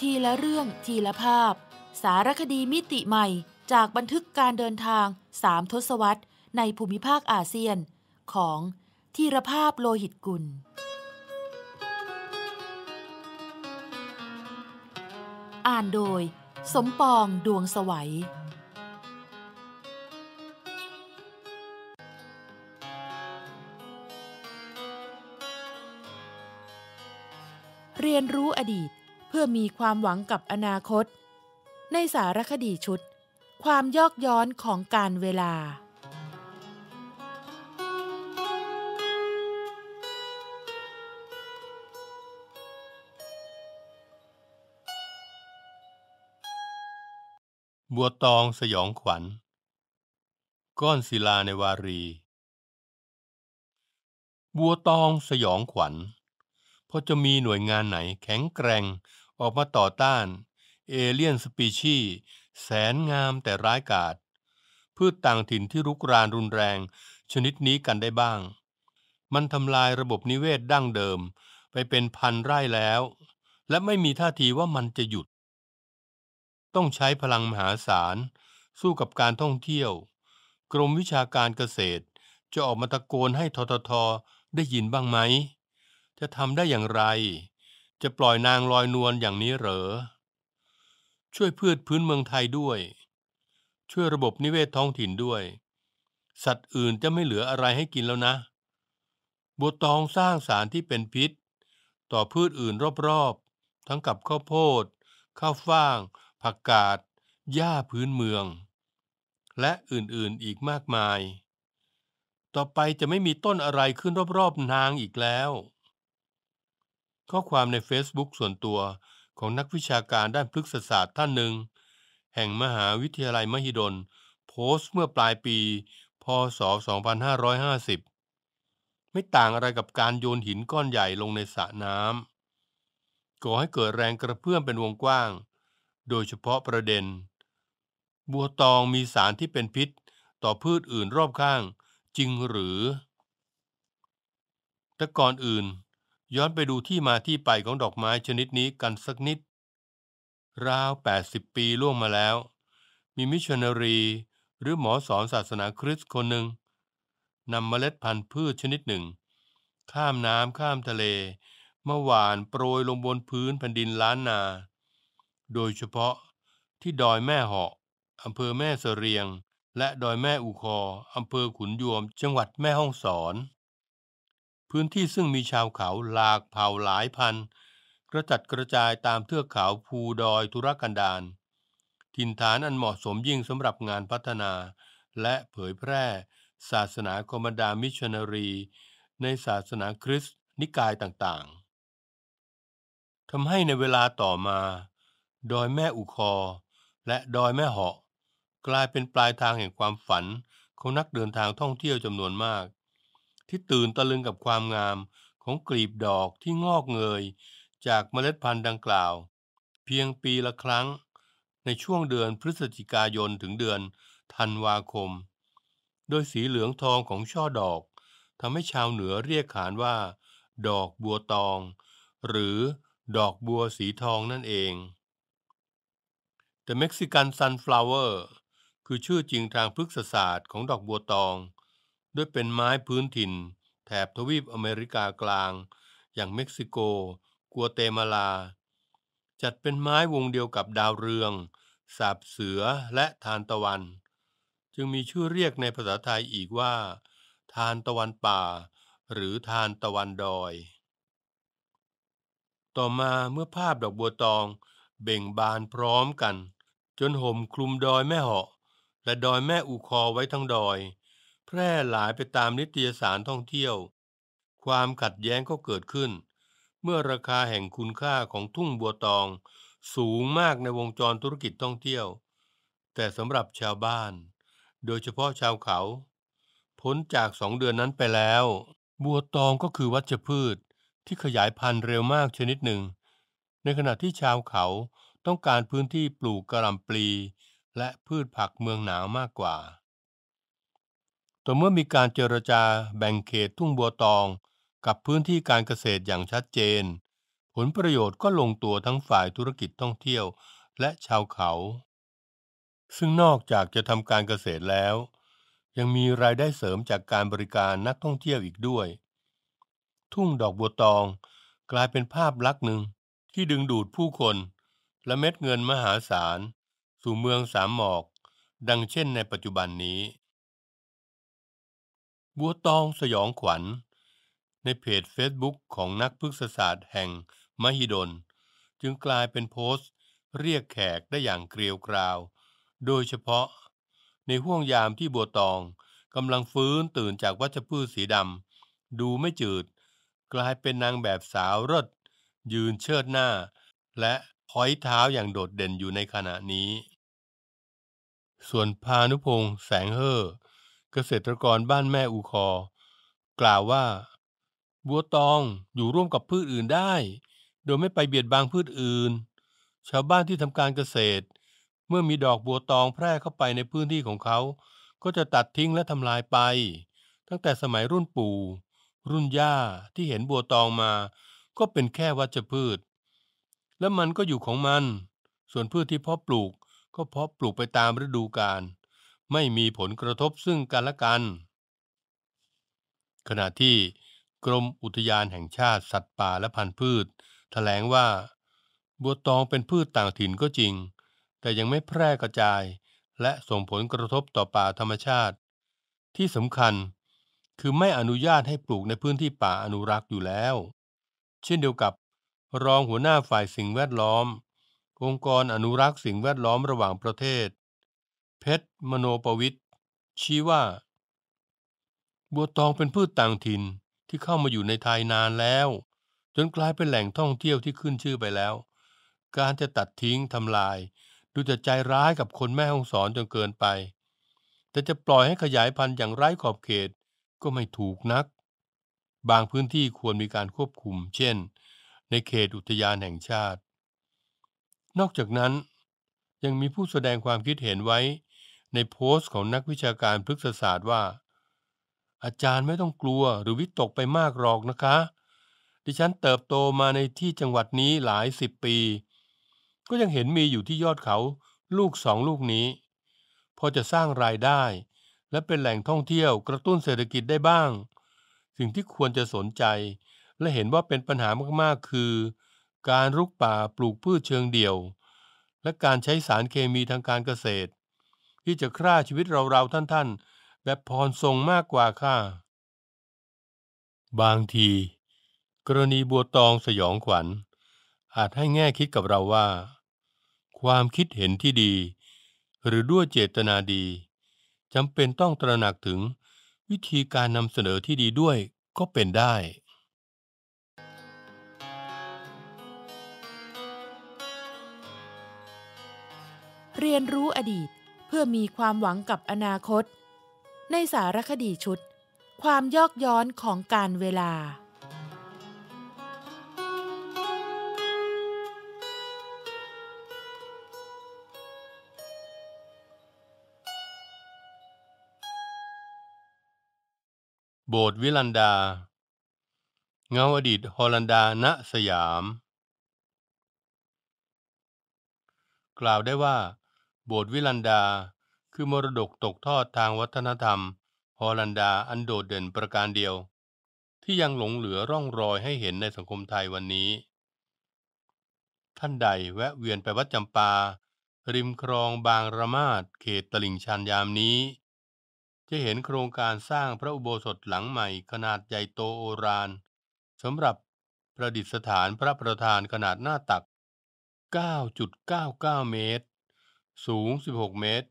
ทีละเรื่องทีละภาพ สารคดีมิติใหม่จากบันทึกการเดินทางสามทศวรรษในภูมิภาคอาเซียน ของทีรภาพโลหิตกุล อ่านโดย สมปองดวงสวัยเรียนรู้อดีตเพื่อมีความหวังกับอนาคต ในสารคดีชุด ความยอกย้อนของการเวลา บัวตองสยองขวัญ ก้อนศิลาในวารี บัวตองสยองขวัญก็จะมีหน่วยงานไหนแข็งแกร่งออกมาต่อต้าน เอเลี่ยนสปีชีแสนงามแต่ร้ายกาจพืชต่างถิ่นที่รุกรานรุนแรงชนิดนี้กันได้บ้าง มันทำลายระบบนิเวศดั้งเดิม ไปเป็นพันไร่แล้ว และไม่มีท่าทีว่ามันจะหยุด ต้องใช้พลังมหาศาล สู้กับการท่องเที่ยว กรมวิชาการเกษตร จะออกมาตะโกนให้ทททได้ยินบ้างไหมจะทำได้อย่างไร จะปล่อยนางลอยนวลอย่างนี้เหรอ ช่วยพืชพื้นเมืองไทยด้วย ช่วยระบบนิเวศท้องถิ่นด้วย สัตว์อื่นจะไม่เหลืออะไรให้กินแล้วนะ บัวตองสร้างสารที่เป็นพิษ ต่อพืชอื่นรอบๆ ทั้งกับข้าวโพด ข้าวฟ่าง ผักกาด หญ้าพื้นเมือง และอื่น ๆ อีกมากมาย ต่อไปจะไม่มีต้นอะไรขึ้นรอบๆนางอีกแล้วข้อความใน Facebook ส่วนตัวของนักวิชาการด้านพฤกษศาสตร์ท่านหนึ่ง แห่งมหาวิทยาลัยมหิดลโพสต์เมื่อปลายปี พศ 2550 ไม่ต่างอะไรกับการโยนหินก้อนใหญ่ลงในสระน้ำก่อให้เกิดแรงกระเพื่อมเป็นวงกว้างโดยเฉพาะประเด็น บัวตองมีสารที่เป็นพิษต่อพืชอื่นรอบข้างจริงหรือแต่ก่อนอื่นย้อนไปดูที่มาที่ไปของดอกไม้ชนิดนี้กันสักนิด ราว 80 ปีล่วงมาแล้ว มีมิชชันนารีหรือหมอสอนศาสนาคริสต์คนหนึ่งนำเมล็ดพันธุ์พืชชนิดหนึ่ง ข้ามน้ำข้ามทะเลเมื่อวานโปรยลงบนพื้นแผ่นดินล้านนา โดยเฉพาะที่ดอยแม่เหาะอำเภอแม่เสเรียง และดอยแม่อุคออำเภอขุนยวมจังหวัดแม่ฮ่องสอนพื้นที่ซึ่งมีชาวเขาหลากเผ่าหลายพันกระจัดกระจายตามเทือกเขาภูดอยธุรกันดารถิ่นฐานอันเหมาะสมยิ่งสำหรับงานพัฒนา และเผยแพร่ศาสนาคอมดามิชนารี ในศาสนาคริสต์นิกายต่างๆทำให้ในเวลาต่อมา ดอยแม่อุคอและดอยแม่เหาะ กลายเป็นปลายทางแห่งความฝันของนักเดินทางท่องเที่ยวจำนวนมากที่ตื่นตะลึงกับความงามของกลีบดอกที่งอกเงยจากเมล็ดพันธุ์ดังกล่าว เพียงปีละครั้งในช่วงเดือนพฤศจิกายนถึงเดือนธันวาคม โดยสีเหลืองทองของช่อดอกทำให้ชาวเหนือเรียกขานว่า ดอกบัวตองหรือดอกบัวสีทองนั่นเอง The Mexican Sunflower คือชื่อจริงทางพฤกษศาสตร์ของดอกบัวตองด้วยเป็นไม้พื้นถิ่น แถบทวีปอเมริกากลาง อย่างเม็กซิโก กัวเตมาลา จัดเป็นไม้วงเดียวกับดาวเรืองสาบเสือ และทานตะวัน จึงมีชื่อเรียกในภาษาไทยอีกว่า ทานตะวันป่าหรือทานตะวันดอย ต่อมาเมื่อภาพดอกบัวตองเบ่งบานพร้อมกัน จนห่มคลุมดอยแม่เหาะและดอยแม่อูคอไว้ทั้งดอยแพร่หลายไปตามนิตยสารท่องเที่ยว ความขัดแย้งก็เกิดขึ้น เมื่อราคาแห่งคุณค่าของทุ่งบัวตองสูงมากในวงจรธุรกิจท่องเที่ยว แต่สำหรับชาวบ้าน โดยเฉพาะชาวเขา พ้นจากสองเดือนนั้นไปแล้ว บัวตองก็คือวัชพืชที่ขยายพันธุ์เร็วมากชนิดหนึ่ง ในขณะที่ชาวเขาต้องการพื้นที่ปลูกกระลำปลีและพืชผักเมืองหนาวมากกว่าต่เมื่อมีการเจรจาแบ่งเขตทุ่งบัวตองกับพื้นที่การเกษตรอย่างชัดเจน ผลประโยชน์ก็ลงตัวทั้งฝ่ายธุรกิจท่องเที่ยวและชาวเขา ซึ่งนอกจากจะทำการเกษตรแล้ว ยังมีรายได้เสริมจากการบริการนักท่องเที่ยวอีกด้วย ทุ่งดอกบัวตองกลายเป็นภาพลักษณ์หนึ่งที่ดึงดูดผู้คนและเม็ดเงินมหาศาลสู่เมืองสามหมอก ดังเช่น ในปัจจุบันนี้บัวตองสยองขวัญ ในเพจเฟซบุ๊กของนักพฤกษศาสตร์แห่งมหิดล จึงกลายเป็นโพสต์เรียกแขกได้อย่างเกลียวกราว โดยเฉพาะ ในห่วงยามที่บัวตองกำลังฟื้นตื่นจากวัชพืชสีดำดูไม่จืด กลายเป็นนางแบบสาวรถ ยืนเชิดหน้า และพอยเท้าอย่างโดดเด่นอยู่ในขณะนี้ ส่วนพานุพงษ์แสงเฮอเกษตรกรบ้านแม่อูคอ กล่าวว่า บัวตองอยู่ร่วมกับพืชอื่นได้ โดยไม่ไปเบียดบังพืชอื่น ชาวบ้านที่ทำการเกษตร เมื่อมีดอกบัวตองแพร่เข้าไปในพื้นที่ของเขา ก็จะตัดทิ้งและทำลายไป ตั้งแต่สมัยรุ่นปู่รุ่นย่าที่เห็นบัวตองมา ก็เป็นแค่วัชพืช และมันก็อยู่ของมัน ส่วนพืชที่เพาะปลูก ก็เพาะปลูกไปตามฤดูกาลไม่มีผลกระทบซึ่งกันและกัน ขณะที่กรมอุทยานแห่งชาติสัตว์ป่าและพันธุ์พืชแถลงว่าบัวตองเป็นพืชต่างถิ่นก็จริง แต่ยังไม่แพร่กระจาย และส่งผลกระทบต่อป่าธรรมชาติ ที่สำคัญคือไม่อนุญาตให้ปลูกในพื้นที่ป่าอนุรักษ์อยู่แล้ว เช่นเดียวกับรองหัวหน้าฝ่ายสิ่งแวดล้อม องค์กรอนุรักษ์สิ่งแวดล้อมระหว่างประเทศเพชรมโนปวิทชี้ว่า บัวตองเป็นพืชต่างถิ่นที่เข้ามาอยู่ในไทยนานแล้ว จนกลายเป็นแหล่งท่องเที่ยวที่ขึ้นชื่อไปแล้ว การจะตัดทิ้งทำลาย ดูจะใจร้ายกับคนแม่ห้องสอนจนเกินไป แต่จะปล่อยให้ขยายพันธุ์อย่างไร้ขอบเขตก็ไม่ถูกนัก บางพื้นที่ควรมีการควบคุม เช่น ในเขตอุทยานแห่งชาติ นอกจากนั้น ยังมีผู้แสดงความคิดเห็นไว้ในโพสต์ของนักวิชาการพฤกษศาสตร์ว่า อาจารย์ไม่ต้องกลัวหรือวิตกไปมากหรอกนะคะ ดิฉันเติบโตมาในที่จังหวัดนี้หลายสิบปี ก็ยังเห็นมีอยู่ที่ยอดเขาลูกสองลูกนี้ พอจะสร้างรายได้ และเป็นแหล่งท่องเที่ยวกระตุ้นเศรษฐกิจได้บ้าง สิ่งที่ควรจะสนใจ และเห็นว่าเป็นปัญหามากๆ คือ การรุกป่าปลูกพืชเชิงเดี่ยว และการใช้สารเคมีทางการเกษตรที่จะฆ่าชีวิตเรา ๆ ท่าน ๆแบบพรทรงมากกว่าข้าบางที กรณีบัวตองสยองขวัญ อาจให้แง่คิดกับเราว่า ความคิดเห็นที่ดี หรือด้วยเจตนาดี จำเป็นต้องตระหนักถึงวิธีการนำเสนอที่ดีด้วยก็เป็นได้ เรียนรู้อดีตเพื่อมีความหวังกับอนาคต ในสารคดีชุด ความยอกย้อนของการเวลา โบสถ์วิลันดา เงาอดีตฮอลันดาณสยาม กล่าวได้ว่าโบสถ์วิลันดาคือมรดกตกทอดทางวัฒนธรรม ฮอลันดาอันโดดเด่นประการเดียว ที่ยังหลงเหลือร่องรอยให้เห็นในสังคมไทยวันนี้ ท่านใดแวะเวียนไปวัดจำปา ริมคลองบางระมาดเขตตลิ่งชันยามนี้ จะเห็นโครงการสร้างพระอุโบสถหลังใหม่ขนาดใหญ่โตโอรานสำหรับประดิษฐานพระประธานขนาดหน้าตัก 9.99 เมตรสูง 16 เมตร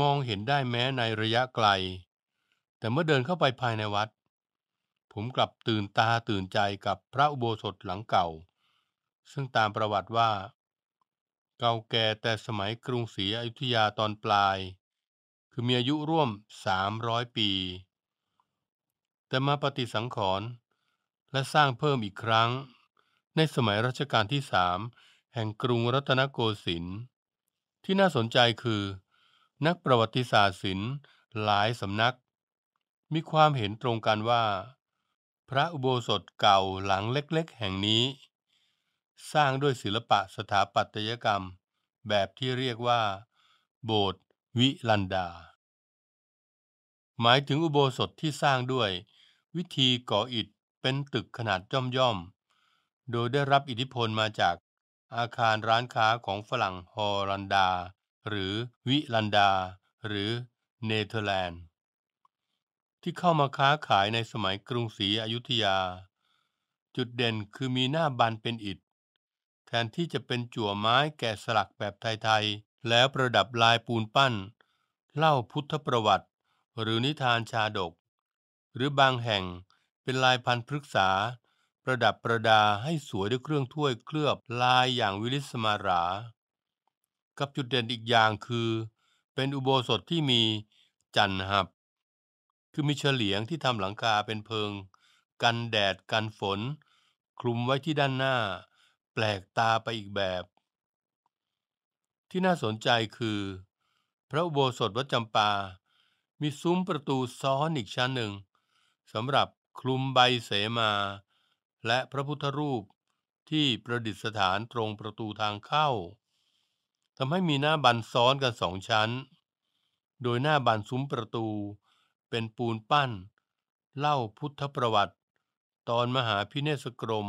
มองเห็นได้แม้ในระยะไกล แต่เมื่อเดินเข้าไปภายในวัด ผมกลับตื่นตาตื่นใจกับพระอุโบสถหลังเก่า ซึ่งตามประวัติว่า เก่าแก่แต่สมัยกรุงศรีอยุธยาตอนปลาย คือมีอายุร่วม 300 ปี แต่มาปฏิสังขรณ์และสร้างเพิ่มอีกครั้ง ในสมัยรัชกาลที่สามแห่งกรุงรัตนโกสินทร์ที่น่าสนใจคือนักประวัติศาสตร์ศิลป์หลายสำนัก มีความเห็นตรงกันว่า พระอุโบสถเก่าหลังเล็กๆแห่งนี้ สร้างด้วยศิลปะสถาปัตยกรรมแบบที่เรียกว่า โบสถ์วิลันดา หมายถึงอุโบสถที่สร้างด้วยวิธีก่ออิฐเป็นตึกขนาดย่อม ๆ โดยได้รับอิทธิพลมาจากอาคารร้านค้าของฝรั่งฮอลันดา หรือวิลันดาหรือเนเธอร์แลนด์ ที่เข้ามาค้าขายในสมัยกรุงศรีอยุธยา จุดเด่นคือมีหน้าบานเป็นอิฐ แทนที่จะเป็นจั่วไม้แกะสลักแบบไทย ๆ แล้วประดับลายปูนปั้น เล่าพุทธประวัติ หรือนิทานชาดก หรือบางแห่งเป็นลายพันธุ์พฤกษาประดับประดาให้สวยด้วยเครื่องถ้วยเคลือบลายอย่างวิลิสมารากับจุดเด่นอีกอย่างคือเป็นอุโบสถที่มีจันหับ คือมีเฉลียงที่ทำหลังคาเป็นเพิง กันแดดกันฝน คลุมไว้ที่ด้านหน้าแปลกตาไปอีกแบบ ที่น่าสนใจคือ พระอุโบสถวัดจำปา มีซุ้มประตูซ้อนอีกชั้นหนึ่ง สำหรับคลุมใบเสมาและพระพุทธรูปที่ประดิษฐานตรงประตูทางเข้าทำให้มีหน้าบันซ้อนกันสองชั้น โดยหน้าบันซุ้มประตูเป็นปูนปั้น เล่าพุทธประวัติ ตอนมหาพิเนสกรม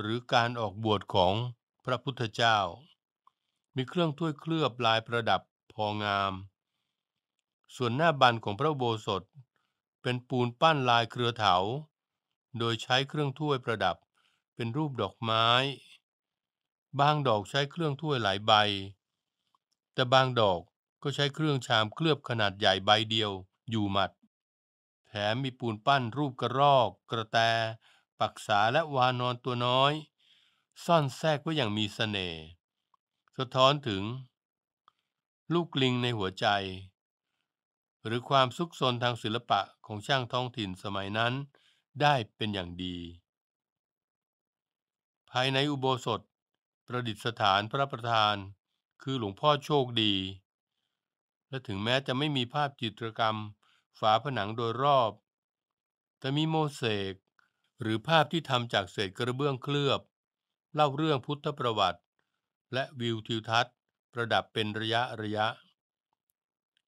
หรือการออกบวชของพระพุทธเจ้า มีเครื่องถ้วยเคลือบลายประดับพองาม ส่วนหน้าบันของพระโบสถเป็นปูนปั้นลายเครือเถาโดยใช้เครื่องถ้วยประดับเป็นรูปดอกไม้ บางดอกใช้เครื่องถ้วยหลายใบ แต่บางดอกก็ใช้เครื่องชามเคลือบขนาดใหญ่ใบเดียวอยู่หมัด แถมมีปูนปั้นรูปกระรอกกระแตปักษาและวานอนตัวน้อย ซ่อนแทรกไว้อย่างมีสเสน่ห์สะท้อนถึง ลูกลิงในหัวใจ หรือความสุขสนทางศิลปะของช่างท้องถิ่นสมัยนั้นได้เป็นอย่างดี ภายในอุโบสถประดิษฐานพระประธาน คือหลวงพ่อโชคดี และถึงแม้จะไม่มีภาพจิตรกรรมฝาผนังโดยรอบแต่มีโมเสกหรือภาพที่ทำจากเศษกระเบื้องเคลือบ เล่าเรื่องพุทธประวัติ และวิวทิวทัศน์ประดับเป็นระยะระยะ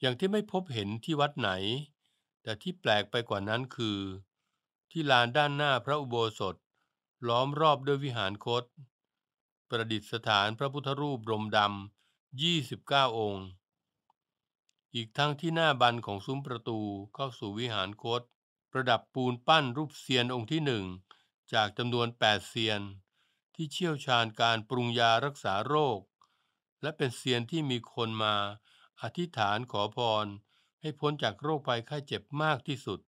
อย่างที่ไม่พบเห็นที่วัดไหน แต่ที่แปลกไปกว่านั้นคือที่ลานด้านหน้าพระอุโบสถ ล้อมรอบด้วยวิหารคต ประดิษฐานพระพุทธรูปรมดำ29 องค์ อีกทั้งที่หน้าบันของซุ้มประตูเข้าสู่วิหารคต ประดับปูนปั้นรูปเซียนองค์ที่หนึ่ง จากจำนวน 8 เซียน ที่เชี่ยวชาญการปรุงยารักษาโรค และเป็นเซียนที่มีคนมา อธิษฐานขอพรให้พ้นจากโรคภัยไข้เจ็บมากที่สุด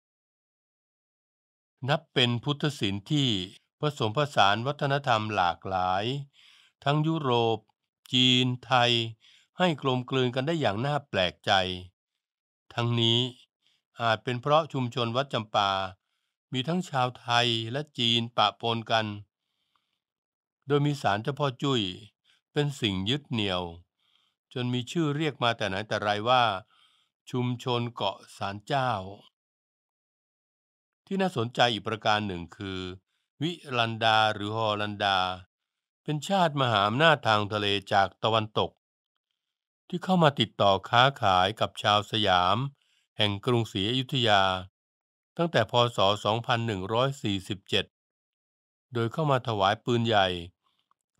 นับเป็นพุทธศิลป์ที่ผสมผสานวัฒนธรรมหลากหลาย ทั้งยุโรป จีน ไทยให้กลมกลืนกันได้อย่างน่าแปลกใจ ทั้งนี้อาจเป็นเพราะชุมชนวัดจำปา มีทั้งชาวไทยและจีนปะปนกัน โดยมีสารเจ้าพ่อจุ้ยเป็นสิ่งยึดเหนี่ยว จนมีชื่อเรียกมาแต่ไหนแต่ไรว่า ชุมชนเกาะสารเจ้าที่น่าสนใจอีกประการหนึ่งคือวิลันดาหรือฮอลันดา เป็นชาติมหาอำนาจทางทะเลจากตะวันตก ที่เข้ามาติดต่อค้าขายกับชาวสยามแห่งกรุงศรีอยุธยา ตั้งแต่พศ 2147 โดยเข้ามาถวายปืนใหญ่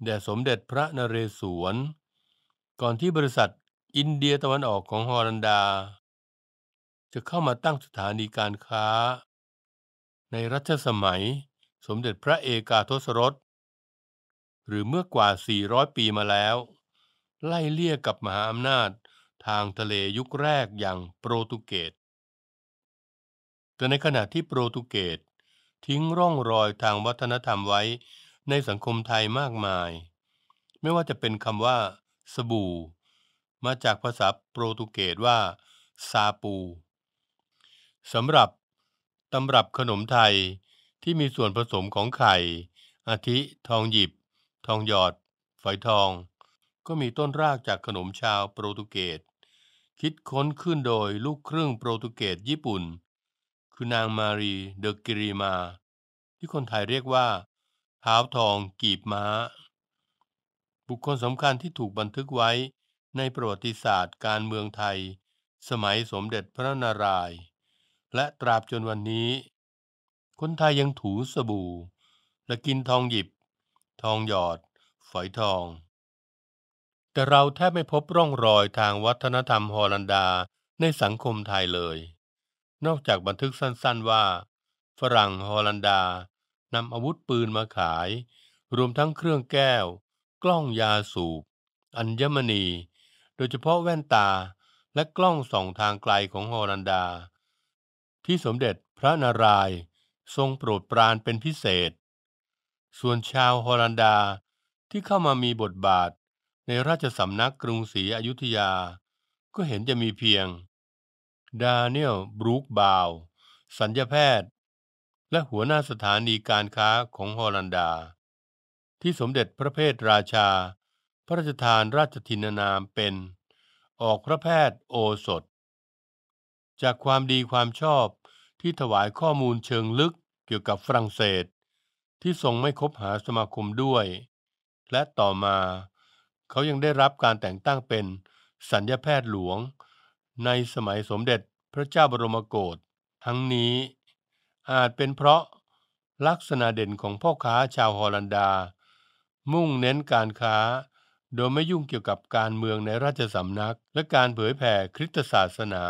แด่สมเด็จพระนเรศวร ก่อนที่บริษัทอินเดียตะวันออกของฮอลันดา จะเข้ามาตั้งสถานีการค้าในรัชสมัยสมเด็จพระเอกาทศรสหรือเมื่อกว่า 400 ปีมาแล้ว ไล่เลี่ยกับมหาอำนาจทางทะเลยุคแรกอย่างโปรตุเกส แต่ในขณะที่โปรตุเกสทิ้งร่องรอยทางวัฒนธรรมไว้ในสังคมไทยมากมาย ไม่ว่าจะเป็นคำว่าสบู่ มาจากภาษาโปรตุเกสว่าซาปูสำหรับำรับขนมไทยที่มีส่วนผสมของไข่ อาทิทองหยิบ ทองหยอดฝอยทอง ก็มีต้นรากจากขนมชาวโปรตุเกสคิดค้นขึ้นโดยลูกครึ่งโปรตุเกสญี่ปุ่น คือนางมารีเดกิริมา ที่คนไทยเรียกว่าเท้าทองกีบม้า บุคคลสำคัญที่ถูกบันทึกไว้ในประวัติศาสตร์การเมืองไทย สมัยสมเด็จพระนารายณ์และตราบจนวันนี้ คนไทยยังถูสบู่และกินทองหยิบ ทองหยอดฝอยทอง แต่เราแทบไม่พบร่องรอยทางวัฒนธรรมฮอลันดาในสังคมไทยเลย นอกจากบันทึกสั้นๆว่า ฝรั่งฮอลันดานำอาวุธปืนมาขาย รวมทั้งเครื่องแก้ว กล้องยาสูบ อัญมณี โดยเฉพาะแว่นตาและกล้องส่องทางไกลของฮอลันดาที่สมเด็จพระนารายณ์ทรงโปรดปรานเป็นพิเศษ ส่วนชาวฮอลันดาที่เข้ามามีบทบาทในราชสำนักกรุงศรีอยุธยา ก็เห็นจะมีเพียง ดาเนียลบรูคบาว สัญญาแพทย์ และหัวหน้าสถานีการค้าของฮอลันดา ที่สมเด็จพระเพทราชา พระราชทานราชทินนามเป็น ออกพระแพทย์โอสถจากความดีความชอบที่ถวายข้อมูลเชิงลึกเกี่ยวกับฝรั่งเศส ที่ทรงไม่คบหาสมาคมด้วย และต่อมา เขายังได้รับการแต่งตั้งเป็นสัญญาแพทย์หลวง ในสมัยสมเด็จพระเจ้าบรมโกศทั้งนี้อาจเป็นเพราะลักษณะเด่นของพ่อค้าชาวฮอลันดา มุ่งเน้นการค้า โดยไม่ยุ่งเกี่ยวกับการเมืองในราชสำนัก และการเผยแผ่คริสตศาสนา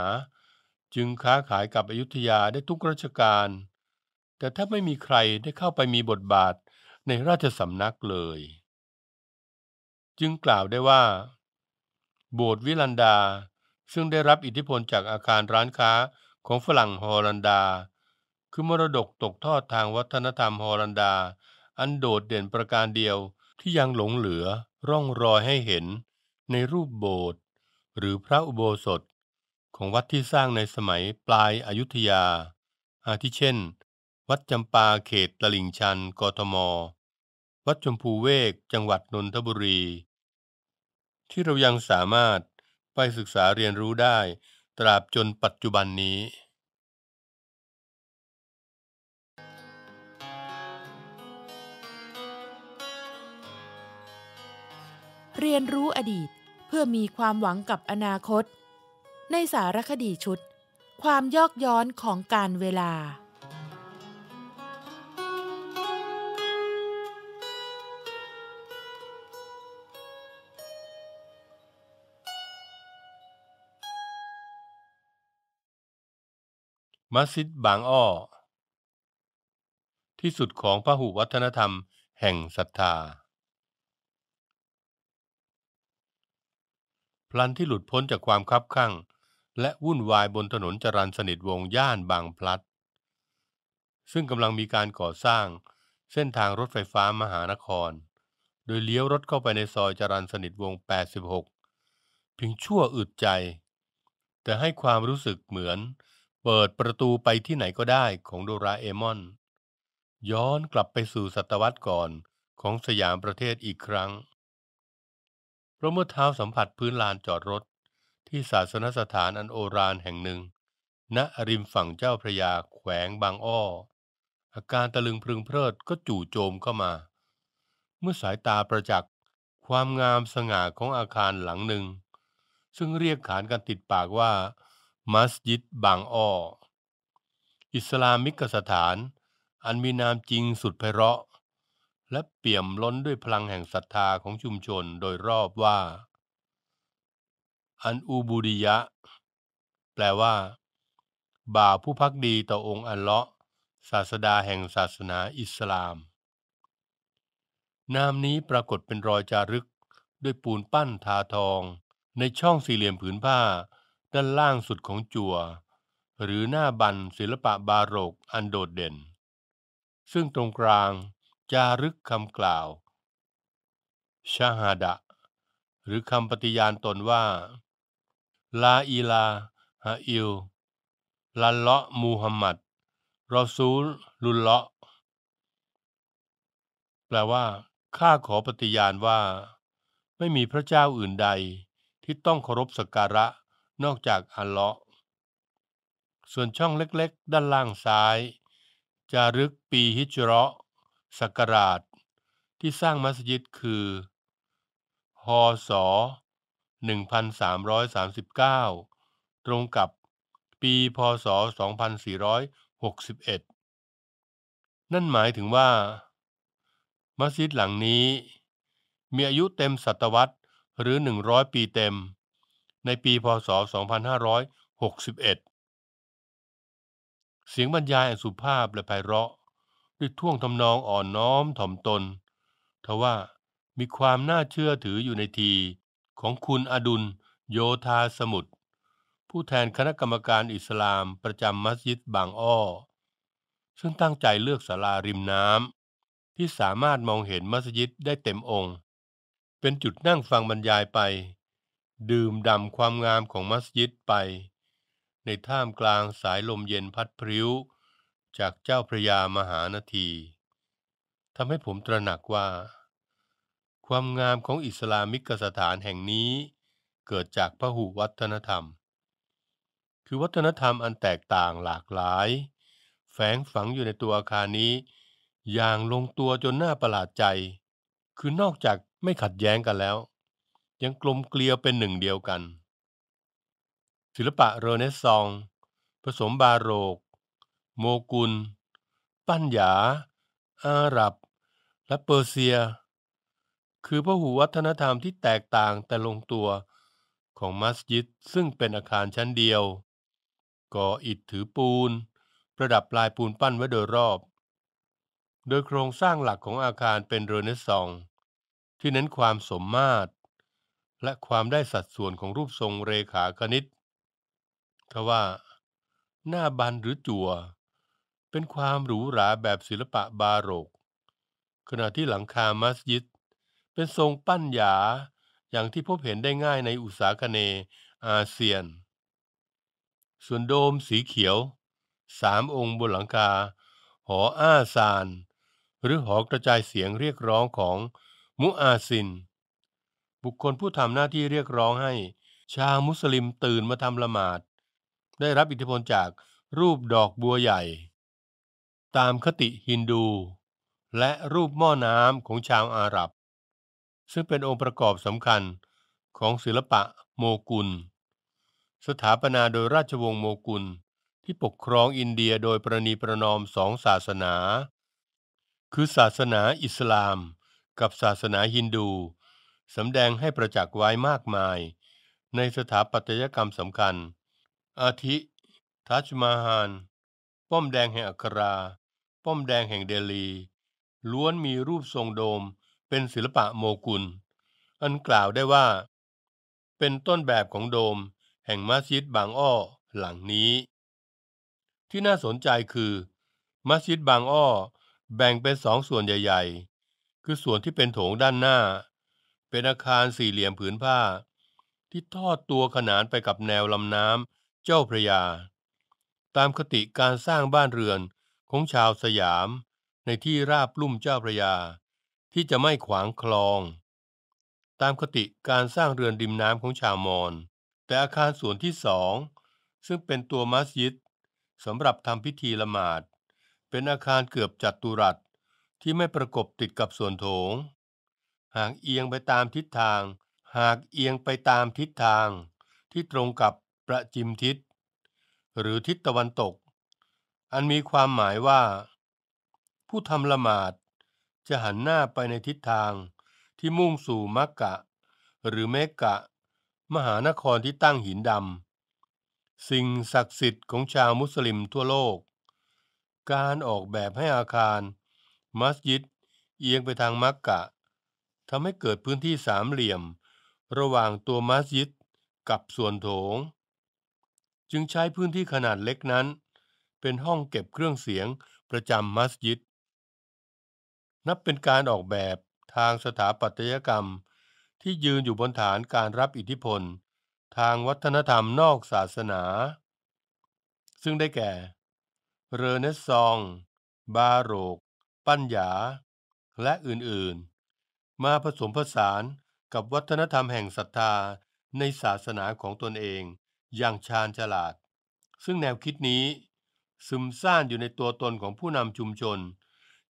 จึงค้าขายกับอยุธยาได้ทุกราชการ แต่ถ้าไม่มีใครได้เข้าไปมีบทบาทในราชสำนักเลย จึงกล่าวได้ว่า โบสถ์วิลันดาซึ่งได้รับอิทธิพลจากอาคารร้านค้าของฝรั่งฮอลันดา คือมรดกตกทอดทางวัฒนธรรมฮอลันดา อันโดดเด่นประการเดียวที่ยังหลงเหลือร่องรอยให้เห็นในรูปโบสถ์หรือพระอุโบสถของวัดที่สร้างในสมัยปลายอายุทยา อาทิเช่น วัดจำปาเขตตลิ่งชันกทมวัดชมพูเวกจังหวัดนนทบุรี ที่เรายังสามารถไปศึกษาเรียนรู้ได้ ตราบจนปัจจุบันนี้ เรียนรู้อดีตเพื่อมีความหวังกับอนาคตในสารคดีชุดความยอกย้อนของการเวลา มัสยิดบางอ้อที่สุดของพระหุวัฒนธรรม แห่งศรัทธา พลันที่หลุดพ้นจากความคับข้างและวุ่นวายบนถนนจรันสนิทวงย่านบางพลัด ซึ่งกำลังมีการก่อสร้างเส้นทางรถไฟฟ้ามหานคร โดยเลี้ยวรถเข้าไปในซอยจรันสนิทวง86เพียงชั่วอึดใจ แต่ให้ความรู้สึกเหมือน เปิดประตูไปที่ไหนก็ได้ของโดราเอมอน ย้อนกลับไปสู่ศตวรรษก่อนของสยามประเทศอีกครั้งเพราะเมื่อเท้าสัมผัสพื้นลานจอดรถที่ศาสนสถานอันโอรานแห่งหนึ่ง ณ ริมฝั่งเจ้าพระยาแขวงบางอ้อ อาการตะลึงพรึงเพลิดก็จู่โจมเข้ามา เมื่อสายตาประจักษ์ ความงามสง่าของอาคารหลังหนึ่ง ซึ่งเรียกขานกันติดปากว่า มัสยิดบางอ้อ อิสลามิกสถาน อันมีนามจริงสุดไพเราะและเปี่ยมล้นด้วยพลังแห่งศรัทธาของชุมชนโดยรอบว่าอันอูบูดิยะ แปลว่า บ่าวผู้พักดีต่อองค์อัลเลาะห์ศาสดาแห่งศาสนาอิสลาม นามนี้ปรากฏเป็นรอยจารึก ด้วยปูนปั้นทาทอง ในช่องสี่เหลี่ยมผืนผ้า ด้านล่างสุดของจัว่ว หรือหน้าบันศิลปะบาโรกอันโดดเด่น ซึ่งตรงกลางจารึกคำกล่าวชาฮาดะหรือคำปฏิญาณตนว่าลาอีลาฮะอิลลันเลาะมูฮัมหมัดรอซูลลุลเลาะแปลว่า ข้าขอปฏิญาณว่า ไม่มีพระเจ้าอื่นใด ที่ต้องเคารพสักการะนอกจากอัลเลาะห์ส่วนช่องเล็กๆ ด้านล่างซ้ายจารึกปีฮิจเราะสักการาช ที่สร้างมัสยิดคือฮสศ1339 ตรงกับปีพศ 2461 นั่นหมายถึงว่า มัสยิดหลังนี้ มีอายุเต็มศตวรรษหรือ 100 ปีเต็ม ในปีพศ 2561 เสียงบรรยายอันสุภาพและไพเราะด้วยท่วงทำนองอ่อนน้อมถ่อมตนทว่ามีความน่าเชื่อถืออยู่ในทีของคุณอดุลโยธาสมุทรผู้แทนคณะกรรมการอิสลามประจำมัสยิดบางอ้อ ซึ่งตั้งใจเลือกศาลาริมน้ำที่สามารถมองเห็นมัสยิดได้เต็มองค์ เป็นจุดนั่งฟังบรรยายไป ดื่มด่ำความงามของมัสยิดไป ในท่ามกลางสายลมเย็นพัดพริ้วจากเจ้าพระยามหานทีทำให้ผมตระหนักว่าความงามของอิสลามิกสถานแห่งนี้เกิดจากพหุวัฒนธรรม คือวัฒนธรรมอันแตกต่างหลากหลาย แฝงฝังอยู่ในตัวอาคารนี้อย่างลงตัวจนน่าประหลาดใจ คือนอกจากไม่ขัดแย้งกันแล้ว ยังกลมเกลียวเป็นหนึ่งเดียวกัน ศิลปะเรเนซอง ผสมบาโรก โมกุล ปัญญาอาหรับ และเปอร์เซียคือพหูวัฒนธรรมที่แตกต่างแต่ลงตัวของมัสยิดซึ่งเป็นอาคารชั้นเดียว ก่ออิฐถือปูนประดับลายปูนปั้นไว้โดยรอบ โดยโครงสร้างหลักของอาคารเป็นเรเนซองที่เน้นความสมมาตร และความได้สัดส่วนของรูปทรงเรขาคณิตทว่า หน้าบันหรือจัว่ว เป็นความหรูหราแบบศิลปะบาโรก ขณะที่หลังคามัสยิดเป็นทรงปั้นหยาอย่างที่พบเห็นได้ง่ายในอุตสาคเนอาเซียน ส่วนโดมสีเขียวสามองค์บนหลังคา หออาซาน หรือหอกระจายเสียงเรียกร้องของมุอาซิน บุคคลผู้ทำหน้าที่เรียกร้องให้ชาวมุสลิมตื่นมาทำละหมาดได้รับอิทธิพลจากรูปดอกบัวใหญ่ ตามคติฮินดู และรูปหม้อน้ำของชาวอาหรับซึ่งเป็นองค์ประกอบสำคัญของศิลปะโมกุล สถาปนาโดยราชวงศ์โมกุล ที่ปกครองอินเดียโดยประนีประนอมสองศาสนา คือศาสนาอิสลามกับศาสนาฮินดูสำแดงให้ประจักษ์ไว้มากมาย ในสถาปัตยกรรมสำคัญ อาทิ ทัชมาฮานป้อมแดงแห่งอัครา ป้อมแดงแห่งเดลี ล้วนมีรูปทรงโดมเป็นศิลปะโมกุล อันกล่าวได้ว่า เป็นต้นแบบของโดมแห่งมัสยิดบางอ้อหลังนี้ ที่น่าสนใจคือมัสยิดบางอ้อแบ่งเป็นสองส่วนใหญ่ ๆ คือส่วนที่เป็นโถงด้านหน้า เป็นอาคารสี่เหลี่ยมผืนผ้า ที่ทอดตัวขนานไปกับแนวลำน้ำเจ้าพระยา ตามคติการสร้างบ้านเรือนของชาวสยามในที่ราบลุ่มเจ้าพระยาที่จะไม่ขวางคลอง ตามคติการสร้างเรือนริมน้ำของชาวมอญแต่อาคารส่วนที่สอง ซึ่งเป็นตัวมัสยิดสำหรับทำพิธีละหมาดเป็นอาคารเกือบจัตุรัสที่ไม่ประกบติดกับส่วนโถง หากเอียงไปตามทิศทาง หากเอียงไปตามทิศทางที่ตรงกับประจิมทิศหรือทิศตะวันตก อันมีความหมายว่า ผู้ทำละหมาดจะหันหน้าไปในทิศทางที่มุ่งสู่มักกะ หรือเมกะ มหานครที่ตั้งหินดำ สิ่งศักดิ์สิทธิ์ของชาวมุสลิมทั่วโลก การออกแบบให้อาคาร มัสยิดเอียงไปทางมักกะทำให้เกิดพื้นที่สามเหลี่ยม ระหว่างตัวมัสยิดกับส่วนโถง จึงใช้พื้นที่ขนาดเล็กนั้น เป็นห้องเก็บเครื่องเสียงประจำมัสยิดนับเป็นการออกแบบทางสถาปัตยกรรม ที่ยืนอยู่บนฐานการรับอิทธิพล ทางวัฒนธรรมนอกศาสนา ซึ่งได้แก่ เรเนซอง บาโรก ปัญญา และอื่นๆ มาผสมผสานกับวัฒนธรรมแห่งศรัทธาในศาสนาของตนเองอย่างชาญฉลาด ซึ่งแนวคิดนี้ ซึมซ่านอยู่ในตัวตนของผู้นำชุมชน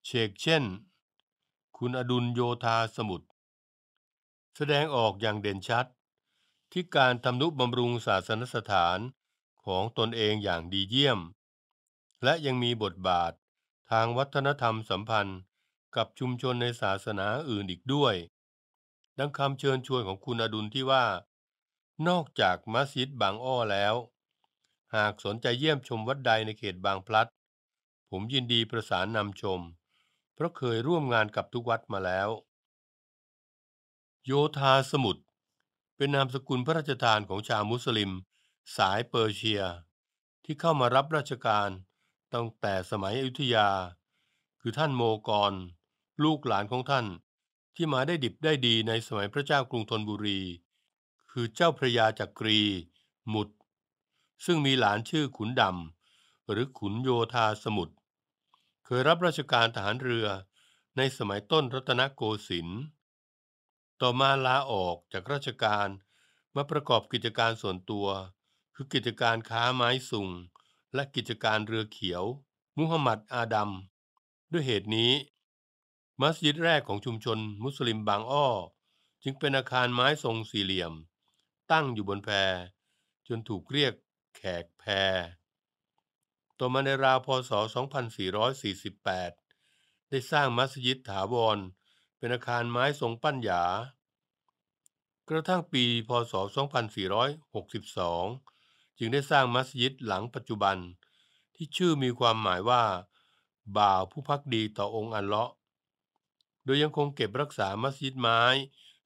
เชกเช่นคุณอดุลโยธาสมุทรแสดงออกอย่างเด่นชัดที่การทำนุบำรุงศาสนสถานของตนเองอย่างดีเยี่ยม และยังมีบทบาททางวัฒนธรรมสัมพันธ์กับชุมชนในศาสนาอื่นอีกด้วย ดังคำเชิญชวนของคุณอดุลที่ว่า นอกจากมัสยิดบางอ้อแล้ว หากสนใจเยี่ยมชมวัดใดในเขตบางพลัด ผมยินดีประสานนำชมพราะเคยร่วมงานกับทุกวัดมาแล้ว โยธาสมุทรเป็นนามสกุลพระราชทานของชาวมุสลิม สายเปอร์เซีย ที่เข้ามารับราชการตั้งแต่สมัยอยุธยา คือท่านโมกรลูกหลานของท่าน ที่มาได้ดิบได้ดีในสมัยพระเจ้ากรุงธนบุรี คือเจ้าพระยาจักรี หมุด ซึ่งมีหลานชื่อขุนดำหรือขุนโยธาสมุทรเคยรับราชการทหารเรือในสมัยต้นรัตนโกสินทร์ ต่อมาลาออกจากราชการมาประกอบกิจการส่วนตัว คือกิจการค้าไม้สุงและกิจการเรือเขียว มุฮัมหมัดอาดัมด้วยเหตุนี้ มัสยิดแรกของชุมชนมุสลิมบางอ้อจึงเป็นอาคารไม้ทรงสี่เหลี่ยม ตั้งอยู่บนแพจนถูกเรียกแขกแพต่อมาในราวพศ 2448 ได้สร้างมัสยิดถาวร เป็นอาคารไม้ทรงปั้นหยา กระทั่งปีพศ 2462 จึงได้สร้างมัสยิดหลังปัจจุบัน ที่ชื่อมีความหมายว่า บ่าวผู้พักดีต่อองค์อัลเลาะห์ โดยยังคงเก็บรักษามัสยิดไม้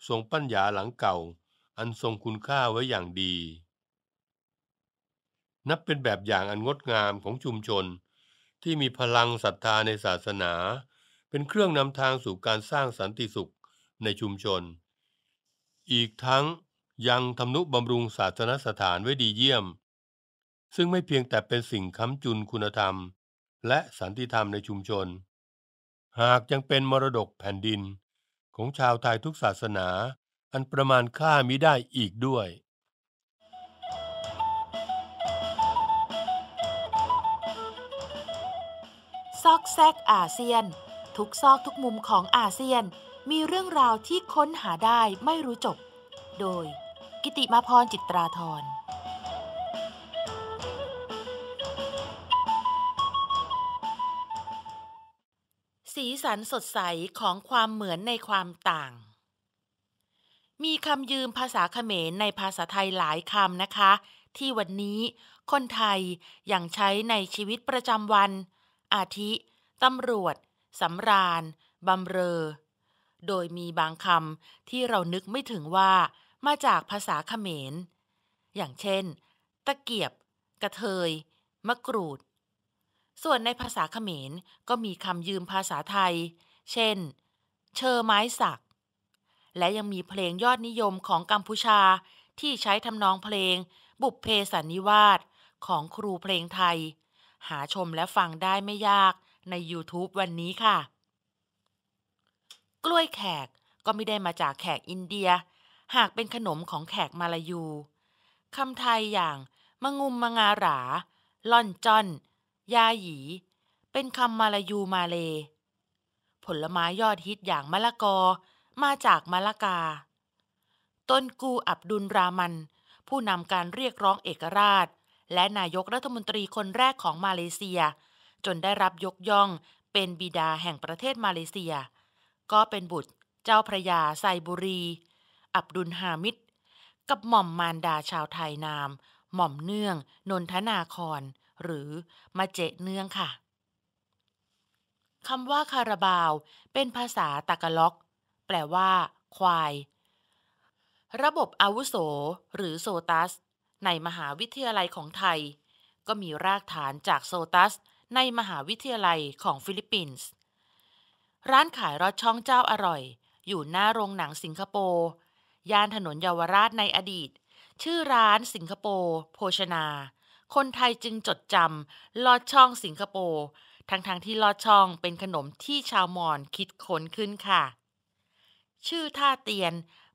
ทรงปั้นหยาหลังเก่าอันทรงคุณค่าไว้อย่างดีนับเป็นแบบอย่างอันงดงามของชุมชนที่มีพลังศรัทธาในศาสนาเป็นเครื่องนำทางสู่การสร้างสันติสุขในชุมชน อีกทั้งยังทำนุบำรุงศาสนสถานไว้ดีเยี่ยม ซึ่งไม่เพียงแต่เป็นสิ่งค้ำจุนคุณธรรม และสันติธรรมในชุมชน หากยังเป็นมรดกแผ่นดินของชาวไทยทุกศาสนาอันประมาณค่ามิได้อีกด้วยซอกแซกอาเซียนทุกซอกทุกมุมของอาเซียนมีเรื่องราวที่ค้นหาได้ไม่รู้จบ โดย กิติมาพรจิตราธรสีสันสดใสของความเหมือนในความต่าง มีคำยืมภาษาเขมรในภาษาไทยหลายคำนะคะ ที่วันนี้คนไทยยังใช้ในชีวิตประจำวันอาทิตำรวจสำราญบำเรอ โดยมีบางคำที่เรานึกไม่ถึงว่ามาจากภาษาเขมร อย่างเช่น ตะเกียบ กระเทย มะกรูด ส่วนในภาษาเขมรก็มีคำยืมภาษาไทย เช่น เชอไม้สัก และยังมีเพลงยอดนิยมของกัมพูชาที่ใช้ทำนองเพลงบุพเพสันนิวาสของครูเพลงไทยหาชมและฟังได้ไม่ยากใน YouTube วันนี้ค่ะ กล้วยแขกก็ไม่ได้มาจากแขกอินเดีย หากเป็นขนมของแขกมาลายูคำไทยอย่างมังุมมังาหราล่อนจอนยาหยีเป็นคำมาลายูมาเล ผลไม้ยอดฮิตอย่างมะละกอมาจากมะละกา ต้นกูอับดุลรามัน ผู้นำการเรียกร้องเอกราชและนายกรัฐมนตรีคนแรกของมาเลเซีย จนได้รับยกย่องเป็นบิดาแห่งประเทศมาเลเซีย ก็เป็นบุตรเจ้าพระยาไซบุรี อับดุลฮามิด กับหม่อมมารดาชาวไทยนาม หม่อมเนื่อง นนทนาคอนหรือมาเจเนื่องค่ะคำว่าคาราบาว เป็นภาษาตะกะล็อกแปลว่า ควาย ระบบอาวุโสหรือโซตัสในมหาวิทยาลัยของไทย ก็มีรากฐานจากโซตัส ในมหาวิทยาลัยของฟิลิปปินส์ ร้านขายรถช่องเจ้าอร่อย อยู่หน้าโรงหนังสิงคโปร์ย่านถนนเยาวราชในอดีต ชื่อร้านสิงคโปร์โภชนา คนไทยจึงจดจำลอดช่องสิงคโปร์ทั้งๆทที่ลอดช่องเป็นขนมที่ชาวมอญคิดค้นขึ้นค่ะ ชื่อท่าเตียน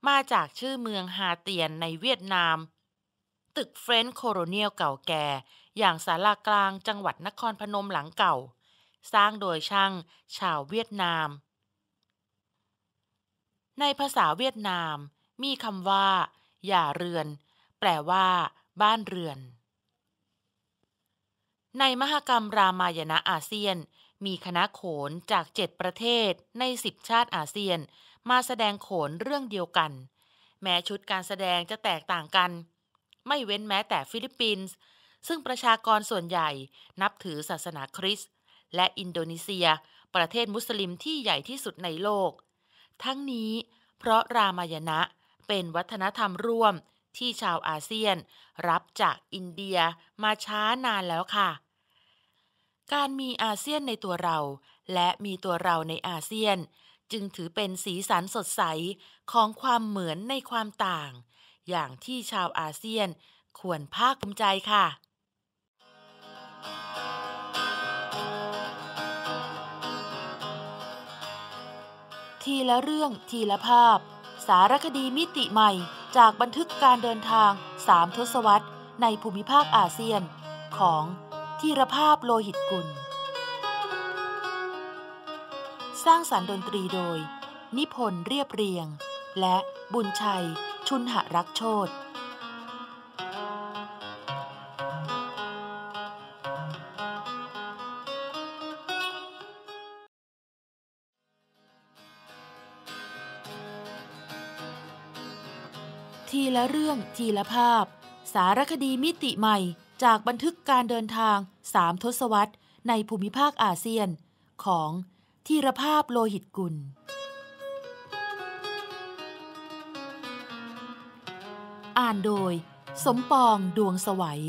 มาจากชื่อเมืองฮาเตียนในเวียดนามตึกเฟรนช์โคโรเนียลเก่าแก่อย่างศาลากลางจังหวัดนครพนมหลังเก่า สร้างโดยช่าง ชาวเวียดนาม ในภาษาเวียดนามมีคำว่าอย่าเรือน แปลว่า บ้านเรือน ในมหกรรมรามายณะอาเซียน มีคณะโขนจากเจ็ดประเทศในสิบชาติอาเซียนมาแสดงโขนเรื่องเดียวกัน แม้ชุดการแสดงจะแตกต่างกันไม่เว้นแม้แต่ฟิลิปปินส์ซึ่งประชากรส่วนใหญ่นับถือศาสนาคริสต์และอินโดนีเซีย ประเทศมุสลิมที่ใหญ่ที่สุดในโลก ทั้งนี้ เพราะรามายณะเป็นวัฒนธรรมร่วมที่ชาวอาเซียน รับจากอินเดียมาช้านานแล้วค่ะ การมีอาเซียนในตัวเรา และมีตัวเราในอาเซียน จึงถือเป็นสีสันสดใสของความเหมือนในความต่างอย่างที่ชาวอาเซียน ควรภาคภูมิใจค่ะ ทีละเรื่องทีละภาพ สารคดีมิติใหม่จากบันทึกการเดินทางสามทศวรรษในภูมิภาคอาเซียน ของทีรภาพโลหิตกุล สร้างสารรค์ดนตรีโดย นิพนธ์เรียบเรียง และบุญชัยชุนหรักโชตทีละเรื่องทีละภาพ สารคดีมิติใหม่จากบันทึกการเดินทางสามทศวรรษในภูมิภาคอาเซียน ของทีรภาพโลหิตกุลอ่านโดยสมปองดวงสวัย เรี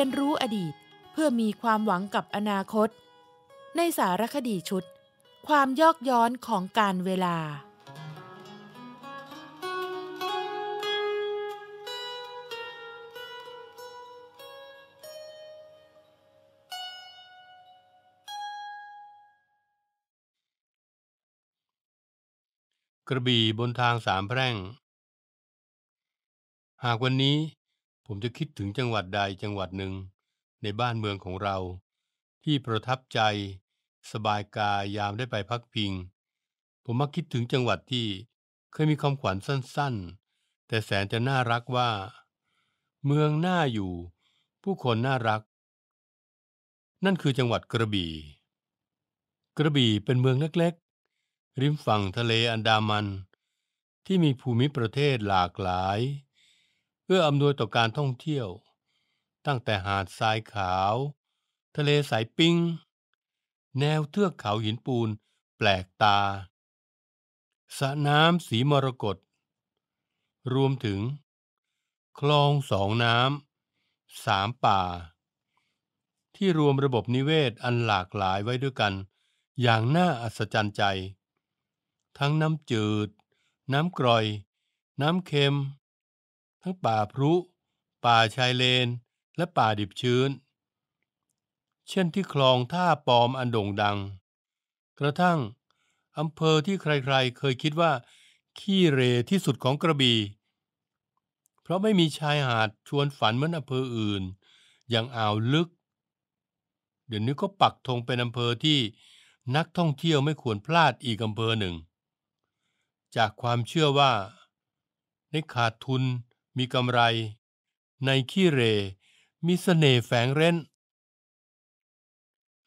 ยนรู้อดีตเพื่อมีความหวังกับอนาคต ในสารคดีชุด ความยอกย้อนของการเวลากระบี่บนทางสามแพร่ง หากวันนี้ผมจะคิดถึงจังหวัดใดจังหวัดหนึ่งในบ้านเมืองของเรา ที่ประทับใจ สบายกายยามได้ไปพักพิง ผมมักคิดถึงจังหวัดที่เคยมีความขวัญสั้นๆ แต่แสนจะน่ารักว่า เมืองน่าอยู่ ผู้คนน่ารัก นั่นคือจังหวัดกระบี่ กระบี่เป็นเมืองเล็กริมฝั่งทะเลอันดามัน ที่มีภูมิประเทศหลากหลาย เพื่ออำนวยต่อการท่องเที่ยว ตั้งแต่หาดทรายขาว ทะเลสายปิ้ง แนวเทือกเขาหินปูนแปลกตาสระน้ำสีมรกตรวมถึง คลองสองน้ำสามป่า ที่รวมระบบนิเวศอันหลากหลายไว้ด้วยกัน อย่างน่าอัศจรรย์ใจทั้งน้ำจืด น้ำกร่อย น้ำเค็ม ทั้งป่าพรุ ป่าชายเลน และป่าดิบชื้น เช่นที่คลองท่าปอมอันโด่งดัง กระทั่งอำเภอที่ใครๆเคยคิดว่าขี้เรที่สุดของกระบี่ เพราะไม่มีชายหาดชวนฝันเหมือนอำเภออื่น อย่างอ่าวลึก เดี๋ยวนี้ก็ปักธงเป็นอำเภอที่นักท่องเที่ยวไม่ควรพลาดอีกอำเภอหนึ่งจากความเชื่อว่า ในขาดทุนมีกำไร ในขี้เรมีสเสน่ห์แฝงเร้น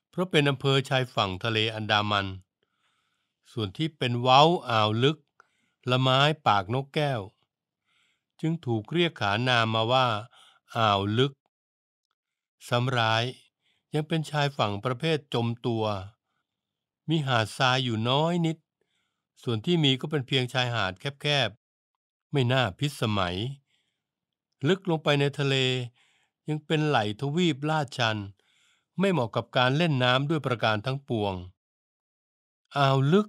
เพราะเป็นอำเภอชายฝั่งทะเลอันดามัน ส่วนที่เป็นเว้าอ่าวลึก ละไม้ปากนกแก้ว จึงถูกเรียกขานามมาว่า อ่าวลึกซ้ำร้ายยังเป็นชายฝั่งประเภทจมตัว มีหาดทรายอยู่น้อยนิดส่วนที่มีก็เป็นเพียงชายหาดแคบๆ ไม่น่าพิสมัย ลึกลงไปในทะเลยังเป็นไหลทวีปลาดชัน ไม่เหมาะกับการเล่นน้ำด้วยประการทั้งปวงอ่าวลึก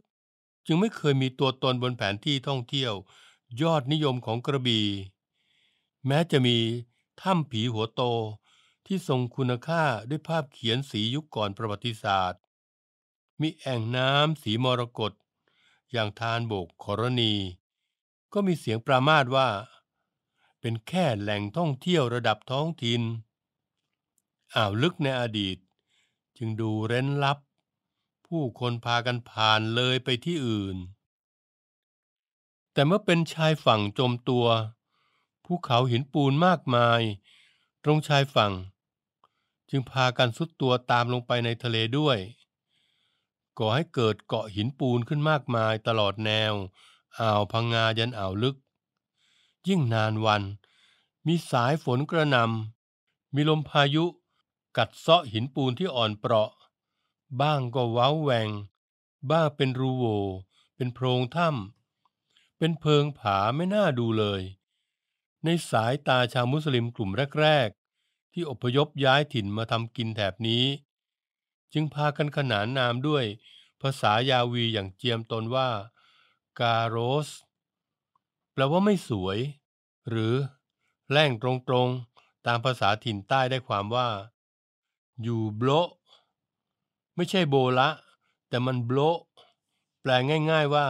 จึงไม่เคยมีตัวตนบนแผนที่ท่องเที่ยวยอดนิยมของกระบี่แม้จะมีถ้ำผีหัวโตที่ทรงคุณค่าด้วยภาพเขียนสียุคก่อนประวัติศาสตร์ มีแอ่งน้ำสีมรกตอย่างทานบกขรณี ก็มีเสียงประมาทว่า เป็นแค่แหล่งท่องเที่ยวระดับท้องถิ่นอ่าวลึกในอดีต จึงดูเร้นลับ ผู้คนพากันผ่านเลยไปที่อื่น แต่เมื่อเป็นชายฝั่งจมตัวภูเขาหินปูนมากมาย ตรงชายฝั่ง จึงพากันสุดตัวตามลงไปในทะเลด้วยก่อให้เกิดเกาะหินปูนขึ้นมากมายตลอดแนว อ่าวพังงายันอ่าวลึก ยิ่งนานวัน มีสายฝนกระนำมีลมพายุ กัดเซาะหินปูนที่อ่อนเปราะ บ้างก็ว้าวแหวง บ้างเป็นรูโว เป็นโพรงถ้ำเป็นเพิงผาไม่น่าดูเลย ในสายตาชาวมุสลิมกลุ่มแรก ๆ ที่อพยพย้ายถิ่นมาทำกินแถบนี้จึงพากันขนานนามด้วยภาษายาวีอย่างเจียมตนว่ากาโรสแปลว่าไม่สวย หรือ แร่งตรงๆตามภาษาถิ่นใต้ได้ความว่าอยู่โบลไม่ใช่โบละ แต่มันโบลแปลง่ายๆว่า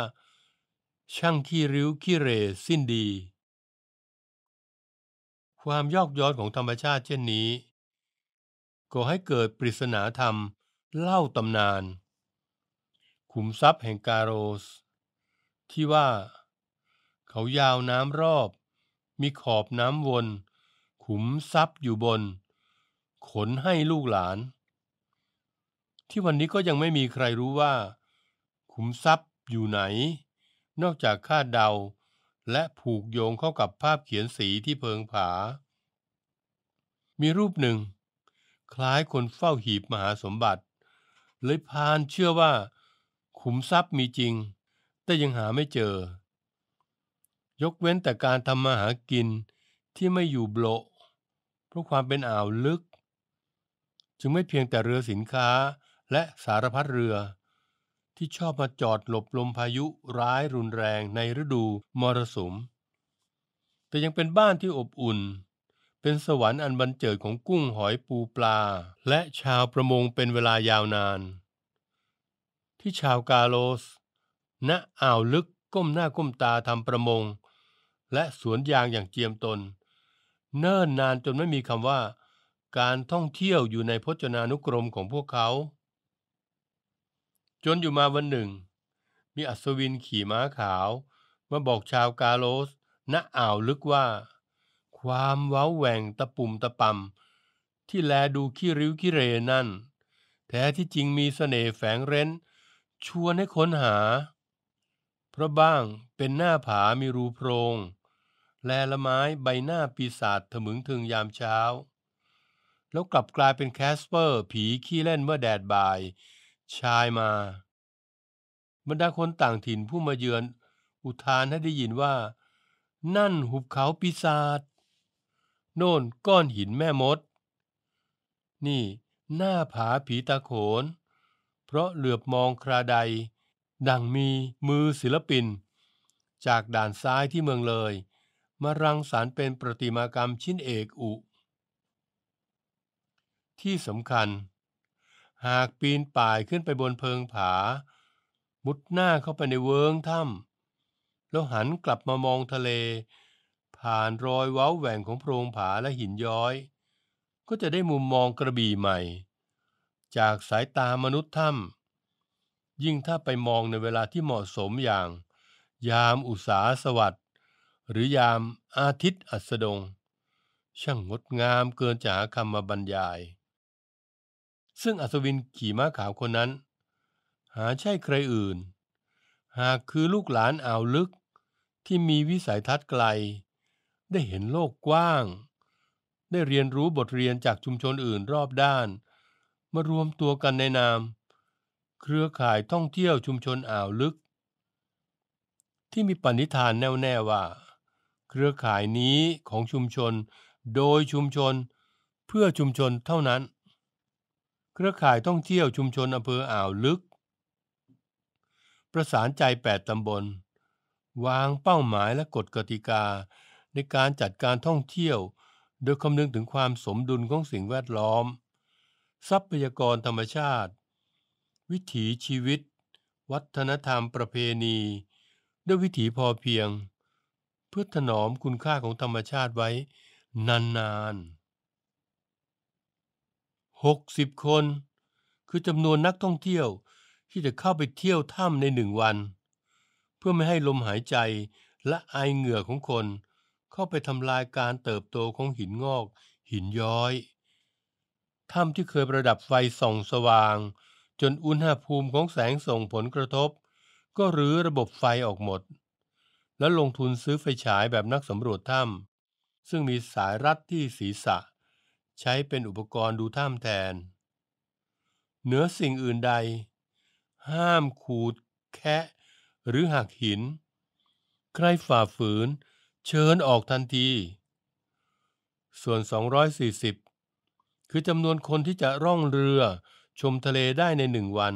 ช่างขี้ริ้วขี้เรสิ้นดี ความยอกย้อนของธรรมชาติเช่นนี้ ก็ให้เกิดปริศนาธรรมเล่าตำนาน ขุมทรัพย์แห่งกาโรส ที่ว่า เขายาวน้ำรอบ มีขอบน้ำวน ขุมทรัพย์อยู่บน ขนให้ลูกหลาน ที่วันนี้ก็ยังไม่มีใครรู้ว่า ขุมทรัพย์อยู่ไหน นอกจากคาดเดา และผูกโยงเข้ากับภาพเขียนสีที่เพิงผา มีรูปหนึ่ง คล้ายคนเฝ้าหีบมหาสมบัติเลยพานเชื่อว่า ขุมทรัพย์มีจริง แต่ยังหาไม่เจอ ยกเว้นแต่การทำมาหากินที่ไม่อยู่โบลเพราะความเป็นอ่าวลึก จึงไม่เพียงแต่เรือสินค้าและสารพัดเรือ ที่ชอบมาจอดหลบลมพายุร้ายรุนแรงในฤดูมรสุม แต่ยังเป็นบ้านที่อบอุ่นเป็นสวรรค์อันบันเจิดของกุ้งหอยปูปลา และชาวประมงเป็นเวลายาวนาน ที่ชาวกาโลสณอ่าวลึกก้มหน้าก้มตาทำประมง และสวนยางอย่างเจียมตนเนิ่นนานจนไม่มีคำว่า การท่องเที่ยวอยู่ในพจนานุกรมของพวกเขา จนอยู่มาวันหนึ่ง มีอัศวินขี่ม้าขาว มาบอกชาวกาโลสณอ่าวลึกว่าความเว้าแหว่งตะปุ่มตะปำที่แลดูขี้ริ้วขี้เรนั่นแท้ที่จริงมีสเสน่ห์แฝงเร้นชวนให้ค้นหา เพราะบ้างเป็นหน้าผามีรูโพรง แลละไม้ใบหน้าปีศาจถมึงถึงยามเช้า แล้วกลับกลายเป็นแคสเปอร์ผีขี้เล่นเมื่อแดดบ่าย ชายมา บรรดาคนต่างถิ่นผู้มาเยือน อุทานให้ได้ยินว่า นั่นหุบเขาปีศาจโน่นก้อนหินแม่มด นี่หน้าผาผีตาโขน เพราะเหลือบมองคราใด ดังมีมือศิลปิน จากด่านซ้ายที่เมืองเลย มารังสารเป็นประติมากรรมชิ้นเอกอุ ที่สำคัญ หากปีนป่ายขึ้นไปบนเพิงผา มุดหน้าเข้าไปในเวิงถ้ำแล้วหันกลับมามองทะเลผ่านรอยเว้าแหว่งของโพรงผาและหินย้อย ก็จะได้มุมมองกระบี่ใหม่ จากสายตามนุษย์ถ้ำยิ่งถ้าไปมองในเวลาที่เหมาะสมอย่าง ยามอุษาสวัสดหรือยามอาทิตย์อัสดง ช่างงดงามเกินจะหาคำมาบรรยาย ซึ่งอัศวินขี่ม้าขาวคนนั้น หาใช่ใครอื่น หากคือลูกหลานอ่าวลึกที่มีวิสัยทัศน์ไกลได้เห็นโลกกว้าง ได้เรียนรู้บทเรียนจากชุมชนอื่นรอบด้าน มารวมตัวกันในนาม เครือข่ายท่องเที่ยวชุมชนอ่าวลึก ที่มีปณิธานแน่วแน่ว่า เครือข่ายนี้ของชุมชนโดยชุมชนเพื่อชุมชนเท่านั้น เครือข่ายท่องเที่ยวชุมชนอำเภออ่าวลึก ประสานใจ 8 ตำบล วางเป้าหมายและกฎกติกาในการจัดการท่องเที่ยว โดยคำนึงถึงความสมดุลของสิ่งแวดล้อม ทรัพยากรธรรมชาติ วิถีชีวิต วัฒนธรรมประเพณี ด้วยวิถีพอเพียง เพื่อถนอมคุณค่าของธรรมชาติไว้ นานๆ60 คน คือจำนวนนักท่องเที่ยวที่จะเข้าไปเที่ยวถ้ำในหนึ่งวัน เพื่อไม่ให้ลมหายใจและไอเหงื่อของคนเข้าไปทำลายการเติบโตของหินงอก หินย้อยถ้ำที่เคยประดับไฟส่องสว่าง จนอุณหภูมิของแสงส่งผลกระทบ ก็รื้อระบบไฟออกหมด แล้วลงทุนซื้อไฟฉายแบบนักสำรวจถ้ำซึ่งมีสายรัดที่ศีรษะ ใช้เป็นอุปกรณ์ดูถ้ำแทน เหนือสิ่งอื่นใด ห้ามขูดแคะ หรือหักหิน ใครฝ่าฝืนเชิญออกทันที ส่วน 240 คือจำนวนคนที่จะร่องเรือชมทะเลได้ในหนึ่งวัน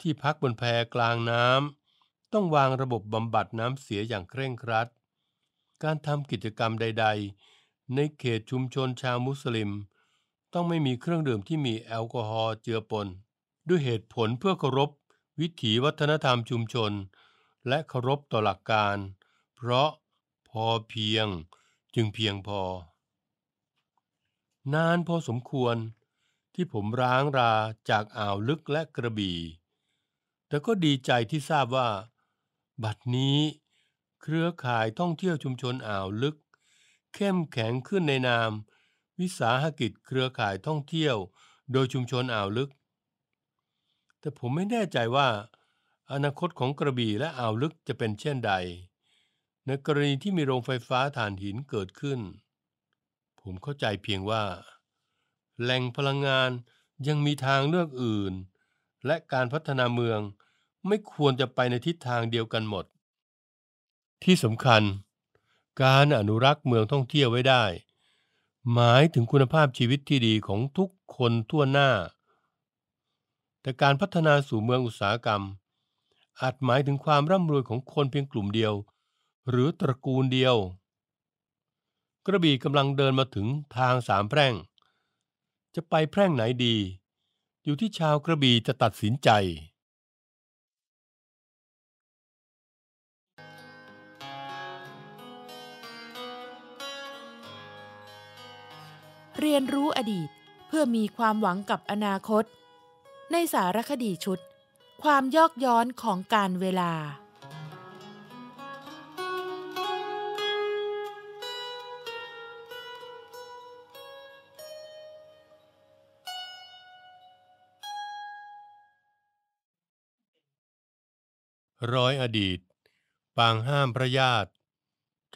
ที่พักบนแพกลางน้ำ ต้องวางระบบบำบัดน้ำเสียอย่างเคร่งครัด การทำกิจกรรมใดๆ ในเขตชุมชนชาวมุสลิม ต้องไม่มีเครื่องดื่มที่มีแอลกอฮอล์เจือปน ด้วยเหตุผลเพื่อเคารพวิถีวัฒนธรรมชุมชน และเคารพต่อหลักการ เพราะพอเพียงจึงเพียงพอ นานพอสมควรที่ผมร้างราจากอ่าวลึกและกระบี่แต่ก็ดีใจที่ทราบว่า บัดนี้เครือข่ายท่องเที่ยวชุมชนอ่าวลึก เข้มแข็งขึ้นในนาม วิสาหกิจเครือข่ายท่องเที่ยวโดยชุมชนอ่าวลึก แต่ผมไม่แน่ใจว่า อนาคตของกระบี่และอ่าวลึกจะเป็นเช่นใดในกรณีที่มีโรงไฟฟ้าถ่านหินเกิดขึ้น ผมเข้าใจเพียงว่า แหล่งพลังงานยังมีทางเลือกอื่น และการพัฒนาเมืองไม่ควรจะไปในทิศทางเดียวกันหมด ที่สำคัญ การอนุรักษ์เมืองท่องเที่ยวไว้ได้ หมายถึงคุณภาพชีวิตที่ดีของทุกคนทั่วหน้า แต่การพัฒนาสู่เมืองอุตสาหกรรม อาจหมายถึงความร่ำรวยของคนเพียงกลุ่มเดียวหรือตระกูลเดียว กระบี่กำลังเดินมาถึงทางสามแพร่ง จะไปแพร่งไหนดี อยู่ที่ชาวกระบี่จะตัดสินใจ เรียนรู้อดีตเพื่อมีความหวังกับอนาคต ในสารคดีชุด ความยอกย้อนของการเวลาร้อยอดีตปางห้ามพระญาติ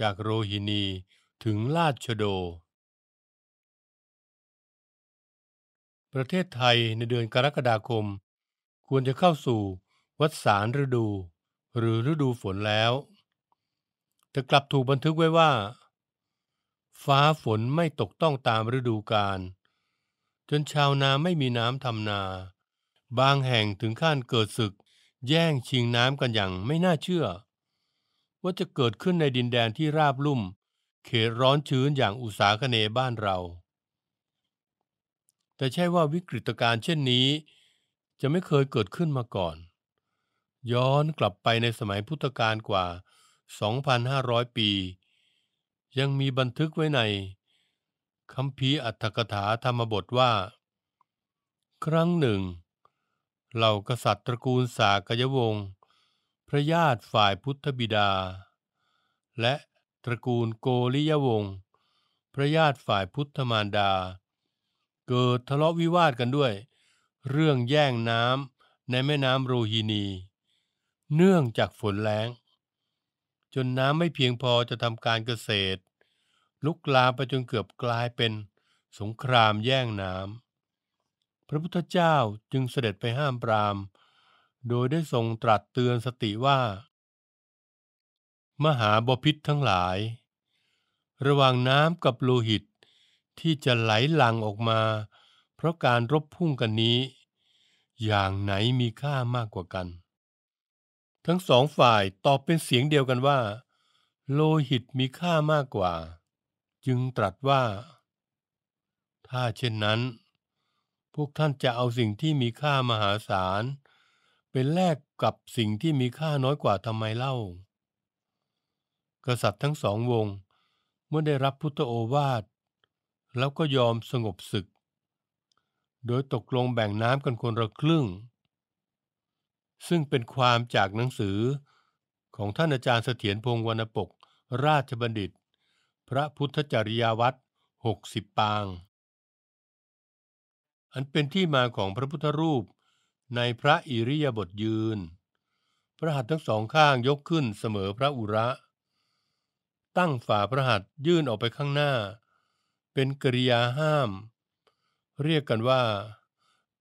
จากโรหินีถึงราชโด ประเทศไทยในเดือนกรกฎาคม ควรจะเข้าสู่วัดสารฤดู หรือฤดูฝนแล้วแต่กลับถูกบันทึกไว้ว่า ฟ้าฝนไม่ตกต้องตามฤดูกาลจนชาวนาไม่มีน้ำทำนา บางแห่งถึงขั้นเกิดศึกแย่งชิงน้ำกันอย่างไม่น่าเชื่อ ว่าจะเกิดขึ้นในดินแดนที่ราบลุ่มเขตร้อนชื้นอย่างอุสาคเนบ้านเรา แต่ใช่ว่าวิกฤตการณ์เช่นนี้ จะไม่เคยเกิดขึ้นมาก่อน ย้อนกลับไปในสมัยพุทธกาลกว่า 2,500 ปี ยังมีบันทึกไว้ในคำพีอัตถกถาธรรมบทว่า ครั้งหนึ่งเหล่ากษัตริย์ตระกูลสากยวงศ์พระญาติฝ่ายพุทธบิดา และตระกูลโกริยวงศ์พระญาติฝ่ายพุทธมารดา เกิดทะเลาะวิวาทกันด้วย เรื่องแย่งน้ำในแม่น้ำโรฮีนี เนื่องจากฝนแล้ง จนน้ำไม่เพียงพอจะทำการเกษตร ลุกลามไปจนเกือบกลายเป็นสงครามแย่งน้ำพระพุทธเจ้าจึงเสด็จไปห้ามปรามโดยได้ทรงตรัสเตือนสติว่า มหาบพิษทั้งหลาย ระหว่างน้ำกับโลหิตที่จะไหลหลั่งออกมา เพราะการรบพุ่งกันนี้ อย่างไหนมีค่ามากกว่ากัน ทั้งสองฝ่ายตอบเป็นเสียงเดียวกันว่า โลหิตมีค่ามากกว่า จึงตรัสว่า ถ้าเช่นนั้นพวกท่านจะเอาสิ่งที่มีค่ามหาศาลเป็นแลกกับสิ่งที่มีค่าน้อยกว่าทำไมเล่า กษัตริย์ทั้งสองวงเมื่อได้รับพุทธโอวาทแล้วก็ยอมสงบศึก โดยตกลงแบ่งน้ำกันคนละครึ่ง ซึ่งเป็นความจากหนังสือของท่านอาจารย์เสถียรพงศ์วรรณปกราชบัณฑิตพระพุทธจริยาวัตร60 ปางอันเป็นที่มาของพระพุทธรูปในพระอิริยาบถยืน พระหัตถ์ทั้งสองข้างยกขึ้นเสมอพระอุระ ตั้งฝ่าพระหัตถ์ยื่นออกไปข้างหน้า เป็นกริยาห้าม เรียกกันว่า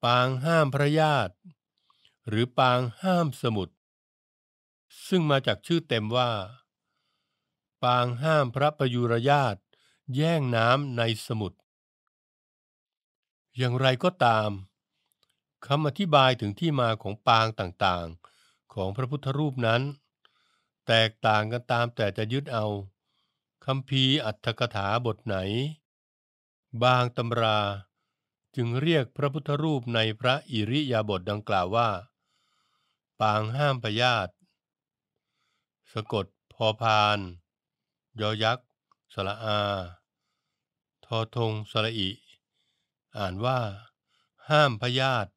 ปางห้ามพระญาติหรือปางห้ามสมุดซึ่งมาจากชื่อเต็มว่า ปางห้ามพระประยุรญาติแย่งน้ำในสมุทรอย่างไรก็ตามคำอธิบายถึงที่มาของปางต่างๆของพระพุทธรูปนั้น แตกต่างกันตามแต่จะยึดเอาคำพีอัตถกถาบทไหน บางตำรา จึงเรียกพระพุทธรูปในพระอิริยาบถดังกล่าวว่า ปางห้ามพยาธสะกดพอพาน ยอยักษ์สละอา ทอทงสละอิอ่านว่าห้ามพระญาติ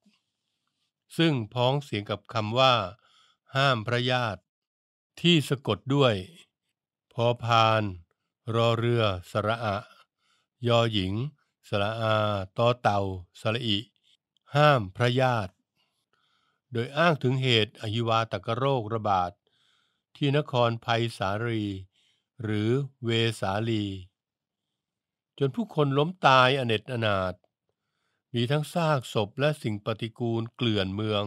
ซึ่งพ้องเสียงกับคำว่า ห้ามพระญาติที่สะกดด้วย พอพาน รอเรือ สระอะ ยอหญิง สระอาตอเต่าสระอิ ห้ามพระญาติโดยอ้างถึงเหตุอหิวาตกโรคระบาด ที่นครภัยสาลีหรือเวสาลี จนผู้คนล้มตายอเนจอนาถมีทั้งซากศพและสิ่งปฏิกูลเกลื่อนเมือง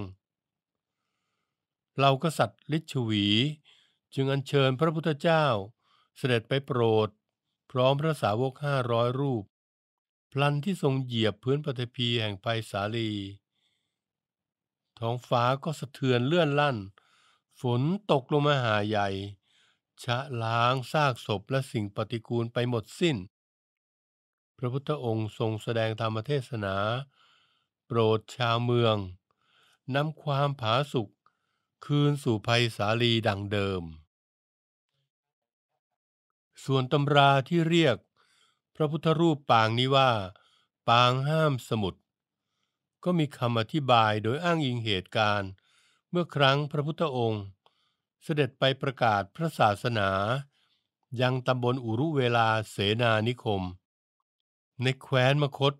เรากษัตริย์ลิชวีจึงอัญเชิญพระพุทธเจ้า เสด็จไปโปรด พร้อมพระสาวกห้าร้อยรูป พลันที่ทรงเหยียบพื้นปฐพีแห่งไพศาลี ท้องฟ้าก็สะเทือนเลื่อนลั่น ฝนตกลงมาหาใหญ่ชะล้างซากศพและสิ่งปฏิกูลไปหมดสิ้นพระพุทธองค์ทรงแสดงธรรมเทศนา โปรดชาวเมืองนำความผาสุกคืนสู่ภัยสาลีดังเดิม ส่วนตำราที่เรียกพระพุทธรูปปางนี้ว่า ปางห้ามสมุด ก็มีคำอธิบายโดยอ้างอิงเหตุการณ์เมื่อครั้งพระพุทธองค์เสด็จไปประกาศพระศาสนา ยังตำบลอุรุเวลาเสนานิคมในแคว้นมคต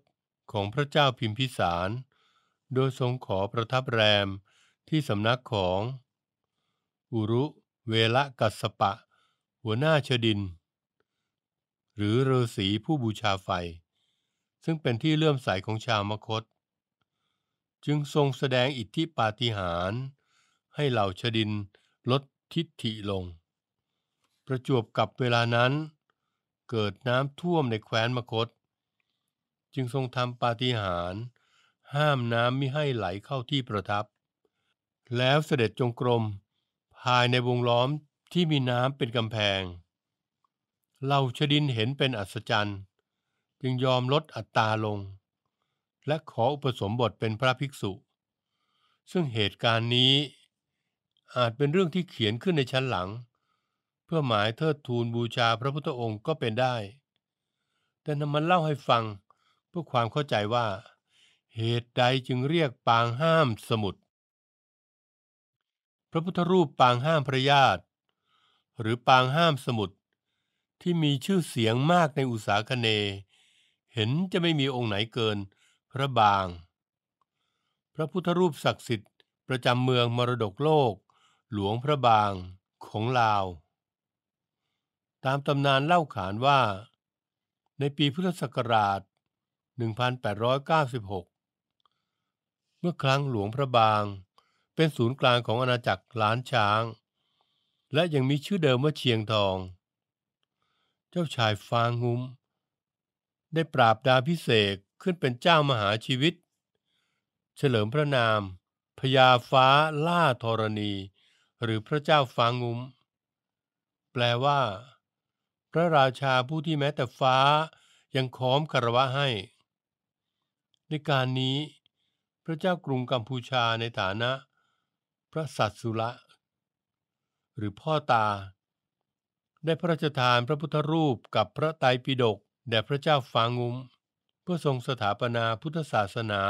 ของพระเจ้าพิมพิสาร โดยทรงขอประทับแรมที่สำนักของ อุรุเวละกัสปะหัวหน้าชดิน หรือฤาษีผู้บูชาไฟ ซึ่งเป็นที่เลื่อมใสของชาวมคต จึงทรงแสดงอิทธิปาฏิหาริย์ให้เหล่าชดินลดทิฏฐิลง ประจวบกับเวลานั้นเกิดน้ำท่วมในแคว้นมคตจึงทรงทำปาฏิหาริย์ห้ามน้ำมิให้ไหลเข้าที่ประทับ แล้วเสด็จจงกรม ภายในวงล้อมที่มีน้ำเป็นกำแพงเราชดินเห็นเป็นอัศจรรย์ จึงยอมลดอัตราลง และขออุปสมบทเป็นพระภิกษุ ซึ่งเหตุการณ์นี้อาจเป็นเรื่องที่เขียนขึ้นในชั้นหลัง เพื่อหมายเทิดทูนบูชาพระพุทธองค์ก็เป็นได้ แต่นำมันเล่าให้ฟังเพื่อความเข้าใจว่า เหตุใดจึงเรียกปางห้ามสมุดพระพุทธรูปปางห้ามพระญาติหรือปางห้ามสมุดที่มีชื่อเสียงมากในอุษาคเน เห็นจะไม่มีองค์ไหนเกิน พระบาง พระพุทธรูปศักดิ์สิทธิ์ประจำเมืองมรดกโลก หลวงพระบาง ของลาว ตามตำนานเล่าขานว่า ในปีพุทธศักราช1896 เมื่อครั้งหลวงพระบาง เป็นศูนย์กลางของอาณาจักรล้านช้าง และยังมีชื่อเดิมว่าเชียงทอง เจ้าชายฟางงุ้มได้ปราบดาพิเศษขึ้นเป็นเจ้ามหาชีวิต เฉลิมพระนาม พญาฟ้าล่าธรณี หรือพระเจ้าฟางงุ้มแปลว่า พระราชาผู้ที่แม้แต่ฟ้ายังค้อมคารวะให้ในการนี้พระเจ้ากรุงกัมพูชาในฐานะ พระสัตสุระหรือพ่อตา ได้พระราชทานพระพุทธรูปกับพระไตรปิฎกแด่พระเจ้าฟางุม เพื่อทรงสถาปนาพุทธศาสนา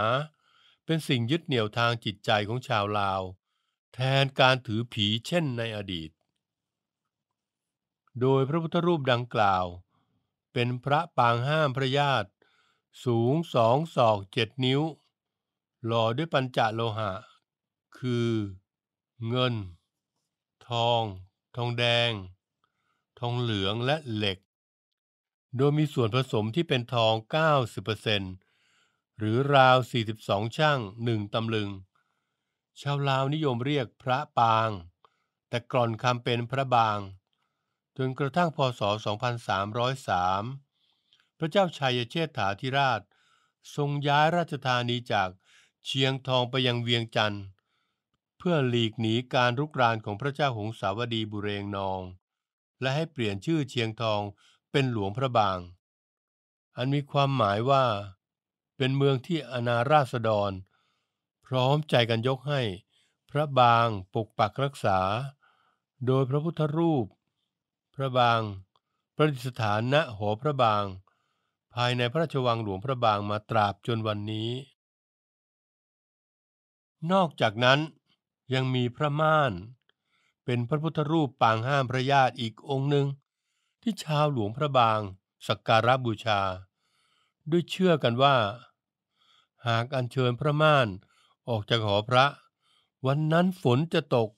เป็นสิ่งยึดเหนี่ยวทางจิตใจของชาวลาว แทนการถือผีเช่นในอดีต โดยพระพุทธรูปดังกล่าวเป็นพระปางห้ามพระญาติสูงสองศอกเจ็ดนิ้ว หล่อด้วยปัญจโลหะ คือเงิน ทอง ทองแดง ทองเหลืองและเหล็ก โดยมีส่วนผสมที่เป็นทอง 90%หรือราว 42ช่างหนึ่งตำลึง ชาวลาวนิยมเรียกพระปาง แต่กร่อนคำเป็นพระบาง จนกระทั่งพศ 2303พระเจ้าชัยเชษฐาธิราช ทรงย้ายราชธานีจากเชียงทองไปยังเวียงจันทร์เพื่อหลีกหนีการรุกรานของพระเจ้าหงสาวดีบุเรงนอง และให้เปลี่ยนชื่อเชียงทองเป็นหลวงพระบาง อันมีความหมายว่า เป็นเมืองที่อนาราษฎรพร้อมใจกันยกให้ พระบางปกปักรักษา โดยพระพุทธรูป พระบางประดิษฐานณหอพระบางภายในพระราชวังหลวงพระบางมาตราบจนวันนี้ นอกจากนั้นยังมีพระม่าน เป็นพระพุทธรูปปางห้ามพระญาติอีกองค์หนึ่ง ที่ชาวหลวงพระบางสักการะบูชา ด้วยเชื่อกันว่า หากอัญเชิญพระม่านออกจากหอพระ วันนั้นฝนจะตก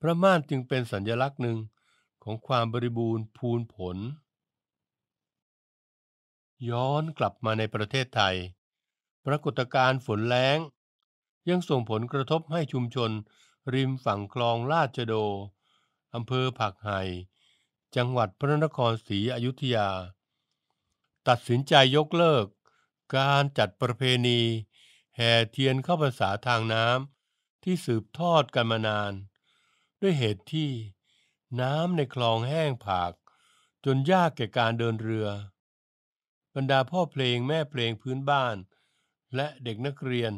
พระม่านจึงเป็นสัญลักษณ์หนึ่งของความบริบูรณ์พูนผลย้อนกลับมาในประเทศไทย ปรากฏการณ์ฝนแล้ง ยังส่งผลกระทบให้ชุมชนริมฝั่งคลองลาดจโด อำเภอผักไห่จังหวัดพระนครศรีอยุธยา ตัดสินใจยกเลิก การจัดประเพณี แห่เทียนเข้าภาษาทางน้ำที่สืบทอดกันมานาน ด้วยเหตุที่น้ำในคลองแห้งผาก จนยากแก่การเดินเรือรรดาพ่อเพลงแม่เพลงพื้นบ้าน และเด็กนักเรียน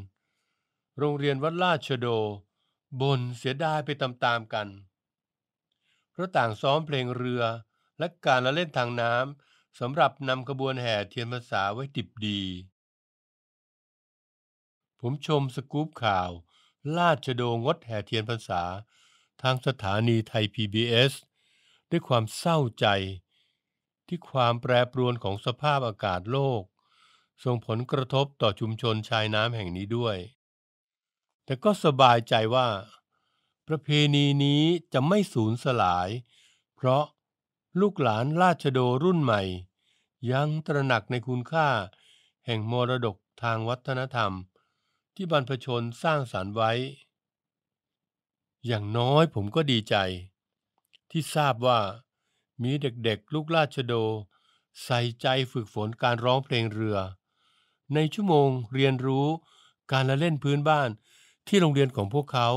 โรงเรียนวัดราชโด บนเสียดายไปตามๆกัน เพราะต่างซ้อมเพลงเรือและการละเล่นทางน้ำสำหรับนำขบวนแห่เทียนภาษาไว้ติบดี ผมชมสกู๊ปข่าวลาดชโด งดแห่เทียนภาษาทางสถานีไทย PBS ด้วยความเศร้าใจที่ความแปรปรวนของสภาพอากาศโลกส่งผลกระทบต่อชุมชนชายน้ำแห่งนี้ด้วย แต่ก็สบายใจว่า ประเพณีนี้จะไม่สูญสลาย เพราะลูกหลานราชโดรุ่นใหม่ ยังตระหนักในคุณค่า แห่งมรดกทางวัฒนธรรม ที่บรรพชนสร้างสารรค์ไว้ อย่างน้อยผมก็ดีใจ ที่ทราบว่ามีเด็กๆลูกราชโด ใส่ใจฝึกฝนการร้องเพลงเรือ ในชั่วโมงเรียนรู้การละเล่นพื้นบ้านที่โรงเรียนของพวกเขา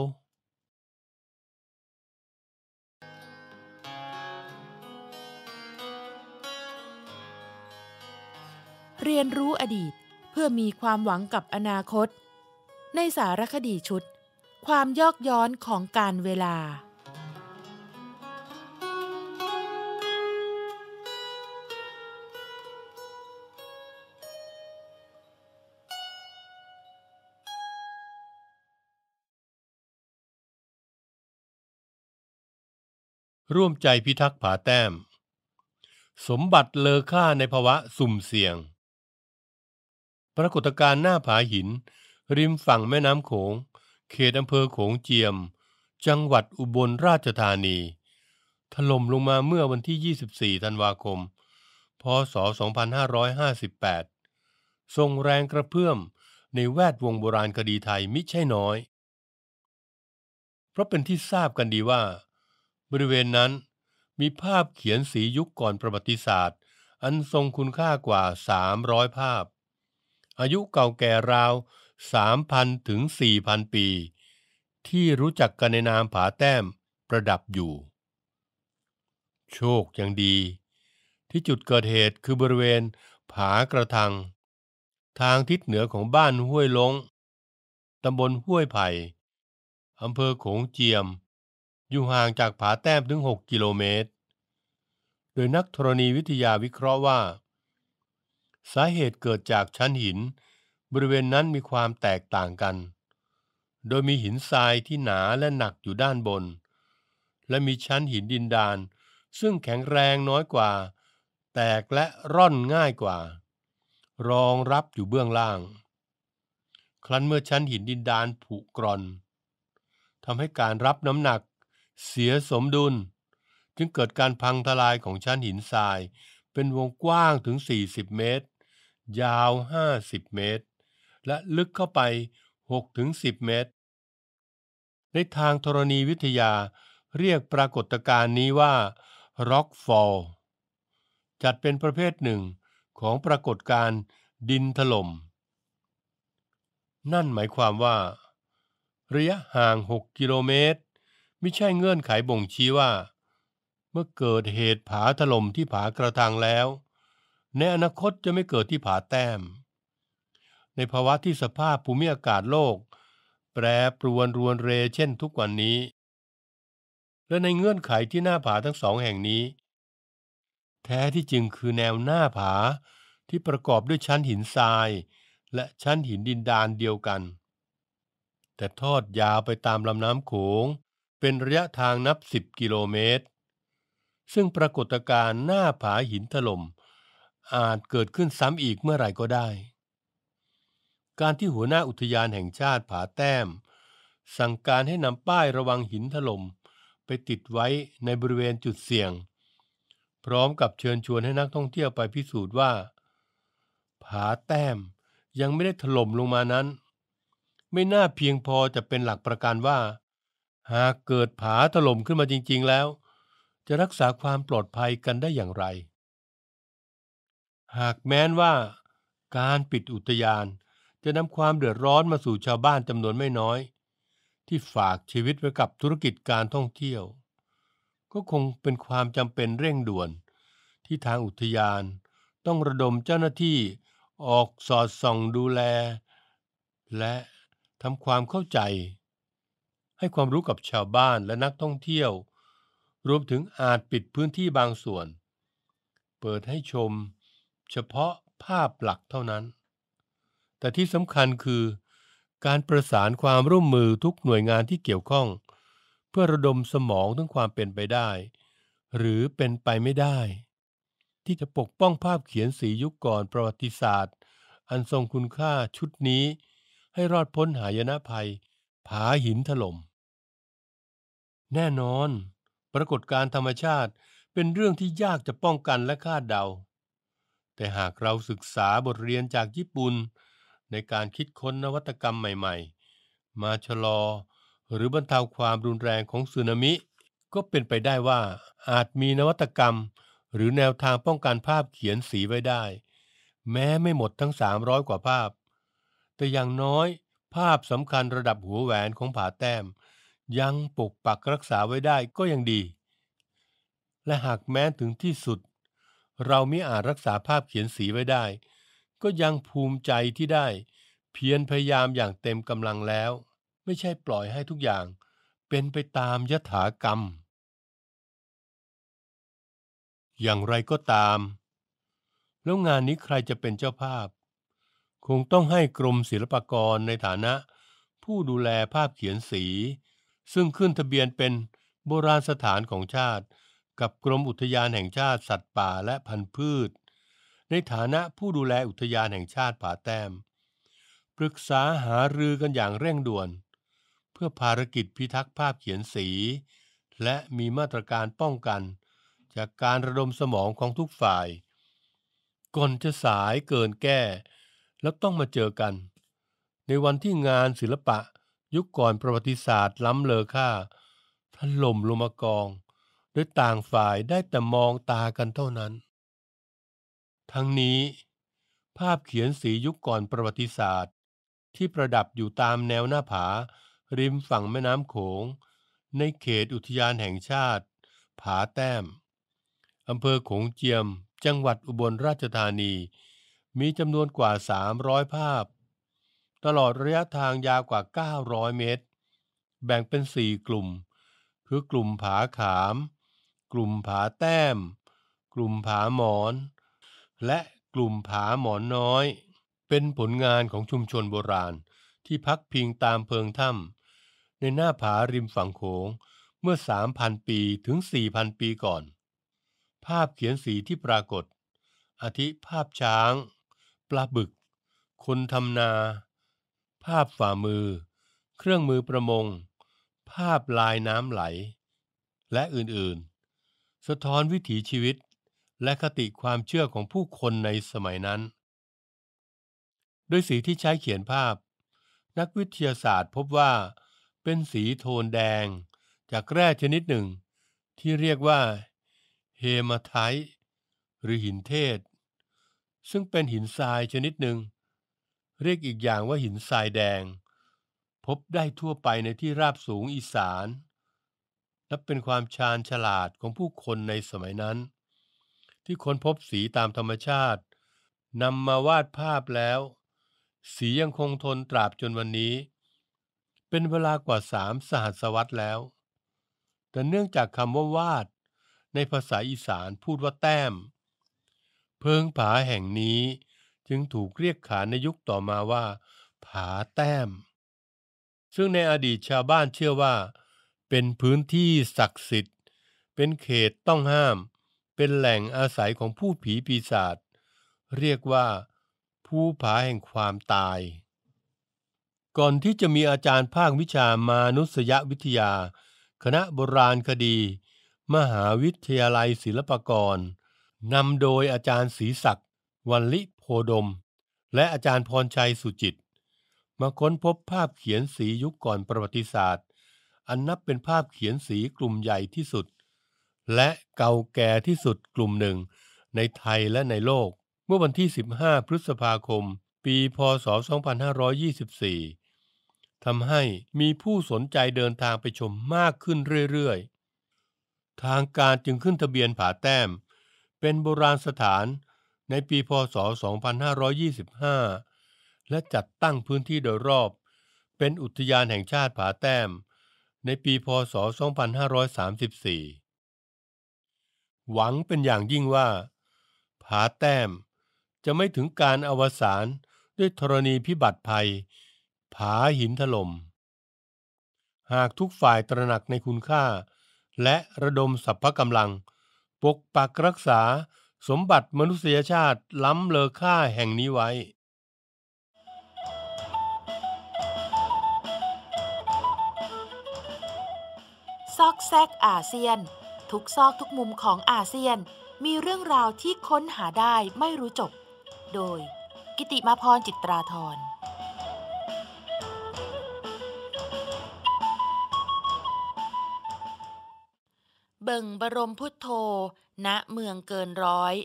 เรียนรู้อดีตเพื่อมีความหวังกับอนาคต ในสารคดีชุด ความยอกย้อนของการเวลาร่วมใจพิทักษ์ผาแต้ม สมบัติเลอค่าในภาวะสุ่มเสี่ยง ปรากฏการณ์หน้าผาหิน ริมฝั่งแม่น้ำโขง เขตอำเภอโขงเจียม จังหวัดอุบลราชธานี ถล่มลงมาเมื่อวันที่ 24ธันวาคมพศ2558ทรงแรงกระเพื่อม ในแวดวงโบราณคดีไทยมิใช่น้อย เพราะเป็นที่ทราบกันดีว่าบริเวณนั้นมีภาพเขียนสียุคก่อนประวัติศาสตร์ อันทรงคุณค่ากว่า 300 ภาพ อายุเก่าแก่ราว 3,000 ถึง 4,000 ปี ที่รู้จักกันในนามผาแต้มประดับอยู่ โชคยังดี ที่จุดเกิดเหตุคือบริเวณผากระทัง ทางทิศเหนือของบ้านห้วยลงตำบลห้วยไผ่อำเภอโขงเจียมอยู่ห่างจากผาแต้มถึง 6 กิโลเมตร โดยนักธรณีวิทยาวิเคราะห์ว่า สาเหตุเกิดจากชั้นหินบริเวณนั้นมีความแตกต่างกัน โดยมีหินทรายที่หนาและหนักอยู่ด้านบน และมีชั้นหินดินดาน ซึ่งแข็งแรงน้อยกว่า แตกและร่อนง่ายกว่า รองรับอยู่เบื้องล่าง ครั้นเมื่อชั้นหินดินดานผุกร่อนทำให้การรับน้ำหนักเสียสมดุล จึงเกิดการพังทลายของชั้นหินทรายเป็นวงกว้างถึง 40 เมตร ยาว 50 เมตร และลึกเข้าไป 6-10 เมตร ในทางธรณีวิทยาเรียกปรากฏการณ์นี้ว่า rock fall จัดเป็นประเภทหนึ่งของปรากฏการณ์ดินถลม่มนั่นหมายความว่าระยะห่าง 6 กิโลเมตรไม่ใช่เงื่อนไขบ่งชี้ว่า เมื่อเกิดเหตุผาถล่มที่ผากระทางแล้ว ในอนาคตจะไม่เกิดที่ผาแต้ม ในภาวะที่สภาพภูมิอากาศโลก แปรปรวนรวนเรเช่นทุกวันนี้และในเงื่อนไขที่หน้าผาทั้งสองแห่งนี้ แท้ที่จริงคือแนวหน้าผาที่ประกอบด้วยชั้นหินทราย และชั้นหินดินดานเดียวกัน แต่ทอดยาวไปตามลำน้ำโขงเป็นระยะทางนับ 10 กิโลเมตร ซึ่งปรากฏการณ์หน้าผาหินถล่มอาจเกิดขึ้นซ้ำอีกเมื่อไหร่ก็ได้ การที่หัวหน้าอุทยานแห่งชาติผาแต้ม สั่งการให้นำป้ายระวังหินถล่มไปติดไว้ในบริเวณจุดเสี่ยง พร้อมกับเชิญชวนให้นักท่องเที่ยวไปพิสูจน์ว่า ผาแต้มยังไม่ได้ถล่มลงมานั้น ไม่น่าเพียงพอจะเป็นหลักประกันว่าหากเกิดผาถล่มขึ้นมาจริง ๆแล้ว จะรักษาความปลอดภัยกันได้อย่างไร หากแม้นว่าการปิดอุทยานจะนำความเดือดร้อนมาสู่ชาวบ้านจำนวนไม่น้อย ที่ฝากชีวิตไว้กับธุรกิจการท่องเที่ยว ก็คงเป็นความจำเป็นเร่งด่วน ที่ทางอุทยาน ต้องระดมเจ้าหน้าที่ออกสอดส่องดูแล และทำความเข้าใจให้ความรู้กับชาวบ้านและนักท่องเที่ยว รวมถึงอาจปิดพื้นที่บางส่วน เปิดให้ชมเฉพาะภาพหลักเท่านั้น แต่ที่สำคัญคือ การประสานความร่วมมือทุกหน่วยงานที่เกี่ยวข้อง เพื่อระดมสมองทั้งความเป็นไปได้ หรือเป็นไปไม่ได้ ที่จะปกป้องภาพเขียนสียุคก่อนประวัติศาสตร์ อันทรงคุณค่าชุดนี้ให้รอดพ้นหายนะภัยผาหินถลม่มแน่นอนปรากฏการธรรมชาติเป็นเรื่องที่ยากจะป้องกันและคาดเดา แต่หากเราศึกษาบทเรียนจากญี่ปุ่น ในการคิดค้นนวัตกรรมใหม่ ๆ มาชะลอหรือบรรเทาความรุนแรงของสึนามิ ก็เป็นไปได้ว่า อาจมีนวัตกรรม หรือแนวทางป้องกันภาพเขียนสีไว้ได้ แม้ไม่หมดทั้ง 300 กว่าภาพ แต่อย่างน้อยภาพสำคัญระดับหัวแหวนของผาแต้มยังปกปักรักษาไว้ได้ก็ยังดี และหากแม้ถึงที่สุด เรามิอาจรักษาภาพเขียนสีไว้ได้ ก็ยังภูมิใจที่ได้ เพียรพยายามอย่างเต็มกำลังแล้ว ไม่ใช่ปล่อยให้ทุกอย่าง เป็นไปตามยถากรรม อย่างไรก็ตาม แล้วงานนี้ใครจะเป็นเจ้าภาพ คงต้องให้กรมศิลปากรในฐานะ ผู้ดูแลภาพเขียนสีซึ่งขึ้นทะเบียนเป็นโบราณสถานของชาติ กับกรมอุทยานแห่งชาติสัตว์ป่าและพันธุ์พืช ในฐานะผู้ดูแลอุทยานแห่งชาติผาแต้ม ปรึกษาหารือกันอย่างเร่งด่วน เพื่อภารกิจพิทักษ์ภาพเขียนสี และมีมาตรการป้องกัน จากการระดมสมองของทุกฝ่ายก่อนจะสายเกินแก้แล้วต้องมาเจอกัน ในวันที่งานศิลปะยุคก่อนประวัติศาสตร์ล้ำเลอค่าถล่มลงมากอง ด้วยต่างฝ่ายได้แต่มองตากันเท่านั้น ทั้งนี้ ภาพเขียนสียุคก่อนประวัติศาสตร์ ที่ประดับอยู่ตามแนวหน้าผา ริมฝั่งแม่น้ำโขง ในเขตอุทยานแห่งชาติ ผาแต้มอำเภอโขงเจียมจังหวัดอุบลราชธานี มีจำนวนกว่า 300 ภาพตลอดระยะทางยาวกว่า 900 เมตร แบ่งเป็น 4 กลุ่ม คือกลุ่มผาขาม กลุ่มผาแต้ม กลุ่มผาหมอน และกลุ่มผาหมอนน้อย เป็นผลงานของชุมชนโบราณที่พักพิงตามเพิงถ้ำในหน้าผาริมฝั่งโขงเมื่อ 3,000 ปีถึง 4,000 ปีก่อน ภาพเขียนสีที่ปรากฏ อาทิภาพช้าง ปลาบึก คนทำนาภาพฝ่ามือ เครื่องมือประมง ภาพลายน้ำไหล และอื่นๆ สะท้อนวิถีชีวิตและคติความเชื่อของผู้คนในสมัยนั้นด้วยสีที่ใช้เขียนภาพ นักวิทยาศาสตร์พบว่าเป็นสีโทนแดง จากแร่ชนิดหนึ่ง ที่เรียกว่า เฮมาไทหรือหินเทศ ซึ่งเป็นหินทรายชนิดหนึ่งเรียกอีกอย่างว่าหินทรายแดง พบได้ทั่วไปในที่ราบสูงอีสาน นับเป็นความชาญฉลาดของผู้คนในสมัยนั้น ที่ค้นพบสีตามธรรมชาตินำมาวาดภาพแล้ว สียังคงทนตราบจนวันนี้ เป็นเวลากว่าสามสหัสวรรษแล้ว แต่เนื่องจากคำว่าวาด ในภาษาอีสานพูดว่าแต้ม เพิงผาแห่งนี้จึงถูกเรียกขานในยุคต่อมาว่า ผาแต้ม ซึ่งในอดีตชาวบ้านเชื่อว่า เป็นพื้นที่ศักดิ์สิทธิ์ เป็นเขตต้องห้าม เป็นแหล่งอาศัยของผู้ผีปีศาจเรียกว่าผู้ผาแห่งความตาย ก่อนที่จะมีอาจารย์ภาควิชามานุษยวิทยา คณะโบราณคดี มหาวิทยาลัยศิลปากร นำโดยอาจารย์ศรีศักดิ์วันลิพดม และอาจารย์พรชัยสุจิตมาค้นพบภาพเขียนสียุคก่อนประวัติศาสตร์ อันนับเป็นภาพเขียนสีกลุ่มใหญ่ที่สุด และเก่าแก่ที่สุดกลุ่มหนึ่งในไทยและในโลก เมื่อวันที่ 15 พฤษภาคม ปีพศ 2524ทำให้มีผู้สนใจเดินทางไปชมมากขึ้นเรื่อยๆ ทางการจึงขึ้นทะเบียนผาแต้ม เป็นโบราณสถานในปีพศ 2525 และจัดตั้งพื้นที่โดยรอบ เป็นอุทยานแห่งชาติผาแต้ม ในปีพศ 2534 หวังเป็นอย่างยิ่งว่าผาแต้มจะไม่ถึงการอวสานด้วยธรณีพิบัติภัยผาหินถลม่ม หากทุกฝ่ายตระหนักในคุณค่า และระดมสรรพกำลัง ปกปักรักษาสมบัติมนุษยชาติ ล้ำเลอค่าแห่งนี้ไว้ ซอกแซกอาเซียน ทุกซอกทุกมุมของอาเซียนมีเรื่องราวที่ค้นหาได้ไม่รู้จบ โดยกิติมาพรจิตราธรเบิ่งบรมพุทโธณเมืองเกินร้อย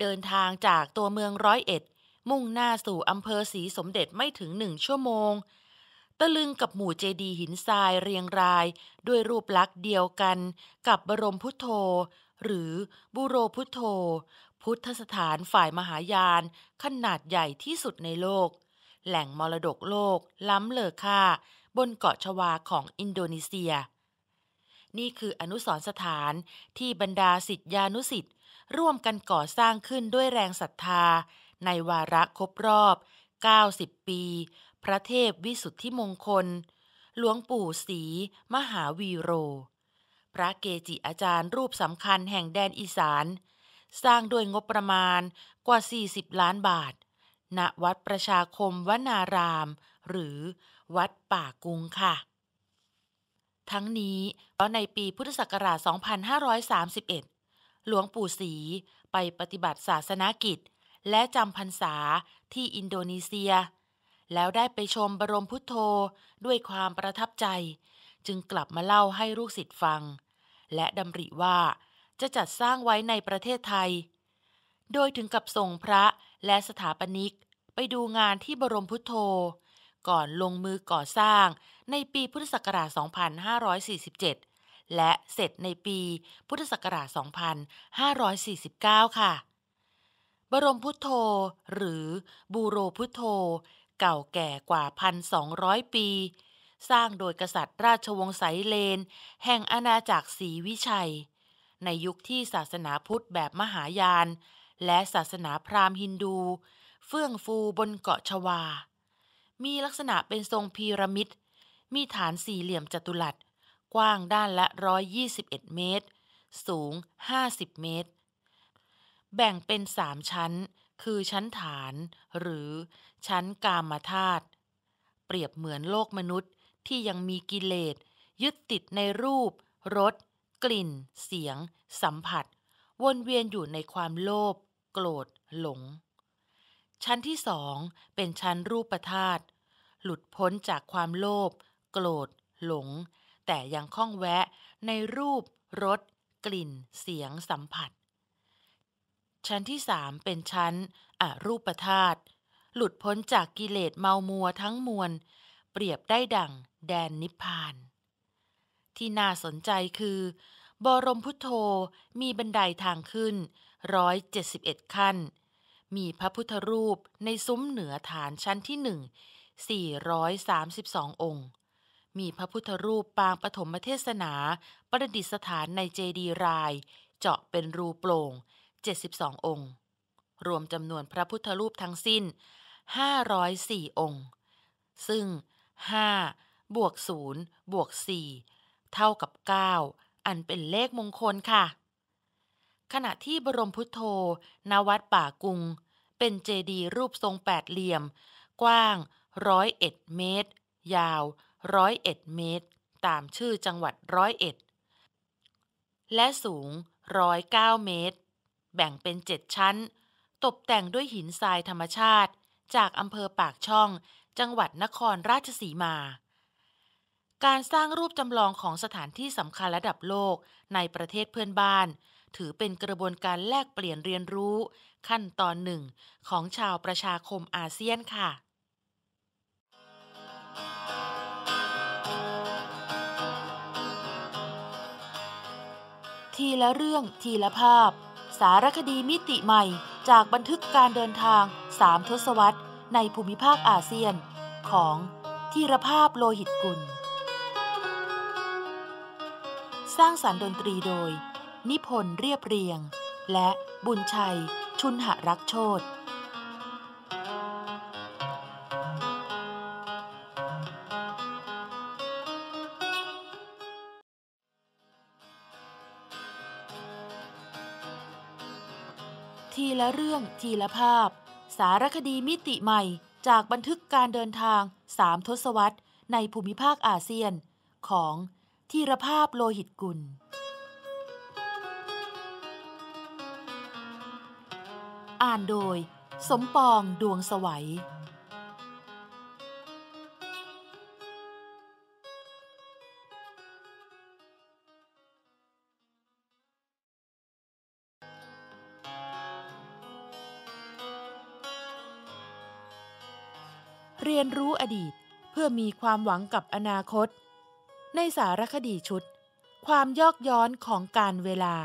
เดินทางจากตัวเมืองร้อยเอ็ด มุ่งหน้าสู่อำเภอศรีสมเด็จไม่ถึงหนึ่งชั่วโมง ตะลึงกับหมู่เจดีหินทรายเรียงราย ด้วยรูปลักษณ์เดียวกัน กับบรมพุทโธ หรือบุโรพุทโธ พุทธสถานฝ่ายมหายาน ขนาดใหญ่ที่สุดในโลก แหล่งมรดกโลกล้ำเลอค่า บนเกาะชวาของอินโดนีเซียนี่คืออนุสรสถานที่บรรดาสิทธานุสิทธิ์ร่วมกันก่อสร้างขึ้นด้วยแรงศรัทธาในวาระครบรอบ 90 ปี พระเทพวิสุทธิมงคล หลวงปู่ศรีมหาวีโร พระเกจิอาจารย์รูปสำคัญแห่งแดนอีสาน สร้างด้วยงบประมาณกว่า 40 ล้านบาท ณวัดประชาคมวนาราม หรือวัดป่ากุงค่ะทั้งนี้เพราะในปีพุทธศักราช 2531 หลวงปู่ศรีไปปฏิบัติศาสนากิจและจำพรรษาที่อินโดนีเซีย แล้วได้ไปชมบรมพุทโธด้วยความประทับใจจึงกลับมาเล่าให้ลูกศิษย์ฟัง และดำริว่าจะจัดสร้างไว้ในประเทศไทย โดยถึงกับส่งพระและสถาปนิกไปดูงานที่บรมพุทโธก่อนลงมือก่อสร้างในปีพุทธศักราช 2547 และเสร็จในปีพุทธศักราช 2549 ค่ะ บรมพุทโธ หรือบูโรพุทโธเก่าแก่กว่า 1,200 ปี สร้างโดยกษัตริย์ราชวงศ์ไสเลนแห่งอาณาจักรศรีวิชัย ในยุคที่ศาสนาพุทธแบบมหายานและศาสนาพราหมณ์ฮินดู เฟื่องฟูบนเกาะชวามีลักษณะเป็นทรงพีระมิด มีฐานสี่เหลี่ยมจัตุรัส กว้างด้านละ 121 เมตร สูง 50 เมตร แบ่งเป็นสามชั้น คือชั้นฐาน หรือชั้นกามธาตุ เปรียบเหมือนโลกมนุษย์ที่ยังมีกิเลสยึดติดในรูป รส กลิ่นเสียง สัมผัส วนเวียนอยู่ในความโลภโกรธ หลงชั้นที่สองเป็นชั้นรูปธาตุ หลุดพ้นจากความโลภ โกรธ หลง แต่ยังคล้องแวะในรูป รส กลิ่น เสียง สัมผัส ชั้นที่สามเป็นชั้นอรูปธาตุ หลุดพ้นจากกิเลสเมามัวทั้งมวล เปรียบได้ดั่ง แดนนิพพาน ที่น่าสนใจคือ บรมพุทโธมีบันไดาทางขึ้น171ขั้นมีพระพุทธรูปในซุ้มเหนือฐานชั้นที่หนึ่ง432 องค์ มีพระพุทธรูปปางปฐมเทศนาประดิษฐานในเจดีราย เจาะเป็นรูโปร่ง 72 องค์ รวมจำนวนพระพุทธรูปทั้งสิ้น 504 องค์ ซึ่ง 5 บวก 0 บวก 4 เท่ากับ 9 อันเป็นเลขมงคลค่ะขณะที่บรมพุทโธนวัดป่ากุง เป็นเจดีรูปทรงแปดเหลี่ยม กว้างร้อยเอ็ดเมตร ยาวร้อยเอ็ดเมตร ตามชื่อจังหวัดร้อยเอ็ดและสูงร้อยเก้าเมตร แบ่งเป็นเจ็ดชั้น ตกแต่งด้วยหินทรายธรรมชาติ จากอำเภอปากช่องจังหวัดนครราชสีมา การสร้างรูปจำลองของสถานที่สำคัญระดับโลกในประเทศเพื่อนบ้านถือเป็นกระบวนการแลกเปลี่ยนเรียนรู้ ขั้นตอนหนึ่งของชาวประชาคมอาเซียนค่ะ ทีละเรื่องทีละภาพ สารคดีมิติใหม่จากบันทึกการเดินทางสามทศวรรษ ในภูมิภาคอาเซียน ของทีรภาพโลหิตกุล สร้างสารรค์ดนตรีโดยนิพนธ์เรียบเรียง และบุญชัย ชุนหรักโชตทีละเรื่องทีละภาพ สารคดีมิติใหม่จากบันทึกการเดินทางสามทศวรรษในภูมิภาคอาเซียน ของทีรภาพโลหิตกุลอ่านโดยสมปองดวงสวัย เรียนรู้อดีตเพื่อมีความหวังกับอนาคต ในสารคดีชุด ความยอกย้อนของการเวลา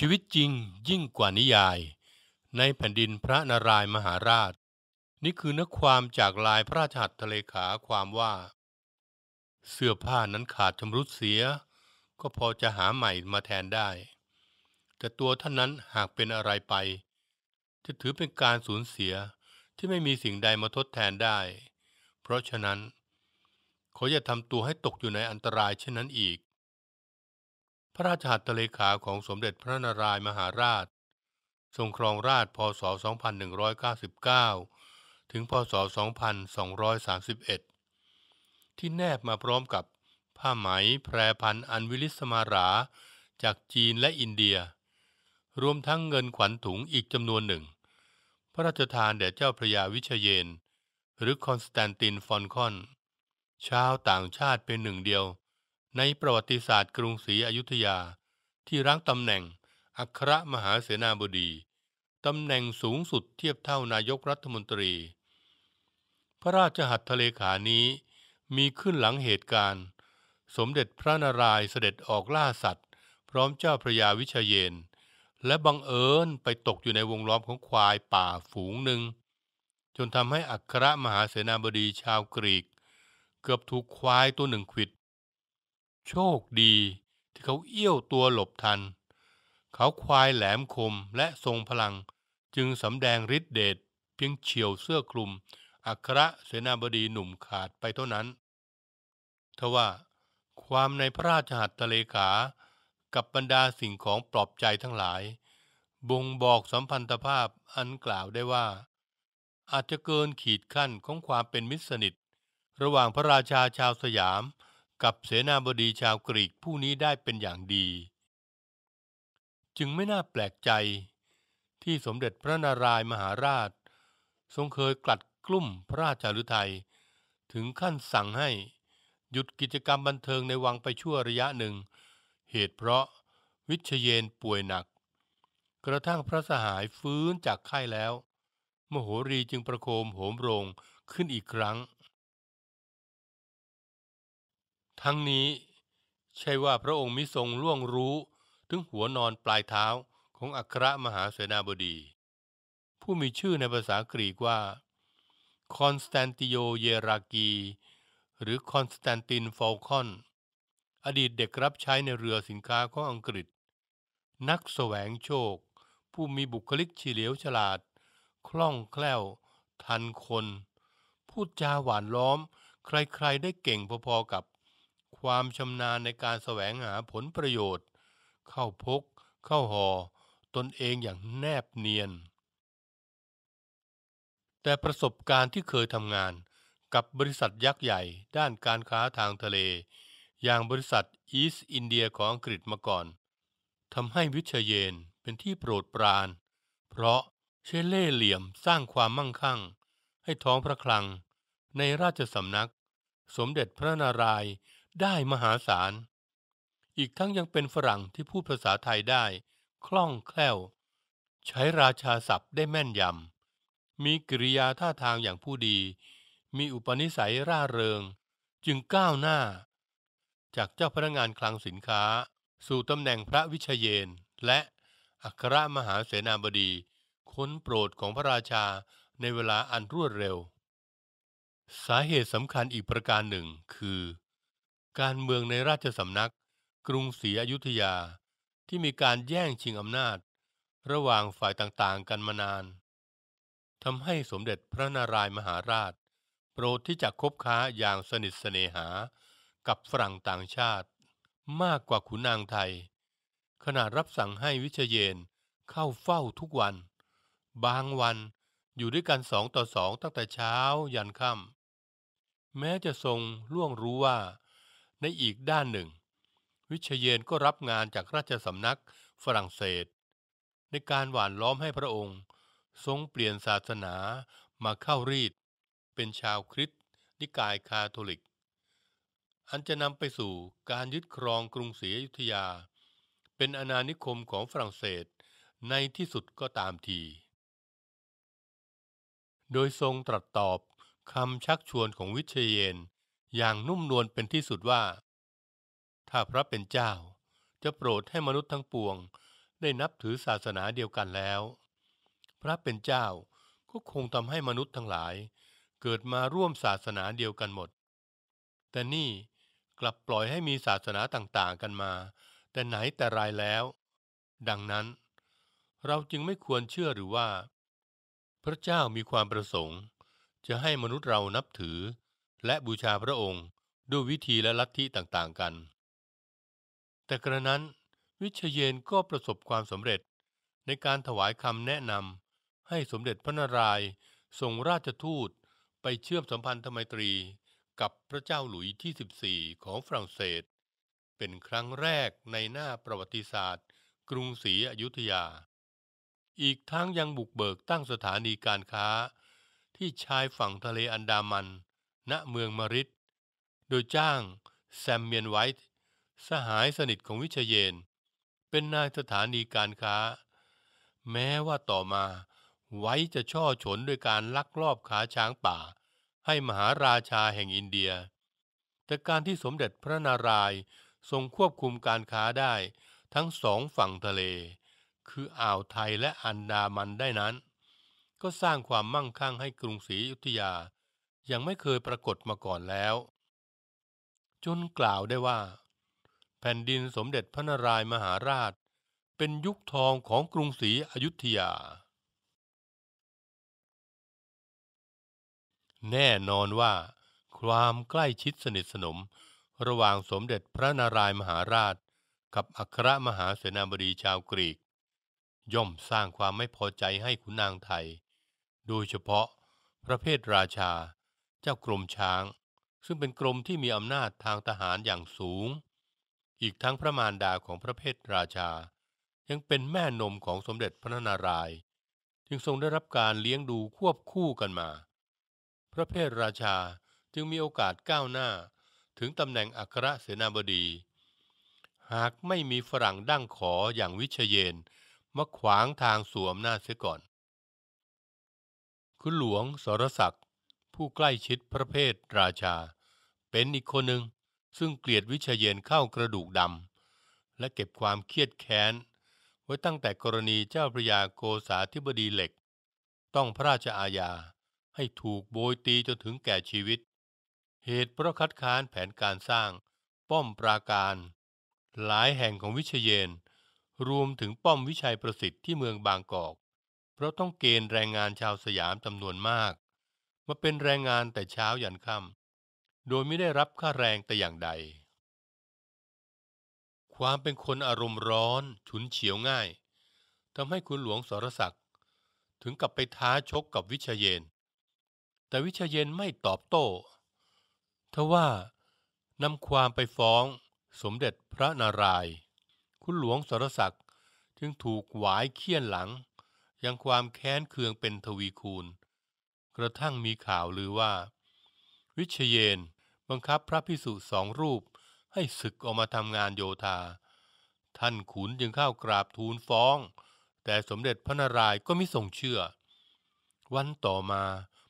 ชีวิตจริงยิ่งกว่านิยายในแผ่นดินพระนารายมหาราช นี่คือนักความจากลายพระราชหัตถเลขาความว่า เสื้อผ้านั้นขาดชำรุดเสียก็พอจะหาใหม่มาแทนได้ แต่ตัวท่านนั้นหากเป็นอะไรไป จะถือเป็นการสูญเสียที่ไม่มีสิ่งใดมาทดแทนได้ เพราะฉะนั้น เขาจะทำตัวให้ตกอยู่ในอันตรายเช่นนั้นอีกพระราชหัตถเลขาของสมเด็จพระนารายมหาราช ทรงครองราชพศ 2199 ถึงพศ 2231 ที่แนบมาพร้อมกับผ้าไหมแพรพันอันวิลิสมาราจากจีนและอินเดีย รวมทั้งเงินขวัญถุงอีกจำนวนหนึ่ง พระราชทานแด่เจ้าพระยาวิเชยน หรือคอนสแตนตินฟอนคอน ชาวต่างชาติเป็นหนึ่งเดียวในประวัติศาสตร์กรุงศรีอยุธยา ที่รั้งตำแหน่งอัครมหาเสนาบดี ตำแหน่งสูงสุดเทียบเท่านายกรัฐมนตรี พระราชหัตถเลขานี้มีขึ้นหลังเหตุการณ์ สมเด็จพระนารายณ์เสด็จออกล่าสัตว์ พร้อมเจ้าพระยาวิชเยน และบังเอิญไปตกอยู่ในวงล้อมของควายป่าฝูงหนึ่ง จนทำให้อัครมหาเสนาบดีชาวกรีก เกือบถูกควายตัวหนึ่งขิดโชคดีที่เขาเอี้ยวตัวหลบทัน เขาควายแหลมคมและทรงพลังจึงสำแดงฤทธิเดช เพียงเฉียวเสื้อคลุมอัครเสนาบดีหนุ่มขาดไปเท่านั้นทว่าความในพระราชหัตถเลขา กับบรรดาสิ่งของปลอบใจทั้งหลายบ่งบอกสัมพันธภาพอันกล่าวได้ว่า อาจจะเกินขีดขั้นของความเป็นมิตรสนิทระหว่างพระราชาชาวสยามกับเสนาบดีชาวกรีกผู้นี้ได้เป็นอย่างดี จึงไม่น่าแปลกใจ ที่สมเด็จพระนารายมหาราชทรงเคยกลัดกลุ่มพระราชาไทัยถึงขั้นสั่งให้ หยุดกิจกรรมบันเทิงในวังไปชั่วระยะหนึ่ง เหตุเพราะวิชเยนป่วยหนัก กระทั่งพระสหายฟื้นจากไข้แล้ว มโหรีจึงประโคมโหมโรงขึ้นอีกครั้งทั้งนี้ใช่ว่าพระองค์มิทรงล่วงรู้ถึงหัวนอนปลายเท้าของอัครมหาเสนาบดี ผู้มีชื่อในภาษากรีกว่า คอนสแตนติโยเยรากี หรือคอนสแตนตินฟอลคอน อดีตเด็กรับใช้ในเรือสินค้าของอังกฤษ นักแสวงโชค ผู้มีบุคลิกเฉลียวฉลาด คล่องแคล่ว ทันคน พูดจาหวานล้อม ใครๆ ได้เก่งพอๆกับความชำนาญในการแสวงหาผลประโยชน์ เข้าพก เข้าหอตนเองอย่างแนบเนียน แต่ประสบการณ์ที่เคยทำงานกับบริษัทยักษ์ใหญ่ด้านการค้าทางทะเล อย่างบริษัทอีสอินเดียของอังกฤษมาก่อนทำให้วิเชเยนเป็นที่โปรดปราน เพราะใช้เล่เหลี่ยมสร้างความมั่งคั่ง ให้ท้องพระคลังในราชสำนัก สมเด็จพระนารายได้มหาศาล อีกทั้งยังเป็นฝรั่งที่พูดภาษาไทยได้คล่องแคล่ว ใช้ราชาศัพท์ได้แม่นยำ มีกิริยาท่าทางอย่างผู้ดี มีอุปนิสัยร่าเริง จึงก้าวหน้า จากเจ้าพนักงานคลังสินค้า สู่ตำแหน่งพระวิชเยนและอัครมหาเสนาบดี ค้นโปรดของพระราชาในเวลาอันรวดเร็ว สาเหตุสำคัญอีกประการหนึ่งคือการเมืองในราชสำนักกรุงศรีอยุธยาที่มีการแย่งชิงอำนาจ ระหว่างฝ่ายต่างๆกันมานานทำให้สมเด็จพระนารายมหาราช โปรดที่จะคบค้าอย่างสนิทสเนหากับฝรั่งต่างชาติ มากกว่าขุนนางไทย ขณะรับสั่งให้วิเชเยนเข้าเฝ้าทุกวัน บางวันอยู่ด้วยกันสองต่อสองตั้งแต่เช้ายันค่ำแม้จะทรงล่วงรู้ว่าในอีกด้านหนึ่ง วิเชเยนก็รับงานจากราชสำนักฝรั่งเศส ในการหว่านล้อมให้พระองค์ ทรงเปลี่ยนศาสนามาเข้ารีด เป็นชาวคริสต์นิกายคาทอลิก อันจะนำไปสู่การยึดครองกรุงศรีอยุธยา เป็นอาณานิคมของฝรั่งเศสในที่สุดก็ตามที โดยทรงตรัสตอบคำชักชวนของวิเชเยนอย่างนุ่มนวลเป็นที่สุดว่า ถ้าพระเป็นเจ้าจะโปรดให้มนุษย์ทั้งปวง ได้นับถือศาสนาเดียวกันแล้ว พระเป็นเจ้าก็คงทำให้มนุษย์ทั้งหลาย เกิดมาร่วมศาสนาเดียวกันหมด แต่นี่กลับปล่อยให้มีศาสนาต่างๆกันมา แต่ไหนแต่ไรแล้ว ดังนั้น เราจึงไม่ควรเชื่อหรือว่า พระเจ้ามีความประสงค์ จะให้มนุษย์เรานับถือและบูชาพระองค์ด้วยวิธีและลัทธิต่าง ๆ กัน แต่กระนั้นวิเชเยนก็ประสบความสำเร็จ ในการถวายคำแนะนำให้สมเด็จพระนารายณ์ส่งราชทูตไปเชื่อมสัมพันธไมตรีกับพระเจ้าหลุยที่ 14 ของฝรั่งเศส เป็นครั้งแรกในหน้าประวัติศาสตร์ กรุงศรีอยุธยา อีกทั้งยังบุกเบิกตั้งสถานีการค้า ที่ชายฝั่งทะเลอันดามันณเมืองมาริด โดยจ้างแซมเมียนไวท์ สหายสนิทของวิเชเยน เป็นนายสถานีการค้า แม้ว่าต่อมาไว้จะช่อฉนด้วยการลักลอบขาช้างป่า ให้มหาราชาแห่งอินเดีย แต่การที่สมเด็จพระนารายณ์ทรงควบคุมการค้าได้ทั้งสองฝั่งทะเล คืออ่าวไทยและอันดามันได้นั้น ก็สร้างความมั่งคั่งให้กรุงศรีอยุธยายังไม่เคยปรากฏมาก่อนแล้ว จนกล่าวได้ว่า แผ่นดินสมเด็จพระนารายมหาราชเป็นยุคทองของกรุงศรีอยุธยา แน่นอนว่าความใกล้ชิดสนิทสนม ระหว่างสมเด็จพระนารายมหาราชกับอัครมหาเสนาบดีชาวกรีก ย่อมสร้างความไม่พอใจให้ขุนนางไทย โดยเฉพาะประเภทราชาจ้ากรมช้างซึ่งเป็นกรมที่มีอำนาจทางทหารอย่างสูง อีกทั้งพระมารดาของพระเพทราชา ยังเป็นแม่นมของสมเด็จพระนารายณ์จึงทรงได้รับการเลี้ยงดูควบคู่กันมา พระเพทราชาจึงมีโอกาสก้าวหน้าถึงตำแหน่ง อัครเสนาบดี หากไม่มีฝรั่งดั้งขออย่างวิเชยเยน มาขวางทางสวมหน้าเสียก่อน คุณหลวงสรศักดิ์ผู้ใกล้ชิดพระเพศราชา เป็นอีกคนหนึ่งซึ่งเกลียดวิเชยเยนเข้ากระดูกดำและเก็บความเครียดแค้น ไว้ตั้งแต่กรณีเจ้าพระยาโกษาธิบดีเหล็ก ต้องพระราชอาญาให้ถูกโบยตีจนถึงแก่ชีวิต เหตุเพราะคัดค้านแผนการสร้าง ป้อมปราการ หลายแห่งของวิเชยเยน รวมถึงป้อมวิชัยประสิทธิ์ที่เมืองบางกอก เพราะต้องเกณฑ์แรงงานชาวสยามจำนวนมากมาเป็นแรงงานแต่เช้ายันค่ำ โดยไม่ได้รับค่าแรงแต่อย่างใด ความเป็นคนอารมณ์ร้อนฉุนเฉียวง่ายทำให้คุณหลวงสรศักดิ์ถึงกับไปท้าชกกับวิชเยนแต่วิชเยนไม่ตอบโต้ทว่านำความไปฟ้องสมเด็จพระนารายณ์คุณหลวงสรศักดิ์จึงถูกหวายเคี่ยนหลัง ยังความแค้นเคืองเป็นทวีคูณกระทั่งมีข่าวลือว่า วิเชยเยนบังคับพระพิสุสองรูป ให้ศึกออกมาทำงานโยธา ท่านขุนจึงเข้ากราบทูลฟ้อง แต่สมเด็จพระนารายณ์ก็ไม่ทรงเชื่อ วันต่อมา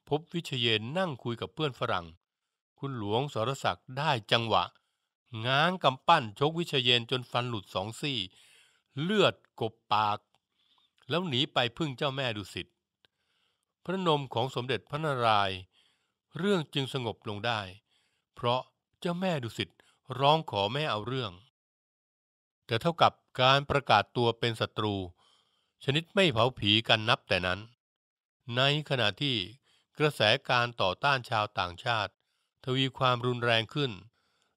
พบวิเชยเยนนั่งคุยกับเพื่อนฝรั่ง คุณหลวงสรศักดิ์ได้จังหวะง้างกำปั้นชกวิเชยเยนจนฟันหลุดสองซี่ เลือดกบปาก แล้วหนีไปพึ่งเจ้าแม่ดุสิตพระนมของสมเด็จพระนารายณ์เรื่องจึงสงบลงได้ เพราะเจ้าแม่ดุสิตร้องขอไม่เอาเรื่อง แต่เท่ากับการประกาศตัวเป็นศัตรู ชนิดไม่เผาผีกันนับแต่นั้น ในขณะที่กระแสการต่อต้านชาวต่างชาติ ทวีความรุนแรงขึ้น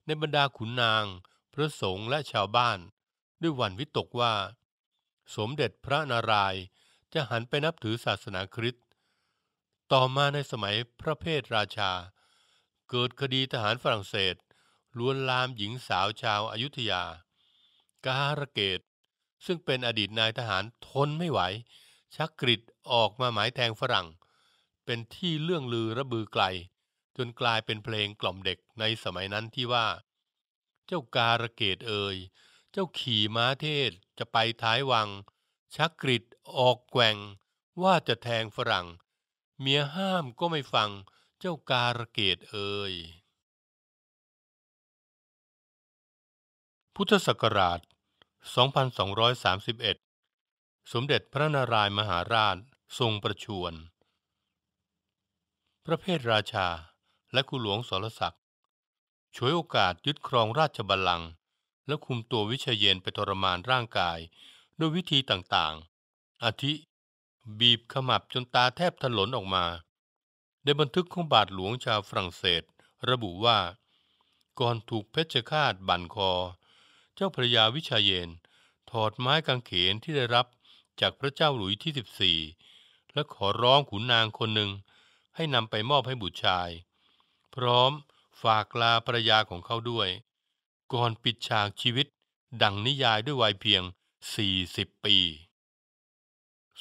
ในบรรดาขุนนาง พระสงฆ์และชาวบ้าน ด้วยวันวิตกว่า สมเด็จพระนารายณ์จะหันไปนับถือศาสนาคริสต์ต่อมาในสมัยพระเพทราชา เกิดคดีทหารฝรั่งเศส ลวนลามหญิงสาวชาวอายุทยา การเกตซึ่งเป็นอดีตนายทหารทนไม่ไหว ชักกริดออกมาหมายแทงฝรั่ง เป็นที่เรื่องลือระบือไกล จนกลายเป็นเพลงกล่อมเด็กในสมัยนั้นที่ว่า เจ้าการเกตเอ่ยเจ้าขี่ม้าเทศจะไปท้ายวัง ชักกริดออกแกว่งว่าจะแทงฝรั่งเมียห้ามก็ไม่ฟังเจ้าการเกตเอ่ยพุทธศักราช 2231 สมเด็จพระนารายมหาราชทรงประชวรพระเพทราชาและคุณหลวงสรศักดิ์ฉวยโอกาสยึดครองราชบัลลังก์และคุมตัววิเชเยนไปทรมานร่างกายด้วยวิธีต่าง ๆ อาทิบีบขมับจนตาแทบถลนออกมา ในบันทึกของบาทหลวงชาวฝรั่งเศสระบุว่า ก่อนถูกเพชฌฆาตบั่นคอ เจ้าพระยาวิชาเยนถอดไม้กางเขนที่ได้รับจากพระเจ้าหลุยที่ 14 และขอร้องขุนนางคนหนึ่งให้นำไปมอบให้บุตรชาย พร้อมฝากลาภรยาของเขาด้วย ก่อนปิดฉากชีวิตดังนิยายด้วยวัยเพียง 40 ปี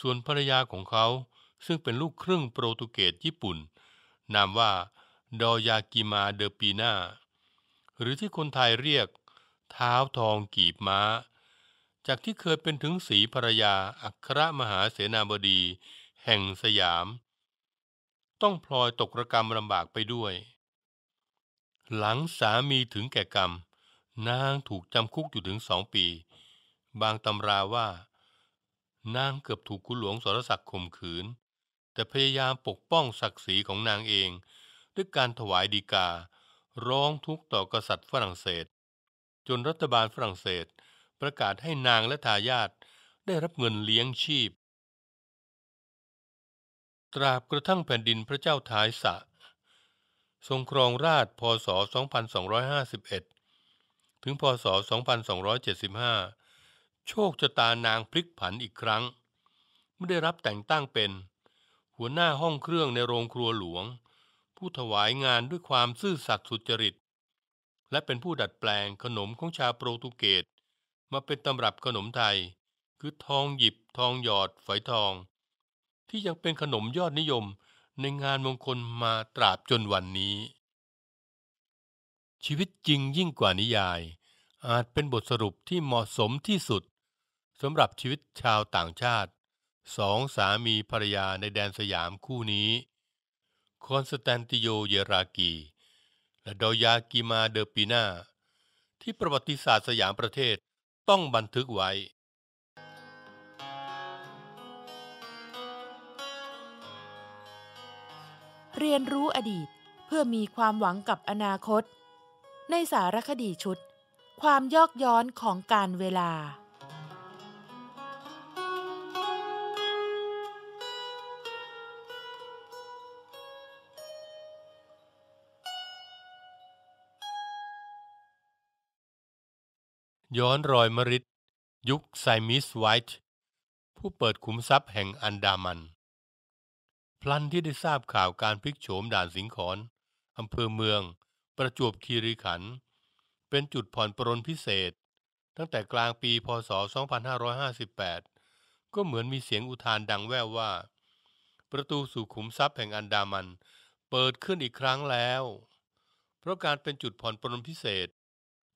ส่วนภรรยาของเขาซึ่งเป็นลูกครึ่งโปรตุเกสญี่ปุ่นนามว่าดอยากิมาเดอปีนาหรือที่คนไทยเรียก เท้าทองกีบม้า จากที่เคยเป็นถึงสีภรรยาอัครมหาเสนาบดีแห่งสยาม ต้องพลอยตกรกรรมลำบากไปด้วย หลังสามีถึงแก่กรรม นางถูกจำคุกอยู่ถึงสองปี บางตำราว่านางเกือบถูกคุณหลวงสรศักดิ์ข่มขืน แต่พยายามปกป้องศักดิ์ศรีของนางเอง ด้วยการถวายดีกา ร้องทุกข์ต่อกษัตริย์ฝรั่งเศส จนรัฐบาลฝรั่งเศส ประกาศให้นางและทายาทได้รับเงินเลี้ยงชีพ ตราบกระทั่งแผ่นดินพระเจ้าทายสะทรงครองราชพศ2251 ถึงพศ2275โชคชะตานางพลิกผันอีกครั้งไม่ได้รับแต่งตั้งเป็น หัวหน้าห้องเครื่องในโรงครัวหลวง ผู้ถวายงานด้วยความซื่อสัตย์สุจริต และเป็นผู้ดัดแปลงขนมของชาวโปรตุเกสมาเป็นตำรับขนมไทย คือทองหยิบทองหยอดฝอยทอง ที่ยังเป็นขนมยอดนิยมในงานมงคลมาตราบจนวันนี้ ชีวิตจริงยิ่งกว่านิยาย อาจเป็นบทสรุปที่เหมาะสมที่สุดสำหรับชีวิตชาวต่างชาติสองสามีภรรยาในแดนสยามคู่นี้ คอนสแตนติโยเยรากี และดอยากิมาเดอปีนาที่ประวัติศาสตร์สยามประเทศต้องบันทึกไว้ เรียนรู้อดีตเพื่อมีความหวังกับอนาคต ในสารคดีชุด ความยอกย้อนของการเวลาย้อนรอยมริดยุคไซมิสไวท์ผู้เปิดขุมทรัพย์แห่งอันดามัน พลันที่ได้ทราบข่าวการพลิกโฉมด่านสิงขอนอำเภอเมือง ประจวบคีรีขันธ์เป็นจุดผ่อนปรนพิเศษ ตั้งแต่กลางปีพศ 2558 ก็เหมือนมีเสียงอุทานดังแว่วว่า ประตูสู่ขุมทรัพย์แห่งอันดามันเปิดขึ้นอีกครั้งแล้ว เพราะการเป็นจุดผ่อนปรนพิเศษ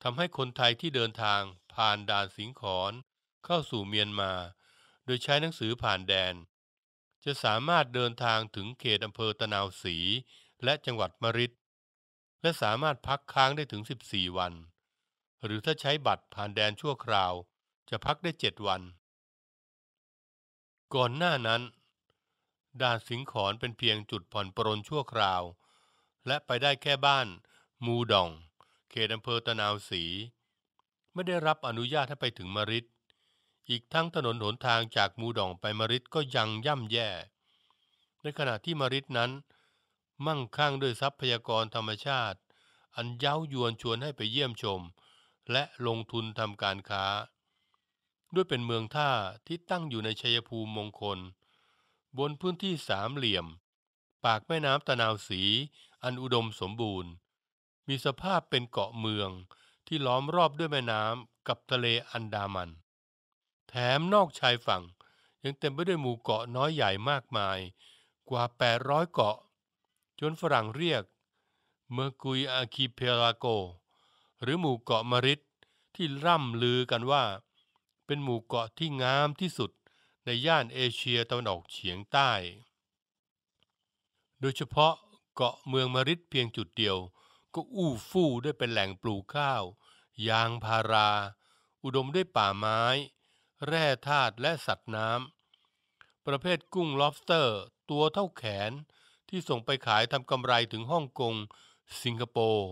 ทำให้คนไทยที่เดินทางผ่านด่านสิงขอนเข้าสู่เมียนมา โดยใช้หนังสือผ่านแดน จะสามารถเดินทางถึงเขตอำเภอตะนาวศรีและจังหวัดมริดและสามารถพักค้างได้ถึง 14 วัน หรือถ้าใช้บัตรผ่านแดนชั่วคราวจะพักได้7วัน ก่อนหน้านั้นด่านสิงขอนเป็นเพียงจุดผ่อนปรนชั่วคราว และไปได้แค่บ้านมูดองเขตอำเภอตะนาวศรีไม่ได้รับอนุญาตให้ไปถึงมริด อีกทั้งถนนหนทางจากมูดองไปมริดก็ยังย่ำแย่ ในขณะที่มริดนั้น มั่งคั่งด้วยทรัพยากรธรรมชาติ อันเย้ายวนชวนให้ไปเยี่ยมชม และลงทุนทำการค้า ด้วยเป็นเมืองท่าที่ตั้งอยู่ในชัยภูมิมงคล บนพื้นที่สามเหลี่ยม ปากแม่น้ำตะนาวสีอันอุดมสมบูรณ์มีสภาพเป็นเกาะเมืองที่ล้อมรอบด้วยแม่น้ำกับทะเลอันดามัน แถมนอกชายฝั่งยังเต็มไปด้วยหมู่เกาะน้อยใหญ่มากมาย กว่า 800 เกาะจนฝรั่งเรียก เมอร์กุยอาคิเพลาโก หรือหมู่เกาะมริดที่ร่ำลือกันว่า เป็นหมู่เกาะที่งามที่สุดในย่านเอเชียตะวันออกเฉียงใต้ โดยเฉพาะเกาะเมืองมริดเพียงจุดเดียวก็อู้ฟู่ด้วยเป็นแหล่งปลูกข้าว ยางพารา อุดมด้วยป่าไม้ แร่ธาตุและสัตว์น้ำประเภทกุ้ง lobster ตัวเท่าแขน ที่ส่งไปขายทำกำไรถึงฮ่องกง สิงคโปร์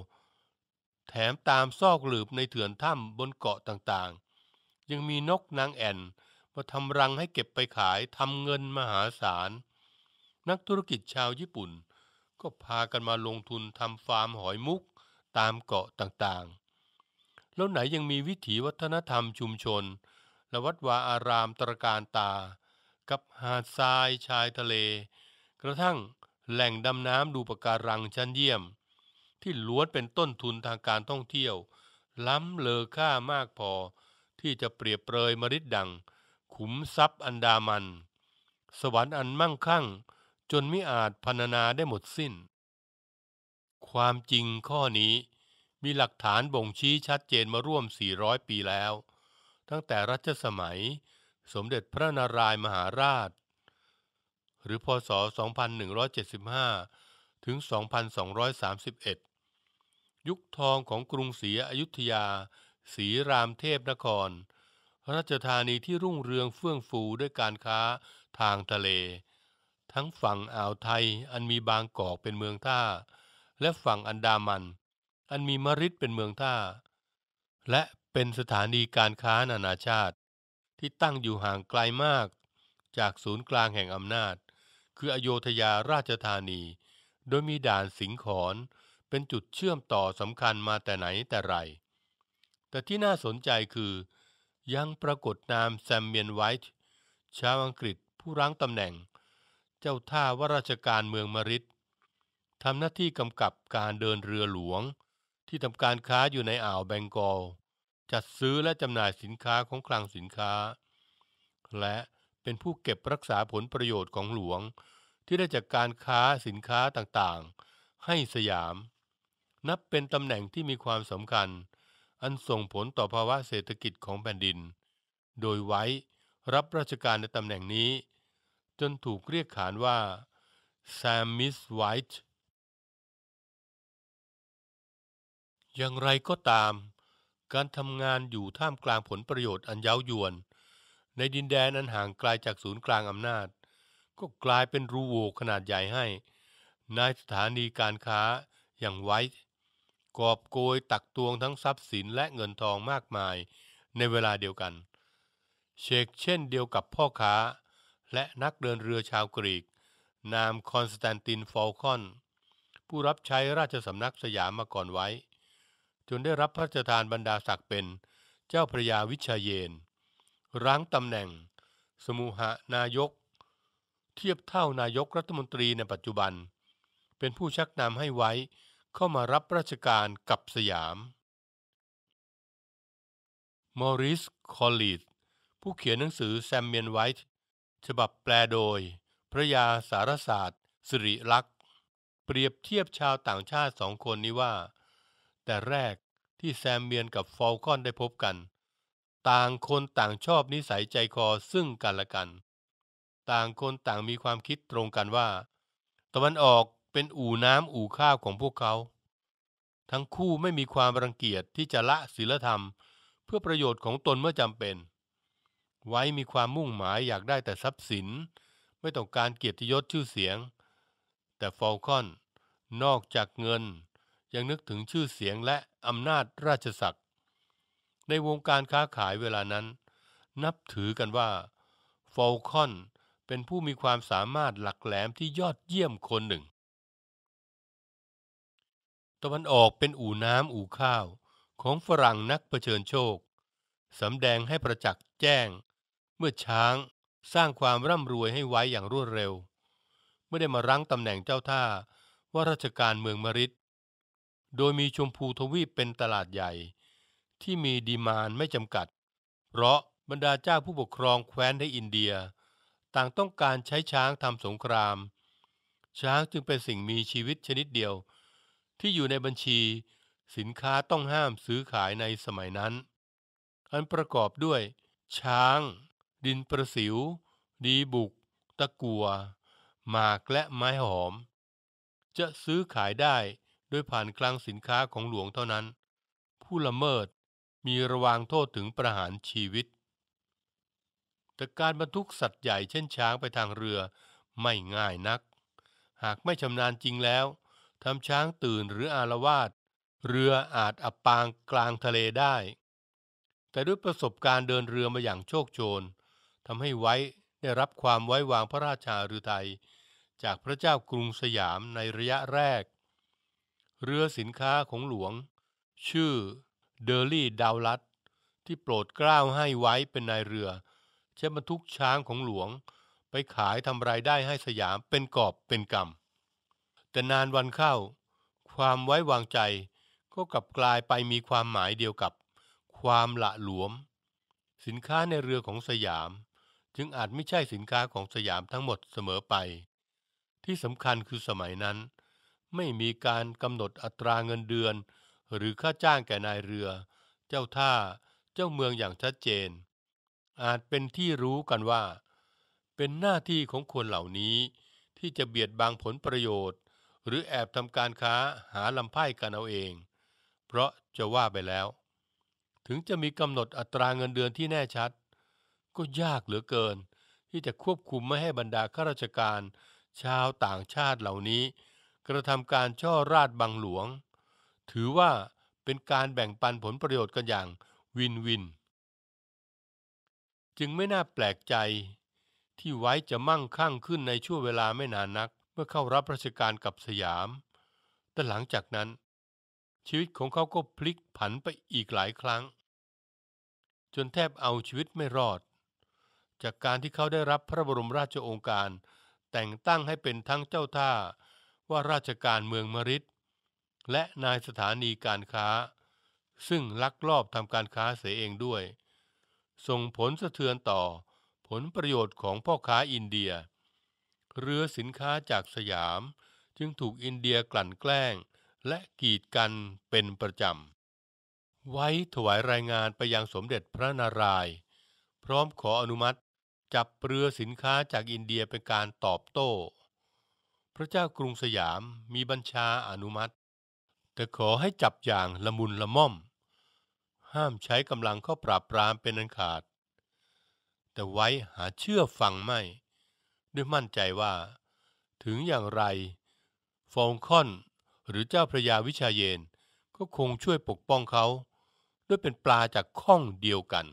แถมตามซอกหลืบในเถื่อนถ้ำบนเกาะต่างๆ ยังมีนกนางแอ่นมาทำรังให้เก็บไปขายทำเงินมหาศาล นักธุรกิจชาวญี่ปุ่นก็พากันมาลงทุนทำฟาร์มหอยมุกตามเกาะต่างๆ แล้วไหนยังมีวิถีวัฒนธรรมชุมชน และวัดวาอารามตรการตา กับหาดทรายชายทะเล กระทั่งแหล่งดำน้ำดูปะการังชั้นเยี่ยม ที่ล้วนเป็นต้นทุนทางการท่องเที่ยว ล้ำเลอค่ามากพอที่จะเปรียบเปรยมริดดัง ขุมทรัพย์อันดามัน สวรรค์อันมั่งคั่งจนไม่อาจพรรณนาได้หมดสิ้น ความจริงข้อนี้มีหลักฐานบ่งชี้ชัดเจนมาร่วม 400 ปีแล้ว ตั้งแต่รัชสมัยสมเด็จพระนารายมหาราช หรือพศ 2175 ถึง 2231 ยุคทองของกรุงศรีอยุธยาศรีรามเทพนครราชธานีที่รุ่งเรืองเฟื่องฟูด้วยการค้าทางทะเลทั้งฝั่งอ่าวไทยอันมีบางกอกเป็นเมืองท่า และฝั่งอันดามัน อันมีมริดเป็นเมืองท่า และเป็นสถานีการค้านานาชาติ ที่ตั้งอยู่ห่างไกลมาก จากศูนย์กลางแห่งอำนาจคืออโยธยาราชธานี โดยมีด่านสิงขรเป็นจุดเชื่อมต่อสำคัญมาแต่ไหนแต่ไรแต่ที่น่าสนใจคือ ยังปรากฏนามแซมเมียนไวท์ชาวอังกฤษผู้รั้งตำแหน่งเจ้าท่าว่าราชการเมืองมริดทำหน้าที่กำกับการเดินเรือหลวง ที่ทำการค้าอยู่ในอ่าวแบงกอลจัดซื้อและจำหน่ายสินค้าของคลังสินค้า และเป็นผู้เก็บรักษาผลประโยชน์ของหลวง ที่ได้จากการค้าสินค้าต่างๆ ให้สยาม นับเป็นตำแหน่งที่มีความสำคัญ อันส่งผลต่อภาวะเศรษฐกิจของแผ่นดิน โดยไว้รับราชการในตำแหน่งนี้จนถูกเรียกขานว่า แซมมิสไวท์ อย่างไรก็ตาม การทำงานอยู่ท่ามกลางผลประโยชน์อันเย้ายวน ในดินแดนอันห่างไกลาจากศูนย์กลางอำนาจ ก็กลายเป็นรูโวขนาดใหญ่ให้นายสถานีการค้าอย่างไวท์กอบโกยตักตวงทั้งทรัพย์สินและเงินทองมากมายในเวลาเดียวกัน เชกเช่นเดียวกับพ่อค้าและนักเดินเรือชาวกรีก นามคอนสแตนตินฟอลคอน ผู้รับใช้ราชสำนักสยามมาก่อนไว้ จนได้รับพระราชทานบรรดาศักดิ์เป็นเจ้าพระยาวิชาเยน รั้งตำแหน่ง สมุหนายก เทียบเท่านายกรัฐมนตรีในปัจจุบัน เป็นผู้ชักนำให้ไว้เข้ามารับราชการกับสยาม มอริสคอลลีดผู้เขียนหนังสือแซมเมียนไวท์ฉบับแปลโดย พระยาสารศาสตร์สิริลักษ์เปรียบเทียบชาวต่างชาติสองคนนี้ว่า แต่แรกที่แซมเมียนกับฟอลคอนได้พบกัน ต่างคนต่างชอบนิสัยใจคอซึ่งกันและกัน ต่างคนต่างมีความคิดตรงกันว่าตะวันออกเป็นอู่น้ำอู่ข้าวของพวกเขา ทั้งคู่ไม่มีความรังเกียจที่จะละศีลธรรม เพื่อประโยชน์ของตนเมื่อจำเป็นไว้มีความมุ่งหมายอยากได้แต่ทรัพย์สิน ไม่ต้องการเกียรติยศชื่อเสียง แต่ฟอลคอนนอกจากเงินยังนึกถึงชื่อเสียงและอำนาจราชศักดิ์ในวงการค้าขายเวลานั้น นับถือกันว่าฟอลคอนเป็นผู้มีความสามารถหลักแหลมที่ยอดเยี่ยมคนหนึ่งตะวันออกเป็นอู่น้ำอู่ข้าวของฝรั่งนักเผชิญโชคสำแดงให้ประจักษ์แจ้งเมื่อช้างสร้างความร่ำรวยให้ไว้อย่างรวดเร็วไม่ได้มารั้งตำแหน่งเจ้าท่า ว่าราชการเมืองมริดโดยมีชมพูทวีปเป็นตลาดใหญ่ ที่มีดีมานไม่จำกัด เพราะบรรดาเจ้าผู้ปกครองแคว้นในอินเดีย ต่างต้องการใช้ช้างทำสงคราม ช้างจึงเป็นสิ่งมีชีวิตชนิดเดียว ที่อยู่ในบัญชีสินค้าต้องห้ามซื้อขายในสมัยนั้น อันประกอบด้วย ช้างดินประสิว ดีบุก ตะกัวหมากและไม้หอม จะซื้อขายได้โดยผ่านคลังสินค้าของหลวงเท่านั้น ผู้ละเมิดมีระวางโทษถึงประหารชีวิต แต่การบรรทุกสัตว์ใหญ่เช่นช้างไปทางเรือไม่ง่ายนัก หากไม่ชำนาญจริงแล้วทำช้างตื่นหรืออารวาสเรืออาจอับปางกลางทะเลได้ แต่ด้วยประสบการณ์เดินเรือมาอย่างโชคโชนทำให้ไว้ได้รับความไว้วางพระราชาฤทัยจากพระเจ้ากรุงสยามในระยะแรก เรือสินค้าของหลวง ชื่อเดอรี่ดาวลัดที่โปรดกล้าวให้ไว้เป็นนายเรือใช้บรรทุกช้างของหลวง ไปขายทำรายได้ให้สยามเป็นกอบเป็นกำแต่นานวันเข้า ความไว้วางใจก็กลับกลายไปมีความหมายเดียวกับความละหลวม สินค้าในเรือของสยามจึงอาจไม่ใช่สินค้าของสยามทั้งหมดเสมอไป ที่สำคัญคือสมัยนั้น ไม่มีการกำหนดอัตราเงินเดือน หรือค่าจ้างแก่นายเรือ เจ้าท่า เจ้าเมืองอย่างชัดเจน อาจเป็นที่รู้กันว่า เป็นหน้าที่ของคนเหล่านี้ ที่จะเบียดบังผลประโยชน์ หรือแอบทำการค้าหาลำไพ่กันเอาเอง เพราะจะว่าไปแล้ว ถึงจะมีกำหนดอัตราเงินเดือนที่แน่ชัดก็ยากเหลือเกินที่จะควบคุมไม่ให้บรรดาข้าราชการ ชาวต่างชาติเหล่านี้ กระทำการช่อราดบังหลวง ถือว่าเป็นการแบ่งปันผลประโยชน์กันอย่างวินวิน จึงไม่น่าแปลกใจที่ไว้จะมั่งคั่งขึ้นในช่วงเวลาไม่นานนักเมื่อเข้ารับราชการกับสยาม แต่หลังจากนั้น ชีวิตของเขาก็พลิกผันไปอีกหลายครั้ง จนแทบเอาชีวิตไม่รอดจากการที่เขาได้รับพระบรมราชโองการ แต่งตั้งให้เป็นทั้งเจ้าท่าว่าราชการเมืองมริดและนายสถานีการค้า ซึ่งลักลอบทำการค้าเสียเองด้วยส่งผลสะเทือนต่อผลประโยชน์ของพ่อค้าอินเดีย เรือสินค้าจากสยามจึงถูกอินเดียกลั่นแกล้งและกีดกันเป็นประจำไว้ถวายรายงานไปยังสมเด็จพระนารายณ์พร้อมขออนุมัติจับเรือสินค้าจากอินเดียเป็นการตอบโต้ พระเจ้ากรุงสยามมีบัญชาอนุมัติแต่ขอให้จับอย่างละมุนละม่อม ห้ามใช้กำลังเข้าปราบปรามเป็นอันขาด แต่ไว้หาเชื่อฟังไม่ด้วยมั่นใจว่า ถึงอย่างไร ฟองค่อนหรือเจ้าพระยาวิชาเยนก็คงช่วยปกป้องเขา ด้วยเป็นปลาจากข้องเดียวกัน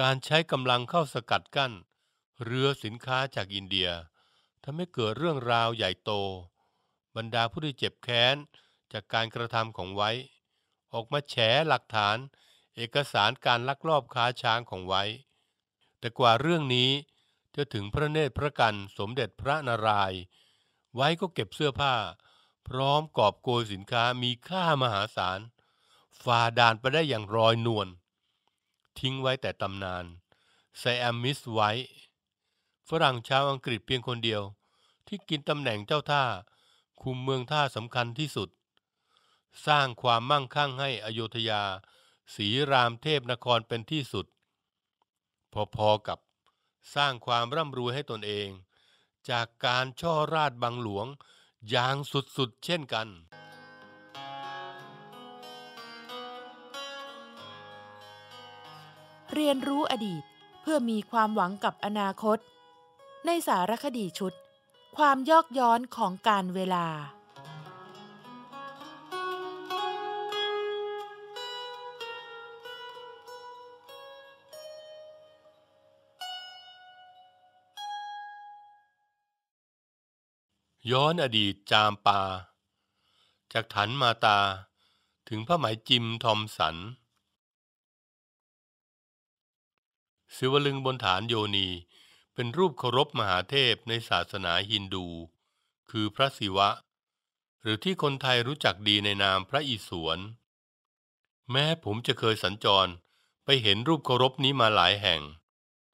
การใช้กำลังเข้าสกัดกั้นเรือสินค้าจากอินเดียทำให้เกิดเรื่องราวใหญ่โต บรรดาผู้ที่เจ็บแค้น จากการกระทำของไว้ ออกมาแฉหลักฐานเอกสารการลักลอบค้าช้างของไว้ แต่กว่าเรื่องนี้จะถึงพระเนตรพระกันสมเด็จพระนารายณ์ไว้ก็เก็บเสื้อผ้า พร้อมกอบโกยสินค้ามีค่ามหาศาลฝ่าด่านไปได้อย่างรอยนวลทิ้งไว้แต่ตำนาน ไซแอมมิสไว้ ฝรั่งชาวอังกฤษเพียงคนเดียวที่กินตำแหน่งเจ้าท่า คุมเมืองท่าสำคัญที่สุด สร้างความมั่งคั่งให้อโยธยาศรีรามเทพนครเป็นที่สุด พอๆกับสร้างความร่ำรวยให้ตนเอง จากการช่อราดบังหลวง อย่างสุดๆเช่นกันเรียนรู้อดีตเพื่อมีความหวังกับอนาคต ในสารคดีชุด ความยอกย้อนของการเวลา ย้อนอดีตจามปาจากถันมาตา ถึงพระหมายจิมทอมสันศิวลึงบนฐานโยนีเป็นรูปเคารพมหาเทพในศาสนาฮินดู คือพระศิวะ หรือที่คนไทยรู้จักดีในนามพระอิศวร แม้ผมจะเคยสัญจรไปเห็นรูปเคารพนี้มาหลายแห่ง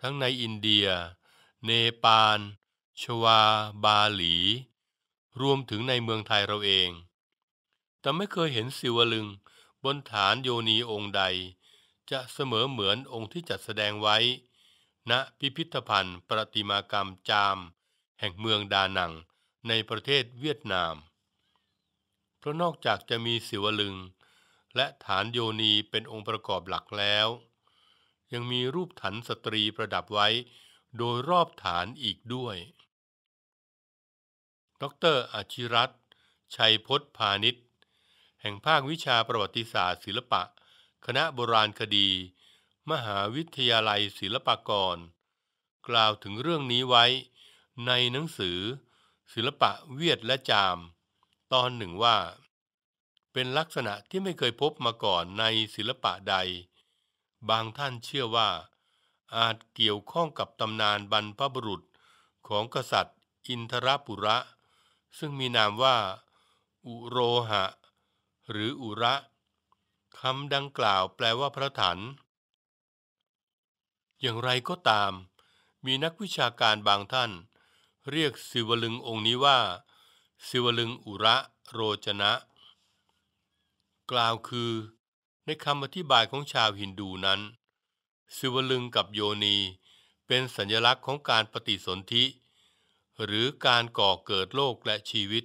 ทั้งในอินเดีย เนปาลชวา บาหลี รวมถึงในเมืองไทยเราเอง แต่ไม่เคยเห็นสิวลึงบนฐานโยนีองค์ใดจะเสมอเหมือนองค์ที่จัดแสดงไว้ ณพิพิธภัณฑ์ประติมากรรมจาม แห่งเมืองดานังในประเทศเวียดนาม เพราะนอกจากจะมีสิวลึง และฐานโยนีเป็นองค์ประกอบหลักแล้ว ยังมีรูปฐานสตรีประดับไว้ โดยรอบฐานอีกด้วย ดรอาชิรัตชัยพศพาณิชย์แห่งภาควิชาประวัติศาสตร์ศิลปะคณะโบราณคดี มหาวิทยาลัยศิลปากร กล่าวถึงเรื่องนี้ไว้ในหนังสือ ศิลปะเวียดและจาม ตอนหนึ่งว่า เป็นลักษณะที่ไม่เคยพบมาก่อนในศิลปะใด บางท่านเชื่อว่า อาจเกี่ยวข้องกับตำนานบรรพบุรุษของกษัตริย์ อินทรปุระ ซึ่งมีนามว่า อุโรหะ หรืออุระคำดังกล่าวแปลว่าพระถันอย่างไรก็ตาม มีนักวิชาการบางท่านเรียกสิวลึงองค์นี้ว่าสิวลึงอุระโรจนะ กล่าวคือ ในคำอธิบายของชาวฮินดูนั้น สิวลึงกับโยนีเป็นสัญลักษณ์ของการปฏิสนธิ หรือการก่อเกิดโลกและชีวิต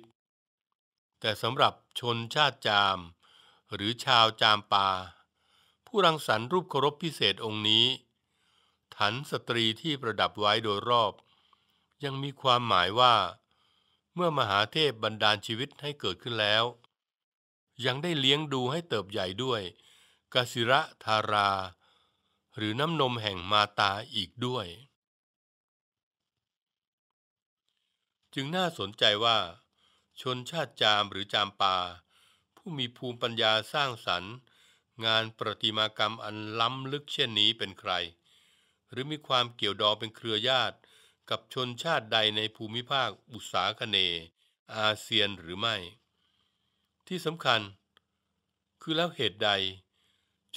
แต่สำหรับชนชาติจามหรือชาวจามปา ผู้รังสรรค์รูปเคารพพิเศษองค์นี้ฐานสตรีที่ประดับไว้โดยรอบ ยังมีความหมายว่า เมื่อมหาเทพบันดาลชีวิตให้เกิดขึ้นแล้ว ยังได้เลี้ยงดูให้เติบใหญ่ด้วยกสิระธารา หรือน้ำนมแห่งมาตาอีกด้วย จึงน่าสนใจว่า ชนชาติจามหรือจามปาผู้มีภูมิปัญญาสร้างสรรค์ งานประติมากรรมอันล้ำลึกเช่นนี้เป็นใคร หรือมีความเกี่ยวดองเป็นเครือญาติกับชนชาติใดในภูมิภาคอุษาคเน อาเซียนหรือไม่ ที่สำคัญ คือแล้วเหตุใด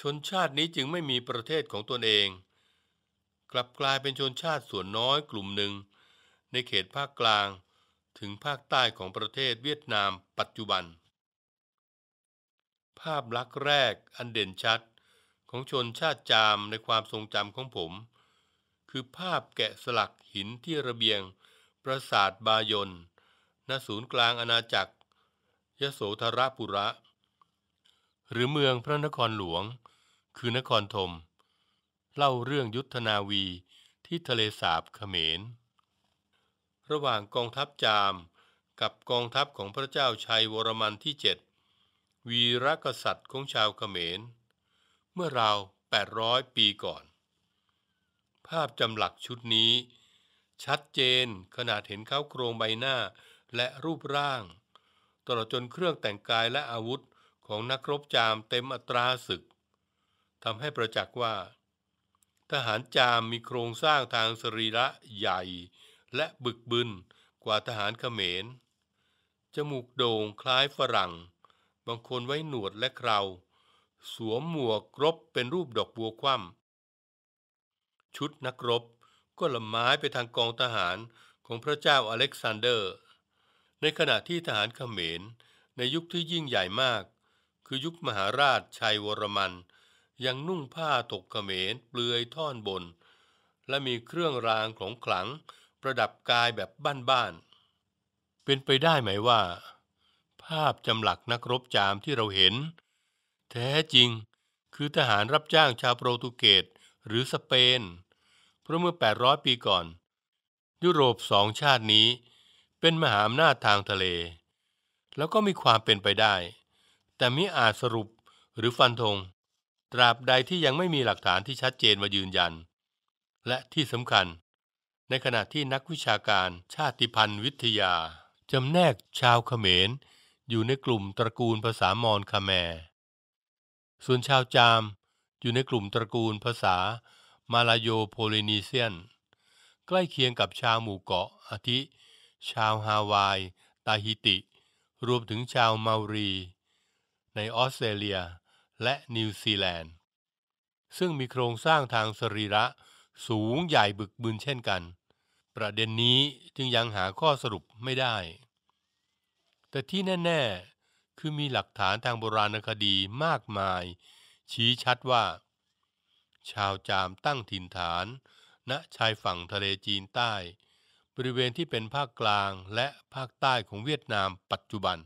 ชนชาตินี้จึงไม่มีประเทศของตนเอง กลับกลายเป็นชนชาติส่วนน้อยกลุ่มหนึ่งในเขตภาคกลาง ถึงภาคใต้ของประเทศเวียดนาม ปัจจุบันภาพลักษณ์แรกอันเด่นชัดของชนชาติจามในความทรงจำของผม คือภาพแกะสลักหินที่ระเบียงปราสาทบายนณศูนย์กลางอาณาจักร ยโสธรปุระ หรือเมืองพระนครหลวงคือนครธมเล่าเรื่องยุทธนาวีที่ทะเลสาบเขมร ระหว่างกองทัพจามกับกองทัพของพระเจ้าชัยวรมันที่เจ็ดวีรกษัตริย์ของชาวเขมรเมื่อราว800 ปีก่อน ภาพจำหลักชุดนี้ ชัดเจนขนาดเห็นเขาโครงใบหน้าและรูปร่าง ตลอดจนเครื่องแต่งกายและอาวุธของนักรบจามเต็มอัตราศึกทำให้ประจักษ์ว่า ทหารจามมีโครงสร้างทางสรีระใหญ่ และบึกบึนกว่าทหารเขมรจมูกโด่งคล้ายฝรั่งบางคนไว้หนวดและเครา สวมหมวกกรบเป็นรูปดอกบัวคว่ำชุดนักรบก็ละไม้ไปทางกองทหารของพระเจ้าอเล็กซานเดอร์ ในขณะที่ทหารเขมรในยุคที่ยิ่งใหญ่มาก คือยุคมหาราชชัยวรมัน ยังนุ่งผ้าตกเขมรเปลือยท่อนบน และมีเครื่องรางของขลังประดับกายแบบบ้านๆ เป็นไปได้ไหมว่าภาพจำหลักนักรบจามที่เราเห็น แท้จริงคือทหารรับจ้างชาวโปรตุเกสหรือสเปนเพราะเมื่อ 800 ปีก่อน ยุโรปสองชาตินี้ เป็นมหาอำนาจทางทะเล แล้วก็มีความเป็นไปได้ แต่มิอาจสรุปหรือฟันธง ตราบใดที่ยังไม่มีหลักฐานที่ชัดเจนมายืนยัน และที่สำคัญ ในขณะที่นักวิชาการชาติพันธุ์วิทยาจำแนกชาวเขมรอยู่ในกลุ่มตระกูลภาษามอญคาแมส่วนชาวจามอยู่ในกลุ่มตระกูลภาษามาลาโยโพลินีเซียน ใกล้เคียงกับชาวหมู่เกาะอาทิ ชาวฮาวาย ตาฮิติ รวมถึงชาวเมารี ในออสเตรเลียและนิวซีแลนด์ ซึ่งมีโครงสร้างทางสรีระสูงใหญ่บึกบึนเช่นกัน ประเด็นนี้จึงยังหาข้อสรุปไม่ได้แต่ที่แน่ ๆคือมีหลักฐานทางโบราณคดีมากมาย ชี้ชัดว่า ชาวจามตั้งถิ่นฐาน ณชายฝั่งทะเลจีนใต้ บริเวณที่เป็นภาคกลางและภาคใต้ของเวียดนามปัจจุบัน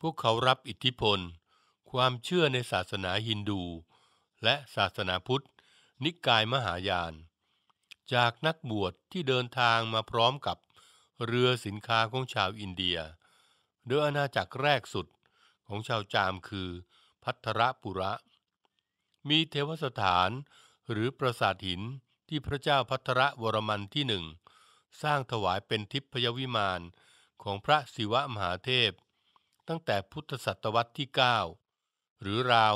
พวกเขารับอิทธิพล ความเชื่อในศาสนาฮินดู และศาสนาพุทธ นิกายมหายาน จากนักบวชที่เดินทางมาพร้อมกับเรือสินค้าของชาวอินเดีย โดยอาณาจักรแรกสุดของชาวจามคือพัทรปุระ มีเทวสถานหรือปราสาทหินที่พระเจ้าพัทรวรมันที่หนึ่งสร้างถวายเป็นทิพยวิมาน ของพระศิวะมหาเทพ ตั้งแต่พุทธศตวรรษที่ 9 หรือราว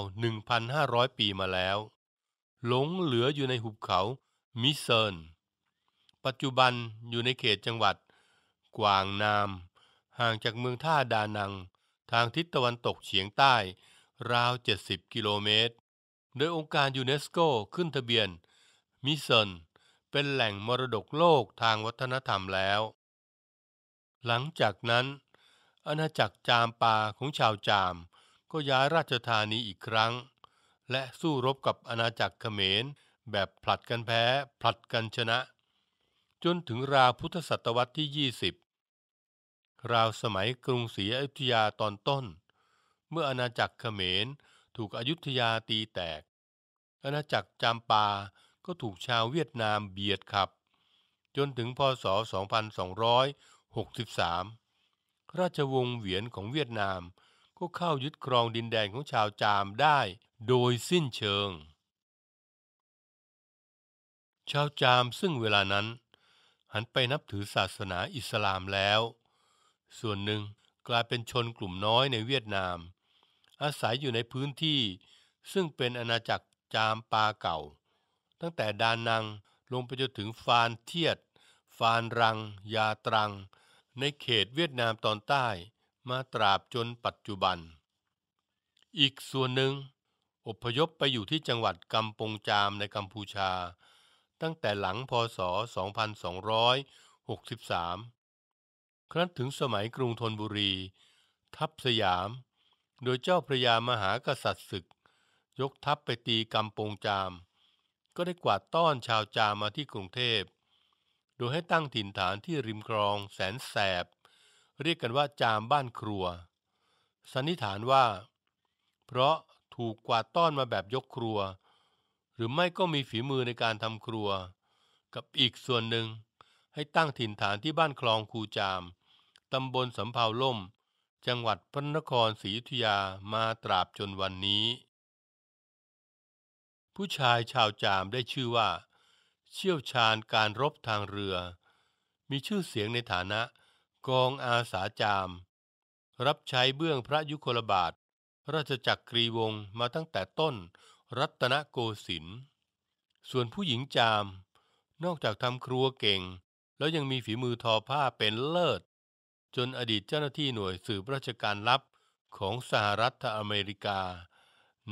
1,500 ปีมาแล้ว หลงเหลืออยู่ในหุบเขามิเซนปัจจุบันอยู่ในเขตจังหวัดกวางนาม ห่างจากเมืองท่าดานัง ทางทิศตะวันตกเฉียงใต้ ราว 70 กิโลเมตร โดยองค์การยูเนสโกขึ้นทะเบียนมิสซนเป็นแหล่งมรดกโลกทางวัฒนธรรมแล้ว หลังจากนั้น อาณาจักรจามปาของชาวจาม ก็ย้ายราชธานีอีกครั้ง และสู้รบกับอาณาจักรเขมรแบบผลัดกันแพ้ผลัดกันชนะจนถึงราวพุทธศตวรรษที่ราวสมัยกรุงศรีอยุธยาตอนต้น เมื่ออาณาจักรเขมรถูกอยุธยาตีแตก อาณาจักรจามปาก็ถูกชาวเวียดนามเบียดขับ จนถึงพศ 2263 ราชวงศ์เหวียนของเวียดนามก็เข้ายึดครองดินแดนของชาวจามได้โดยสิ้นเชิง ชาวจามซึ่งเวลานั้น หันไปนับถือศาสนาอิสลามแล้วส่วนหนึ่งกลายเป็นชนกลุ่มน้อยในเวียดนาม อาศัยอยู่ในพื้นที่ ซึ่งเป็นอาณาจักรจามปาเก่า ตั้งแต่ดานังลงไปจนถึงฟานเทียด ฟานรัง ยาตรัง ในเขตเวียดนามตอนใต้มาตราบจนปัจจุบัน อีกส่วนหนึ่งอพยพไปอยู่ที่จังหวัดกัมปงจามในกัมพูชา ตั้งแต่หลังพศ2263ครั้นถึงสมัยกรุงธนบุรี ทัพสยาม โดยเจ้าพระยามหากษัตริย์ศึก ยกทัพไปตีกำปงจาม ก็ได้กวาดต้อนชาวจามมาที่กรุงเทพ โดยให้ตั้งถิ่นฐานที่ริมคลองแสนแสบ เรียกกันว่าจามบ้านครัวสันนิษฐานว่า เพราะถูกกวาดต้อนมาแบบยกครัว หรือไม่ก็มีฝีมือในการทำครัว กับอีกส่วนหนึ่งให้ตั้งถิ่นฐานที่บ้านคลองคูจามตำบลสำเภาล่ม จังหวัดพระนครศรีอยุธยามาตราบจนวันนี้ ผู้ชายชาวจามได้ชื่อว่า เชี่ยวชาญการรบทางเรือ มีชื่อเสียงในฐานะกองอาสาจาม รับใช้เบื้องพระยุคลบาทราชจักรีวงศ์มาตั้งแต่ต้นรัตนโกสินทร์ ส่วนผู้หญิงจาม นอกจากทำครัวเก่ง แล้วยังมีฝีมือทอผ้าเป็นเลิศจนอดีตเจ้าหน้าที่หน่วยสืบราชการลับของสหรัฐอเมริกา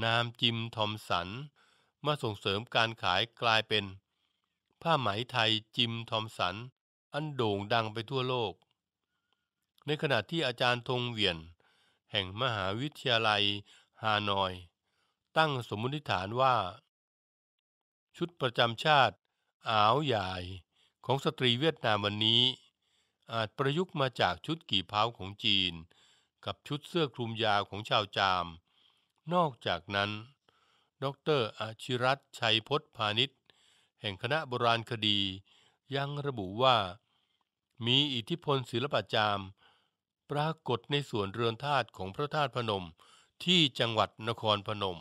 นามจิมทอมสันมาส่งเสริมการขายกลายเป็น ผ้าไหมไทยจิมทอมสันอันโด่งดังไปทั่วโลก ในขณะที่อาจารย์ธงเวียนแห่งมหาวิทยาลัยฮานอย ตั้งสมมติฐานว่า ชุดประจำชาติอาวใหญ่ของสตรีเวียดนามวันนี้อาจประยุกต์มาจากชุดกี่เผาของจีน กับชุดเสื้อคลุมยาวของชาวจาม นอกจากนั้น ดรอาชิรัตชัยพศพาณิช แห่งคณะโบราณคดียังระบุว่า มีอิทธิพลศิลปะจาม ปรากฏในส่วนเรือนธาตุของพระธาตุพนมที่จังหวัดนครพนม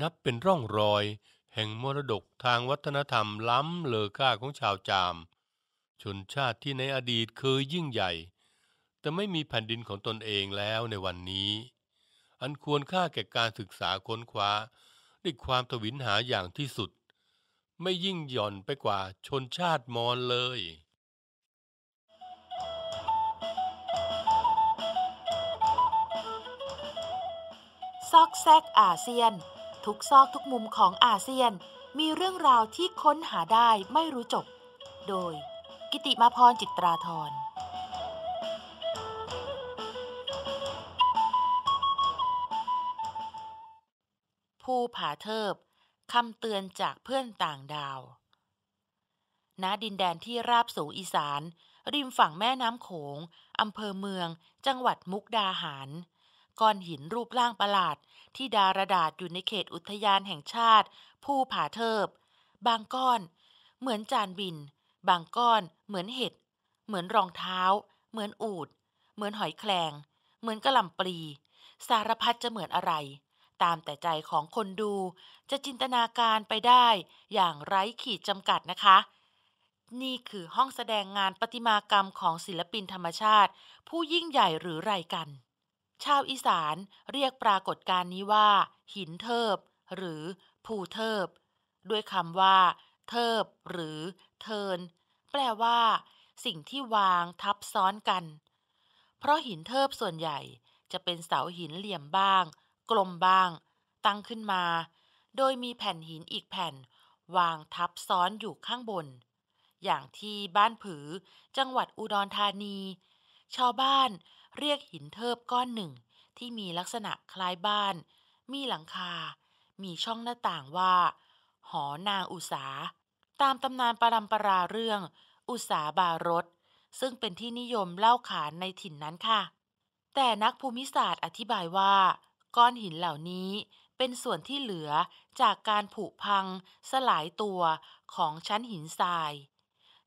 นับเป็นร่องรอย แห่งมรดกทางวัฒนธรรมล้ำเลอค่าของชาวจามชนชาติที่ในอดีตเคยยิ่งใหญ่ แต่ไม่มีแผ่นดินของตนเองแล้วในวันนี้ อันควรค่าแก่การศึกษาค้นคว้าด้วยความทวินหาอย่างที่สุด ไม่ยิ่งหย่อนไปกว่าชนชาติมอนเลย ซอกแซกอาเซียนทุกซอกทุกมุมของอาเซียนมีเรื่องราวที่ค้นหาได้ไม่รู้จบ โดยกิติมาพรจิตราธรภูผาเทิบคำเตือนจากเพื่อนต่างดาวณดินแดนที่ราบสูงอีสาน ริมฝั่งแม่น้ำโขงอำเภอเมือง จังหวัดมุกดาหาร ก้อนหินรูปร่างประหลาด ที่ดาระดาษอยู่ในเขตอุทยานแห่งชาติภูผาเทิบบางก้อน เหมือนจานบินบางก้อนเหมือนเห็ด เหมือนรองเท้า เหมือนอูด เหมือนหอยแคลง เหมือนกระลำปลี สารพัดจะเหมือนอะไร ตามแต่ใจของคนดู จะจินตนาการไปได้อย่างไร้ขีดจำกัดนะคะ นี่คือห้องแสดงงานประติมากรรมของศิลปินธรรมชาติ ผู้ยิ่งใหญ่หรือไรกัน ชาวอีสานเรียกปรากฏการณ์นี้ว่า หินเทิบหรือภูเทิบด้วยคำว่าเทิบหรือเทินแปลว่า สิ่งที่วางทับซ้อนกัน เพราะหินเทิบส่วนใหญ่จะเป็นเสาหินเหลี่ยมบ้าง กลมบ้าง ตั้งขึ้นมา โดยมีแผ่นหินอีกแผ่น วางทับซ้อนอยู่ข้างบน อย่างที่บ้านผือจังหวัดอุดรธานีชาวบ้านเรียกหินเทิบก้อนหนึ่ง ที่มีลักษณะคล้ายบ้าน มีหลังคา มีช่องหน้าต่างว่า หอนางอุสาตามตำนานปรัมปราเรื่อง อุสาบารสซึ่งเป็นที่นิยมเล่าขานในถิ่นนั้นค่ะ แต่นักภูมิศาสตร์อธิบายว่า ก้อนหินเหล่านี้เป็นส่วนที่เหลือจากการผุพัง สลายตัวของชั้นหินทราย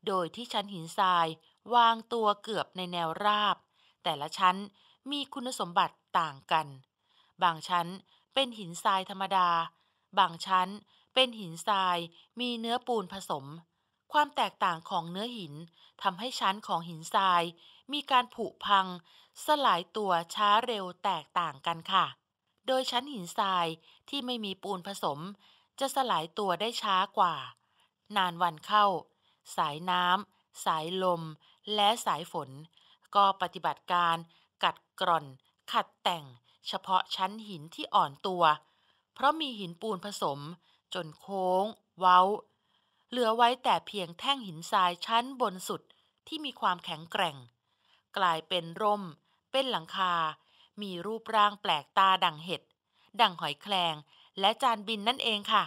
โดยที่ชั้นหินทรายวางตัวเกือบในแนวราบ แต่ละชั้นมีคุณสมบัติต่างกัน บางชั้นเป็นหินทรายธรรมดา บางชั้นเป็นหินทรายมีเนื้อปูนผสม ความแตกต่างของเนื้อหินทำให้ชั้นของหินทรายมีการผุพัง สลายตัวช้าเร็วแตกต่างกันค่ะ โดยชั้นหินทรายที่ไม่มีปูนผสม จะสลายตัวได้ช้ากว่า นานวันเข้า สายน้ำสายลม และสายฝน ก็ปฏิบัติการกัดกร่อน ขัดแต่ง เฉพาะชั้นหินที่อ่อนตัว เพราะมีหินปูนผสมจนโค้ง เว้า เหลือไว้แต่เพียงแท่งหินทรายชั้นบนสุดที่มีความแข็งแกร่ง กลายเป็นร่ม เป็นหลังคา มีรูปร่างแปลกตาดังเห็ด ดังหอยแคลง และจานบินนั่นเองค่ะ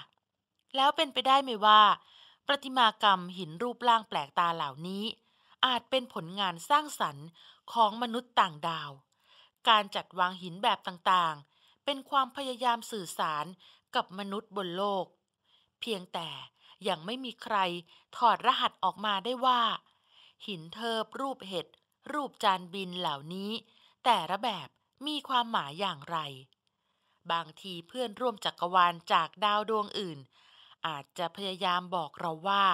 แล้วเป็นไปได้ไหมว่าประติมากรรมหินรูปร่างแปลกตาเหล่านี้ อาจเป็นผลงานสร้างสรรค์ของมนุษย์ต่างดาว การจัดวางหินแบบต่างๆ เป็นความพยายามสื่อสารกับมนุษย์บนโลก เพียงแต่ยังไม่มีใครถอดรหัสออกมาได้ว่า หินเทิบรูปเห็ด รูปจานบินเหล่านี้ แต่ละแบบมีความหมายอย่างไร บางทีเพื่อนร่วมจักรวาลจากดาวดวงอื่น อาจจะพยายามบอกเราว่า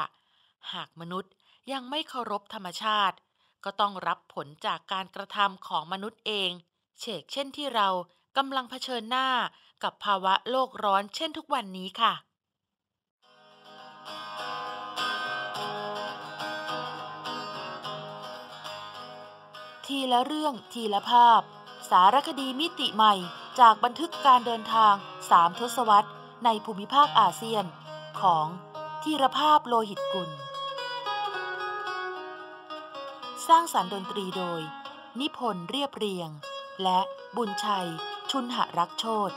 หากมนุษย์ยังไม่เคารพธรรมชาติ ก็ต้องรับผลจากการกระทำของมนุษย์เอง เฉกเช่นที่เรากำลังเผชิญหน้ากับภาวะโลกร้อนเช่นทุกวันนี้ค่ะ ทีละเรื่องทีละภาพ สารคดีมิติใหม่จากบันทึกการเดินทางสามทศวรรษในภูมิภาคอาเซียน ของทีรภาพโลหิตกุล สร้างสารรค์ดนตรีโดย นิพนธ์เรียบเรียง และบุญชัย ชุนหรักโชติ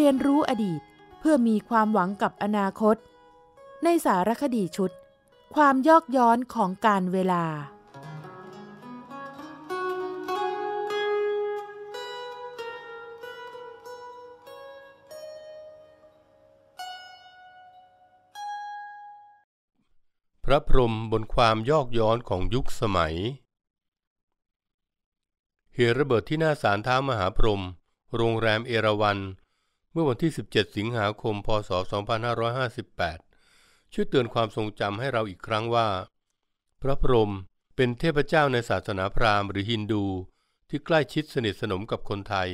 เรียนรู้อดีตเพื่อมีความหวังกับอนาคต ในสารคดีชุด ความยอกย้อนของการเวลา พระพรหมบนความยอกย้อนของยุคสมัย เหตุระเบิดที่หน้าศาลท้ามหาพรหมโรงแรมเอราวันเมื่อวันที่ 17 สิงหาคมพศ 2558ช่วยเตือนความทรงจำให้เราอีกครั้งว่า พระพรหมเป็นเทพเจ้าในศาสนาพราหมณ์หรือฮินดูที่ใกล้ชิดสนิทสนมกับคนไทย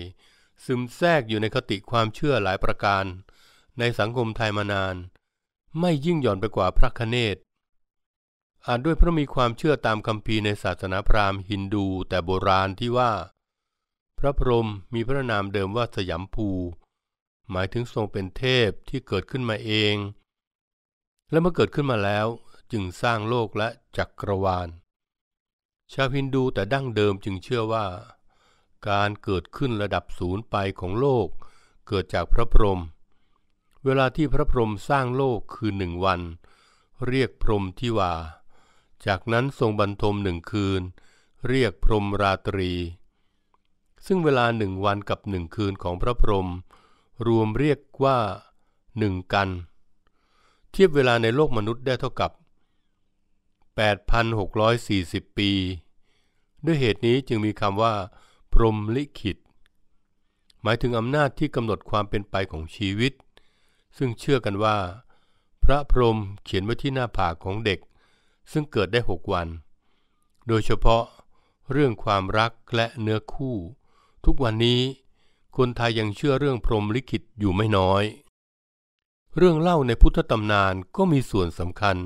ซึมแทรกอยู่ในคติความเชื่อหลายประการ ในสังคมไทยมานาน ไม่ยิ่งหย่อนไปกว่าพระคเนศอาจด้วยเพราะมีความเชื่อตามคำพีในศาสนาพราหมณ์ฮินดูแต่โบราณที่ว่า พระพรหมมีพระนามเดิมว่าสยามภูหมายถึงทรงเป็นเทพที่เกิดขึ้นมาเอง และเมื่อเกิดขึ้นมาแล้วจึงสร้างโลกและจักรวาล ชาวฮินดูแต่ดั้งเดิมจึงเชื่อว่า การเกิดขึ้นระดับศูนย์ไปของโลก เกิดจากพระพรหม เวลาที่พระพรหมสร้างโลกคือหนึ่งวัน เรียกพรหมทิวาจากนั้นทรงบรรทมหนึ่งคืน เรียกพรหมราตรี ซึ่งเวลาหนึ่งวันกับหนึ่งคืนของพระพรหมรวมเรียกว่าหนึ่งกัน เทียบเวลาในโลกมนุษย์ได้เท่ากับ 8,640 ปี ด้วยเหตุนี้จึงมีคำว่า พรหมลิขิต หมายถึงอำนาจที่กำหนดความเป็นไปของชีวิต ซึ่งเชื่อกันว่า พระพรหมเขียนไว้ที่หน้าผากของเด็ก ซึ่งเกิดได้หกวัน โดยเฉพาะเรื่องความรักและเนื้อคู่ ทุกวันนี้คนไทยยังเชื่อเรื่องพรหมลิขิตอยู่ไม่น้อย เรื่องเล่าในพุทธตำนานก็มีส่วนสำคัญ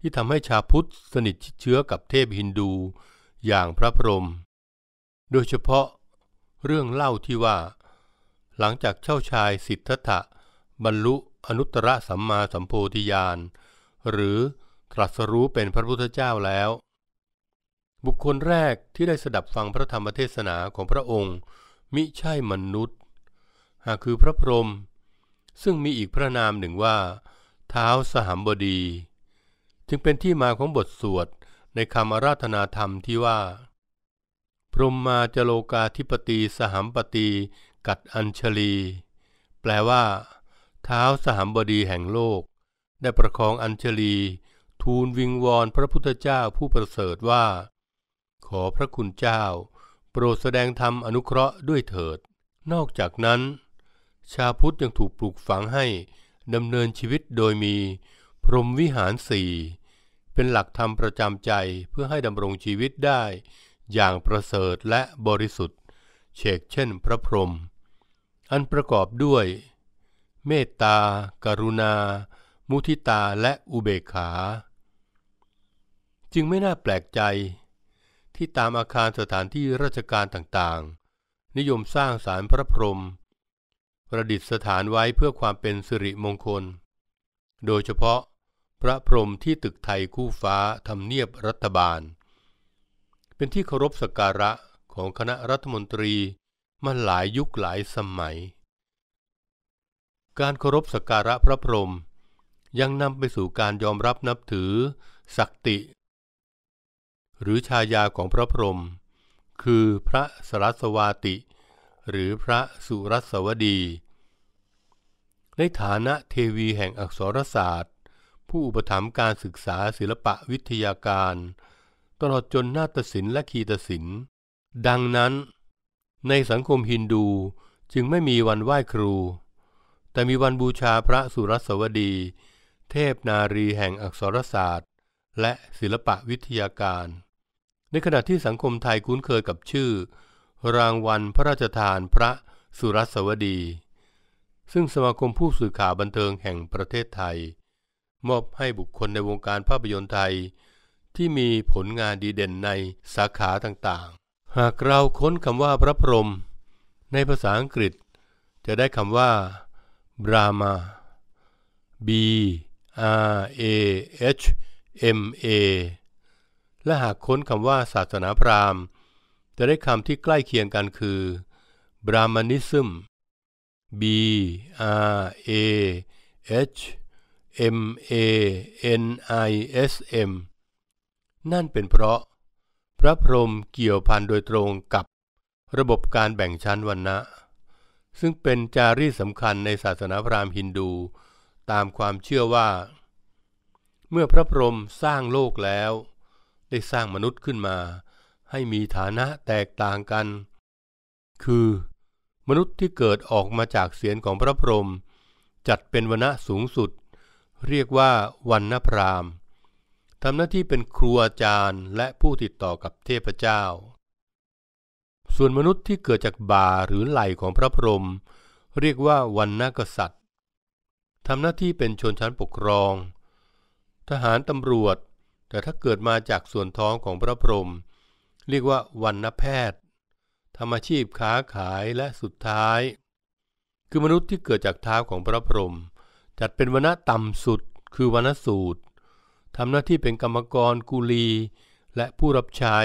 ที่ทำให้ชาวพุทธสนิทเชื้อกับเทพฮินดูอย่างพระพรหม โดยเฉพาะเรื่องเล่าที่ว่า หลังจากเจ้าชายสิทธัตถะบรรลุอนุตตรสัมมาสัมโพธิญาณ หรือตรัสรู้เป็นพระพุทธเจ้าแล้ว บุคคลแรกที่ได้สดับฟังพระธรรมเทศนาของพระองค์มิใช่มนุษย์ หากคือพระพรหมซึ่งมีอีกพระนามหนึ่งว่าเท้าสหัมบดี จึงเป็นที่มาของบทสวดในคำอาราธนาธรรมที่ว่า พรหมมาจโลกาธิปตีสหัมปตีกัดอัญชลี แปลว่าเท้าสหัมบดีแห่งโลกได้ประคองอัญชลี ทูลวิงวอนพระพุทธเจ้าผู้ประเสริฐว่า ขอพระคุณเจ้าปรดแสดงธรรมอนุเคราะห์ด้วยเถิด นอกจากนั้น ชาพุทธยังถูกปลูกฝังให้ ดำเนินชีวิตโดยมี พรหมวิหารสี่ เป็นหลักธรรมประจำใจเพื่อให้ดำรงชีวิตได้อย่างประเสริฐและบริสุทธิ์เชกเช่นพระพรหมอันประกอบด้วย เมตตาการุณา มุทิตาและอุเบกขา จึงไม่น่าแปลกใจที่ตามอาคารสถานที่ราชการต่างๆ นิยมสร้างสารพระพรหมประดิษฐานไว้เพื่อความเป็นสิริมงคล โดยเฉพาะพระพรหมที่ตึกไทยคู่ฟ้าทำเนียบรัฐบาล เป็นที่เคารพสักการะของคณะรัฐมนตรีมาหลายยุคหลายสมัย การเคารพสักการะพระพรหมยังนำไปสู่การยอมรับนับถือศักติหรือชายาของพระพรหมคือพระสรัสวาติหรือพระสุรัสวดี ในฐานะเทวีแห่งอักษรศาสตร์ ผู้อุปถัมภ์การศึกษาศิลปะวิทยาการตลอดจนนาฏศิลป์และคีตศิลป์ ดังนั้น ในสังคมฮินดูจึงไม่มีวันไหว้ครู แต่มีวันบูชาพระสุรัสวดี เทพนารีแห่งอักษรศาสตร์ และศิลปะวิทยาการในขณะที่สังคมไทยคุ้นเคยกับชื่อ รางวัลพระราชทานพระสุรศวดี ซึ่งสมาคมผู้สื่อข่าวบันเทิงแห่งประเทศไทย มอบให้บุคคลในวงการภาพยนตร์ไทยที่มีผลงานดีเด่นในสาขาต่างๆ หากเราค้นคำว่าพระพรหมในภาษาอังกฤษ จะได้คำว่า brahma B R A H M A และหากค้นคำว่าศาสนาพราหมณ์จะได้คำที่ใกล้เคียงกันคือ Brahmanism B R A H M A N I S M นั่นเป็นเพราะ พระพรหมเกี่ยวพันโดยตรงกับระบบการแบ่งชั้นวันนะซึ่งเป็นจารีตสำคัญในศาสนาพราหมณ์ฮินดู ตามความเชื่อว่า เมื่อพระพรหมสร้างโลกแล้วได้สร้างมนุษย์ขึ้นมาให้มีฐานะแตกต่างกัน คือ มนุษย์ที่เกิดออกมาจากเสียงของพระพรหมจัดเป็นวรณะสูงสุด เรียกว่าวันณพรามทำหน้าที่เป็นครูอาจารย์และผู้ติดต่อกับเทพเจ้า ส่วนมนุษย์ที่เกิดจากบ่าหรือไหล่ของพระพรหมเรียกว่าวันนกษัตริย์ทำหน้าที่เป็นชนชั้นปกครอง ทหารตำรวจแต่ถ้าเกิดมาจากส่วนท้องของพระพรหมเรียกว่าวันนแพทย์ทำอาชีพค้าขายและสุดท้าย คือมนุษย์ที่เกิดจากเท้าของพระพรหมจัดเป็นวรนณะต่ำสุดคือวรนะสูตรทำหน้าที่เป็นกรรมกรกุลี และผู้รับใช้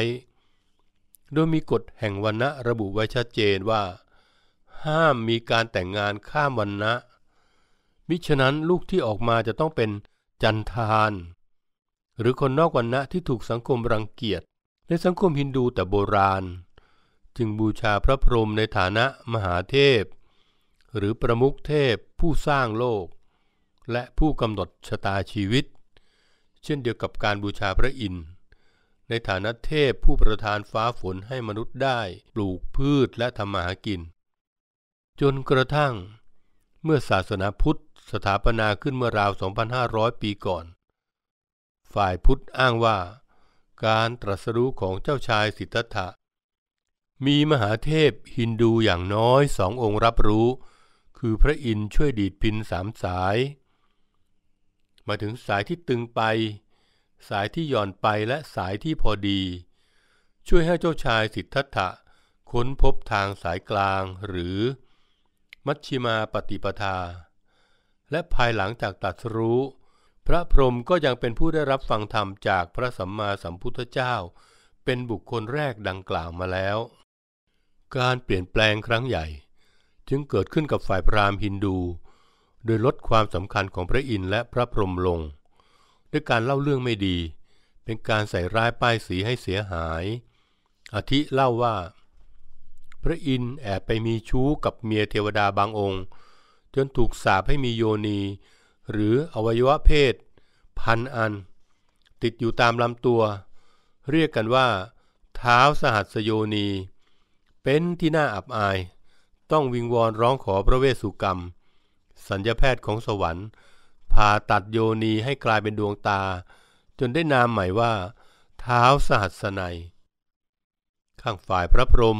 โดยมีกฎแห่งวรนณะระบุไว้ชัดเจนว่า ห้ามมีการแต่งงานข้ามวัรณะ มิฉะนั้นลูกที่ออกมาจะต้องเป็นจันทานหรือคนนอกวันณะที่ถูกสังคมรังเกียจในสังคมฮินดูแต่โบราณ จึงบูชาพระพรหมในฐานะมหาเทพ หรือประมุขเทพผู้สร้างโลก และผู้กำหนดชะตาชีวิต เช่นเดียวกับการบูชาพระอินทร์ ในฐานะเทพผู้ประทานฟ้าฝนให้มนุษย์ได้ปลูกพืชและทำมาหากิน จนกระทั่ง เมื่อศาสนาพุทธ สถาปนาขึ้นเมื่อราว 2,500 ปีก่อนฝ่ายพุทธอ้างว่า การตรัสรู้ของเจ้าชายสิทธัตถะมีมหาเทพฮินดูอย่างน้อยสององค์รับรู้ คือพระอินทร์ช่วยดีดพินสามสาย มาถึงสายที่ตึงไป สายที่หย่อนไปและสายที่พอดี ช่วยให้เจ้าชายสิทธัตถะค้นพบทางสายกลางหรือ มัชชิมาปฏิปทา และภายหลังจากตัดรู้พระพรหมก็ยังเป็นผู้ได้รับฟังธรรมจากพระสัมมาสัมพุทธเจ้า เป็นบุคคลแรกดังกล่าวมาแล้ว การเปลี่ยนแปลงครั้งใหญ่ จึงเกิดขึ้นกับฝ่ายพราหมณ์ฮินดู โดยลดความสำคัญของพระอินทร์และพระพรหมลง ด้วยการเล่าเรื่องไม่ดี เป็นการใส่ร้ายป้ายสีให้เสียหายอาทิเล่าว่า พระอินทร์แอบไปมีชู้กับเมียเทวดาบางองค์ จนถูกสาปให้มีโยนีหรืออวัยวะเพศ พันอัน ติดอยู่ตามลำตัว เรียกกันว่าเท้าสหัสโยนี เป็นที่น่าอับอาย ต้องวิงวอนร้องขอพระเวสสุกรรม สัญญาแพทย์ของสวรรค์ผ่าตัดโยนีให้กลายเป็นดวงตา จนได้นามใหม่ว่าเท้าสหัสไนข้างฝ่ายพระพรหม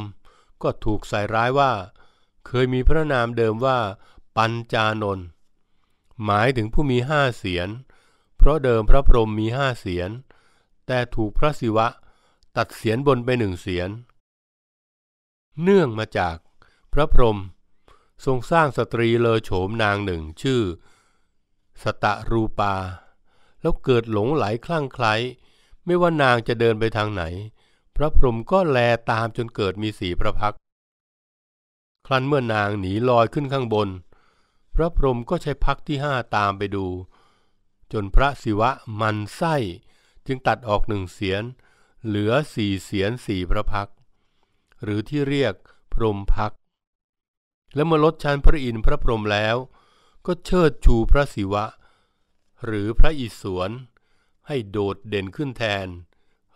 ก็ถูกใส่ร้ายว่า เคยมีพระนามเดิมว่าปัญจานนท์หมายถึงผู้มีห้าเสียน เพราะเดิมพระพรหมมีห้าเสียน แต่ถูกพระศิวะตัดเสียนบนไปหนึ่งเสียน เนื่องมาจากพระพรหมทรงสร้างสตรีเลอโฉมนางหนึ่งชื่อ สตารูปา แล้วเกิดหลงไหลคลั่งไคล้ ไม่ว่านางจะเดินไปทางไหน พระพรหมก็แลตามจนเกิดมีสีพระพัก ครั้นเมื่อนางหนีลอยขึ้นข้างบนพระพรหมก็ใช้พักที่ห้าตามไปดู จนพระศิวะมันไส้จึงตัดออกหนึ่งเสียน เหลือสี่เสียนสี่พระพักหรือที่เรียกพรหมพักและเมื่อลดชั้นพระอินทร์พระพรหมแล้ว ก็เชิดชูพระศิวะ หรือพระอิศวรให้โดดเด่นขึ้นแทน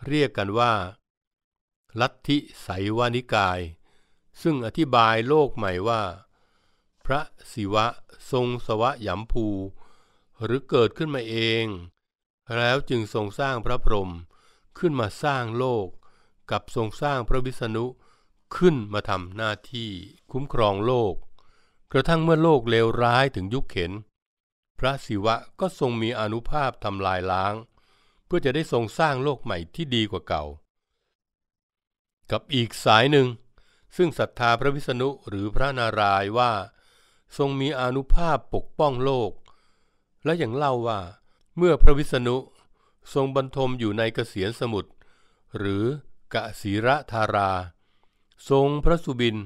เรียกกันว่า ลัทธิไสวานิกาย ซึ่งอธิบายโลกใหม่ว่าพระศิวะทรงสวะยมภู หรือเกิดขึ้นมาเอง แล้วจึงทรงสร้างพระพรหมขึ้นมาสร้างโลก กับทรงสร้างพระวิษณุขึ้นมาทำหน้าที่คุ้มครองโลก กระทั่งเมื่อโลกเลวร้ายถึงยุคเข็นพระศิวะก็ทรงมีอนุภาพทำลายล้าง เพื่อจะได้ทรงสร้างโลกใหม่ที่ดีกว่าเก่า กับอีกสายหนึ่ง ซึ่งศรัทธาพระวิษณุหรือพระนารายว่าทรงมีอนุภาพปกป้องโลก และอย่างเล่าว่าเมื่อพระวิษณุทรงบรรทมอยู่ในกเกษียณสมุทรหรือกะศีระธารา ทรงพระสุบิน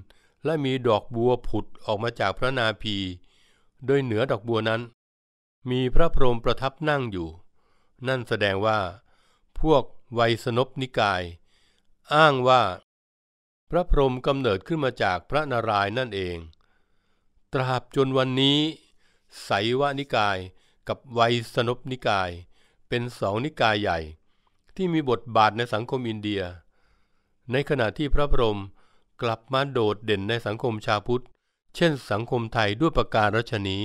และมีดอกบัวผุดออกมาจากพระนาภีโดยเหนือดอกบัวนั้น มีพระพรหมประทับนั่งอยู่ นั่นแสดงว่าพวกไวยสนบนิกาย อ้างว่า พระพรหมกำเนิดขึ้นมาจากพระนารายณ์นั่นเองตราบจนวันนี้ไสวนิกาย กับไวยสนบนิกาย เป็นสองนิกายใหญ่ ที่มีบทบาทในสังคมอินเดีย ในขณะที่พระพรหมกลับมาโดดเด่นในสังคมชาพุทธ เช่นสังคมไทยด้วยประการรัชนี้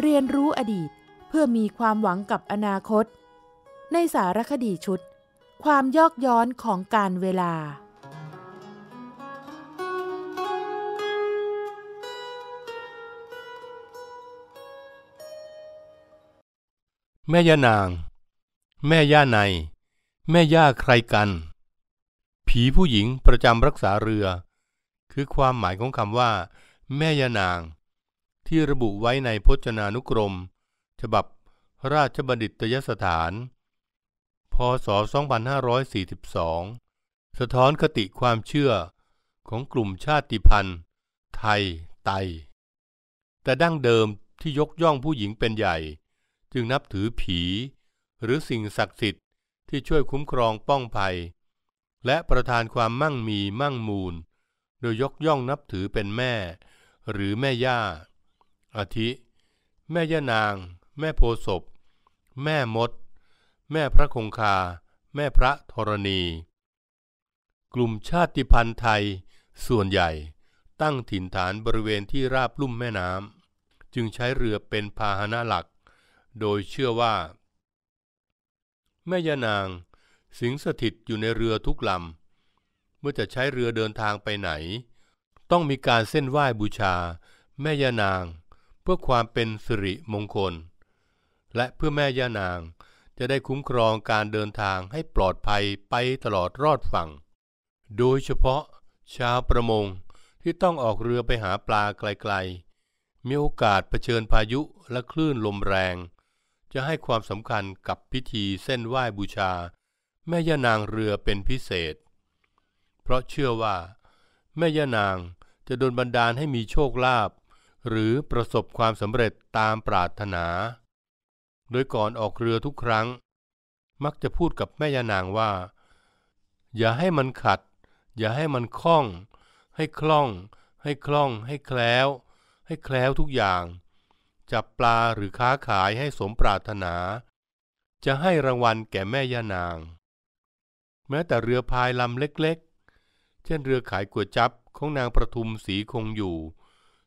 เรียนรู้อดีตเพื่อมีความหวังกับอนาคต ในสารคดีชุดความยอกย้อนของการเวลา แม่ย่านาง แม่ย่าในแม่ย่าใครกัน ผีผู้หญิงประจำรักษาเรือ คือความหมายของคำว่า แม่ย่านาง ที่ระบุไว้ในพจนานุกรม ฉบับราชบัณฑิตยสถานพศ 2542 สะท้อนคติความเชื่อของกลุ่มชาติพันธุ์ ไทยไต แต่ดั้งเดิมที่ยกย่องผู้หญิงเป็นใหญ่ จึงนับถือผีหรือสิ่งศักดิ์สิทธิ์ที่ช่วยคุ้มครองป้องภัย และประทานความมั่งมีมั่งมูล โดยยกย่องนับถือเป็นแม่หรือแม่ย่า อาทิ แม่ย่านาง แม่โพศพแม่มดแม่พระคงคา แม่พระธรณี กลุ่มชาติพันธุ์ไทย ส่วนใหญ่ตั้งถิ่นฐานบริเวณที่ราบลุ่มแม่น้ำจึงใช้เรือเป็นพาหนะหลัก โดยเชื่อว่า แม่ยานาง สิงสถิตอยู่ในเรือทุกลำ เมื่อจะใช้เรือเดินทางไปไหน ต้องมีการเส้นไหว้บูชา แม่ยานาง เพื่อความเป็นสิริมงคล และเพื่อแม่ยานางจะได้คุ้มครองการเดินทางให้ปลอดภัยไปตลอดรอดฝั่ง โดยเฉพาะชาวประมงที่ต้องออกเรือไปหาปลาไกลๆ มีโอกาสเผชิญพายุและคลื่นลมแรง จะให้ความสำคัญกับพิธีเส้นไหว้บูชา แม่ย่านางเรือเป็นพิเศษ เพราะเชื่อว่า แม่ย่านางจะดนบันดาลให้มีโชคลาภหรือประสบความสำเร็จตามปรารถนาโดยก่อนออกเรือทุกครั้ง มักจะพูดกับแม่ยานางว่า อย่าให้มันขัด อย่าให้มันคล่อง ให้คล่อง ให้คล่อง ให้แคล้ว ให้แคล้วทุกอย่าง จับปลาหรือค้าขายให้สมปรารถนา จะให้รางวัลแก่แม่ยานาง แม้แต่เรือพายลำเล็กๆ เช่นเรือขายก๋วยจับของนางประทุมสีคงอยู่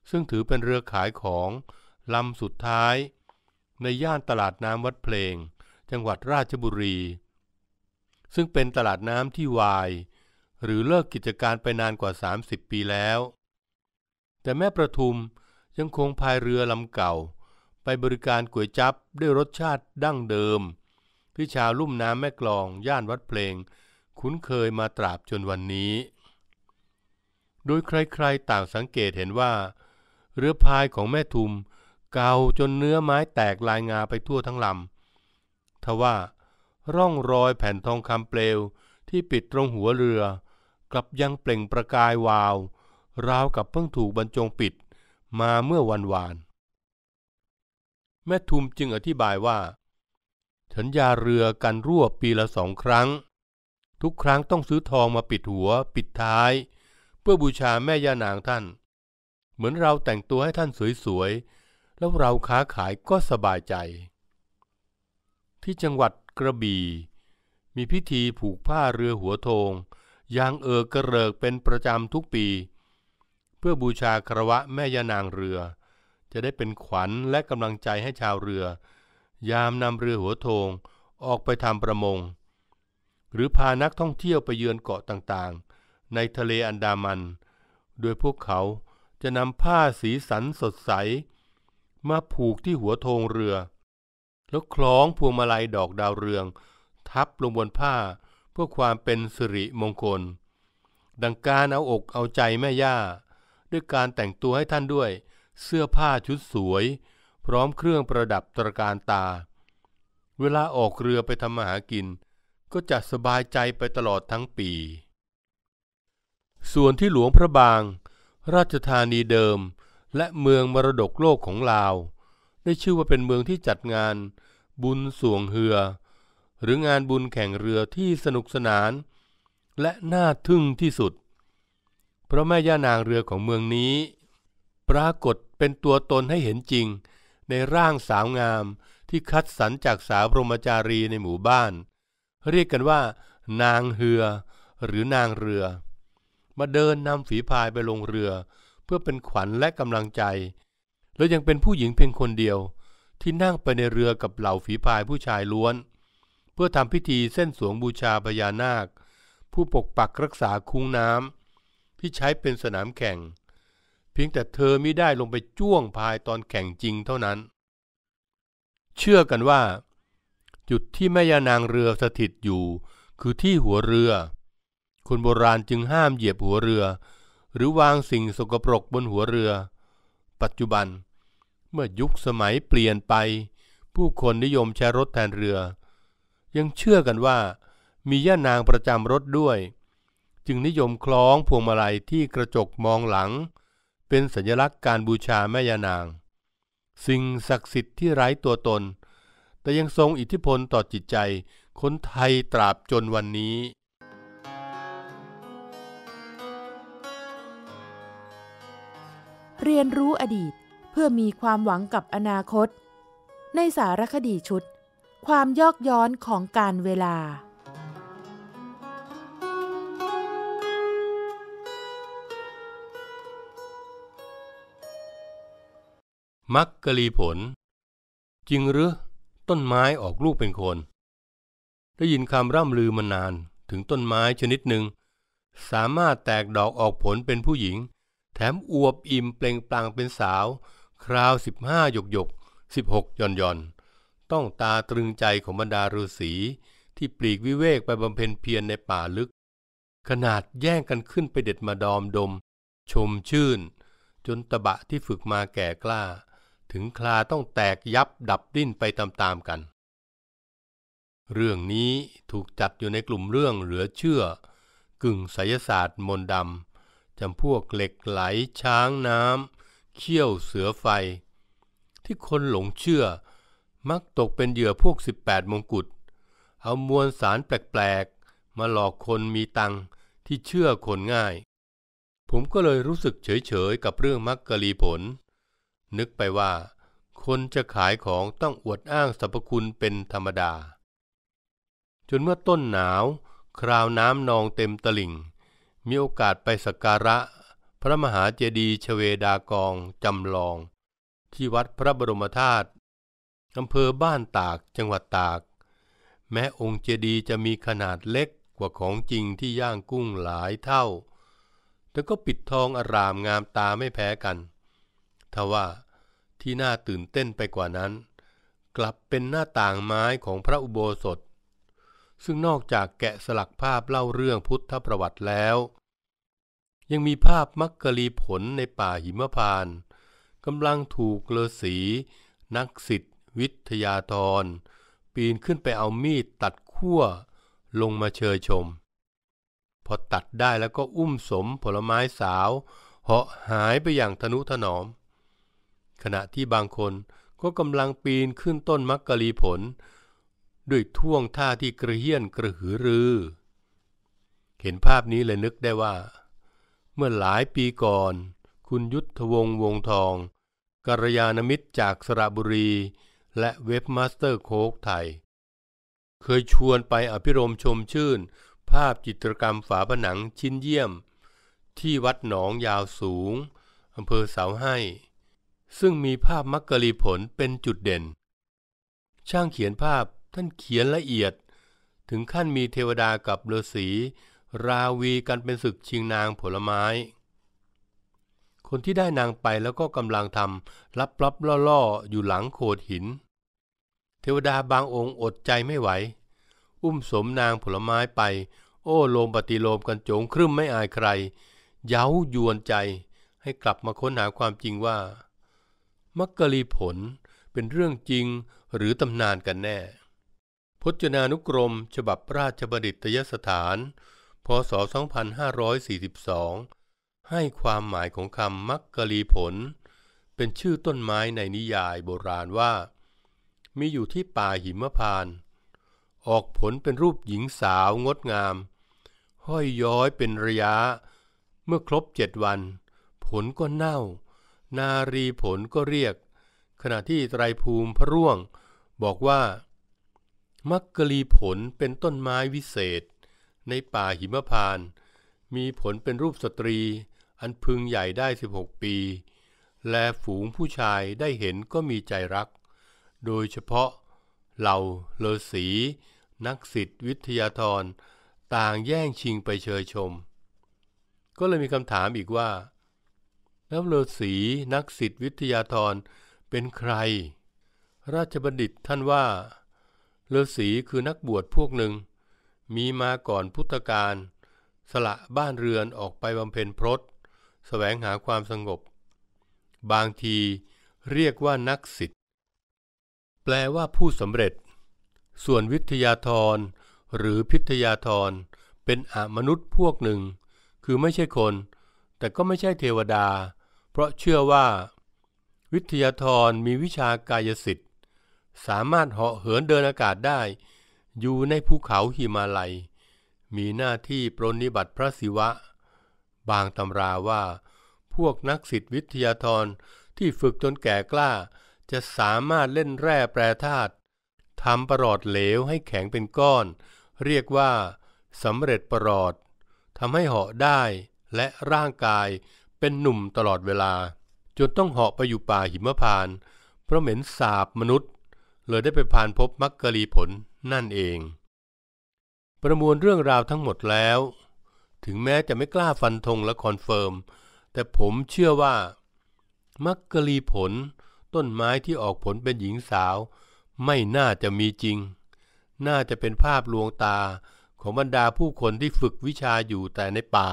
ซึ่งถือเป็นเรือขายของลำสุดท้ายในย่านตลาดน้ำวัดเพลง จังหวัดราชบุรี ซึ่งเป็นตลาดน้ำที่วาย หรือเลิกกิจการไปนานกว่า 30 ปีแล้ว แต่แม่ประทุมยังคงพายเรือลำเก่า ไปบริการก๋วยจับด้วยรสชาติดั้งเดิมที่ชาวลุ่มน้ำแม่กลอง ย่านวัดเพลง คุ้นเคยมาตราบจนวันนี้ โดยใครๆต่างสังเกตเห็นว่า เรือพายของแม่ทุมเกาจนเนื้อไม้แตกลายงาไปทั่วทั้งลำทว่าร่องรอยแผ่นทองคำเปลวที่ปิดตรงหัวเรือ กลับยังเปล่งประกายวาว ราวกับเพิ่งถูกบรรจงปิดมาเมื่อวันวาน แม่ทุมจึงอธิบายว่า ฉันยาเรือกันรั่วปีละสองครั้ง ทุกครั้งต้องซื้อทองมาปิดหัวปิดท้าย เพื่อบูชาแม่ย่านางท่าน เหมือนเราแต่งตัวให้ท่านสวยๆแล้วเราค้าขายก็สบายใจ ที่จังหวัดกระบี่มีพิธีผูกผ้าเรือหัวโทงยางเออกระเริกเป็นประจำทุกปี เพื่อบูชาคารวะแม่ยานางเรือ จะได้เป็นขวัญและกำลังใจให้ชาวเรือ ยามนำเรือหัวโทงออกไปทำประมง หรือพานักท่องเที่ยวไปเยือนเกาะต่างๆ ในทะเลอันดามัน โดยพวกเขาจะนำผ้าสีสันสดใสมาผูกที่หัวธงเรือ แล้วคล้องพวงมาลัยดอกดาวเรือง ทับลงบนผ้าเพื่อความเป็นสิริมงคล ดังการเอาอกเอาใจแม่ย่า ด้วยการแต่งตัวให้ท่านด้วยเสื้อผ้าชุดสวย พร้อมเครื่องประดับตระการตา เวลาออกเรือไปทำมาหากินก็จะสบายใจไปตลอดทั้งปี ส่วนที่หลวงพระบาง ราชธานีเดิมและเมืองมรดกโลกของลาว ได้ชื่อว่าเป็นเมืองที่จัดงาน บุญสวงเหือ หรืองานบุญแข่งเรือที่สนุกสนาน และน่าทึ่งที่สุด เพราะแม่ย่านางเรือของเมืองนี้ ปรากฏเป็นตัวตนให้เห็นจริง ในร่างสาวงามที่คัดสรรจากสาวพรหมจารีในหมู่บ้าน เรียกกันว่า นางเหือหรือนางเรือ มาเดินนำฝีพายไปลงเรือพื่อเป็นขวัญและกำลังใจ และยังเป็นผู้หญิงเพียงคนเดียวที่นั่งไปในเรือกับเหล่าฝีพายผู้ชายล้วน เพื่อทำพิธีเส้นสวงบูชาพญานาค ผู้ปกปักรักษาคุ้งน้ำที่ใช้เป็นสนามแข่ง เพียงแต่เธอไม่ได้ลงไปจ้วงพายตอนแข่งจริงเท่านั้น เชื่อกันว่า จุดที่แม่ยานางเรือสถิตอยู่ คือที่หัวเรือ คนโบราณจึงห้ามเหยียบหัวเรือเหรือวางสิ่งสกปรกบนหัวเรือ ปัจจุบันเมื่อยุคสมัยเปลี่ยนไป ผู้คนนิยมใช้รถแทนเรือ ยังเชื่อกันว่ามีย่านางประจำรถด้วย จึงนิยมคล้องพวงมาลัยที่กระจกมองหลัง เป็นสัญลักษณ์การบูชาแม่ย่านาง สิ่งศักดิ์สิทธิ์ที่ไร้ตัวตน แต่ยังทรงอิทธิพลต่อจิตใจ คนไทยตราบจนวันนี้เรียนรู้อดีตเพื่อมีความหวังกับอนาคต ในสารคดีชุด ความยอกย้อนของการเวลา มักกะลีผล จริงหรือต้นไม้ออกลูกเป็นคน ได้ยินคำร่ำลือมานานถึงต้นไม้ชนิดหนึ่ง สามารถแตกดอกออกผลเป็นผู้หญิงแถมอวบอิ่มเปล่งปลั่งเป็นสาว คราวสิบห้าหยกหยกสิบหกย่อนย่อนต้องตาตรึงใจของบรรดาฤาษี ที่ปลีกวิเวกไปบำเพ็ญเพียรในป่าลึก ขนาดแย่งกันขึ้นไปเด็ดมาดอมดม ชมชื่น จนตะบะที่ฝึกมาแก่กล้า ถึงคลาต้องแตกยับดับดิ้นไปตามๆกัน เรื่องนี้ถูกจัดอยู่ในกลุ่มเรื่องเหลือเชื่อ กึ่งไสยศาสตร์มนดำจำพวกเหล็กไหลช้างน้ำเขี้ยวเสือไฟ ที่คนหลงเชื่อ มักตกเป็นเหยื่อพวก 18มงกุฎเอามวลสารแปลกๆ มาหลอกคนมีตังที่เชื่อคนง่าย ผมก็เลยรู้สึกเฉยๆ กับเรื่องมักกะลีผล นึกไปว่า คนจะขายของต้องอวดอ้างสรรพคุณเป็นธรรมดา จนเมื่อต้นหนาวคราวน้ำนองเต็มตลิ่งมีโอกาสไปสักการะ พระมหาเจดีย์ชเวดากองจำลอง ที่วัดพระบรมธาตุอำเภอบ้านตากจังหวัดตาก แม้องค์เจดีย์จะมีขนาดเล็กกว่าของจริงที่ย่างกุ้งหลายเท่าแต่ก็ปิดทองอารามงามตาไม่แพ้กันทว่าที่น่าตื่นเต้นไปกว่านั้น กลับเป็นหน้าต่างไม้ของพระอุโบสถซึ่งนอกจากแกะสลักภาพเล่าเรื่องพุทธประวัติแล้ว ยังมีภาพมักกะลีผลในป่าหิมพานกำลังถูกเลสี นักสิทธิวิทยาธรปีนขึ้นไปเอามีดตัดขั้วลงมาเชยชม พอตัดได้แล้วก็อุ้มสมผลไม้สาว เหาะหายไปอย่างทนุถนอม ขณะที่บางคนก็กำลังปีนขึ้นต้นมักกะลีผลด้วยท่วงท่าที่กระเฮี้ยนกระหือรือ เห็นภาพนี้เลยนึกได้ว่า เมื่อหลายปีก่อน คุณยุทธวงศ์วงทองกัลยาณมิตรจากสระบุรี และเว็บมาสเตอร์โคกไทย เคยชวนไปอภิรมชมชื่น ภาพจิตรกรรมฝาผนังชิ้นเยี่ยม ที่วัดหนองยาวสูง อำเภอเสาให้ ซึ่งมีภาพมักกะลีผลเป็นจุดเด่น ช่างเขียนภาพท่านเขียนละเอียดถึงขั้นมีเทวดากับฤาษี ราวีกันเป็นศึกชิงนางผลไม้ คนที่ได้นางไปแล้วก็กำลังทำรับรับล่อๆ อยู่หลังโขดหิน เทวดาบางองค์อดใจไม่ไหว อุ้มสมนางผลไม้ไป โอ้โลมปฏิโลมกันโจงครึ่มไม่อายใคร เย้ายวนใจ ให้กลับมาค้นหาความจริงว่า มักกะลีผลเป็นเรื่องจริงหรือตำนานกันแน่พจนานุกรมฉบับราชบัณฑิตยสถาน พศ 2542 ให้ความหมายของคำมักกะลีผล เป็นชื่อต้นไม้ในนิยายโบราณว่า มีอยู่ที่ป่าหิมพานออกผลเป็นรูปหญิงสาวงดงาม ห้อยย้อยเป็นระยะ เมื่อครบเจ็ดวัน ผลก็เน่า นารีผลก็เรียก ขณะที่ไตรภูมิพระร่วง บอกว่ามักกะลีผลเป็นต้นไม้วิเศษ ในป่าหิมพาน มีผลเป็นรูปสตรี อันพึงใหญ่ได้ 16 ปี และฝูงผู้ชายได้เห็นก็มีใจรัก โดยเฉพาะเหล่าเลอสี นักสิทธิวิทยาธรต่างแย่งชิงไปเชยชม ก็เลยมีคำถามอีกว่า แล้วเลอสีนักสิทธิวิทยาธรเป็นใคร ราชบัณฑิตท่านว่าฤาษีคือนักบวชพวกหนึ่ง มีมาก่อนพุทธกาลสละบ้านเรือนออกไปบำเพ็ญพรตแสวงหาความสงบ บางทีเรียกว่านักสิทธิ์แปลว่าผู้สำเร็จ ส่วนวิทยาธรหรือพิทยาธรเป็นอมนุษย์พวกหนึ่ง คือไม่ใช่คน แต่ก็ไม่ใช่เทวดา เพราะเชื่อว่า วิทยาธรมีวิชากายสิทธิสามารถเหาะเหินเดินอากาศได้ อยู่ในภูเขาหิมาลัย มีหน้าที่ปรนนิบัติพระศิวะ บางตำราว่า พวกนักสิทธิวิทยาธรที่ฝึกจนแก่กล้า จะสามารถเล่นแร่แปรธาตุทำประหลอดเหลวให้แข็งเป็นก้อน เรียกว่าสำเร็จประหลอดทำให้เหาะได้และร่างกายเป็นหนุ่มตลอดเวลาจนต้องเหาะไปอยู่ป่าหิมพานเพราะเหม็นสาบมนุษย์เลยได้ไปผ่านพบมักกะลีผลนั่นเอง ประมวลเรื่องราวทั้งหมดแล้ว ถึงแม้จะไม่กล้าฟันธงและคอนเฟิร์มแต่ผมเชื่อว่ามักกะลีผล ต้นไม้ที่ออกผลเป็นหญิงสาว ไม่น่าจะมีจริง น่าจะเป็นภาพลวงตาของบรรดาผู้คนที่ฝึกวิชาอยู่แต่ในป่า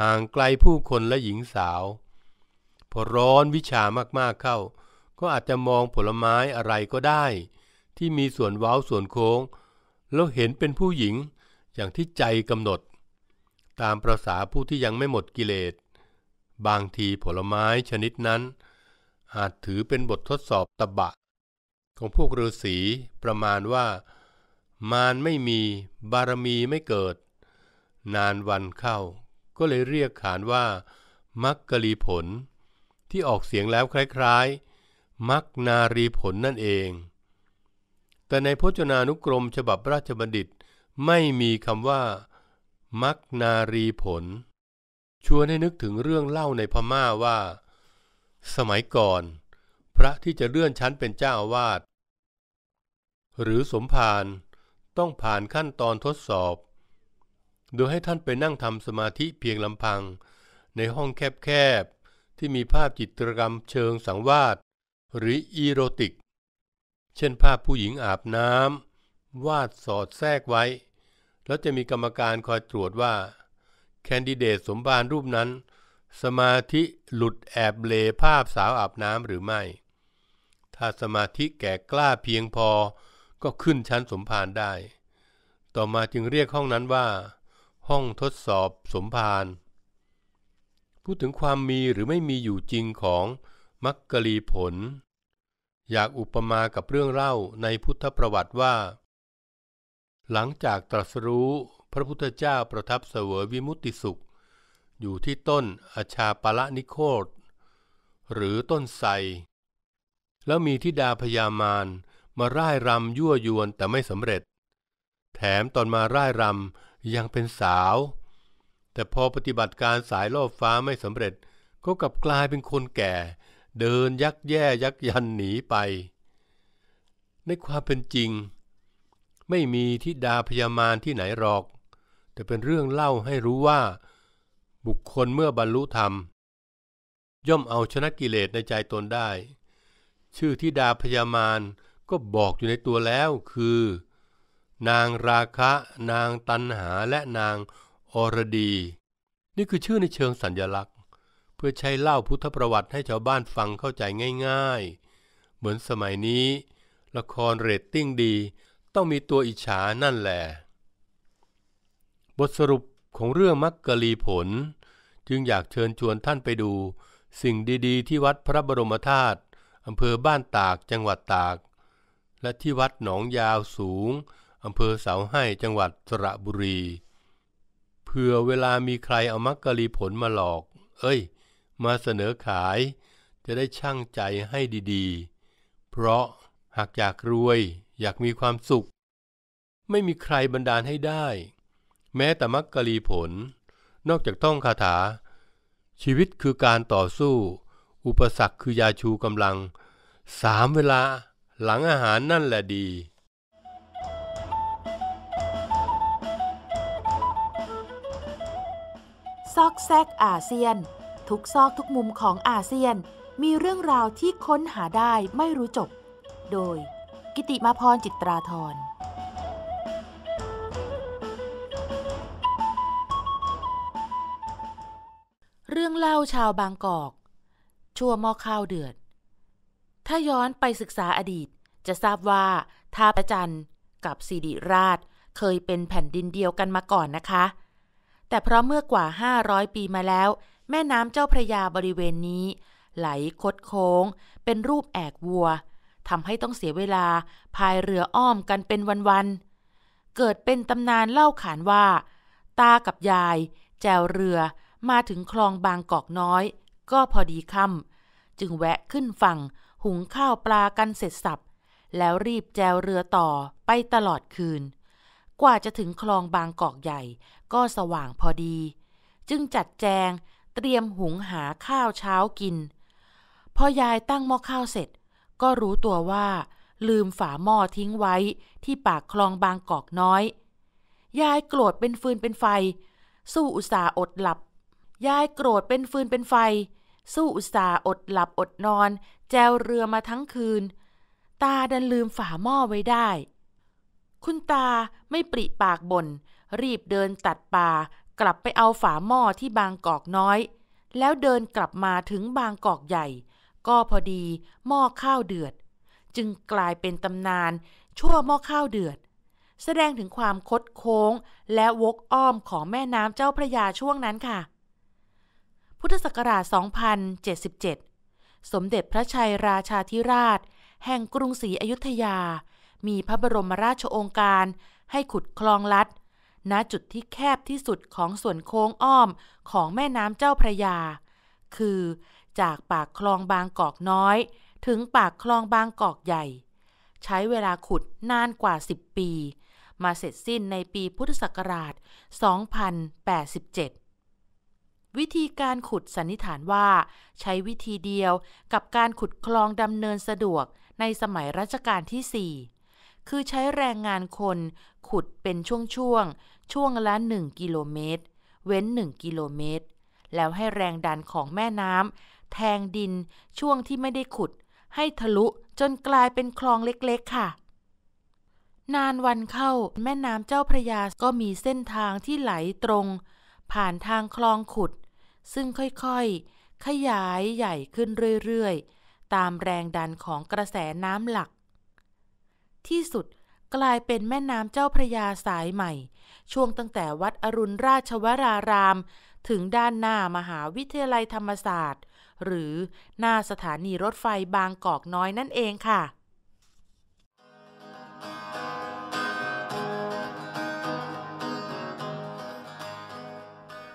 ห่างไกลผู้คนและหญิงสาวพอร้อนวิชามาก ๆเข้าก็อาจจะมองผลไม้อะไรก็ได้ ที่มีส่วนเว้าส่วนโค้ง แล้วเห็นเป็นผู้หญิงอย่างที่ใจกำหนด ตามประษาผู้ที่ยังไม่หมดกิเลสบางทีผลไม้ชนิดนั้น อาจถือเป็นบททดสอบตบะ ของพวกฤาษีประมาณว่า มารไม่มีบารมีไม่เกิด นานวันเข้า ก็เลยเรียกขานว่า มักกะลีผล ที่ออกเสียงแล้วคล้ายๆมักนารีผลนั่นเอง แต่ในพจนานุกรมฉบับราชบัณฑิตไม่มีคำว่า มักนารีผลชวนให้นึกถึงเรื่องเล่าในพม่าว่า สมัยก่อน พระที่จะเลื่อนชั้นเป็นเจ้าอาวาสหรือสมภารต้องผ่านขั้นตอนทดสอบ โดยให้ท่านไปนั่งทำสมาธิเพียงลำพังในห้องแคบ ๆ ที่มีภาพจิตรกรรมเชิงสังวาสหรืออีโรติก เช่นภาพผู้หญิงอาบน้ำวาดสอดแทรกไว้ แล้วจะมีกรรมการคอยตรวจว่า แคนดิเดตสมบานรูปนั้น สมาธิหลุดแอบเลภาพสาวอาบน้ำหรือไม่ ถ้าสมาธิแก่กล้าเพียงพอก็ขึ้นชั้นสมภารได้ ต่อมาจึงเรียกห้องนั้นว่า ห้องทดสอบสมภารพูดถึงความมีหรือไม่มีอยู่จริงของมักกะลีผล อยากอุปมากับเรื่องเล่าในพุทธประวัติว่า หลังจากตรัสรู้พระพุทธเจ้าประทับเสวยวิมุตติสุข อยู่ที่ต้นอาชาปละนิโคตหรือต้นไทรแล้วมีทิดาพยามารมาร่ายรำยั่วยวนแต่ไม่สำเร็จ แถมตอนมาร่ายรำยังเป็นสาว แต่พอปฏิบัติการสายล่อฟ้าไม่สำเร็จก็กลับกลายเป็นคนแก่เดินยักแย่ ยักยันหนีไป ในความเป็นจริง ไม่มีทิดาพยามารที่ไหนหรอก แต่เป็นเรื่องเล่าให้รู้ว่าบุคคลเมื่อบรรลุธรรม ย่อมเอาชนะกิเลสในใจตนได้ ชื่อทิดาพยามารก็บอกอยู่ในตัวแล้วคือ นางราคะ นางตันหาและนางอรดี นี่คือชื่อในเชิงสัญญลักษณเพื่อใช้เล่าพุทธประวัติให้ชาวบ้านฟังเข้าใจง่าย ๆ เหมือนสมัยนี้ ละครเรตติ้งดี ต้องมีตัวอิจฉานั่นแหละ บทสรุปของเรื่องมักกะลีผล จึงอยากเชิญชวนท่านไปดู สิ่งดีๆที่วัดพระบรมธาตุอำเภอบ้านตากจังหวัดตาก และที่วัดหนองยาวสูง อำเภอเสาให้จังหวัดสระบุรีเผื่อเวลามีใครเอามักกะลีผลมาหลอก เอ้ยมาเสนอขายจะได้ช่างใจให้ดีๆ เพราะหากอยากรวยอยากมีความสุข ไม่มีใครบันดาลให้ได้ แม้แต่มักกะลีผล นอกจากต้องคาถา ชีวิตคือการต่อสู้ อุปสรรคคือยาชูกำลังสามเวลาหลังอาหารนั่นแหละดี ซอกแซกอาเซียนทุกซอกทุกมุมของอาเซียนมีเรื่องราวที่ค้นหาได้ไม่รู้จบ โดยกิติมาพรจิตราธรเรื่องเล่าชาวบางกอก ชั่วมอข้าวเดือด ถ้าย้อนไปศึกษาอดีตจะทราบว่า ท่าประจันกับสิริราชเคยเป็นแผ่นดินเดียวกันมาก่อนนะคะ แต่เพราะเมื่อกว่า 500 ปีมาแล้วแม่น้ำเจ้าพระยาบริเวณนี้ ไหลคดโค้งเป็นรูปแอกวัวทำให้ต้องเสียเวลาพายเรืออ้อมกันเป็นวันๆเกิดเป็นตำนานเล่าขานว่า ตากับยายแจวเรือมาถึงคลองบางกอกน้อย ก็พอดีค่ำจึงแวะขึ้นฝั่งหุงข้าวปลากันเสร็จสับ แล้วรีบแจวเรือต่อไปตลอดคืน กว่าจะถึงคลองบางกอกใหญ่ ก็สว่างพอดี จึงจัดแจงเตรียมหุงหาข้าวเช้ากิน พอยายตั้งหม้อข้าวเสร็จ ก็รู้ตัวว่า ลืมฝาหม้อทิ้งไว้ที่ปากคลองบางกอกน้อยยายโกรธเป็นฟืนเป็นไฟ สู้อุตส่าห์อดหลับยายโกรธเป็นฟืนเป็นไฟ สู้อุตส่าห์อดหลับอดนอนแจวเรือมาทั้งคืน ตาดันลืมฝาหม้อไว้ได้ คุณตาไม่ปริปากบน่น รีบเดินตัดป่ากลับไปเอาฝาหม้อที่บางกอกน้อย แล้วเดินกลับมาถึงบางกอกใหญ่ ก็พอดีหม้อข้าวเดือด จึงกลายเป็นตำนาน ชั่วหม้อข้าวเดือด แสดงถึงความคดโค้งและวกอ้อมของแม่น้ำเจ้าพระยาช่วงนั้นค่ะ พุทธศักราช 2077 สมเด็จพระชัยราชาธิราช แห่งกรุงศรีอยุธยา มีพระบรมราชโองการให้ขุดคลองลัดณจุดที่แคบที่สุดของส่วนโค้งอ้อมของแม่น้ำเจ้าพระยา คือ จากปากคลองบางกอกน้อย ถึงปากคลองบางกอกใหญ่ ใช้เวลาขุดนานกว่า 10 ปี มาเสร็จสิ้นในปีพุทธศักราช2087 วิธีการขุดสันนิษฐานว่า ใช้วิธีเดียวกับการขุดคลองดำเนินสะดวกในสมัยรัชกาลที่ 4 คือใช้แรงงานคนขุดเป็นช่วง ๆช่วงละ 1 กิโลเมตร เว้น1กิโลเมตร แล้วให้แรงดันของแม่น้ำแทงดินช่วงที่ไม่ได้ขุดให้ทะลุจนกลายเป็นคลองเล็กๆค่ะ นานวันเข้าแม่น้ำเจ้าพระยาก็มีเส้นทางที่ไหลตรง ผ่านทางคลองขุด ซึ่งค่อยๆ ขยายใหญ่ขึ้นเรื่อยๆตามแรงดันของกระแสน้ำหลัก ที่สุดกลายเป็นแม่น้ำเจ้าพระยาสายใหม่ช่วงตั้งแต่วัดอรุณราชวราราม ถึงด้านหน้ามหาวิทยาลัยธรรมศาสตร์ หรือหน้าสถานีรถไฟบางกอกน้อยนั่นเองค่ะ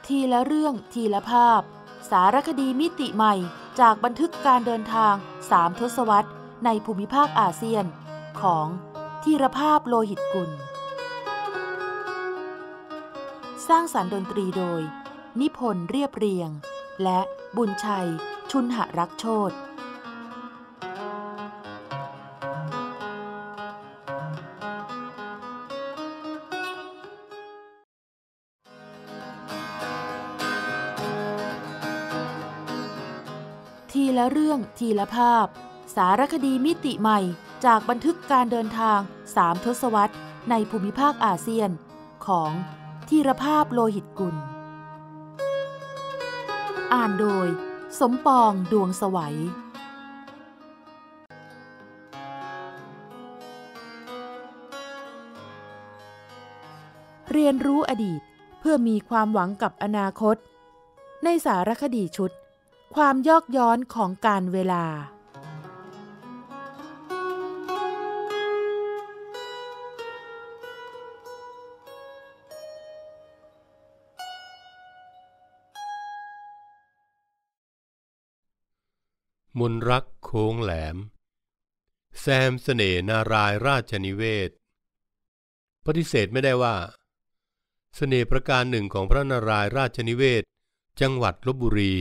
ทีละเรื่องทีละภาพ สารคดีมิติใหม่จากบันทึกการเดินทางสามทศวรรษ ในภูมิภาคอาเซียน ของทีรภาพโลหิตกุลสร้างสารรค์ดนตรีโดย นิพนธ์เรียบเรียง และบุญชัย ชุนหรักโชตทีละเรื่องทีละภาพ สารคดีมิติใหม่จากบันทึกการเดินทางสามทศวรรษในภูมิภาคอาเซียนของทีรภาพโลหิตกุล อ่านโดยสมปองดวงสวัย เรียนรู้อดีตเพื่อมีความหวังกับอนาคต ในสารคดีชุด ความยอกย้อนของการเวลามนรักโค้งแหลม แซมสเสน่นารายราชนิเวศ ปฏิเสธไม่ได้ว่าสเสน่ประการหนึ่งของพระนารายราชนิเวศจังหวัดลบบุรี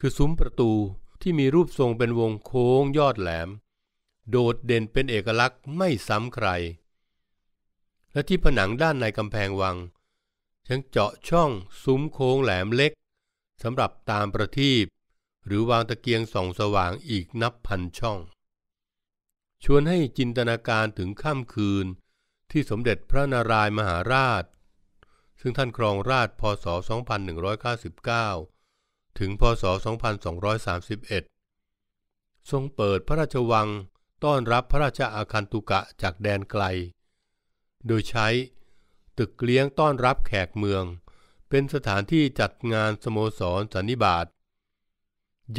คือซุ้มประตูที่มีรูปทรงเป็นวงโค้งยอดแหลม โดดเด่นเป็นเอกลักษณ์ไม่ซ้ำใคร และที่ผนังด้านในกำแพงวังยังเจาะช่องซุ้มโค้งแหลมเล็ก สำหรับตามประทีปหรือวางตะเกียงส่องสว่างอีกนับพันช่อง ชวนให้จินตนาการถึงค่ำคืนที่สมเด็จพระนารายมหาราช ซึ่งท่านครองราชพศ 2199 ถึงพศ 2231 ทรงเปิดพระราชวังต้อนรับพระราชอาคันตุกะจากแดนไกล โดยใช้ตึกเลี้ยงต้อนรับแขกเมือง เป็นสถานที่จัดงานสโมสรสันนิบาต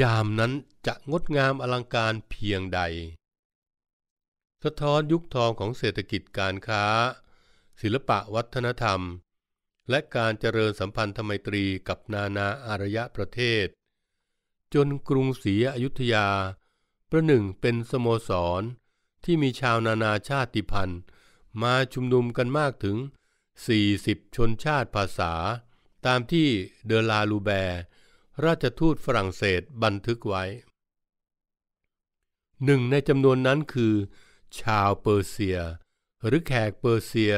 ยามนั้นจะงดงามอลังการเพียงใด สะท้อนยุคทองของเศรษฐกิจการค้า ศิลปะวัฒนธรรม และการเจริญสัมพันธไมตรีกับนานาอารยะประเทศ จนกรุงศรีอยุธยา ประหนึ่งเป็นสโมสร ที่มีชาวนานาชาติพันธุ์ มาชุมนุมกันมากถึง 40 ชนชาติภาษา ตามที่เดลาลูแบร์ราชทูตฝรั่งเศสบันทึกไว้ หนึ่งในจำนวนนั้นคือ ชาวเปอร์เซีย หรือแขกเปอร์เซีย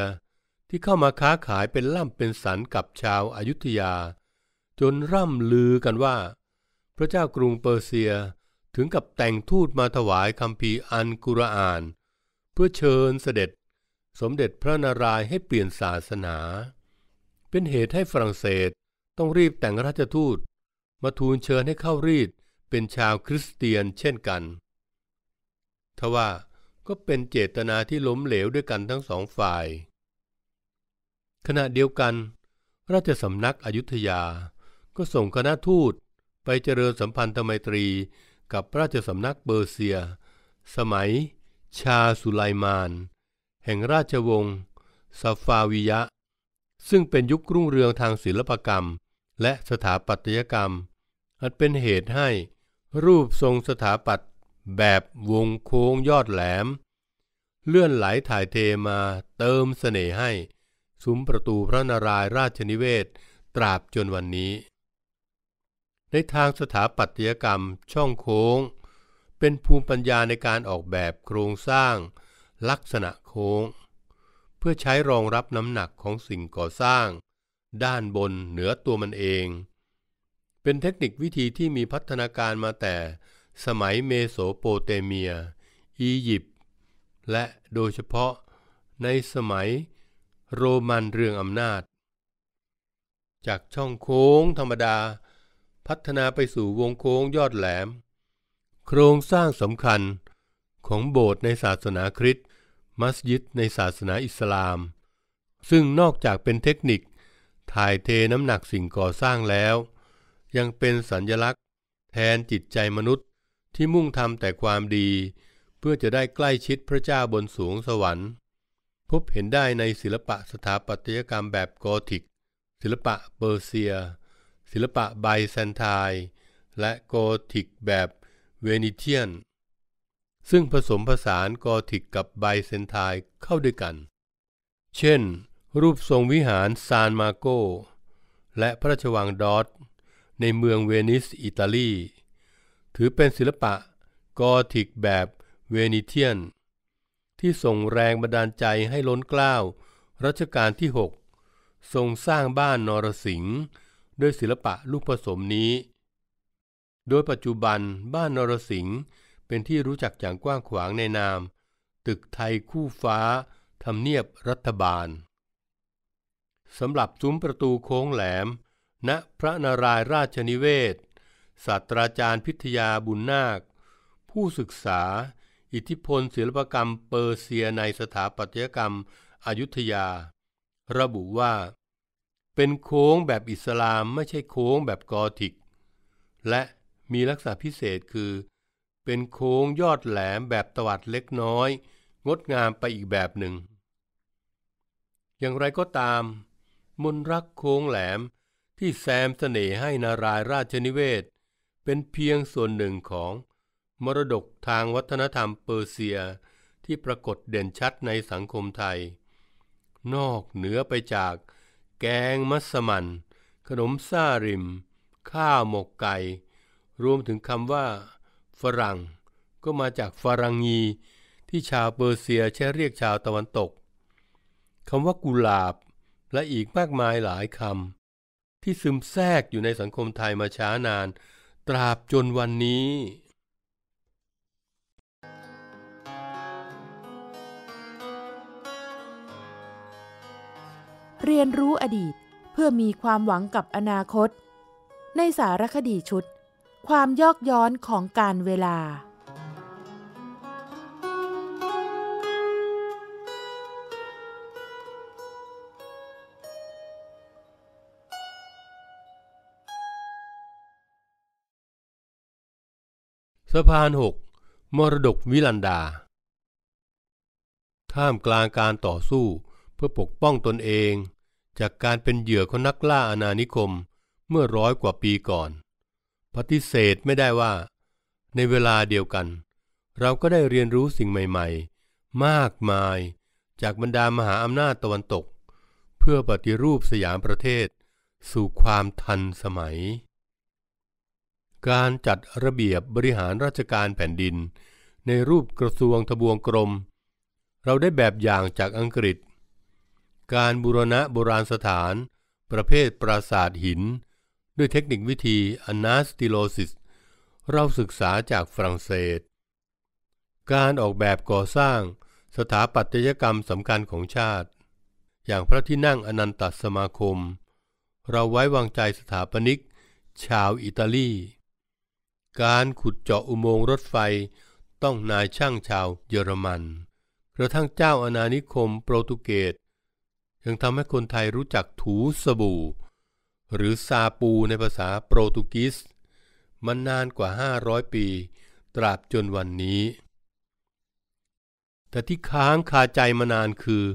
ที่เข้ามาค้าขายเป็นล่ำเป็นสันกับชาวอายุทยา จนร่ำลือกันว่า พระเจ้ากรุงเปอร์เซียถึงกับแต่งทูตมาถวายคำพีอันกุรอาน เพื่อเชิญเสด็จสมเด็จพระนารายณ์ให้เปลี่ยนศาสนา เป็นเหตุให้ฝรั่งเศสต้องรีบแต่งราชทูตมาทูลเชิญให้เข้ารีดเป็นชาวคริสเตียนเช่นกัน ทว่าก็เป็นเจตนาที่ล้มเหลวด้วยกันทั้งสองฝ่าย ขณะเดียวกัน ราชสำนักอยุธยาก็ส่งคณะทูตไปเจริญสัมพันธไมตรีกับราชสำนักเบอร์เซีย สมัยชาสุไลมาน แห่งราชวงศ์ซาฟาวิยะ ซึ่งเป็นยุครุ่งเรืองทางศิลปกรรมและสถาปัตยกรรมอันเป็นเหตุให้รูปทรงสถาปัตย์แบบวงโค้งยอดแหลม เลื่อนไหลถ่ายเทมาเติมเสน่ห์ให้ซุ้มประตูพระนารายราชนิเวศตราบจนวันนี้ ในทางสถาปัตยกรรมช่องโค้ง เป็นภูมิปัญญาในการออกแบบโครงสร้าง ลักษณะโค้ง เพื่อใช้รองรับน้ำหนักของสิ่งก่อสร้างด้านบนเหนือตัวมันเอง เป็นเทคนิควิธีที่มีพัฒนาการมาแต่สมัยเมโสโปเตเมีย อียิปต์ และโดยเฉพาะในสมัยโรมันเรืองอำนาจ จากช่องโค้งธรรมดา พัฒนาไปสู่วงโค้งยอดแหลม โครงสร้างสำคัญของโบสถ์ในศาสนาคริสต์มัสยิดในศาสนาอิสลาม ซึ่งนอกจากเป็นเทคนิคถ่ายเทน้ำหนักสิ่งก่อสร้างแล้วยังเป็นสัญญลักษณ์ แทนจิตใจมนุษย์ที่มุ่งทำแต่ความดี เพื่อจะได้ใกล้ชิดพระเจ้าบนสูงสวรรค์ พบเห็นได้ในศิลปะสถาปัตยกรรมแบบกอธิกศิลปะเปอร์เซีย ศิลปะไบแซนไทน์และกอธิกแบบเวนิเทียน ซึ่งผสมผสานกอธิกกับไบแซนไทน์เข้าด้วยกัน เช่นรูปทรงวิหารซานมาโกและพระราชวังดอตในเมืองเวนิสอิตาลี ถือเป็นศิลปะกอทิกแบบเวนิเทียน ที่ส่งแรงบันดาลใจให้ล้นกล้าวรัชกาลที่ 6 ทรงสร้างบ้านนรสิงห์ด้วยศิลปะลูกผสมนี้ โดยปัจจุบันบ้านนรสิงห์เป็นที่รู้จักอย่างกว้างขวางในนาม ตึกไทยคู่ฟ้าทำเนียบรัฐบาลสำหรับซุ้มประตูโค้งแหลม ณ พระนารายราชนิเวศ ศาสตราจารย์พิทยาบุญนาค ผู้ศึกษา อิทธิพลศิลปกรรมเปอร์เซียในสถาปัตยกรรมอายุทยา ระบุว่า เป็นโค้งแบบอิสลามไม่ใช่โค้งแบบกอทิก และมีลักษณะพิเศษคือ เป็นโค้งยอดแหลมแบบตวัดเล็กน้อย งดงามไปอีกแบบหนึ่ง อย่างไรก็ตามมนรักโค้งแหลมที่แซมเสน่ห์ให้นารายราชนิเวศ เป็นเพียงส่วนหนึ่งของ มรดกทางวัฒนธรรมเปอร์เซีย ที่ปรากฏเด่นชัดในสังคมไทย นอกเหนือไปจาก แกงมัสมันขนมซ่าริม ข้าวหมกไก่ รวมถึงคำว่า ฝรั่ง ก็มาจากฝรังงี ที่ชาวเปอร์เซียใช้เรียกชาวตะวันตก คำว่ากุหลาบและอีกมากมายหลายคำที่ซึมแทรกอยู่ในสังคมไทยมาช้านาน ตราบจนวันนี้ เรียนรู้อดีตเพื่อมีความหวังกับอนาคต ในสารคดีชุด ความยอกย้อนของการเวลาะพานหกมรดกวิลันดา ท่ามกลางการต่อสู้เพื่อปกป้องตนเอง จากการเป็นเหยื่อของนักล่าอาณานิคมเมื่อร้อยกว่าปีก่อนปฏิเสธไม่ได้ว่า ในเวลาเดียวกัน เราก็ได้เรียนรู้สิ่งใหม่ๆ มากมาย จากบรรดามหาอำนาจตะวันตก เพื่อปฏิรูปสยามประเทศ สู่ความทันสมัยการจัดระเบียบบริหารราชการแผ่นดินในรูปกระทรวงทบวงกรม เราได้แบบอย่างจากอังกฤษ การบูรณะโบราณสถานประเภทปราสาทหิน ด้วยเทคนิควิธีอนาสติโลซิส เราศึกษาจากฝรั่งเศส การออกแบบก่อสร้างสถาปัตยกรรมสำคัญของชาติ อย่างพระที่นั่งอนันตสมาคม เราไว้วางใจสถาปนิกชาวอิตาลีการขุดเจาะอุโมงค์รถไฟต้องนายช่างชาวเยอรมัน กระทั่งเจ้าอาณานิคมโปรตุเกสยังทำให้คนไทยรู้จักถูสบู่ หรือซาปูในภาษาโปรตุกีสมันนานกว่า 500 ปีตราบจนวันนี้ แต่ที่ค้างคาใจมานานคือ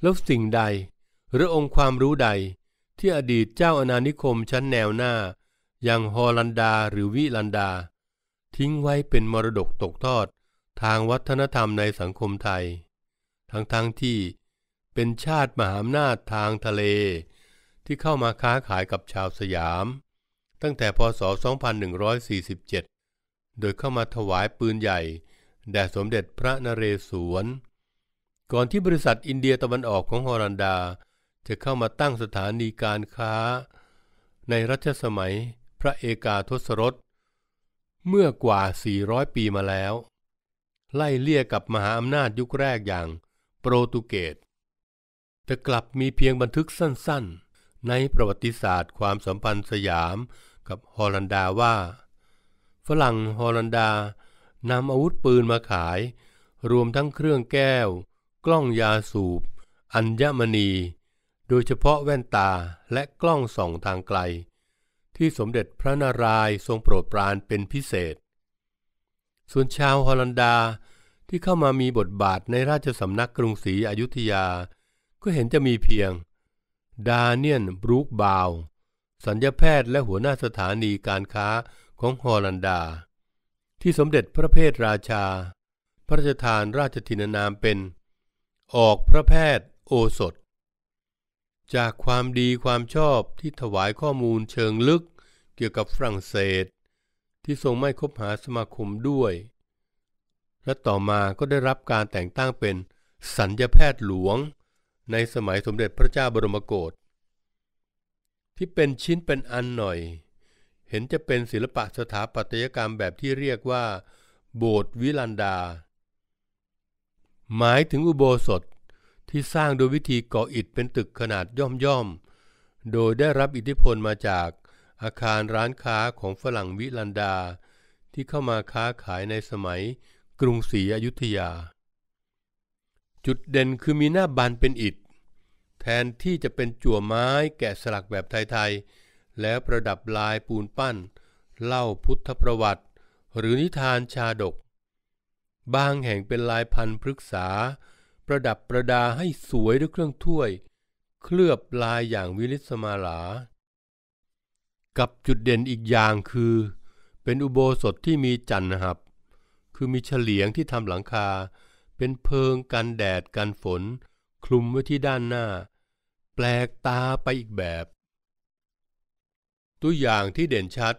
แล้วสิ่งใดหรือองค์ความรู้ใดที่อดีตเจ้าอาณานิคมชั้นแนวหน้าอย่างฮอลันดาหรือวิลันดา ทิ้งไว้เป็นมรดกตกทอดทางวัฒนธรรมในสังคมไทย ทั้งๆทที่เป็นชาติมหาอำนาจทางทะเล ที่เข้ามาค้าขายกับชาวสยาม ตั้งแต่พศ 2147 โดยเข้ามาถวายปืนใหญ่ แด่สมเด็จพระนเรศวร ก่อนที่บริษัทอินเดียตะวันออกของฮอลันดาจะเข้ามาตั้งสถานีการค้าในรัชสมัยพระเอกาทศรสเมื่อกว่า 400 ปีมาแล้ว ไล่เลี่ยกับมหาอำนาจยุคแรกอย่าง โปรตุเกสแต่กลับมีเพียงบันทึกสั้นๆในประวัติศาสตร์ความสัมพันธ์สยามกับฮอลันดา ว่าฝรั่งฮอลันดานำอาวุธปืนมาขาย รวมทั้งเครื่องแก้ว กล้องยาสูบ อัญมณี โดยเฉพาะแว่นตาและกล้องส่องทางไกลที่สมเด็จพระนารายณ์ทรงโปรดปรานเป็นพิเศษ ส่วนชาวฮอลันดาที่เข้ามามีบทบาทในราชสำนักกรุงศรีอยุธยา ก็เห็นจะมีเพียง ดาเนียนบรูคบาว สัญญาแพทย์และหัวหน้าสถานีการค้าของฮอลันดา ที่สมเด็จพระเพทราชา พระราชทานราชทินานามเป็น ออกพระแพทย์โอสถจากความดีความชอบที่ถวายข้อมูลเชิงลึกเกี่ยวกับฝรั่งเศส ที่ทรงไม่คบหาสมาคมด้วย และต่อมาก็ได้รับการแต่งตั้งเป็นสัญญาแพทย์หลวง ในสมัยสมเด็จพระเจ้าบรมโกศ ที่เป็นชิ้นเป็นอันหน่อย เห็นจะเป็นศิลปะสถาปัตยกรรมแบบที่เรียกว่า โบสถ์วิลันดา หมายถึงอุโบสถที่สร้างโดยวิธีก่ออิฐเป็นตึกขนาดย่อมๆ โดยได้รับอิทธิพลมาจากอาคารร้านค้าของฝรั่งวิลันดา ที่เข้ามาค้าขายในสมัยกรุงศรีอยุธยา จุดเด่นคือมีหน้าบานเป็นอิฐ แทนที่จะเป็นจั่วไม้แกะสลักแบบไทยๆ แล้วประดับลายปูนปั้น เล่าพุทธประวัติ หรือนิทานชาดกบางแห่งเป็นลายพันธุ์พฤกษาประดับประดาให้สวยด้วยเครื่องถ้วย เคลือบลายอย่างวิลิสมาลา กับจุดเด่นอีกอย่างคือ เป็นอุโบสถที่มีจันทร์หับ คือมีเฉลียงที่ทำหลังคาเป็นเพิงกันแดดกันฝน คลุมไว้ที่ด้านหน้า แปลกตาไปอีกแบบ ตัวอย่างที่เด่นชัด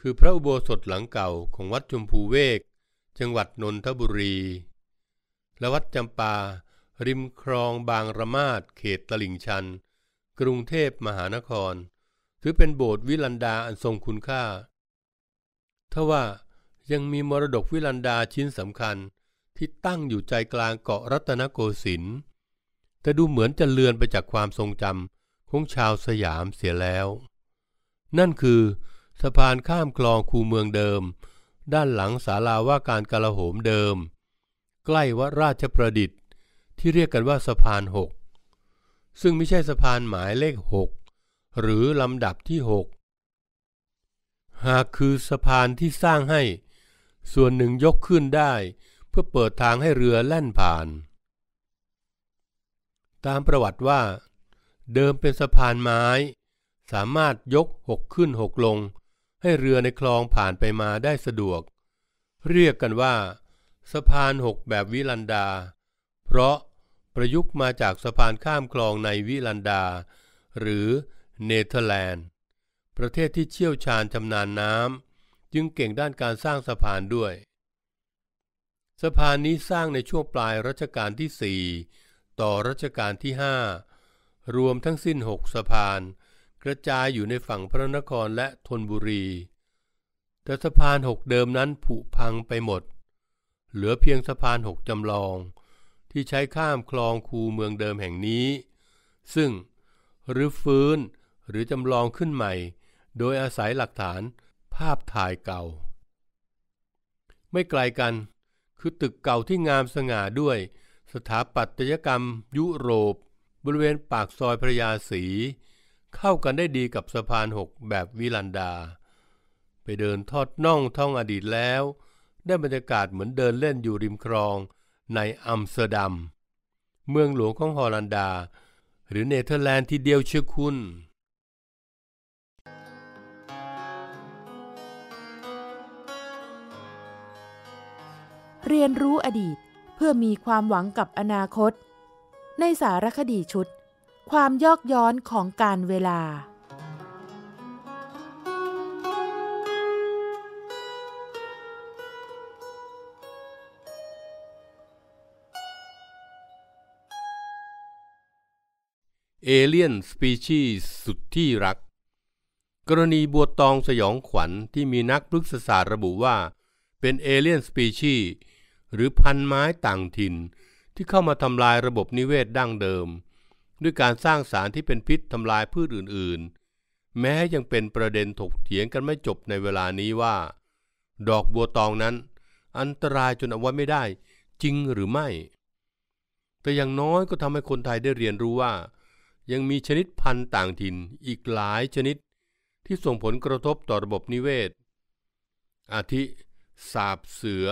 คือพระอุโบสถหลังเก่าของวัดชมพูเวกจังหวัดนนทบุรีและวัดจำปา ริมคลองบางระมาดเขตตลิ่งชัน กรุงเทพมหานครถือเป็นโบสถ์วิลันดาอันทรงคุณค่าทว่ายังมีมรดกวิลันดาชิ้นสำคัญที่ตั้งอยู่ใจกลางเกาะรัตนโกสินทร์แต่ดูเหมือนจะเลือนไปจากความทรงจำของชาวสยามเสียแล้ว นั่นคือสะพานข้ามคลองคูเมืองเดิม ด้านหลังศาลาว่าการกลโหมเดิมใกล้วัดราชประดิษฐ์ที่เรียกกันว่าสะพานหกซึ่งไม่ใช่สะพานหมายเลขหกหรือลำดับที่หกหากคือสะพานที่สร้างให้ ส่วนหนึ่งยกขึ้นได้ เพื่อเปิดทางให้เรือแล่นผ่าน ตามประวัติว่า เดิมเป็นสะพานไม้ สามารถยกหกขึ้นหกลง ให้เรือในคลองผ่านไปมาได้สะดวก เรียกกันว่าสะพานหกแบบวิลันดา เพราะประยุกต์มาจากสะพานข้ามคลองในวิลันดา หรือเนเธอร์แลนด์ประเทศที่เชี่ยวชาญชำนาญน้ำจึงเก่งด้านการสร้างสะพานด้วยสะพานนี้สร้างในช่วงปลายรัชกาลที่ 4 ต่อรัชกาลที่ 5 รวมทั้งสิ้น 6สะพานกระจายอยู่ในฝั่งพระนครและธนบุรี แต่สะพานหกเดิมนั้นผุพังไปหมดเเหลือเพียงสะพานหกจำลอง ที่ใช้ข้ามคลองคูเมืองเดิมแห่งนี้ ซึ่งหรือฟื้นหรือจำลองขึ้นใหม่ โดยอาศัยหลักฐานภาพถ่ายเก่า ไม่ไกลกันคือตึกเก่าที่งามสง่าด้วย สถาปัตยกรรมยุโรปบริเวณปากซอยพระยาศรีเข้ากันได้ดีกับสะพานหกแบบวิลันดา ไปเดินทอดน่องท่องอดีตแล้วได้บรรยากาศเหมือนเดินเล่นอยู่ริมคลองในอัมสเตอร์ดัมเมืองหลวงของฮอลันดา หรือเนเธอร์แลนด์ที่เดียวเชื่อคุณ เรียนรู้อดีตเพื่อมีความหวังกับอนาคต ในสารคดีชุด ความยอกย้อนของการเวลาเอเลียนสปีชีส์สุดที่รัก กรณีบัวตองสยองขวัญที่มีนักพฤกษศาสตร์ระบุว่าเป็นเอเลียนสปีชีส์หรือพันไม้ต่างถิ่น ที่เข้ามาทำลายระบบนิเวศดั้งเดิม ด้วยการสร้างสารที่เป็นพิษทำลายพืชอื่นๆ แม้ยังเป็นประเด็นถกเถียงกันไม่จบในเวลานี้ว่า ดอกบัวตองนั้นอันตรายจนเอาไว้ไม่ได้จริงหรือไม่ แต่อย่างน้อยก็ทำให้คนไทยได้เรียนรู้ว่ายังมีชนิดพันธุ์ต่างถิ่นอีกหลายชนิดที่ส่งผลกระทบต่อระบบนิเวศ อาทิ สาบเสือ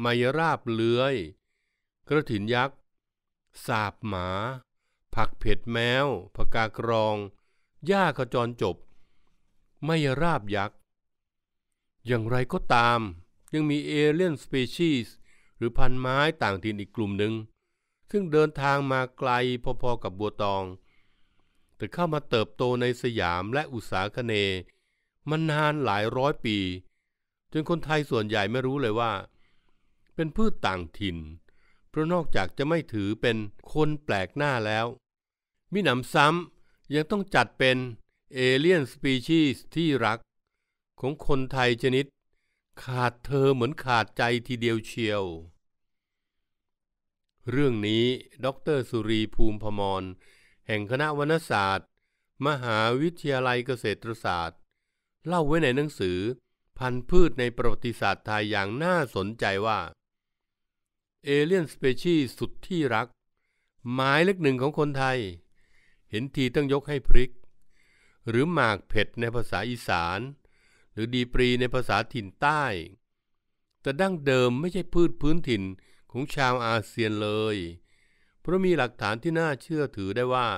ไมยราบเลื้อย กระถินยักษ์ สาบหมา ผักเผ็ดแมว ผักกากรองหญ้าขจรจบ ไมยราบยักษ์ อย่างไรก็ตาม ยังมีเอเลียนสเปชีส์หรือพันไม้ต่างถิ่นอีกกลุ่มหนึ่ง ซึ่งเดินทางมาไกลพอๆกับบัวตองแต่เข้ามาเติบโตในสยามและอุตสาคเน มันนานหลายร้อยปี จนคนไทยส่วนใหญ่ไม่รู้เลยว่า เป็นพืชต่างถิ่น เพราะนอกจากจะไม่ถือเป็นคนแปลกหน้าแล้ว มิหนำซ้ำยังต้องจัดเป็นเอเลียนสปีชีส์ที่รัก ของคนไทยชนิด ขาดเธอเหมือนขาดใจทีเดียวเชียว เรื่องนี้ดรสุรีภูมิพมรแห่งคณะวรณศาสตร์มหาวิทยาลัยเกษตรศาสตร์ เล่าไว้ในหนังสือ พันธุ์พืชในประวัติศาสตร์ไทยอย่างน่าสนใจว่าเอเลียนสเปชีสุดที่รัก หมายเลขหนึ่งของคนไทย เห็นทีต้องยกให้พริก หรือหมากเผ็ดในภาษาอีสาน หรือดีปรีในภาษาถิ่นใต้ แต่ดั้งเดิมไม่ใช่พืชพื้นถิ่นของชาวอาเซียนเลยพราะมีหลักฐานที่น่าเชื่อถือได้ว่า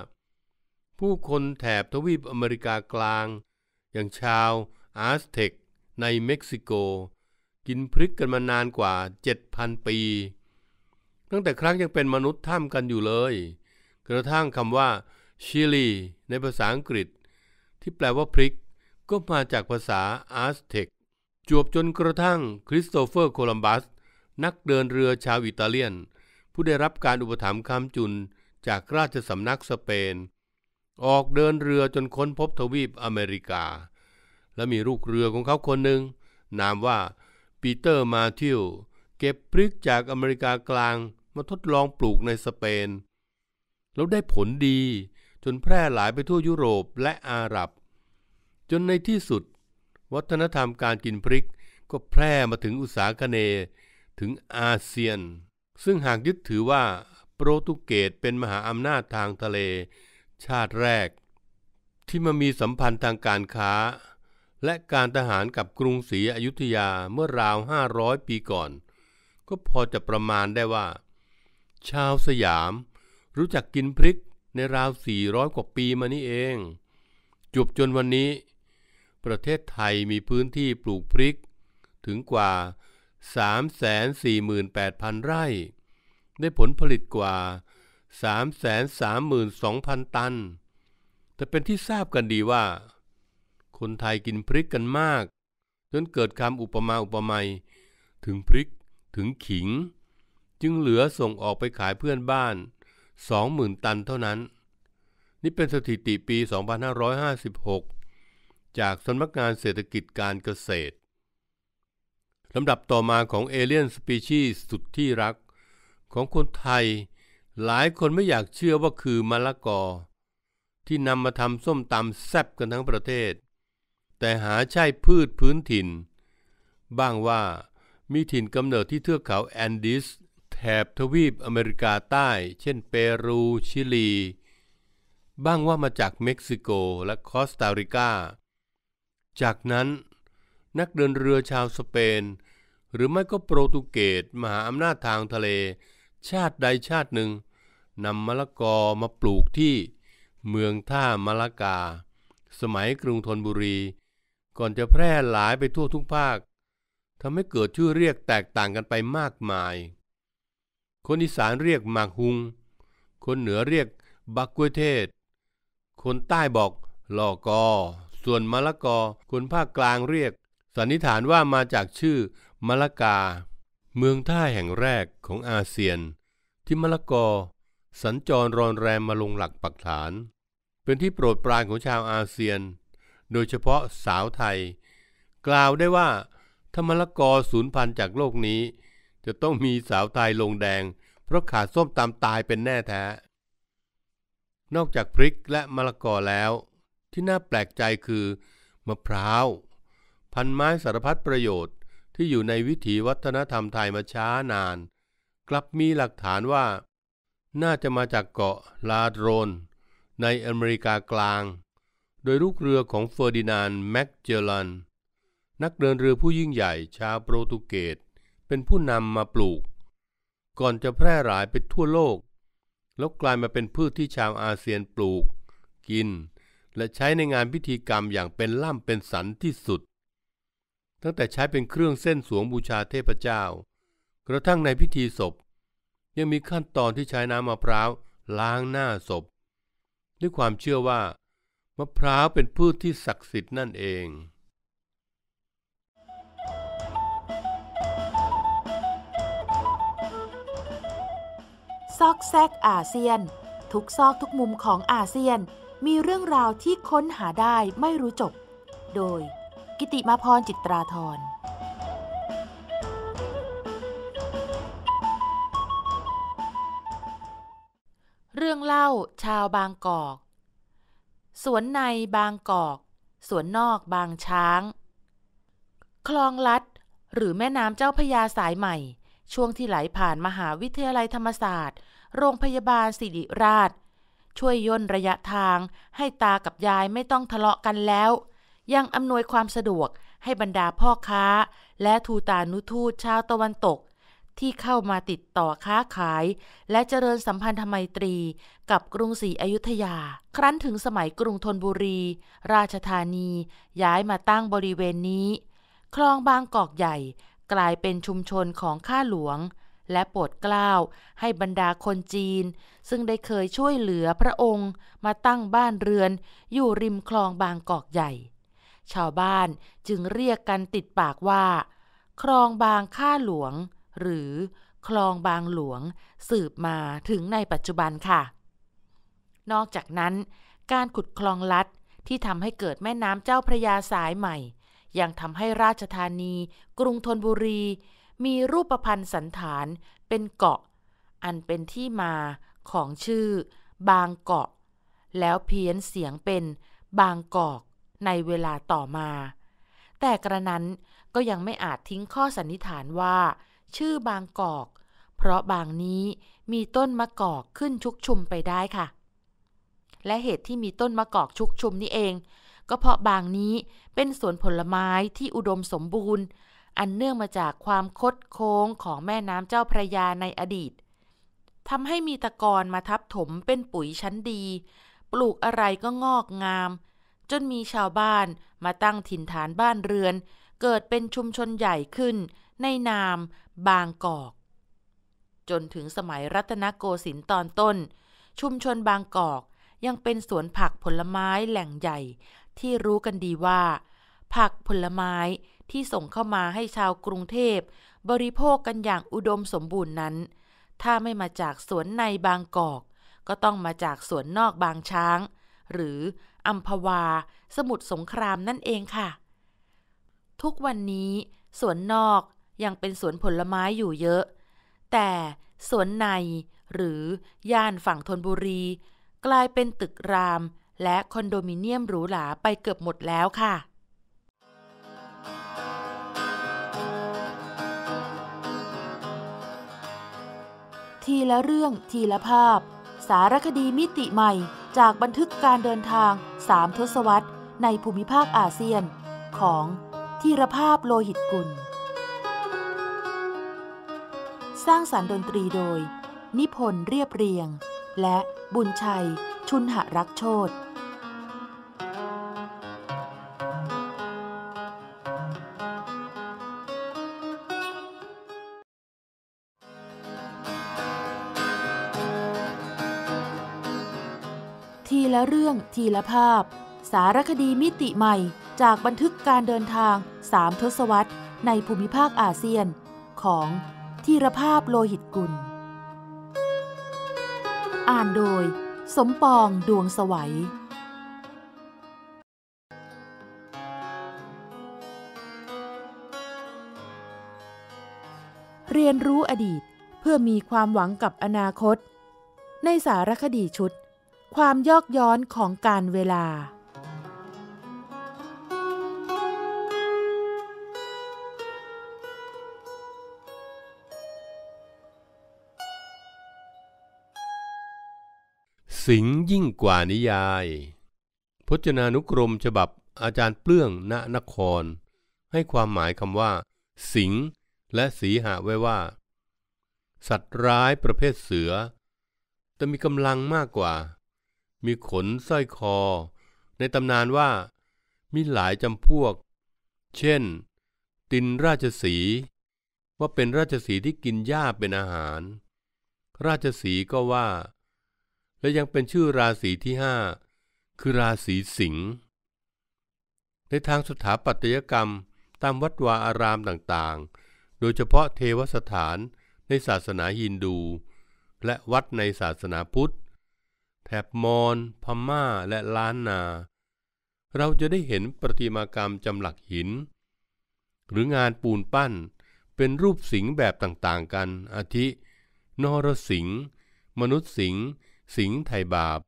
ผู้คนแถบทวีปอเมริกากลาง อย่างชาวอาสเท็กในเม็กซิโก กินพริกกันมานานกว่า 7,000 ปี ตั้งแต่ครั้งยังเป็นมนุษย์ท่ามกันอยู่เลย กระทั่งคำว่าชิลีในภาษาอังกฤษ ที่แปลว่าพริกก็มาจากภาษาอาสเท็กจวบจนกระทั่งคริสโตเฟอร์โคลัมบัสนักเดินเรือชาวอิตาเลียนผู้ได้รับการอุปถัมภ์คำจุนจากราชสำนักสเปน ออกเดินเรือจนค้นพบทวีปอเมริกา และมีลูกเรือของเขาคนหนึ่ง นามว่าปีเตอร์มาทิวเก็บพริกจากอเมริกากลางมาทดลองปลูกในสเปน แล้วได้ผลดีจนแพร่หลายไปทั่วยุโรปและอาหรับ จนในที่สุด วัฒนธรรมการกินพริกก็แพร่มาถึงอุตสาคเนถึงอาเซียนซึ่งหากยึดถือว่าโปรตุเกสเป็นมหาอำนาจทางทะเลชาติแรก ที่มามีสัมพันธ์ทางการค้า และการทหารกับกรุงศรีอยุธยาเมื่อราว 500 ปีก่อน ก็พอจะประมาณได้ว่า ชาวสยามรู้จักกินพริกในราว 400 กว่าปีมานี้เองจบจนวันนี้ ประเทศไทยมีพื้นที่ปลูกพริกถึงกว่า348,000 ไร่ ได้ผลผลิตกว่า 332,000 ตัน แต่เป็นที่ทราบกันดีว่า คนไทยกินพริกกันมากจนเกิดคำอุปมาอุปไมยถึงพริกถึงขิง จึงเหลือส่งออกไปขายเพื่อนบ้าน 20,000 ตันเท่านั้น นี่เป็นสถิติปี 2556 จากสำนักงานเศรษฐกิจการเกษตรลำดับต่อมาของเอเลี่ยนสปีชีสสุดที่รัก ของคนไทย หลายคนไม่อยากเชื่อว่าคือมะละกอ ที่นำมาทำส้มตำแซ่บกันทั้งประเทศ แต่หาใช่พืชพื้นถิ่น บ้างว่ามีถิ่นกำเนิดที่เทือกเขาแอนดิสแถบทวีปอเมริกาใต้ เช่นเปรูชิลี บ้างว่ามาจากเม็กซิโกและคอสตาริกา จากนั้นนักเดินเรือชาวสเปน หรือไม่ก็โปรตุเกสมหาอำนาจทางทะเล ชาติใดชาติหนึ่งนำมะละกอมาปลูกที่ เมืองท่ามะละกา สมัยกรุงธนบุรี ก่อนจะแพร่หลายไปทั่วทุกภาคทำให้เกิดชื่อเรียกแตกต่างกันไปมากมาย คนอีสานเรียกหมากฮุง คนเหนือเรียกบักกวยเทศ คนใต้บอกหลอกอ ส่วนมะละกอคนภาคกลางเรียกสันนิษฐานว่ามาจากชื่อมะละกา เมืองท่าแห่งแรกของอาเซียน ที่มะละกอ สัญจรรอนแรมมาลงหลักปักฐาน เป็นที่โปรดปรานของชาวอาเซียน โดยเฉพาะสาวไทย กล่าวได้ว่าถ้ามะละกอสูญพันธุ์จากโลกนี้ จะต้องมีสาวไทยลงแดง เพราะขาดส้มตามตายเป็นแน่แท้ นอกจากพริกและมะละกอแล้วที่น่าแปลกใจคือมะพร้าวพันไม้สารพัดประโยชน์ที่อยู่ในวิถีวัฒนธรรมไทยมาช้านาน กลับมีหลักฐานว่า น่าจะมาจากเกาะลาโดรนในอเมริกากลาง โดยลูกเรือของเฟอร์ดินาน์แมกเจลัน นักเดินเรือผู้ยิ่งใหญ่ชาวโปรตุเกสเป็นผู้นำมาปลูก ก่อนจะแพร่หลายไปทั่วโลก แล้วกลายมาเป็นพืชที่ชาวอาเซียนปลูก กิน และใช้ในงานพิธีกรรมอย่างเป็นล่ำเป็นสันที่สุดตั้งแต่ใช้เป็นเครื่องเส้นสวงบูชาเทพเจ้า กระทั่งในพิธีศพ ยังมีขั้นตอนที่ใช้น้ำมะพร้าวล้างหน้าศพ ด้วยความเชื่อว่า มะพร้าวเป็นพืชที่ศักดิ์สิทธิ์นั่นเอง ซอกแซกอาเซียน ทุกซอกทุกมุมของอาเซียนมีเรื่องราวที่ค้นหาได้ไม่รู้จบโดยกิติมาพรจิตราธรเรื่องเล่าชาวบางกอก สวน ในบางกอก สวนนอกบางช้าง คลองลัด หรือแม่น้ำเจ้าพยา สายใหม่ ช่วงที่ไหลผ่านมหาวิทยาลัยธรรมศาสตร์ โรงพยาบาลสิริราช ช่วยย่นระยะทางให้ตากับ ยายไม่ต้องทะเลาะกันแล้วยังอำนวยความสะดวกให้บรรดาพ่อค้าและทูตานุทูตชาวตะวันตก ที่เข้ามาติดต่อค้าขายและเจริญสัมพันธไมตรีกับกรุงศรีอยุธยา ครั้นถึงสมัยกรุงธนบุรี ราชธานี ย้ายมาตั้งบริเวณนี้ คลองบางกอกใหญ่กลายเป็นชุมชนของข้าหลวง และโปรดเกล้าให้บรรดาคนจีน ซึ่งได้เคยช่วยเหลือพระองค์ มาตั้งบ้านเรือน อยู่ริมคลองบางกอกใหญ่ชาวบ้านจึงเรียกกันติดปากว่าคลองบางข้าหลวงหรือ คลองบางหลวงสืบมาถึงในปัจจุบันค่ะ นอกจากนั้น การขุดคลองลัดที่ทำให้เกิดแม่น้ำเจ้าพระยาสายใหม่ ยังทำให้ราชธานีกรุงธนบุรีมีรูปพันธ์สันฐานเป็นเกาะ อันเป็นที่มาของชื่อบางเกาะ แล้วเพี้ยนเสียงเป็นบางกอกในเวลาต่อมา แต่กระนั้นก็ยังไม่อาจทิ้งข้อสันนิษฐานว่า ชื่อบางกอก เพราะบางนี้มีต้นมะกอกขึ้นชุกชุมไปได้ค่ะ และเหตุที่มีต้นมะกอกชุกชุมนี่เอง ก็เพราะบางนี้เป็นสวนผลไม้ที่อุดมสมบูรณ์ อันเนื่องมาจากความคดโค้งของแม่น้ำเจ้าพระยาในอดีต ทำให้มีตะกอนมาทับถมเป็นปุ๋ยชั้นดี ปลูกอะไรก็งอกงามจนมีชาวบ้านมาตั้งถิ่นฐานบ้านเรือน เกิดเป็นชุมชนใหญ่ขึ้นในนามบางกอก จนถึงสมัยรัตนโกสินทร์ตอนต้น ชุมชนบางกอก ยังเป็นสวนผักผลไม้แหล่งใหญ่ ที่รู้กันดีว่า ผักผลไม้ที่ส่งเข้ามาให้ชาวกรุงเทพ บริโภคกันอย่างอุดมสมบูรณ์นั้น ถ้าไม่มาจากสวนในบางกอก ก็ต้องมาจากสวนนอกบางช้าง หรืออัมพวาสมุทรสงครามนั่นเองค่ะ ทุกวันนี้ สวนนอกยังเป็นสวนผลไม้อยู่เยอะ แต่ สวนในหรือย่านฝั่งธนบุรี กลายเป็นตึกรามและคอนโดมิเนียมหรูหราไปเกือบหมดแล้วค่ะ ทีละเรื่องทีละภาพ สารคดีมิติใหม่จากบันทึกการเดินทางสามทศวรรษในภูมิภาคอาเซียน ของธีรภาพโลหิตกุล สร้างสารรค์ดนตรีโดย นิพนธ์เรียบเรียง และบุญชัย ชุนหรักโชตละเรื่องทีละภาพ สารคดีมิติใหม่จากบันทึกการเดินทางสามทศวรรษ ในภูมิภาคอาเซียน ของทีละภาพโลหิตกุลอ่านโดยสมปองดวงสวัยเรียนรู้อดีตเพื่อมีความหวังกับอนาคต ในสารคดีชุดความยอกย้อนของการเวลา สิงยิ่งกว่านิยาย พจนานุกรมฉบับอาจารย์เปลื้องณนคร ให้ความหมายคำว่า สิงและสีหะไว้ว่า สัตว์ร้ายประเภทเสือ แต่มีกำลังมากกว่ามีขนสร้อยคอในตำนานว่ามีหลายจำพวก เช่นตินราชสี ว่าเป็นราชสีที่กินหญ้าเป็นอาหาร ราชสีก็ว่าและยังเป็นชื่อราศีที่ห้าคือราศีสิงห์ในทางสถาปัตยกรรมตามวัดวาอารามต่าง ๆ โดยเฉพาะเทวสถานในศาสนาฮินดู และวัดในศาสนาพุทธแถบมอญพม่าและล้านนา เราจะได้เห็นประติมากรรมจำหลักหิน หรืองานปูนปั้นเป็นรูปสิงแบบต่าง ๆ กัน อาทิ นรสิงมนุษย์สิง สิงไทยบาป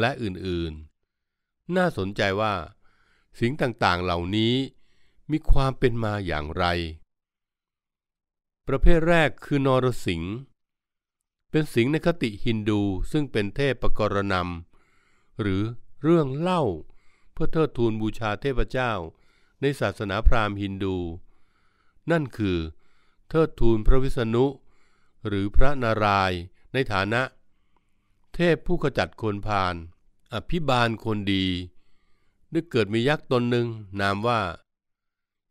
และอื่นๆ น่าสนใจว่า สิงต่างๆเหล่านี้มีความเป็นมาอย่างไร ประเภทแรกคือนรสิงห์เป็นสิงในคติฮินดูซึ่งเป็นเทพประกรณำหรือเรื่องเล่า เพื่อเทิดทูนบูชาเทพเจ้าในศาสนาพราหมณ์ฮินดู นั่นคือ เทิดทูนพระวิษณุ หรือพระนารายณ์ในฐานะ เทพผู้ขจัดคนพาลอภิบาลคนดีได้เกิดมียักษ์ตนหนึ่งนามว่า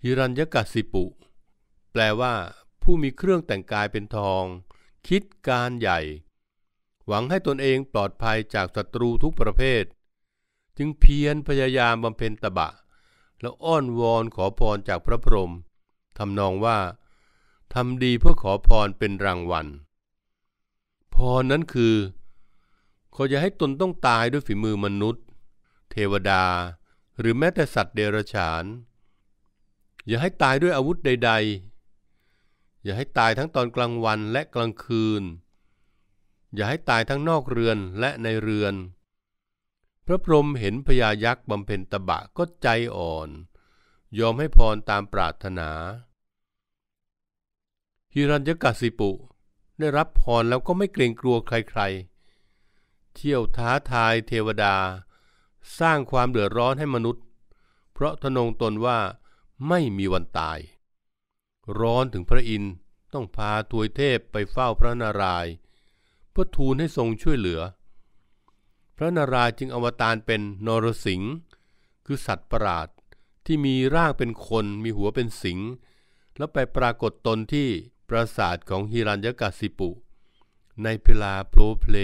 ฮิรัญยกัสสิปุ แปลว่าผู้มีเครื่องแต่งกายเป็นทองคิดการใหญ่ หวังให้ตนเองปลอดภัยจากศัตรูทุกประเภท จึงเพียรพยายามบำเพ็ญตบะ แล้วอ้อนวอนขอพรจากพระพรหมทำนองว่าทำดีเพื่อขอพรเป็นรางวัลพรนั้นคือ ขออย่าให้ตนต้องตายด้วยฝีมือมนุษย์ เทวดาหรือแม้แต่สัตว์เดรัจฉาน อย่าให้ตายด้วยอาวุธใด ๆอย่าให้ตายทั้งตอนกลางวันและกลางคืน อย่าให้ตายทั้งนอกเรือนและในเรือน พระพรหมเห็นพญายักษ์บำเพ็ญตบะก็ใจอ่อน ยอมให้พรตามปรารถนาฮิรัญยกสิปุได้รับพรแล้วก็ไม่เกรงกลัวใครๆ เที่ยวท้าทายเทวดาสร้างความเดือดร้อนให้มนุษย์ เพราะทนงตนว่าไม่มีวันตายร้อนถึงพระอินทร์ต้องพาทวยเทพไปเฝ้าพระนารายณ์เพื่อทูลให้ทรงช่วยเหลือ พระนารายณ์จึงอวตารเป็นนรสิงห์คือสัตว์ประหลาด ที่มีร่างเป็นคนมีหัวเป็นสิงห์แล้วไปปรากฏตนที่ปราสาทของฮิรัญยกสิปุ ในเวลาโพลเพล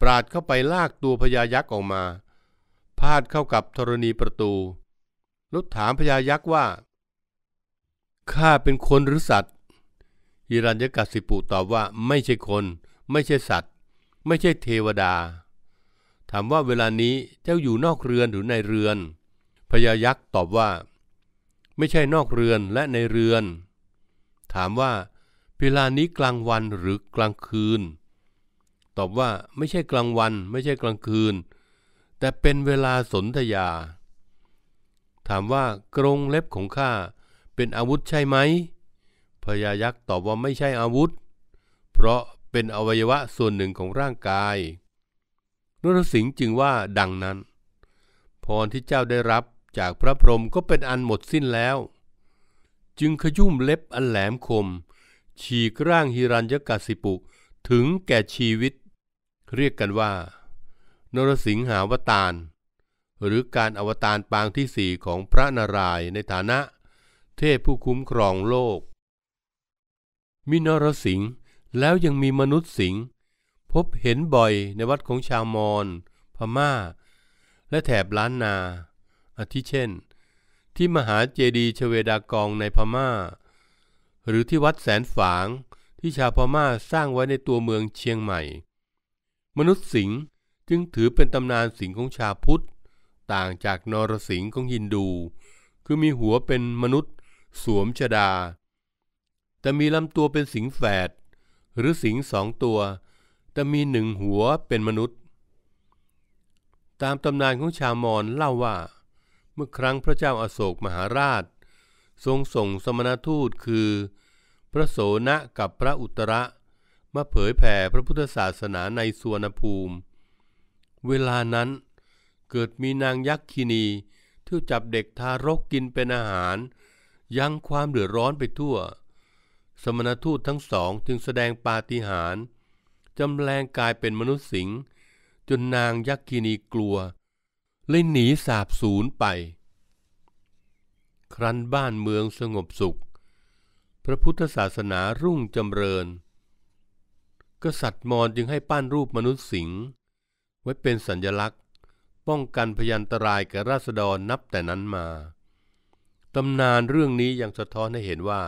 ปราดเข้าไปลากตัวพญายักษ์ออกมา พาดเข้ากับธรณีประตู ลุถามพญายักษ์ว่าข้าเป็นคนหรือสัตว์ฮิรัญยกัสสิปุตอบว่า ไม่ใช่คน ไม่ใช่สัตว์ ไม่ใช่เทวดา ถามว่าเวลานี้เจ้าอยู่นอกเรือนหรือในเรือนพญายักษ์ตอบว่า ไม่ใช่นอกเรือนและในเรือน ถามว่าเวลานี้กลางวันหรือกลางคืน ตอบว่าไม่ใช่กลางวัน ไม่ใช่กลางคืน แต่เป็นเวลาสนธยา ถามว่ากรงเล็บของข้าเป็นอาวุธใช่ไหมพญายักษ์ตอบว่าไม่ใช่อาวุธ เพราะเป็นอวัยวะส่วนหนึ่งของร่างกาย นรสิงห์จึงว่าดังนั้น พรที่เจ้าได้รับจากพระพรหมก็เป็นอันหมดสิ้นแล้ว จึงขยุ่มเล็บอันแหลมคม ฉีกร่างฮิรัญยกสิปุถึงแก่ชีวิตเรียกกันว่า นรสิงหาวตารหรือการอวตารปางที่สี่ของพระนารายณ์ในฐานะเทพผู้คุ้มครองโลกมีนรสิงห์แล้วยังมีมนุษย์สิงห์พบเห็นบ่อยในวัดของชาวมอญ พม่า และแถบล้านนา อาทิเช่น ที่มหาเจดีย์ชเวดากองในพม่า หรือที่วัดแสนฝางที่ชาวพม่าสร้างไว้ในตัวเมืองเชียงใหม่ มนุษย์สิงห์จึงถือเป็นตำนานสิงห์ของชาวพุทธ ต่างจากนรสิงห์ของฮินดู คือมีหัวเป็นมนุษย์สวมชดา แต่มีลำตัวเป็นสิงแฝด หรือสิงสองตัว แต่มีหนึ่งหัวเป็นมนุษย์ ตามตำนานของชาวมอญเล่าว่า เมื่อครั้งพระเจ้าอาโศกมหาราช ทรงส่งสมณทูตคือ พระโสนะกับพระอุตระมาเผยแผ่พระพุทธศาสนาในสวนภูมิ เวลานั้นเกิดมีนางยักษ์คินีที่จับเด็กทารกกินเป็นอาหารยังความเดือดร้อนไปทั่ว สมณทูตทั้งสองจึงแสดงปาฏิหาริย์จำแรงกายเป็นมนุษย์สิง จนนางยักษินีกลัว เลยหนีสาบสูญไป ครั้นบ้านเมืองสงบสุข พระพุทธศาสนารุ่งจำเริญ กษัตริย์มอญจึงให้ปั้นรูปมนุษย์สิง ไว้เป็นสัญลักษณ์ ป้องกันพยันตรายแก่ราษฎรนับแต่นั้นมาตำนานเรื่องนี้ยังสะท้อนให้เห็นว่า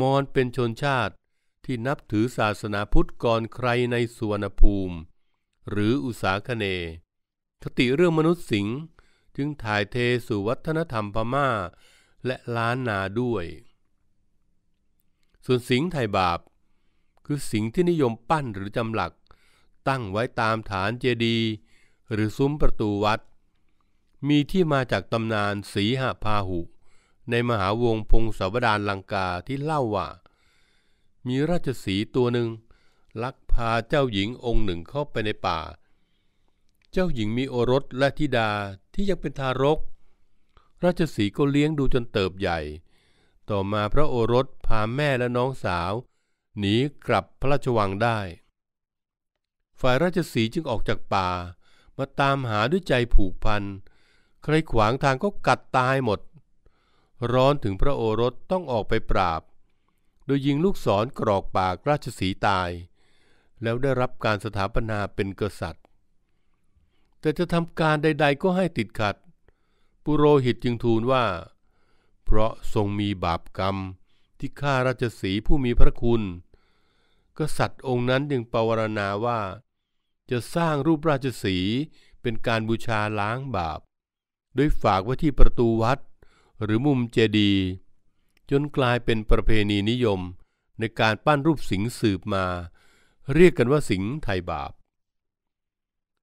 มอญเป็นชนชาติที่นับถือศาสนาพุทธก่อนใครในสุวรรณภูมิ หรืออุสาคเนคติเรื่องมนุษย์สิงห์จึงถ่ายเทสู่วัฒนธรรมพม่าและล้านนาด้วย ส่วนสิงห์ไทยบาป คือสิงห์ที่นิยมปั้นหรือจำหลัก ตั้งไว้ตามฐานเจดีย์หรือซุ้มประตูวัดมีที่มาจากตำนานสีหาพาหุในมหาวงพงศาวดารลังกาที่เล่าว่ามีราชสีตัวหนึ่ง ลักพาเจ้าหญิงองค์หนึ่งเข้าไปในป่า เจ้าหญิงมีโอรสและธิดาที่ยังเป็นทารก ราชสีก็เลี้ยงดูจนเติบใหญ่ ต่อมาพระโอรสพาแม่และน้องสาว หนีกลับพระราชวังได้ ฝ่ายราชสีจึงออกจากป่ามาตามหาด้วยใจผูกพัน ใครขวางทางก็กัดตายหมดร้อนถึงพระโอรสต้องออกไปปราบ โดยยิงลูกศรกรอกปากราชสีตาย แล้วได้รับการสถาปนาเป็นกษัตริย์ แต่จะทำการใดๆก็ให้ติดขัด ปุโรหิตจึงทูลว่า เพราะทรงมีบาปกรรม ที่ฆ่าราชสีผู้มีพระคุณ กษัตริย์องค์นั้นจึงปวารณาว่า จะสร้างรูปราชสีเป็นการบูชาล้างบาป โดยฝากไว้ที่ประตูวัดหรือมุมเจดี จนกลายเป็นประเพณีนิยม ในการปั้นรูปสิงสืบมา เรียกกันว่าสิงไทยบาป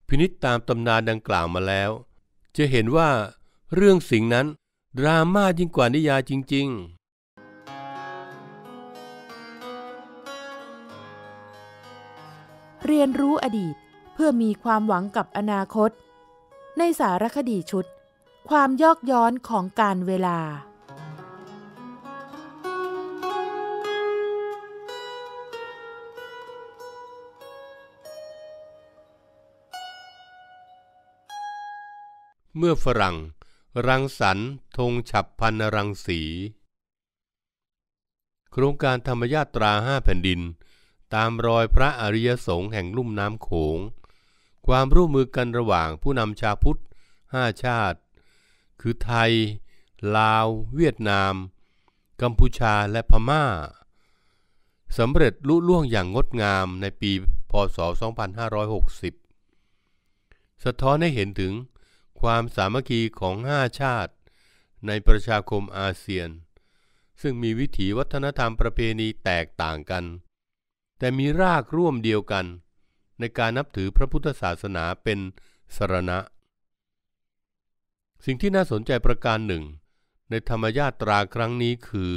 พินิษตามตำนานดังกล่าวมาแล้ว จะเห็นว่าเรื่องสิงนั้น ดราม่ายิ่งกว่านิยายจริง ๆ เรียนรู้อดีตเพื่อมีความหวังกับอนาคต ในสารคดีชุดความยอกย้อนของการเวลา เมื่อฝรั่งรังสรรค์ธงฉับพันรังสี โครงการธรรมญาตราห้าแผ่นดิน ตามรอยพระอริยสงฆ์แห่งลุ่มน้ำโขง ความร่วมมือกันระหว่างผู้นำชาพุทธห้าชาติคือ ไทย ลาว เวียดนาม กัมพูชาและพม่าสำเร็จลุล่วงอย่างงดงามในปีพศ 2560 สะท้อนให้เห็นถึงความสามัคคีของ5ชาติในประชาคมอาเซียน ซึ่งมีวิถีวัฒนธรรมประเพณีแตกต่างกัน แต่มีรากร่วมเดียวกัน ในการนับถือพระพุทธศาสนาเป็นสรณะสิ่งที่น่าสนใจประการหนึ่ง ในธรรมญาตราครั้งนี้คือ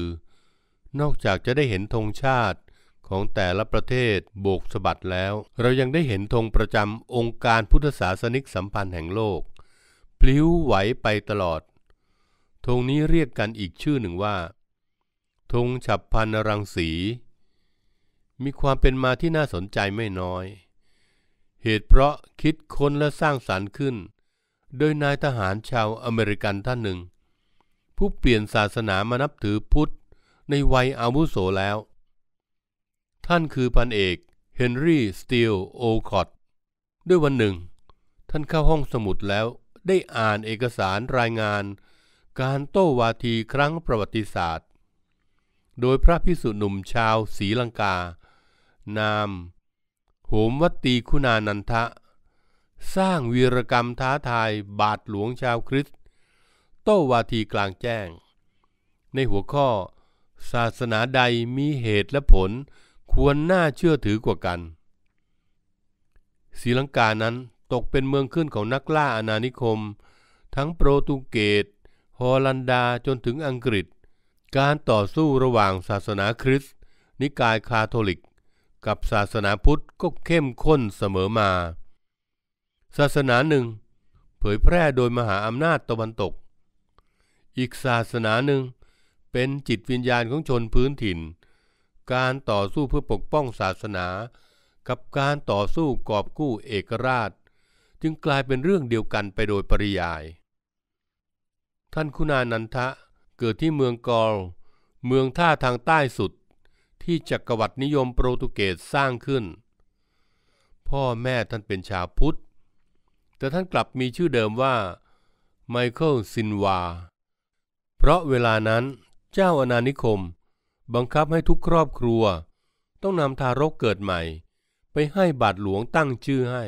นอกจากจะได้เห็นธงชาติของแต่ละประเทศ โบกสะบัดแล้ว เรายังได้เห็นธงประจำองค์การพุทธศาสนิกสัมพันธ์แห่งโลกพลิ้วไหวไปตลอด ธงนี้เรียกกันอีกชื่อหนึ่งว่าธงฉับพันรังสี มีความเป็นมาที่น่าสนใจไม่น้อย เหตุเพราะคิดค้นและสร้างสารรค์ขึ้นโดยนายทหารชาวอเมริกันท่านหนึ่ง ผู้เปลี่ยนศาสนามานับถือพุทธในวัยอาวุโสแล้ว ท่านคือพันเอกเฮนรี่สตีลโอคอต ด้วยวันหนึ่ง ท่านเข้าห้องสมุดแล้วได้อ่านเอกสารรายงาน การโต้วาทีครั้งประวัติศาสตร์ โดยพระพิสุหนุ่มชาวศรีลังกา นาม โหมวัตตีคุณานันทะสร้างวีรกรรมท้าทายบาทหลวงชาวคริสต์ โตวาทีกลางแจ้ง ในหัวข้อ ศาสนาใดมีเหตุและผลควรน่าเชื่อถือกว่ากันศรีลังกานั้นตกเป็นเมืองขึ้นของนักล่าอาณานิคม ทั้งโปรตุเกสฮอลันดาจนถึงอังกฤษ การต่อสู้ระหว่างศาสนาคริสต์ นิกายคาทอลิกกับศาสนาพุทธก็เข้มข้นเสมอมาศาสนาหนึ่งเผยแพร่โดยมหาอำนาจตะวันตก อีกศาสนาหนึ่งเป็นจิตวิญญาณของชนพื้นถิ่น การต่อสู้เพื่อปกป้องศาสนา กับการต่อสู้กอบกู้เอกราช จึงกลายเป็นเรื่องเดียวกันไปโดยปริยาย ท่านคุณานันทะเกิดที่เมืองกอล เมืองท่าทางใต้สุด ที่จักรวรรดินิยมโปรตุเกสสร้างขึ้น พ่อแม่ท่านเป็นชาวพุทธแต่ท่านกลับมีชื่อเดิมว่าไมเคิลซินวา เพราะเวลานั้นเจ้าอาณานิคมบังคับให้ทุกครอบครัว ต้องนำทารกเกิดใหม่ ไปให้บาทหลวงตั้งชื่อให้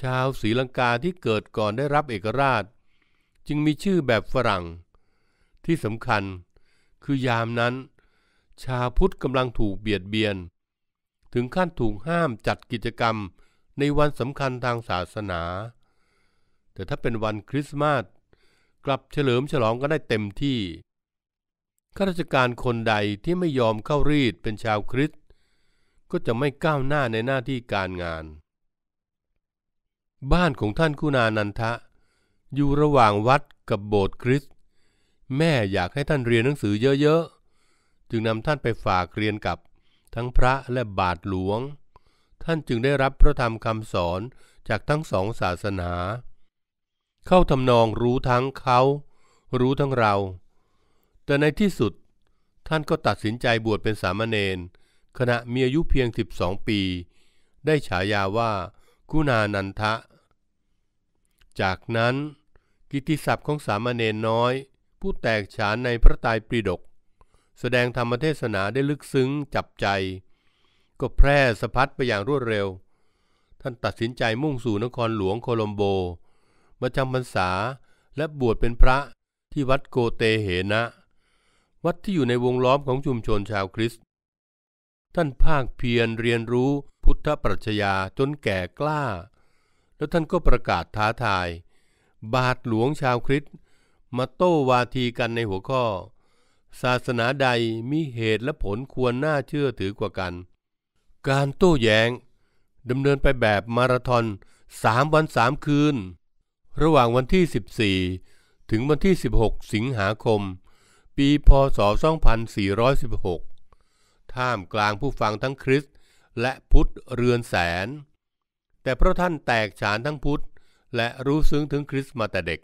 ชาวศรีลังกาที่เกิดก่อนได้รับเอกราช จึงมีชื่อแบบฝรั่ง ที่สำคัญคือยามนั้น ชาวพุทธกำลังถูกเบียดเบียน ถึงขั้นถูกห้ามจัดกิจกรรมในวันสำคัญทางศาสนา แต่ถ้าเป็นวันคริสต์มาสกลับเฉลิมฉลองกันได้เต็มที่ ข้าราชการคนใดที่ไม่ยอมเข้ารีดเป็นชาวคริสต์ก็จะไม่ก้าวหน้าในหน้าที่การงาน บ้านของท่านคุณานันทะ อยู่ระหว่างวัดกับโบสถ์คริสต์แม่อยากให้ท่านเรียนหนังสือเยอะๆ จึงนำท่านไปฝากเรียนกับทั้งพระและบาทหลวงท่านจึงได้รับพระธรรมคำสอนจากทั้งสองศาสนา เข้าทำนองรู้ทั้งเขา รู้ทั้งเรา แต่ในที่สุดท่านก็ตัดสินใจบวชเป็นสามเณรขณะมีอายุเพียง12ปี ได้ฉายาว่ากุณานันทะ จากนั้น กิติศัพท์ของสามเณรน้อย ผู้แตกฉานในพระไตรปิฎกแสดงธรรมเทศนาได้ลึกซึ้งจับใจก็แพร่สะพัดไปอย่างรวดเร็ว ท่านตัดสินใจมุ่งสู่นครหลวงโคลัมโบ มาจำพรรษาและบวชเป็นพระที่วัดโกเตเหนะ วัดที่อยู่ในวงล้อมของชุมชนชาวคริสต์ ท่านภาคเพียรเรียนรู้พุทธปรัชญาจนแก่กล้า แล้วท่านก็ประกาศท้าทาย บาทหลวงชาวคริสต์มาโต้วาทีกันในหัวข้อ ศาสนาใดมีเหตุและผลควรน่าเชื่อถือกว่ากันการโต้แย้งดำเนินไปแบบมาราธอน3 วัน 3 คืน ระหว่างวันที่ 14 ถึงวันที่ 16 สิงหาคม ปีพศ 2416 ท่ามกลางผู้ฟังทั้งคริสต์และพุทธเรือนแสน แต่เพราะท่านแตกฉานทั้งพุทธและรู้ซึ้งถึงคริสต์มาแต่เด็ก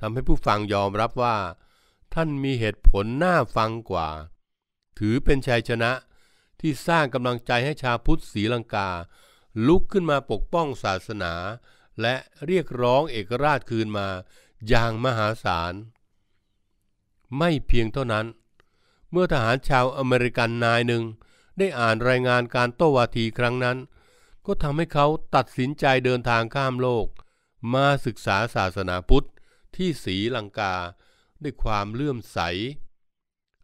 ทำให้ผู้ฟังยอมรับว่าท่านมีเหตุผลน่าฟังกว่า ถือเป็นชัยชนะเที่สร้างกำลังใจให้ชาวพุทธศรีลังกา ลุกขึ้นมาปกป้องศาสนา และเรียกร้องเอกราชคืนมาอย่างมหาศาลไม่เพียงเท่านั้น เมื่อทหารชาวอเมริกันนายหนึ่ง ได้อ่านรายงานการโต้วาทีครั้งนั้น ก็ทำให้เขาตัดสินใจเดินทางข้ามโลก มาศึกษาศาสนาพุทธที่ศรีลังกาด้วยความเลื่อมใส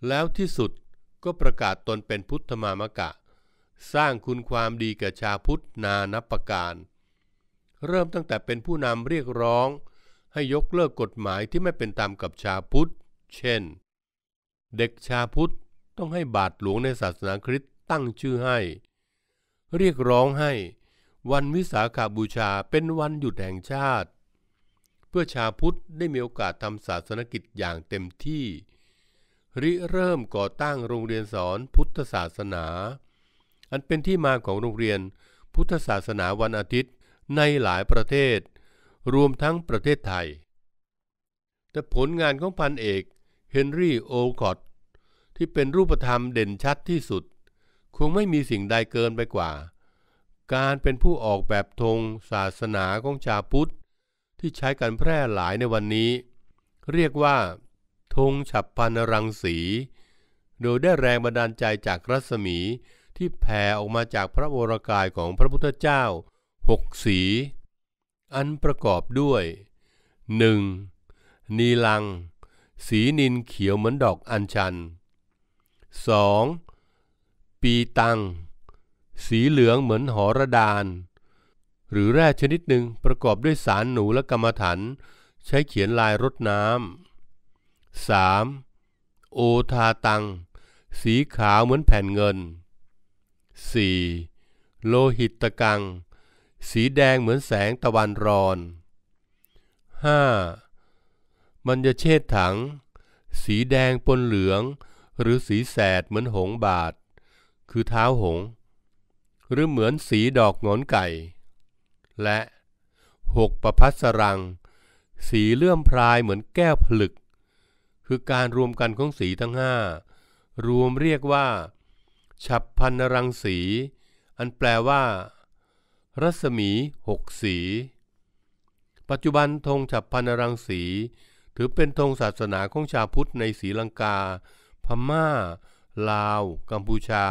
แล้วที่สุดก็ประกาศตนเป็นพุทธมามกะ สร้างคุณความดีแก่ชาพุทธนานับประการ เริ่มตั้งแต่เป็นผู้นำเรียกร้อง ให้ยกเลิกกฎหมายที่ไม่เป็นตามกับชาพุทธ เช่น เด็กชาพุทธต้องให้บาทหลวงในศาสนาคริสต์ตั้งชื่อให้ เรียกร้องให้ วันวิสาขาบูชาเป็นวันหยุดแห่งชาติ เพื่อชาพุทธได้มีโอกาสทำศาสนกิจอย่างเต็มที่ริเริ่มก่อตั้งโรงเรียนสอนพุทธศาสนา อันเป็นที่มาของโรงเรียนพุทธศาสนาวันอาทิตย์ในหลายประเทศ รวมทั้งประเทศไทย แต่ผลงานของพันเอกเฮนรี่โอคอตที่เป็นรูปธรรมเด่นชัดที่สุด คงไม่มีสิ่งใดเกินไปกว่า การเป็นผู้ออกแบบธงศาสนาของชาวพุทธ ที่ใช้กันแพร่หลายในวันนี้ เรียกว่าธงฉับพันรังสีโดยได้แรงบันดาลใจจากรัศมีที่แผ่ออกมาจากพระวรกายของพระพุทธเจ้าหกสี อันประกอบด้วยหนึ่งนีลัง สีนินเขียวเหมือนดอกอัญชัน 2. ปีตัง สีเหลืองเหมือนหอระดาน หรือแร่ชนิดหนึ่งประกอบด้วยสารหนูและกรรมฐานใช้เขียนลายรดน้ำ 3. โอทาตัง สีขาวเหมือนแผ่นเงิน 4. โลหิตตะกัง สีแดงเหมือนแสงตะวันรอน 5. มัญเชษถัง สีแดงปนเหลือง หรือสีแสดเหมือนหงบาท คือเท้าหง หรือเหมือนสีดอกงอนไก่ และหกประพัสรัง สีเลื่อมพลายเหมือนแก้วผลึกคือการรวมกันของสีทั้งห้ารวมเรียกว่า ฉับพันรังสี อันแปลว่า รัศมีหกสี ปัจจุบันธงฉับพันรังสี ถือเป็นธงศาสนาของชาวพุทธในศรีลังกา พม่า ลาว กัมพูชา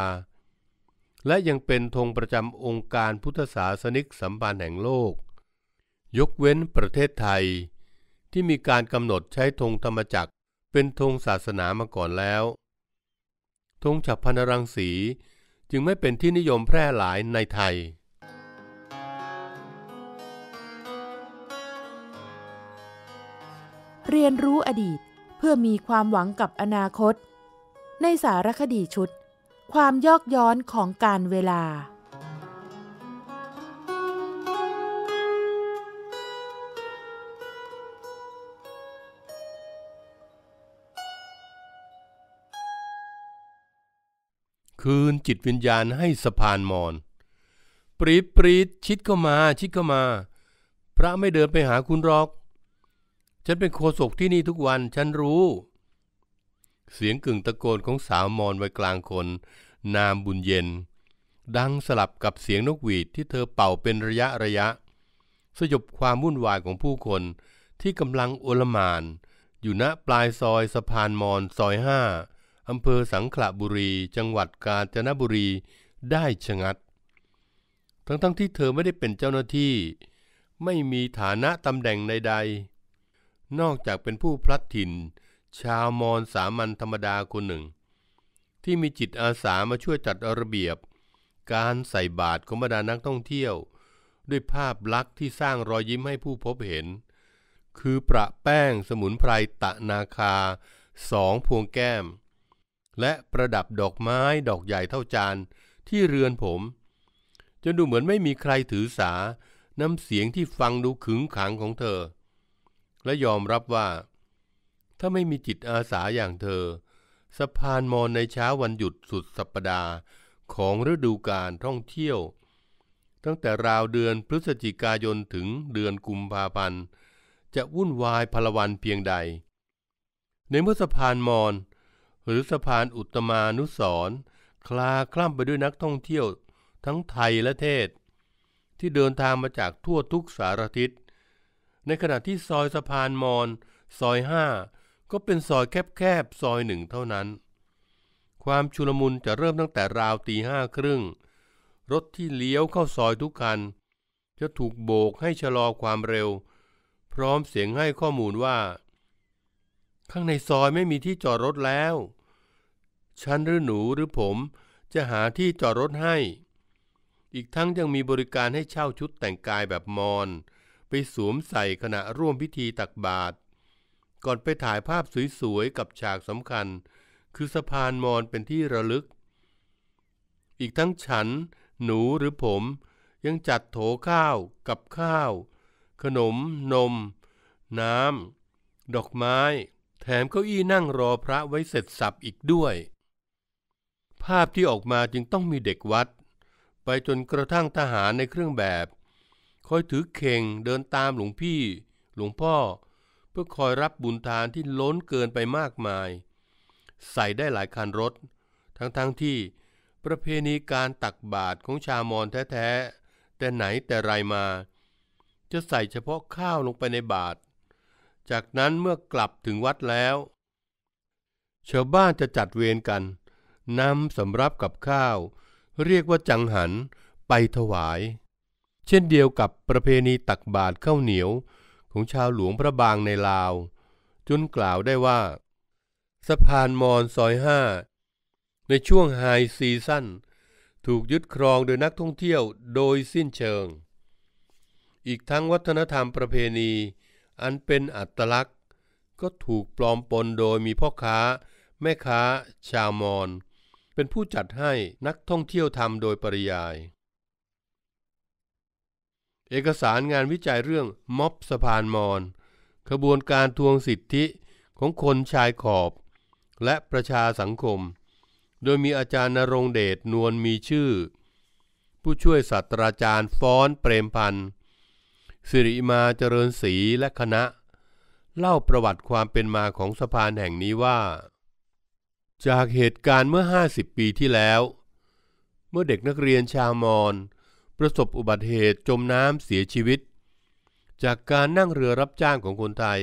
และยังเป็นธงประจำองค์การพุทธศาสนิกสัมพันธ์แห่งโลก ยกเว้นประเทศไทย ที่มีการกำหนดใช้ธงธรรมจักรเป็นธงศาสนามาก่อนแล้วธงฉับพันรังสี จึงไม่เป็นที่นิยมแพร่หลายในไทย เรียนรู้อดีตเพื่อมีความหวังกับอนาคต ในสารคดีชุด ความยอกย้อนของการเวลาคืนจิตวิญญาณให้สะพานมอนปรีดปรีดชิดเข้ามาชิดเข้ามาพระไม่เดินไปหาคุณรอกฉันเป็นโคศกที่นี่ทุกวันฉันรู้ เสียงกึ่งตะโกนของสาวมอนว้กลางคน นามบุญเย็น ดังสลับกับเสียงนกหวีดที่เธอเป่าเป็นระยะระยะ สยบความวุ่นวายของผู้คนที่กำลังโอลมาน อยู่ณปลายซอยสะพานมอนซอยห้าอำเภอสังขละบุรีจังหวัดกาญจนบุรีได้ชะงัด ทั้งๆทที่เธอไม่ได้เป็นเจ้าหน้าที่ ไม่มีฐานะตำแหน่งใดๆ นอกจากเป็นผู้พลัดถิ่นชาวมอญสามัญธรรมดาคนหนึ่ง ที่มีจิตอาสามาช่วยจัดระเบียบ การใส่บาตรของบรรดานักท่องเที่ยว ด้วยภาพลักษณ์ที่สร้างรอยยิ้มให้ผู้พบเห็น คือประแป้ง สมุนไพร ตะนาคาสองพวงแก้มและประดับดอกไม้ดอกใหญ่เท่าจานที่เรือนผมจนดูเหมือนไม่มีใครถือสาน้ำเสียงที่ฟังดูขึงขังของเธอ และยอมรับว่า ถ้าไม่มีจิตอาสาอย่างเธอสะพานมอนในเช้าวันหยุดสุดสัปปดาห์ของฤดูการท่องเที่ยว ตั้งแต่ราวเดือนพฤศจิกายนถึงเดือนกุมภาพันธ์จะวุ่นวายพลวันเพียงใด ในเมื่อสะพานมอนหรือสะพานอุตมานุสรคลาคล่ำไปด้วยนักท่องเที่ยวทั้งไทยและเทศ ที่เดินทางมาจากทั่วทุกสารทิศในขณะที่ซอยสะพานมอนซอยห้าก็เป็นซอยแคบๆซอยหนึ่งเท่านั้น ความชุลมุนจะเริ่มตั้งแต่ราวตีห้าครึ่ง รถที่เลี้ยวเข้าซอยทุกคัน จะถูกโบกให้ชะลอความเร็ว พร้อมเสียงให้ข้อมูลว่าข้างในซอยไม่มีที่จอดรถแล้ว ฉันหรือหนูหรือผมจะหาที่จอดรถให้ อีกทั้งยังมีบริการให้เช่าชุดแต่งกายแบบมอญไปสวมใส่ขณะร่วมพิธีตักบาตร ก่อนไปถ่ายภาพสวยๆกับฉากสำคัญ คือสะพานมอญเป็นที่ระลึก อีกทั้งฉัน หนูหรือผมยังจัดโถข้าวกับข้าว ขนม นม น้ำ ดอกไม้แถมเก้าอี้นั่งรอพระไว้เสร็จสับอีกด้วย ภาพที่ออกมาจึงต้องมีเด็กวัดไปจนกระทั่งทหารในเครื่องแบบ คอยถือเข่งเดินตามหลวงพี่หลวงพ่อเพื่อคอยรับบุญทานที่ล้นเกินไปมากมาย ใส่ได้หลายคันรถ ทั้งๆทที่ประเพณีการตักบาตรของชาวมอญแท้ ๆ แต่ไหนแต่ไรมา จะใส่เฉพาะข้าวลงไปในบาตรจากนั้นเมื่อกลับถึงวัดแล้ว ชาวบ้านจะจัดเวรกันนำสำรับกับข้าว เรียกว่าจังหันไปถวาย เช่นเดียวกับประเพณีตักบาตรข้าวเหนียวของชาวหลวงพระบางในลาว จนกล่าวได้ว่าสะพานมอนซอยห้าในช่วงไฮซีซั่น ถูกยึดครองโดยนักท่องเที่ยวโดยสิ้นเชิง อีกทั้งวัฒนธรรมประเพณีอันเป็นอัตลักษณ์ก็ถูกปลอมปนโดยมีพ่อค้า แม่ค้าชาวมอญเป็นผู้จัดให้นักท่องเที่ยวทำโดยปริยาย เอกสารงานวิจัยเรื่องม็อบสะพานมอญขบวนการทวงสิทธิของคนชายขอบและประชาสังคม โดยมีอาจารย์นรงเดชนวลมีชื่อ ผู้ช่วยศาสตราจารย์ฟ้อนเปรมพันธ์สิริมาเจริญศรีและคณะ เล่าประวัติความเป็นมาของสะพานแห่งนี้ว่า จากเหตุการณ์เมื่อ 50 ปีที่แล้ว เมื่อเด็กนักเรียนชาวมอญประสบอุบัติเหตุจมน้ำเสียชีวิต จากการนั่งเรือรับจ้างของคนไทย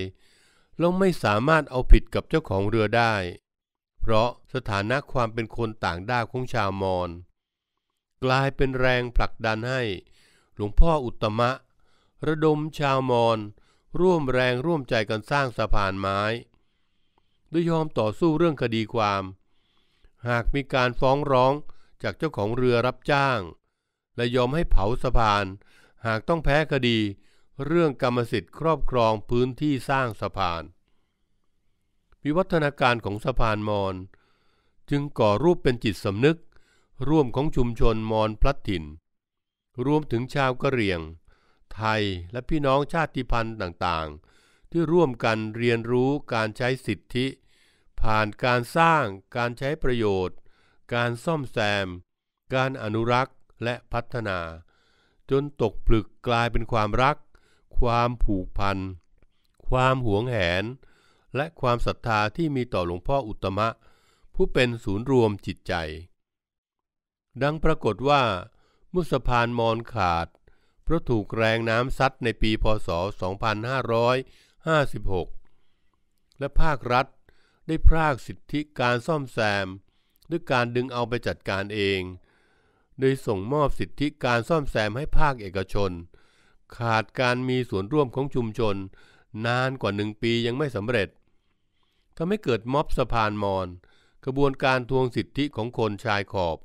เราไม่สามารถเอาผิดกับเจ้าของเรือได้ เพราะสถานะความเป็นคนต่างด้าวของชาวมอญกลายเป็นแรงผลักดันให้หลวงพ่ออุตมะระดมชาวมอญร่วมแรงร่วมใจกันสร้างสะพานไม้โดยยอมต่อสู้เรื่องคดีความ หากมีการฟ้องร้องจากเจ้าของเรือรับจ้าง และยอมให้เผาสะพาน หากต้องแพ้คดี เรื่องกรรมสิทธิ์ครอบครองพื้นที่สร้างสะพาน วิวัฒนาการของสะพานมอญจึงก่อรูปเป็นจิตสำนึก ร่วมของชุมชนมอญพลัดถิ่นรวมถึงชาวกะเหรี่ยงไทยและพี่น้องชาติพันธุ์ต่างๆ ที่ร่วมกันเรียนรู้การใช้สิทธิ ผ่านการสร้างการใช้ประโยชน์ การซ่อมแซม การอนุรักษ์และพัฒนา จนตกผลึกกลายเป็นความรัก ความผูกพันความหวงแหน และความศรัทธาที่มีต่อหลวงพ่ออุตมะ ผู้เป็นศูนย์รวมจิตใจ ดังปรากฏว่าเมื่อสะพานมอนขาดพราะถูกแรงน้ำซัดในปีพศ 2556 และภาครัฐได้พรากสิทธิการซ่อมแซมด้วยการดึงเอาไปจัดการเอง โดยส่งมอบสิทธิการซ่อมแซมให้ภาคเอกชน ขาดการมีส่วนร่วมของชุมชน นานกว่าหนึ่งปียังไม่สำเร็จทำให้เกิดม็อบสะพานมอน กระบวนการทวงสิทธิของคนชายขอบ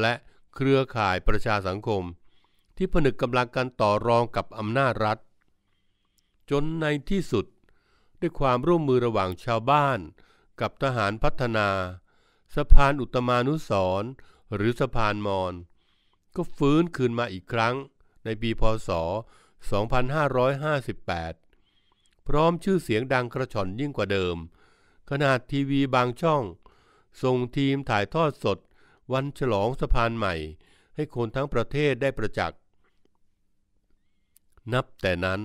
และเครือข่ายประชาสังคมที่ผนึกกำลังกันต่อรองกับอำนาจรัฐ จนในที่สุดด้วยความร่วมมือระหว่างชาวบ้านกับทหารพัฒนา สะพานอุตมานุสรหรือสะพานมอน ก็ฟื้นคืนมาอีกครั้งในปีพศ 2558 พร้อมชื่อเสียงดังกระชอนยิ่งกว่าเดิม ขนาดทีวีบางช่องส่งทีมถ่ายทอดสดวันฉลองสะพานใหม่ ให้คนทั้งประเทศได้ประจักษ์นับแต่นั้น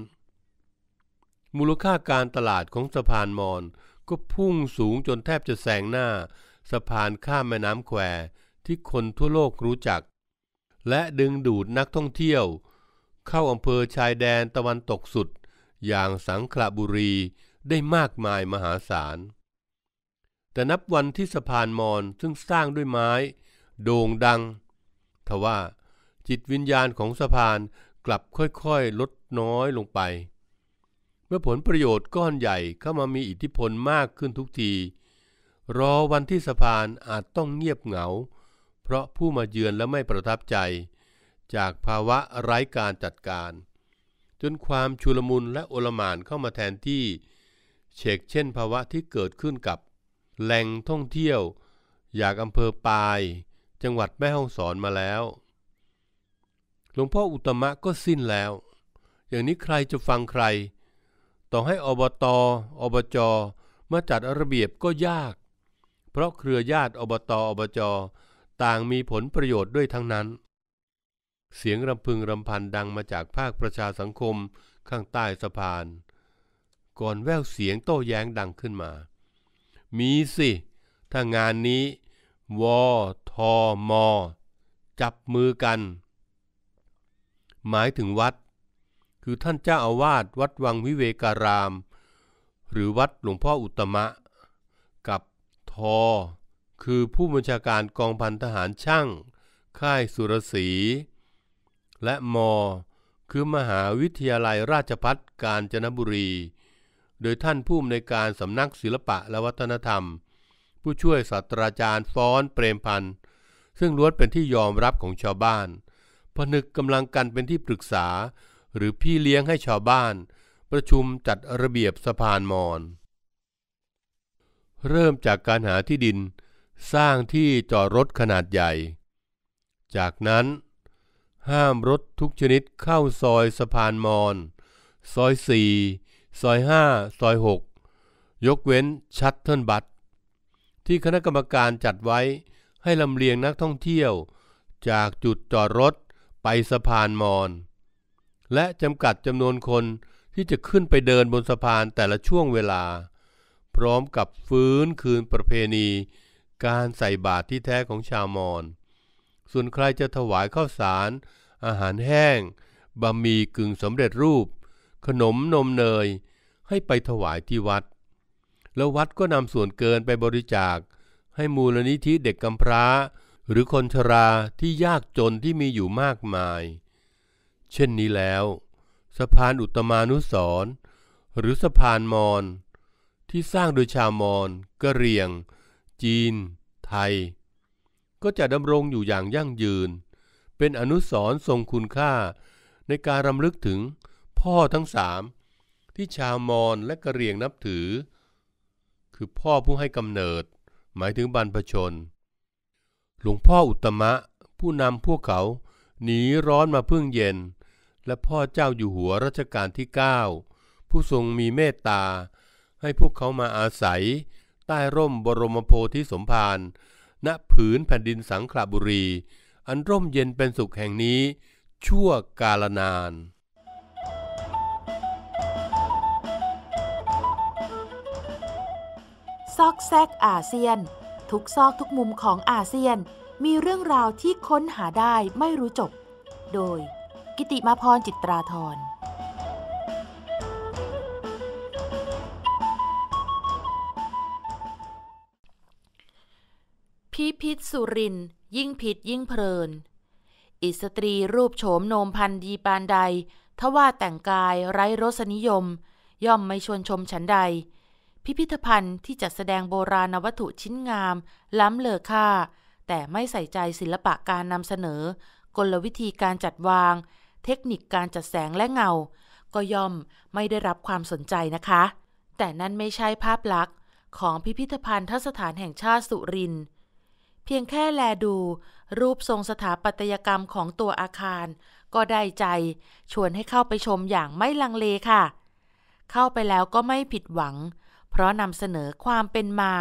มูลค่าการตลาดของสะพานมอนก็พุ่งสูงจนแทบจะแซงหน้าสะพานข้ามแม่น้ำแควที่คนทั่วโลกรู้จัก และดึงดูดนักท่องเที่ยว เข้าอำเภอชายแดนตะวันตกสุดอย่างสังขละบุรีได้มากมายมหาศาล แต่นับวันที่สะพานมอนซึ่งสร้างด้วยไม้ โด่งดังทว่าจิตวิญญาณของสะพานกลับค่อยๆ ลดน้อยลงไป เมื่อผลประโยชน์ ก้อนใหญ่เข้ามามีอิทธิพลมากขึ้นทุกที รอวันที่สะพานอาจต้องเงียบเหงา เพราะผู้มาเยือนและไม่ประทับใจ จากภาวะไร้การจัดการ จนความชุลมุนและโอลมานเข้ามาแทนที่เชกเช่นภาวะที่เกิดขึ้นกับ แหล่งท่องเที่ยว อยากอำเภอปาย จังหวัดแม่ฮ่องสอนมาแล้วหลวงพ่ออุตมะก็สิ้นแล้ว อย่างนี้ใครจะฟังใคร ต่อให้อบต อบจ มาจัดระเบียบก็ยาก เพราะเครือญาติอบตอบจต่างมีผลประโยชน์ด้วยทั้งนั้น เสียงรำพึงรำพันดังมาจากภาคประชาสังคมข้างใต้สะพาน ก่อนแววเสียงโต้แย้งดังขึ้นมา มีสิ ถ้างานนี้ วทมจับมือกันหมายถึงวัด คือท่านเจ้าอาวาสวัดวังวิเวการาม หรือวัดหลวงพ่ออุตมะ กับทอ คือผู้บัญชาการกองพันทหารช่าง ค่ายสุรศรีและมอ คือมหาวิทยาลัยราชพัฒกาญจนบุรี โดยท่านผู้อำนวยการสำนักศิลปะและวัฒนธรรม ผู้ช่วยศาสตราจารย์ฟ้อนเปรมพันธ์ซึ่งล้วนเป็นที่ยอมรับของชาวบ้านผนึกกำลังกันเป็นที่ปรึกษา หรือพี่เลี้ยงให้ชาวบ้าน ประชุมจัดระเบียบสะพานมอน เริ่มจากการหาที่ดินสร้างที่จอดรถขนาดใหญ่ จากนั้น ห้ามรถทุกชนิดเข้าซอยสะพานมอนซอยสี่ซอยห้าซอยหกยกเว้นชัตเทิลบัสที่คณะกรรมการจัดไว้ให้ลำเลียงนักท่องเที่ยว จากจุดจอดรถไปสะพานมอน และจำกัดจำนวนคนที่จะขึ้นไปเดินบนสะพานแต่ละช่วงเวลา พร้อมกับฟื้นคืนประเพณีการใส่บาตรที่แท้ของชาวมอญส่วนใครจะถวายข้าวสารอาหารแห้งบะหมี่กึ่งสำเร็จรูป ขนมนมเนยให้ไปถวายที่วัด แล้ววัดก็นำส่วนเกินไปบริจาค ให้มูลนิธิเด็กกำพร้าหรือคนชราที่ยากจนที่มีอยู่มากมาย เช่นนี้แล้ว สะพานอุตมานุสรหรือสะพานมอนที่สร้างโดยชาวมอนกะเรียง จีน ไทย ก็จะดำรงอยู่อย่างยั่งยืน เป็นอนุสรทรงคุณค่า ในการรำลึกถึงพ่อทั้งสามที่ชาวมอนและกะเรียงนับถือ คือพ่อผู้ให้กำเนิดหมายถึงบรรพชนหลวงพ่ออุตมะผู้นำพวกเขา หนีร้อนมาพึ่งเย็น และพ่อเจ้าอยู่หัวรัชกาลที่ 9 ผู้ทรงมีเมตตา ให้พวกเขามาอาศัย ใต้ร่มบรมโพธิสมภารณผืนแผ่นดินสังขละบุรี อันร่มเย็นเป็นสุขแห่งนี้ชั่วกาลนาน ซอกแซกอาเซียนทุกซอกทุกมุมของอาเซียนมีเรื่องราวที่ค้นหาได้ไม่รู้จบ โดย กิติมาพรจิตราธรพิพิษสุรินยิ่งผิดยิ่งเพลิน อิสตรีรูปโฉมโนมพันดีปานใดทว่าแต่งกายไร้รสนิยม ย่อมไม่ชวนชมฉันใดพิพิธภัณฑ์ที่จัดแสดงโบราณวัตถุชิ้นงาม ล้ำเลอค่า แต่ไม่ใส่ใจศิลปะการนำเสนอกลวิธีการจัดวาง เทคนิคการจัดแสงและเงา ก็ย่อมไม่ได้รับความสนใจนะคะ แต่นั่นไม่ใช่ภาพลักษณ์ของพิพิธภัณฑ์ทสถานแห่งชาติสุริน เพียงแค่แลดู รูปทรงสถาปัตยกรรมของตัวอาคาร ก็ได้ใจ ชวนให้เข้าไปชมอย่างไม่ลังเลค่ะ เข้าไปแล้วก็ไม่ผิดหวังเพราะนำเสนอความเป็นมา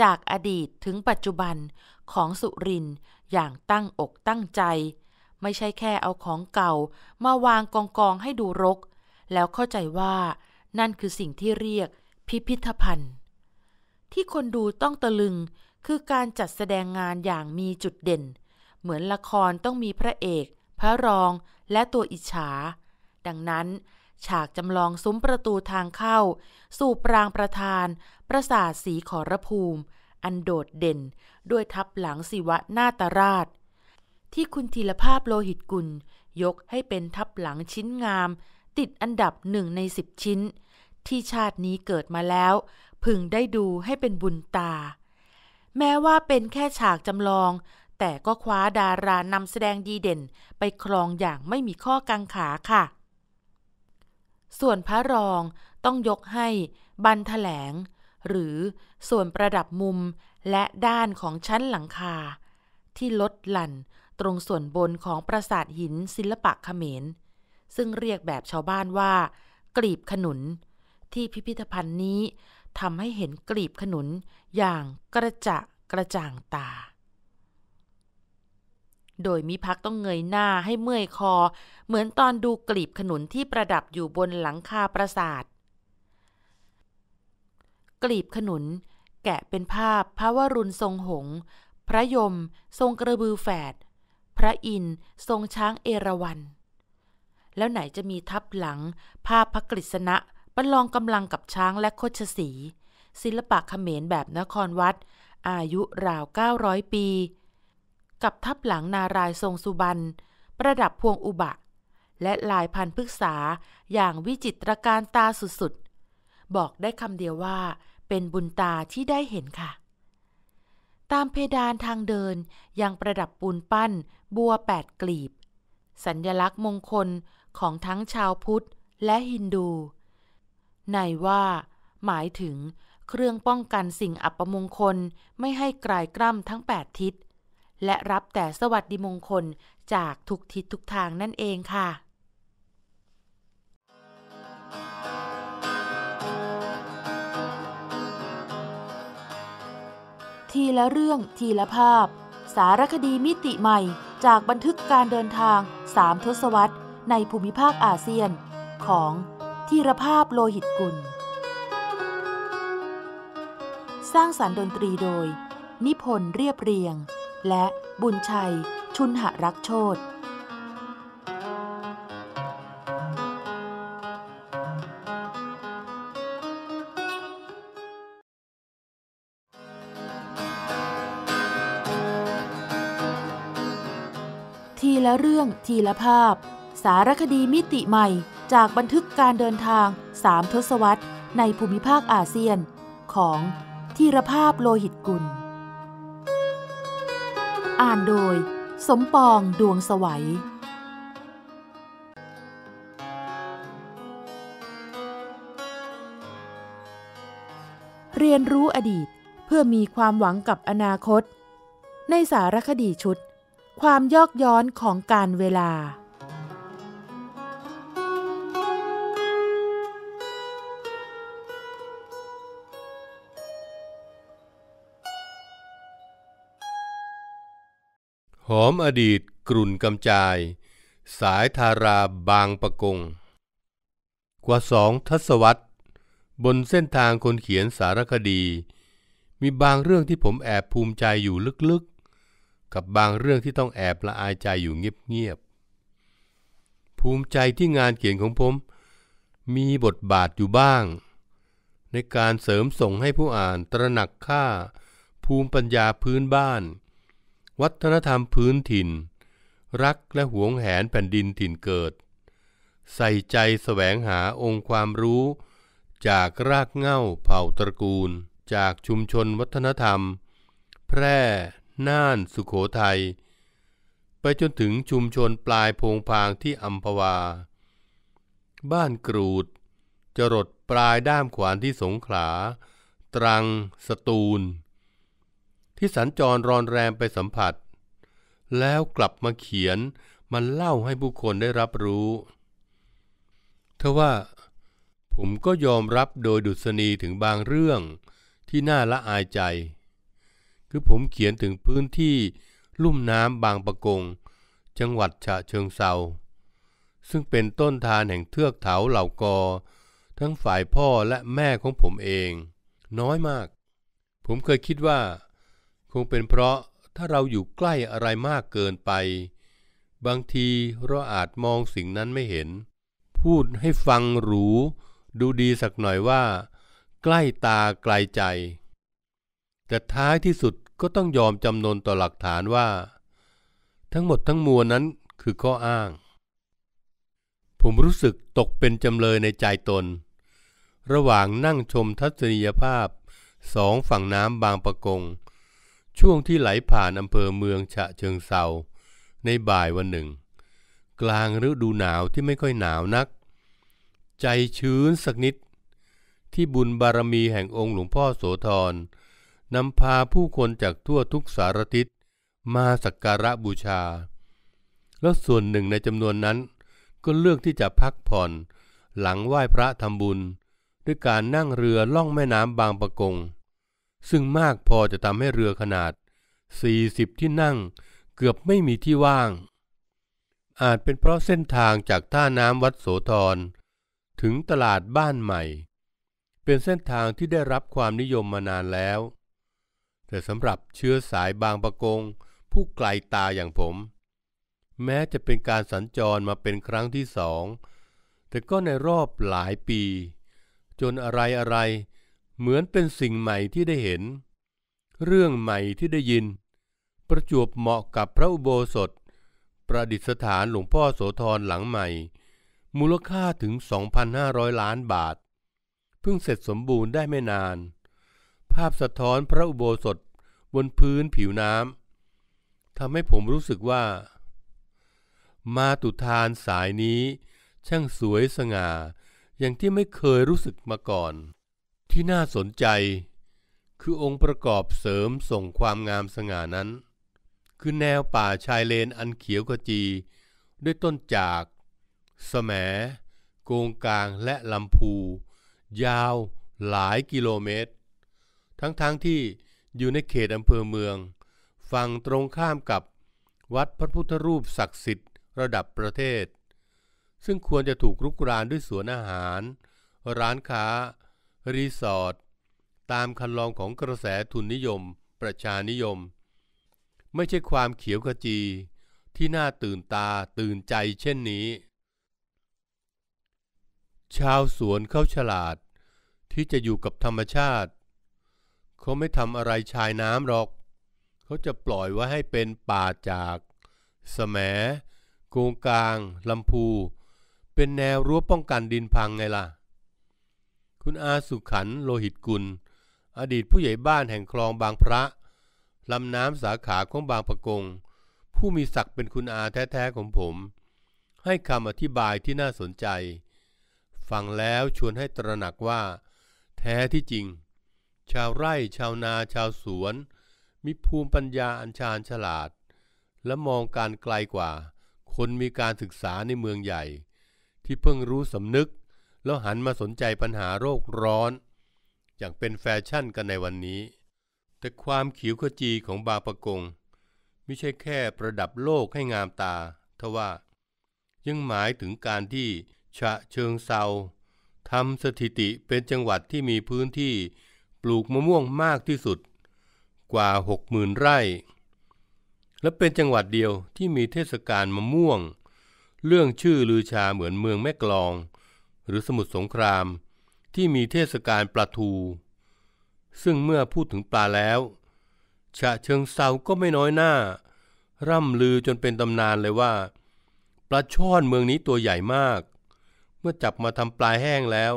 จากอดีตถึงปัจจุบันของสุรินอย่างตั้งอกตั้งใจ ไม่ใช่แค่เอาของเก่ามาวางกองกองให้ดูรก แล้วเข้าใจว่านั่นคือสิ่งที่เรียกพิพิธภัณฑ์ ที่คนดูต้องตะลึงคือการจัดแสดงงานอย่างมีจุดเด่น เหมือนละครต้องมีพระเอก พระรองและตัวอิจฉา ดังนั้นฉากจำลองซุ้มประตูทางเข้า สู่ปรางประธาน ปราสาทสีขอรภูมิ อันโดดเด่น ด้วยทับหลังศิวะนาตราช ที่คุณธีรภาพโลหิตกุล ยกให้เป็นทับหลังชิ้นงาม ติดอันดับหนึ่งในสิบชิ้น ที่ชาตินี้เกิดมาแล้ว พึงได้ดูให้เป็นบุญตา แม้ว่าเป็นแค่ฉากจำลอง แต่ก็คว้าดารานำแสดงดีเด่น ไปครองอย่างไม่มีข้อกังขาค่ะส่วนพระรองต้องยกให้บันแถลง หรือส่วนประดับมุมและด้านของชั้นหลังคา ที่ลดหลั่นตรงส่วนบนของปราสาทหินศิลปะเขมร ซึ่งเรียกแบบชาวบ้านว่า กลีบขนุน ที่พิพิธภัณฑ์นี้ทำให้เห็นกลีบขนุนอย่างกระจะกระจ่างตาโดยมิพักต้องเงยหน้าให้เมื่อยคอ เหมือนตอนดูกลีบขนุนที่ประดับอยู่บนหลังคาปราสาทกลีบขนุน แกะเป็นภาพพระวรุณทรงหง พระยมทรงกระบือแฝด พระอินทรงช้างเอราวัณแล้วไหนจะมีทับหลัง ภาพพระกฤษณะบรรลองกำลังกับช้างและโคชสีศิลปะเขมรแบบนครวัด อายุราว 900 ปีกับทับหลังนารายทรงสุบรรณประดับพวงอุบะ และลายพันธุ์พฤกษา อย่างวิจิตรการตาสุดๆ บอกได้คำเดียวว่า เป็นบุญตาที่ได้เห็นค่ะ ตามเพดานทางเดินยังประดับปูนปั้น บัวแปดกลีบ สัญญลักษณ์มงคลของทั้งชาวพุทธและฮินดู ในว่า หมายถึง เครื่องป้องกันสิ่งอัปมงคลไม่ให้กลายกล้ำทั้งแปดทิศและรับแต่สวัสดิมงคลจากทุกทิศทุกทางนั่นเองค่ะ ทีละเรื่องทีละภาพ สารคดีมิติใหม่จากบันทึกการเดินทางสามทศวรรษในภูมิภาคอาเซียน ของทีรภาพโลหิตกุล สร้างสารรค์ดนตรีโดย นิพนธ์เรียบเรียงและบุญชัยชุนหรักโชตทีละเรื่องทีละภาพ สารคดีมิติใหม่จากบันทึกการเดินทางสามทศวรรษในภูมิภาคอาเซียน ของทีรภาพโลหิตกุลอ่านโดยสมปองดวงสวัย เรียนรู้อดีตเพื่อมีความหวังกับอนาคต ในสารคดีชุด ความยอกย้อนของการเวลาหอมอดีต กรุ่นกำจาย สายทาราบางประกง กว่าสองทศวรรษ บนเส้นทางคนเขียนสารคดี มีบางเรื่องที่ผมแอบภูมิใจอยู่ลึกๆ กับบางเรื่องที่ต้องแอบละอายใจอยู่เงียบๆ ภูมิใจที่งานเขียนของผมมีบทบาทอยู่บ้าง ในการเสริมส่งให้ผู้อ่านตระหนักค่าภูมิปัญญาพื้นบ้านวัฒนธรรมพื้นถิ่น รักและหวงแหนแผ่นดินถิ่นเกิด ใส่ใจแสวงหาองค์ความรู้ จากรากเง่าเผ่าตระกูล จากชุมชนวัฒนธรรม แพร่น่าน สุขโขทยัย ไปจนถึงชุมชนปลายพงพางที่อัมพวา บ้านกรูด จรดปลายด้ามขวานที่สงขลาตรังสตูลที่สัญจรรอนแรมไปสัมผัส แล้วกลับมาเขียนมันเล่าให้ผู้คนได้รับรู้ทว่า ผมก็ยอมรับโดยดุษณีถึงบางเรื่องที่น่าละอายใจ คือผมเขียนถึงพื้นที่ลุ่มน้ำบางปะกง จังหวัดฉะเชิงเซาซึ่งเป็นต้นทานแห่งเทือกเถาเหล่ากอ ทั้งฝ่ายพ่อและแม่ของผมเองน้อยมาก ผมเคยคิดว่าคงเป็นเพราะถ้าเราอยู่ใกล้อะไรมากเกินไป บางทีเราอาจมองสิ่งนั้นไม่เห็น พูดให้ฟังหรูดูดีสักหน่อยว่า ใกล้ตาไกลใจ แต่ท้ายที่สุดก็ต้องยอมจำนนต่อหลักฐานว่า ทั้งหมดทั้งมวลนั้นคือข้ออ้าง ผมรู้สึกตกเป็นจำเลยในใจตน ระหว่างนั่งชมทัศนียภาพสองฝั่งน้ำบางปะกงช่วงที่ไหลผ่านอำเภอเมืองฉะเชิงเซาในบ่ายวันหนึ่ง กลางฤดูหนาวที่ไม่ค่อยหนาวนัก ใจชื้นสักนิด ที่บุญบารมีแห่งองค์หลวงพ่อโสธรนำพาผู้คนจากทั่วทุกสารทิศ มาสักการะบูชา แล้วส่วนหนึ่งในจำนวนนั้นก็เลือกที่จะพักผ่อนหลังไหว้พระทำบุญ ด้วยการนั่งเรือล่องแม่น้ำบางปะกงซึ่งมากพอจะทำให้เรือขนาด 40 ที่นั่งเกือบไม่มีที่ว่าง อาจเป็นเพราะเส้นทางจากท่าน้ำวัดโสธร ถึงตลาดบ้านใหม่ เป็นเส้นทางที่ได้รับความนิยมมานานแล้ว แต่สำหรับเชื้อสายบางประกง ผู้ไกลตาอย่างผม แม้จะเป็นการสัญจรมาเป็นครั้งที่สอง แต่ก็ในรอบหลายปี จนอะไรอะไรเหมือนเป็นสิ่งใหม่ที่ได้เห็น เรื่องใหม่ที่ได้ยิน ประจวบเหมาะกับพระอุโบสถ ประดิษฐานหลวงพ่อโสธรหลังใหม่ มูลค่าถึง 2,500 ล้านบาท เพิ่งเสร็จสมบูรณ์ได้ไม่นาน ภาพสะท้อนพระอุโบสถบนพื้นผิวน้ำ ทำให้ผมรู้สึกว่า มาตุทานสายนี้ ช่างสวยสง่า อย่างที่ไม่เคยรู้สึกมาก่อนที่น่าสนใจ คือองค์ประกอบเสริมส่งความงามสง่านั้น คือแนวป่าชายเลนอันเขียวขจี ด้วยต้นจากสมโกงกลางและลำพู ยาวหลายกิโลเมตร ทั้งๆทที่อยู่ในเขตอำเภอเมืองฝั่งตรงข้ามกับวัดพระพุทธรูปศักดิ์สิทธิ์ระดับประเทศ ซึ่งควรจะถูกรุกรานด้วยสวนอาหาร ร้านค้ารีสอร์ทตามคันลองของกระแสทุนนิยมประชานิยม ไม่ใช่ความเขียวขจีที่น่าตื่นตาตื่นใจเช่นนี้ ชาวสวนเข้าฉลาด ที่จะอยู่กับธรรมชาติ เขาไม่ทำอะไรชายน้ำหรอก เขาจะปล่อยไว้ให้เป็นป่าจากแสมโกงกลางลำพู เป็นแนวรั้วป้องกันดินพังไงล่ะคุณอาสุขันโลหิตกุล อดีตผู้ใหญ่บ้านแห่งคลองบางพระ ลำน้ำสาขาของบางปะกง ผู้มีศักดิ์เป็นคุณอาแท้ๆของผม ให้คำอธิบายที่น่าสนใจ ฟังแล้วชวนให้ตระหนักว่า แท้ที่จริง ชาวไร่ชาวนาชาวสวน มีภูมิปัญญาอัญชานฉลาด และมองการไกลกว่าคนมีการศึกษาในเมืองใหญ่ ที่เพิ่งรู้สำนึกแล้วหันมาสนใจปัญหาโรคร้อน อย่างเป็นแฟชั่นกันในวันนี้ แต่ความขิวขจีของบาปะกง ไม่ใช่แค่ประดับโลกให้งามตาทว่า ยังหมายถึงการที่ฉะเชิงเซาทำสถิติเป็นจังหวัดที่มีพื้นที่ปลูกมะม่วงมากที่สุด กว่า 60,000 ไร่และเป็นจังหวัดเดียวที่มีเทศกาลมะม่วง เรื่องชื่อลือชาเหมือนเมืองแม่กลองหรือสมุทรสงครามที่มีเทศกาลปลาทู ซึ่งเมื่อพูดถึงปลาแล้วฉะเชิงเซาก็ไม่น้อยหน้า ร่ำลือจนเป็นตำนานเลยว่าปลาช่อนเมืองนี้ตัวใหญ่มาก เมื่อจับมาทำปลาแห้งแล้ว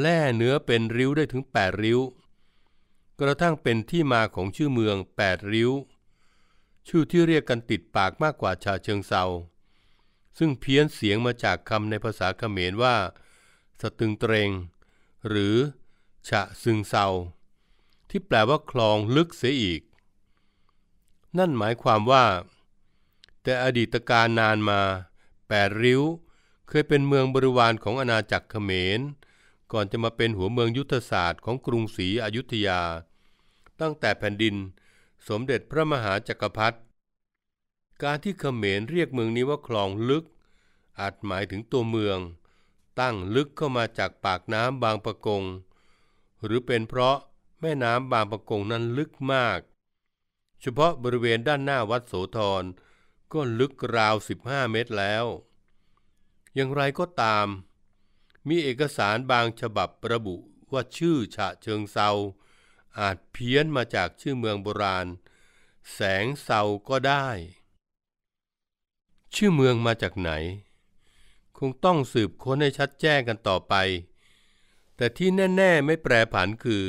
แล่เนื้อเป็นริ้วได้ถึง 8 ริ้ว กระทั่งเป็นที่มาของชื่อเมือง8ริ้ว ชื่อที่เรียกกันติดปากมากกว่าชาเชิงเซาซึ่งเพี้ยนเสียงมาจากคำในภาษาเขมรว่าสตึงเตรง หรือ ฉะซึงเซาที่แปลว่าคลองลึกเสียอีก นั่นหมายความว่า แต่อดีตการนานมาแปดริ้ว เคยเป็นเมืองบริวารของอาณาจักรเขมร ก่อนจะมาเป็นหัวเมืองยุทธศาสตร์ของกรุงศรีอยุธยา ตั้งแต่แผ่นดิน สมเด็จพระมหาจักรพรรดิการที่เขมรเรียกเมืองนี้ว่าคลองลึก อาจหมายถึงตัวเมืองตั้งลึกเข้ามาจากปากน้ำบางปะกง หรือเป็นเพราะแม่น้ำบางปะกงนั้นลึกมาก เฉพาะบริเวณด้านหน้าวัดโสธรก็ลึกราว 15 เมตรแล้ว อย่างไรก็ตาม มีเอกสารบางฉบับระบุว่าชื่อฉะเชิงเซาอาจเพี้ยนมาจากชื่อเมืองโบราณ แสงเซาก็ได้ ชื่อเมืองมาจากไหนคงต้องสืบค้นให้ชัดแจ้งกันต่อไป แต่ที่แน่ ๆ ไม่แปรผันคือ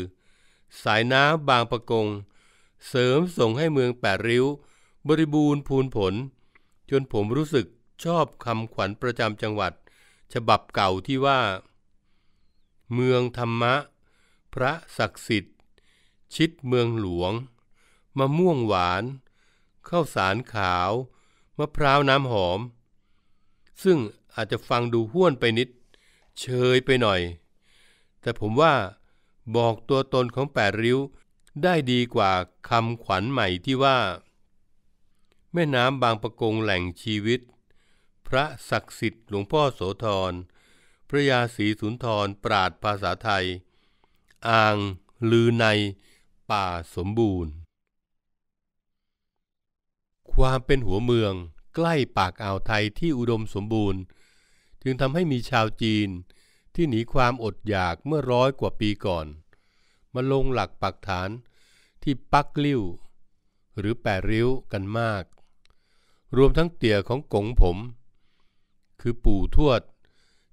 สายน้ำบางประกง เสริมส่งให้เมืองแปดริ้วบริบูรณ์พูนผล จนผมรู้สึกชอบคำขวัญประจำจังหวัด ฉบับเก่าที่ว่า เมืองธรรมะ พระศักดิ์สิทธิ์ ชิดเมืองหลวง มะม่วงหวานข้าวสารขาวมะพร้าวน้ำหอม ซึ่งอาจจะฟังดูห้วนไปนิดเชยไปหน่อย แต่ผมว่าบอกตัวตนของแปดริ้วได้ดีกว่าคำขวัญใหม่ที่ว่าแม่น้ำบางประกงแหล่งชีวิต พระศักดิ์สิทธิ์หลวงพ่อโสธรพระยาศรีสุนทรปราดภาษาไทย อ่างลือในป่าสมบูรณ์ ความเป็นหัวเมืองใกล้ปากอ่าวไทยที่อุดมสมบูรณ์จึงทำให้มีชาวจีนที่หนีความอดอยากเมื่อร้อยกว่าปีก่อน มาลงหลักปักฐานที่ปักลิ้ว หรือแปดริ้วกันมาก รวมทั้งเตี่ยของกงผม คือปู่ทวด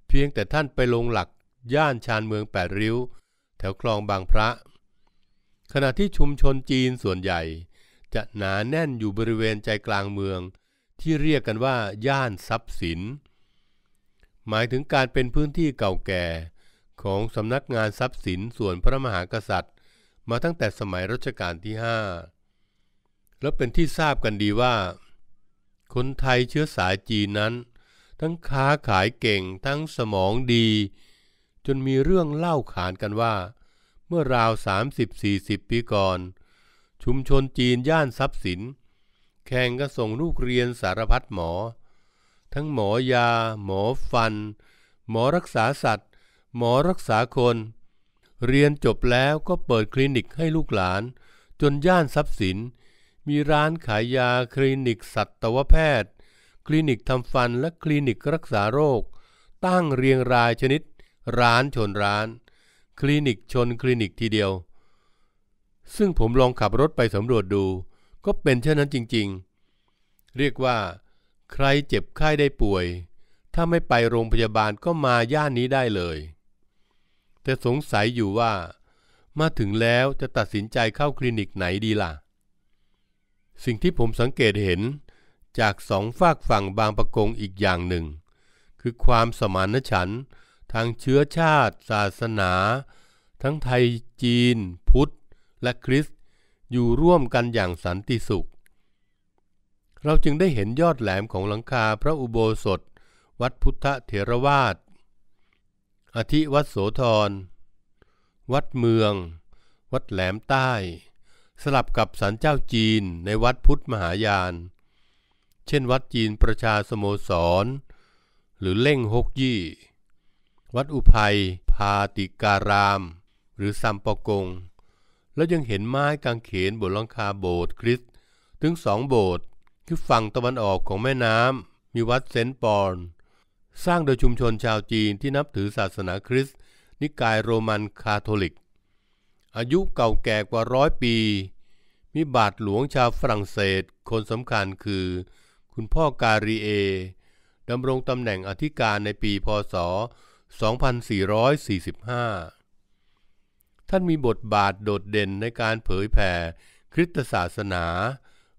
เพียงแต่ท่านไปลงหลักย่านชานเมืองแปดริ้วแถวคลองบางพระ ขณะที่ชุมชนจีนส่วนใหญ่จะหนาแน่นอยู่บริเวณใจกลางเมือง ที่เรียกกันว่าย่านทรัพย์สินหมายถึงการเป็นพื้นที่เก่าแก่ของสำนักงานทรัพย์สินส่วนพระมหากษัตริย์ มาตั้งแต่สมัยรัชกาลที่ 5 และเป็นที่ทราบกันดีว่า คนไทยเชื้อสายจีนนั้น ทั้งค้าขายเก่งทั้งสมองดี จนมีเรื่องเล่าขานกันว่า เมื่อราว 30-40 ปีก่อนชุมชนจีนย่านทรัพย์สิน แข่งกัะส่งลูกเรียนสารพัดหมอทั้งหมอยา หมอฟัน หมอรักษาสัตว์ หมอรักษาคน เรียนจบแล้วก็เปิดคลินิกให้ลูกหลาน จนย่านทรัพย์สิน มีร้านขายยาคลินิกสัตวแพทย์ คลินิกทำฟันและคลินิกรักษาโรค ตั้งเรียงรายชนิด ร้านชนร้าน คลินิกชนคลินิกทีเดียว ซึ่งผมลองขับรถไปสำรวจดู ก็เป็นเช่นนั้นจริง ๆ เรียกว่าใครเจ็บไข้ได้ป่วย ถ้าไม่ไปโรงพยาบาลก็มาย่านนี้ได้เลย แต่สงสัยอยู่ว่า มาถึงแล้วจะตัดสินใจเข้าคลินิกไหนดีล่ะ สิ่งที่ผมสังเกตเห็นจากสองฝากฝั่งบางประกงอีกอย่างหนึ่ง คือความสมานฉันท์ทางเชื้อชาติ ศาสนา ทั้งไทยจีน พุทธ และคริสต์ อยู่ร่วมกันอย่างสันติสุขเราจึงได้เห็นยอดแหลมของหลังคาพระอุโบสถ วัดพุทธเถรวาทอธิวัดโสธร วัดเมือง วัดแหลมใต้ สลับกับสันเจ้าจีนในวัดพุทธมหายาน เช่นวัดจีนประชาสโมสร หรือเล่งฮกยี่ วัดอุภัยพาติการาม หรือซัมปกง แล้วยังเห็นไม้กางเขนบนหลังคาโบสถ์คริสต์ถึงสองโบสถ์คือฝั่งตะวันออกของแม่น้ำมีวัดเซนต์ปอน สร้างโดยชุมชนชาวจีนที่นับถือศาสนาคริสต์นิกายโรมันคาทอลิก อายุเก่าแก่กว่าร้อยปี มีบาทหลวงชาวฝรั่งเศสคนสำคัญคือ คุณพ่อการีเอดำรงตำแหน่งอธิการในปีพศ 2445 ท่านมีบทบาทโดดเด่นในการเผยแผ่คริสตศาสนา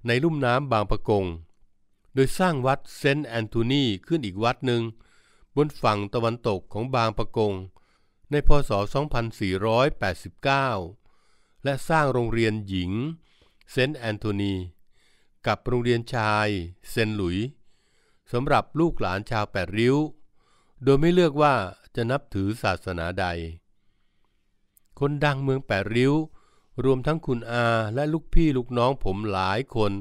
ในลุ่มน้ำบางปะกง โดยสร้างวัดเซนต์แอนโทนีขึ้นอีกวัดหนึ่ง บนฝั่งตะวันตกของบางปะกง ในพศ 2489 และสร้างโรงเรียนหญิงเซนต์แอนโทนี กับโรงเรียนชายเซนหลุยสำหรับลูกหลานชาวแปดริ้ว โดยไม่เลือกว่าจะนับถือศาสนาใด คนดังเมืองแปดริ้วรวมทั้งคุณอาและลูกพี่ลูกน้องผมหลายคน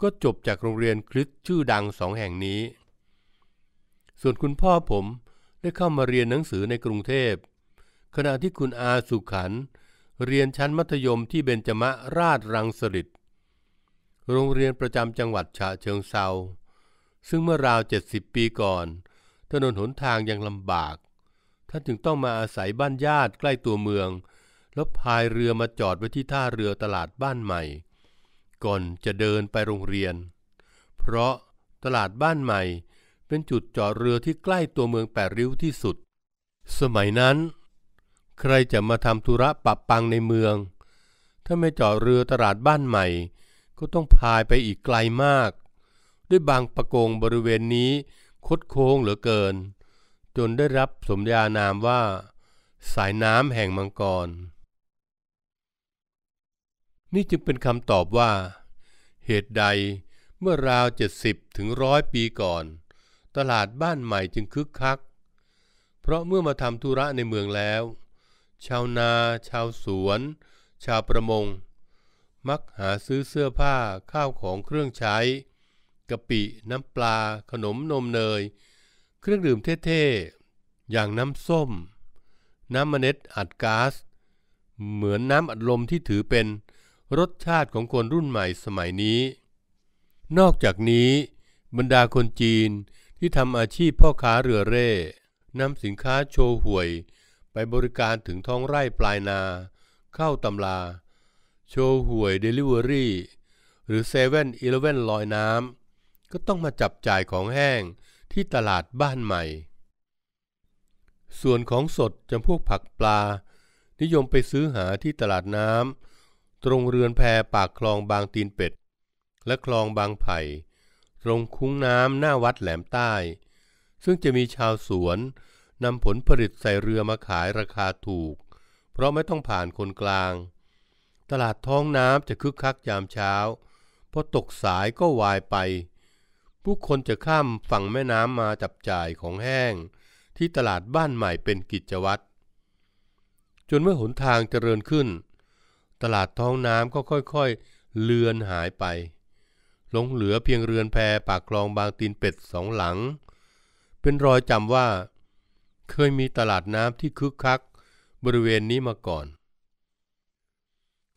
ก็จบจากโรงเรียนคริสชื่อดังสองแห่งนี้ ส่วนคุณพ่อผม ได้เข้ามาเรียนหนังสือในกรุงเทพ ขณะที่คุณอาสุขัน เรียนชั้นมัธยมที่เบญจมะราชรังสฤษโรงเรียนประจำจังหวัดฉะเชิงเซาซึ่งเมื่อราวเจ็ดสิบปีก่อน ถนนหนทางยังลำบากท่านจึงต้องมาอาศัยบ้านญาติใกล้ตัวเมืองแล้วพายเรือมาจอดไว้ที่ท่าเรือตลาดบ้านใหม่ ก่อนจะเดินไปโรงเรียน เพราะตลาดบ้านใหม่เป็นจุดจอดเรือที่ใกล้ตัวเมืองแปดริ้วที่สุด สมัยนั้น ใครจะมาทำธุระปับปังในเมือง ถ้าไม่จอดเรือตลาดบ้านใหม่ ก็ต้องพายไปอีกไกลมาก ด้วยบางประกงบริเวณนี้คดโค้งเหลือเกิน จนได้รับสมญานามว่า สายน้ำแห่งมังกรนี่จึงเป็นคำตอบว่า เหตุใดเมื่อราว70ถึงร้อยปีก่อน ตลาดบ้านใหม่จึงคึกคัก เพราะเมื่อมาทำธุระในเมืองแล้ว ชาวนา ชาวสวน ชาวประมง มักหาซื้อเสื้อผ้า ข้าวของเครื่องใช้ กะปิ น้ำปลา ขนมนมเนย เครื่องดื่มเท่ ๆ อย่างน้ำส้ม น้ำมเมล็ดอัดกา๊าซ เหมือนน้ำอัดลมที่ถือเป็นรสชาติของคนรุ่นใหม่สมัยนี้ นอกจากนี้บรรดาคนจีนที่ทำอาชีพพ่อค้าเรือเร่นำสินค้าโชว์หวย ไปบริการถึงท้องไร่ปลายนา เข้าตำลาโชว์หวยเดลิเวอรี่ หรือเซเว่นอีเลฟเว่นลอยน้ำก็ต้องมาจับจ่ายของแห้งที่ตลาดบ้านใหม่ ส่วนของสดจำพวกผักปลา นิยมไปซื้อหาที่ตลาดน้ำตรงเรือนแพปากคลองบางตีนเป็ด และคลองบางไผ่ตรงคุ้งน้ำหน้าวัดแหลมใต้ ซึ่งจะมีชาวสวนนำผลผลิตใส่เรือมาขายราคาถูก เพราะไม่ต้องผ่านคนกลาง ตลาดท้องน้ำจะคึกคักยามเช้าพอตกสายก็วายไป ผู้คนจะข้ามฝั่งแม่น้ำมาจับจ่ายของแห้ง ที่ตลาดบ้านใหม่เป็นกิจวัตร จนเมื่อหนทางเจริญขึ้นตลาดท้องน้ำก็ค่อยๆเลือนหายไปหลงเหลือเพียงเรือนแพปากคลองบางตีนเป็ดสองหลัง เป็นรอยจำว่า เคยมีตลาดน้ำที่คึกคักบริเวณนี้มาก่อน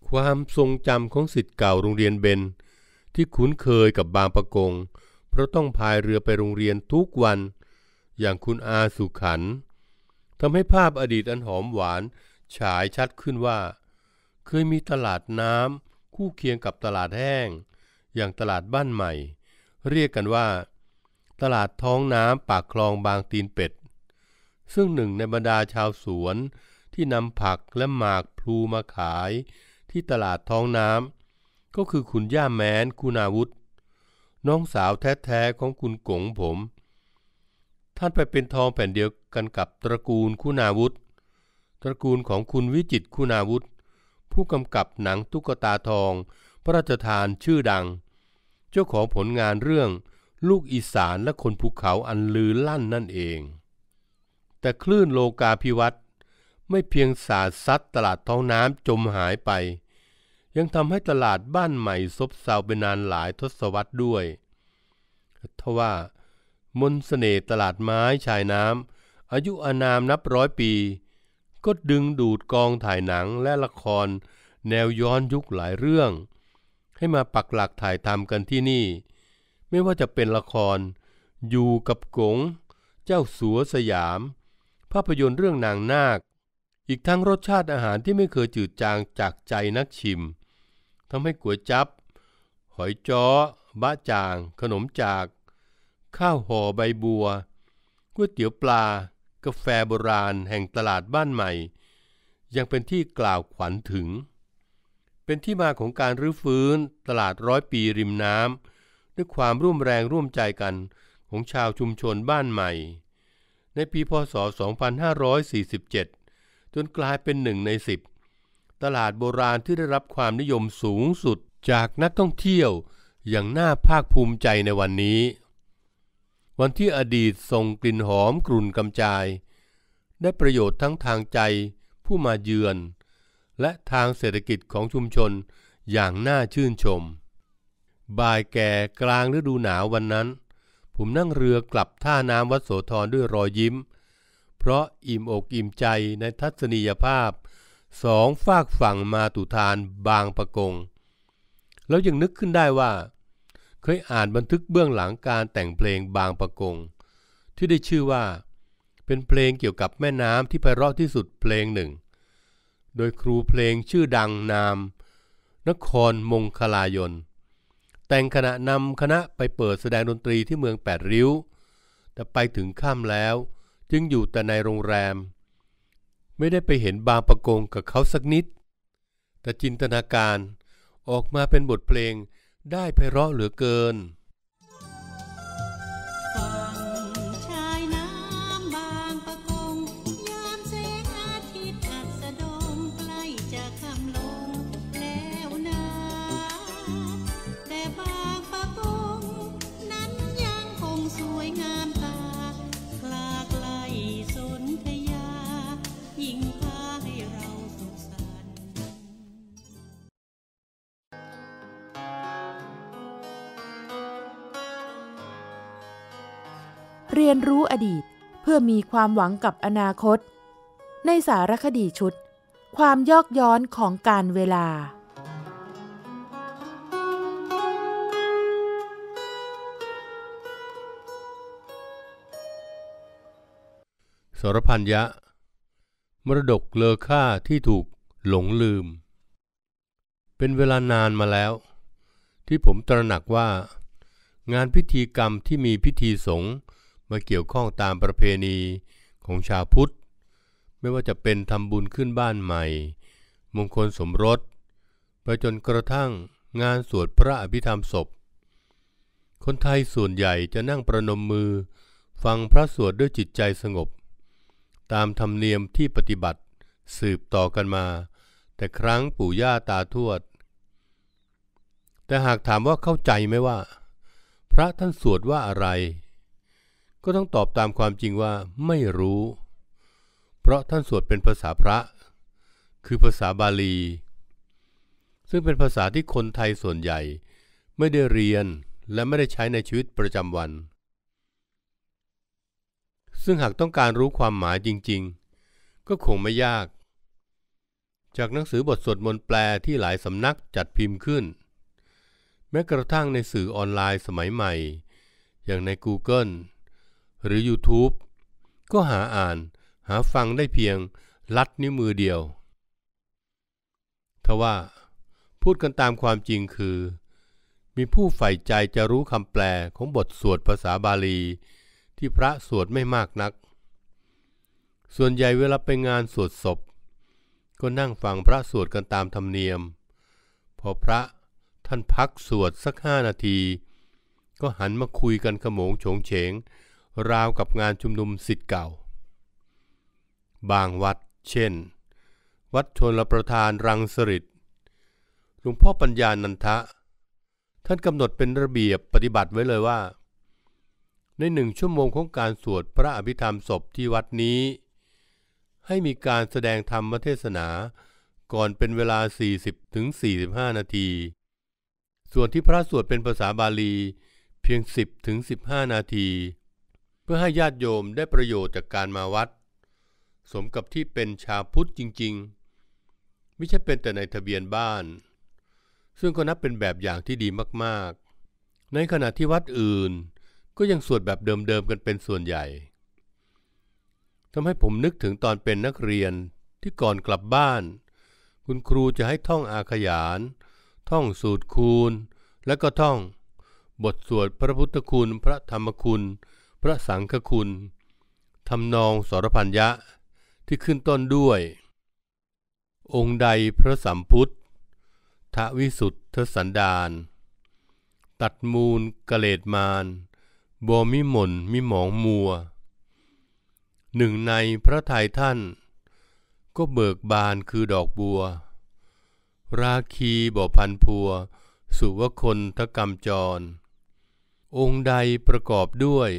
ความทรงจำของสิทธิ์เก่าโรงเรียนเบนที่คุ้นเคยกับบางประกงเพราะต้องพายเรือไปโรงเรียนทุกวัน อย่างคุณอาสุขันทำให้ภาพอดีตอันหอมหวานฉายชัดขึ้นว่าเคยมีตลาดน้ำคู่เคียงกับตลาดแห้ง อย่างตลาดบ้านใหม่ เรียกกันว่า ตลาดท้องน้ำปากคลองบางตีนเป็ดซึ่งหนึ่งในบรรดาชาวสวนที่นำผักและหมากพลูมาขายที่ตลาดท้องน้ำก็คือคุณย่าแม้นคุณาวุธ น้องสาวแท้ๆของคุณกงผม ท่านไปเป็นทองแผ่นเดียวกันกับตระกูลคุณาวุธ ตระกูลของคุณวิจิตคุณาวุธผู้กำกับหนังตุ๊กตาทอง พระราชทานชื่อดัง เจ้าของผลงานเรื่องลูกอีสานและคนภูเขาอันลือลั่นนั่นเอง แต่คลื่นโลกาพิวัตไม่เพียงสาดซัดตลาดท้องน้ำจมหายไป ยังทำให้ตลาดบ้านใหม่ซบเซาไปนานหลายทศวรรษด้วย ทว่ามนสเสน่ตลาดไม้ชายน้ำอายุอานามนับร้อยปีก็ดึงดูดกองถ่ายหนังและละครแนวย้อนยุคหลายเรื่อง ให้มาปักหลักถ่ายทำกันที่นี่ ไม่ว่าจะเป็นละคร อยู่กับกงเจ้าสัวสยาม ภาพยนตร์เรื่องนางนาค อีกทั้งรสชาติอาหารที่ไม่เคยจืดจางจากใจนักชิมทำให้ก๋วยจับหอยจ้อบะจ่าง ขนมจาก ข้าวห่อใบบัวก๋วยเตี๋ยวปลากาแฟโบราณแห่งตลาดบ้านใหม่ ยังเป็นที่กล่าวขวัญถึง เป็นที่มาของการรื้อฟื้นตลาดร้อยปีริมน้ำด้วยความร่วมแรงร่วมใจกันของชาวชุมชนบ้านใหม่ ในปีพศ 2547 จนกลายเป็นหนึ่งใน 10 ตลาดโบราณที่ได้รับความนิยมสูงสุดจากนักท่องเที่ยวอย่างน่าภาคภูมิใจในวันนี้วันที่อดีตส่งกลิ่นหอมกลุ่นกำจาย ได้ประโยชน์ทั้งทางใจผู้มาเยือน และทางเศรษฐกิจของชุมชนอย่างน่าชื่นชมบ่ายแก่กลางฤดูหนาววันนั้น ผมนั่งเรือกลับท่าน้ำวัดโสธรด้วยรอยยิ้ม เพราะอิ่มอกอิ่มใจในทัศนียภาพสองฝากฝั่งมาตุทานบางประกง แล้วยังนึกขึ้นได้ว่าเคยอ่านบันทึกเบื้องหลังการแต่งเพลงบางประกง ที่ได้ชื่อว่า เป็นเพลงเกี่ยวกับแม่น้ำที่ไพเราะที่สุดเพลงหนึ่ง โดยครูเพลงชื่อดังนาม นครมงคลายนแต่งขณะนำคณะไปเปิดแสดงดนตรีที่เมืองแปดริ้ว แต่ไปถึงข้ามแล้วจึงอยู่แต่ในโรงแรม ไม่ได้ไปเห็นบางประกงกับเขาสักนิด แต่จินตนาการ ออกมาเป็นบทเพลงได้ไพเราะเหลือเกินเรียนรู้อดีตเพื่อมีความหวังกับอนาคต ในสารคดีชุด ความยอกย้อนของการเวลา สรพันยะมรดกเลอค่าที่ถูกหลงลืม เป็นเวลานานมาแล้ว ที่ผมตระหนักว่า งานพิธีกรรมที่มีพิธีสงฆ์มาเกี่ยวข้องตามประเพณีของชาวพุทธ ไม่ว่าจะเป็นทำบุญขึ้นบ้านใหม่ มงคลสมรสไปจนกระทั่งงานสวดพระอภิธรรมศพ คนไทยส่วนใหญ่จะนั่งประนมมือฟังพระสวดด้วยจิตใจสงบ ตามธรรมเนียมที่ปฏิบัติสืบต่อกันมา แต่ครั้งปู่ย่าตาทวด แต่หากถามว่าเข้าใจไหมว่า พระท่านสวดว่าอะไรก็ต้องตอบตามความจริงว่าไม่รู้ เพราะท่านสวดเป็นภาษาพระ คือภาษาบาลี ซึ่งเป็นภาษาที่คนไทยส่วนใหญ่ ไม่ได้เรียนและไม่ได้ใช้ในชีวิตประจำวัน ซึ่งหากต้องการรู้ความหมายจริงๆ ก็คงไม่ยาก จากหนังสือบทสวดมนต์แปลที่หลายสำนักจัดพิมพ์ขึ้น แม้กระทั่งในสื่อออนไลน์สมัยใหม่ อย่างใน Google หรือ YouTube ก็หาอ่านหาฟังได้เพียงลัดนิ้วมือเดียว ทว่า พูดกันตามความจริงคือ มีผู้ใฝ่ใจจะรู้คำแปลของบทสวดภาษาบาลี ที่พระสวดไม่มากนัก ส่วนใหญ่เวลาไปงานสวดศพก็นั่งฟังพระสวดกันตามธรรมเนียม พอพระท่านพักสวดสักห้านาที ก็หันมาคุยกันขโมงโฉงเฉงราวกับงานชุมนุมสิทธิ์เก่า บางวัด เช่น วัดชนละประทานรังสฤษหลวงพ่อปัญญานันทะ ท่านกำหนดเป็นระเบียบปฏิบัติไว้เลยว่า ในหนึ่งชั่วโมงของการสวดพระอภิธรรมศพที่วัดนี้ ให้มีการแสดงธรรมเทศนาก่อนเป็นเวลา 40-45 นาที ส่วนที่พระสวดเป็นภาษาบาลีเพียง 10-15 นาทีเพื่อให้ญาติโยมได้ประโยชน์จากการมาวัด สมกับที่เป็นชาวพุทธจริง ๆ ไม่ใช่เป็นแต่ในทะเบียนบ้าน ซึ่งก็นับเป็นแบบอย่างที่ดีมากๆ ในขณะที่วัดอื่น ก็ยังสวดแบบเดิมๆ กันเป็นส่วนใหญ่ ทำให้ผมนึกถึงตอนเป็นนักเรียนที่ก่อนกลับบ้าน คุณครูจะให้ท่องอาขยาน ท่องสูตรคูณ และก็ท่อง บทสวดพระพุทธคุณ พระธรรมคุณพระสังฆคุณทำนองสรพันยะที่ขึ้นต้นด้วย องค์ใดพระสัมพุทธทวิสุทธสันดานตัดมูลกะเลดมานบอมิหม่นมิหมองมัว หนึ่งในพระทัยท่าน ก็เบิกบานคือดอกบัว ราคีบ่อพันพัว สุวคนทกรรมจร องค์ใดประกอบด้วย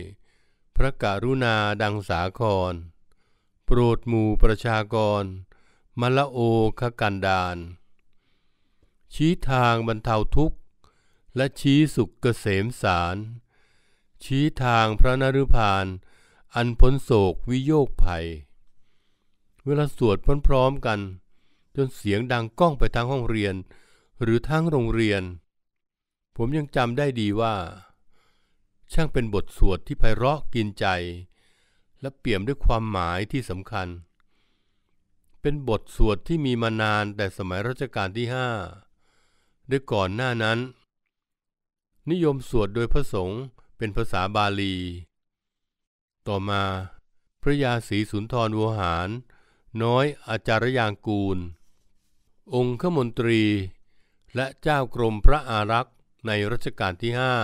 พระกรุณาดังสาคร โปรดหมู่ประชากร มละโอขกันดานชี้ทางบรรเทาทุกข์ และชี้สุขเกษมสารชี้ทางพระนรุพาน อันพ้นโศกวิโยคภัย เวลาสวดพร้อมๆกัน จนเสียงดังก้องไปทั้งห้องเรียนหรือทั้งโรงเรียน ผมยังจำได้ดีว่าช่างเป็นบทสวดที่ไพเราะกินใจ และเปี่ยมด้วยความหมายที่สำคัญ เป็นบทสวดที่มีมานานแต่สมัยรัชกาลที่ห้าด้วยก่อนหน้านั้น นิยมสวดโดยพระสงฆ์เป็นภาษาบาลี ต่อมาพระยาศรีสุนทรวหาร น้อยอาจารยางกูล องค์ขมนตรี และเจ้ากรมพระอารักษ์ในรัชกาลที่ห้า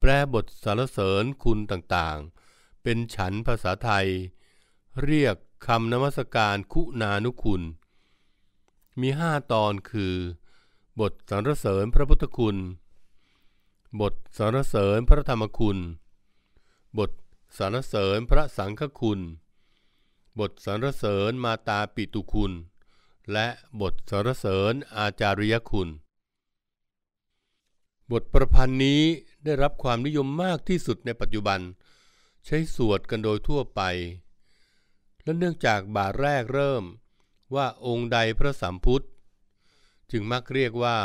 แปลบทสารเสริญคุณต่างๆ เป็นฉันภาษาไทย เรียกคำนมัสการคุณานุคุณ มีห้าตอนคือ บทสรรเสริญพระพุทธคุณ บทสรรเสริญพระธรรมคุณ บทสรรเสริญพระสังฆคุณ บทสรรเสริญมาตาปิตุคุณ และบทสรรเสริญอาจาริยคุณ บทประพันธ์นี้ได้รับความนิยมมากที่สุดในปัจจุบัน ใช้สวดกันโดยทั่วไป และเนื่องจากบาทแรกเริ่มว่าองค์ใดพระสัมพุทธจึงมักเรียกว่า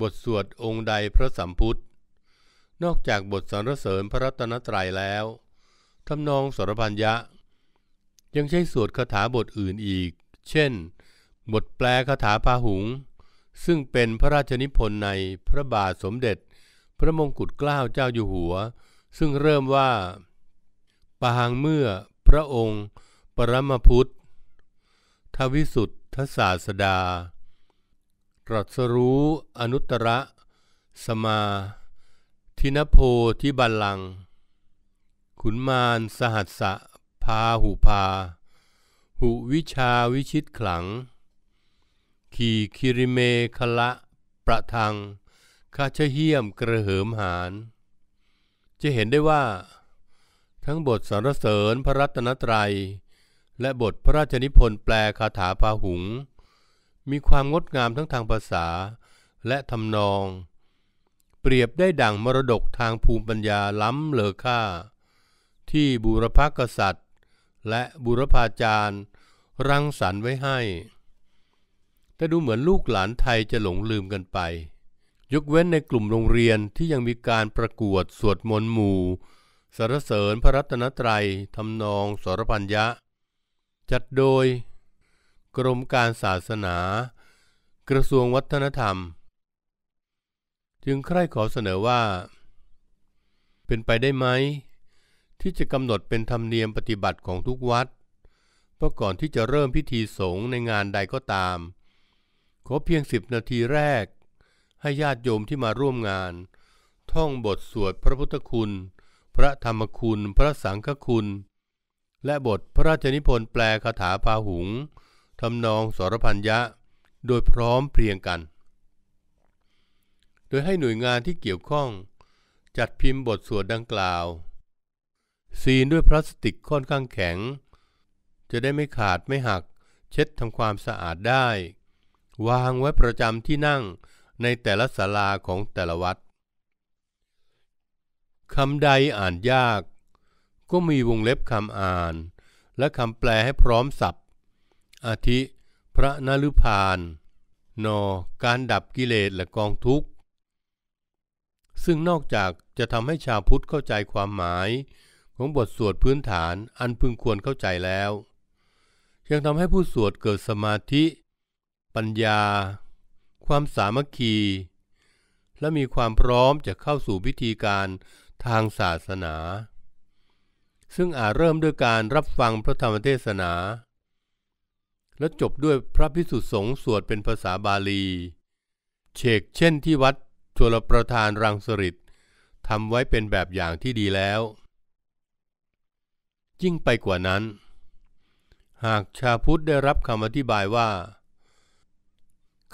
บทสวดองค์ใดพระสัมพุทธ นอกจากบทสรรเสริญพระรัตนตรัยแล้วทำนองสรพัญญะ ยังใช้สวดคาถาบทอื่นอีก เช่น บทแปลคาถาพาหุง ซึ่งเป็นพระราชนิพนธ์ในพระบาทสมเด็จพระมงกุฎเกล้าเจ้าอยู่หัว ซึ่งเริ่มว่าปางเมื่อพระองค์ปรมพุทธ ทวิสุทธศาสดา ตรัสรู้อนุตตรสมา ทินโพธิบัลลังขุนมารสหัสสะพาหุพาหุวิชาวิชิตขลัง ขี่คิริเมคละประทังข้าจเชี่ยมกระเหิมหานจะเห็นได้ว่า ทั้งบทสรรเสริญพระรัตนตรัย และบทพระราชนิพนธ์แปลคาถาพาหุง มีความงดงามทั้งทางภาษาและทำนอง เปรียบได้ดั่งมรดกทางภูมิปัญญาล้ำเลอค่า ที่บุรพกษัตริย์ และบุรพาจารย์ รังสรรค์ไว้ให้ แต่ดูเหมือนลูกหลานไทยจะหลงลืมกันไปยกเว้นในกลุ่มโรงเรียนที่ยังมีการประกวดสวดมนต์หมู่สรรเสริญพระรัตนตรัยทำนองสรพัญญะ จัดโดยกรมการศาสนากระทรวงวัฒนธรรม จึงใคร่ขอเสนอว่า เป็นไปได้ไหม ที่จะกำหนดเป็นธรรมเนียมปฏิบัติของทุกวัดเพราะก่อนที่จะเริ่มพิธีสงฆ์ในงานใดก็ตาม ขอเพียงสิบนาทีแรกให้ญาติโยมที่มาร่วมงาน ท่องบทสวดพระพุทธคุณ พระธรรมคุณ พระสังฆคุณ และบทพระราชนิพนธ์แปลคาถาพาหุงทำนองสรพันยะ โดยพร้อมเพรียงกัน โดยให้หน่วยงานที่เกี่ยวข้อง จัดพิมพ์บทสวดดังกล่าว ซีนด้วยพลาสติกค่อนข้างแข็ง จะได้ไม่ขาดไม่หักเช็ดทำความสะอาดได้ วางไว้ประจำที่นั่งในแต่ละศาลาของแต่ละวัดคำใดอ่านยาก ก็มีวงเล็บคำอ่าน และคำแปลให้พร้อมสับ อาทิ พระนรุพาน น การดับกิเลสและกองทุกข์ ซึ่งนอกจากจะทำให้ชาวพุทธเข้าใจความหมาย ของบทสวดพื้นฐานอันพึงควรเข้าใจแล้ว ยังทำให้ผู้สวดเกิดสมาธิ ปัญญาความสามัคคี และมีความพร้อมจะเข้าสู่พิธีการทางศาสนา ซึ่งอาจเริ่มด้วยการรับฟังพระธรรมเทศนา และจบด้วยพระพิสุทธิสงฆ์สวดเป็นภาษาบาลีเชกเช่นที่วัดชลประธานรังสริตทำไว้เป็นแบบอย่างที่ดีแล้วยิ่งไปกว่านั้น หากชาพุทธได้รับคำอธิบายว่า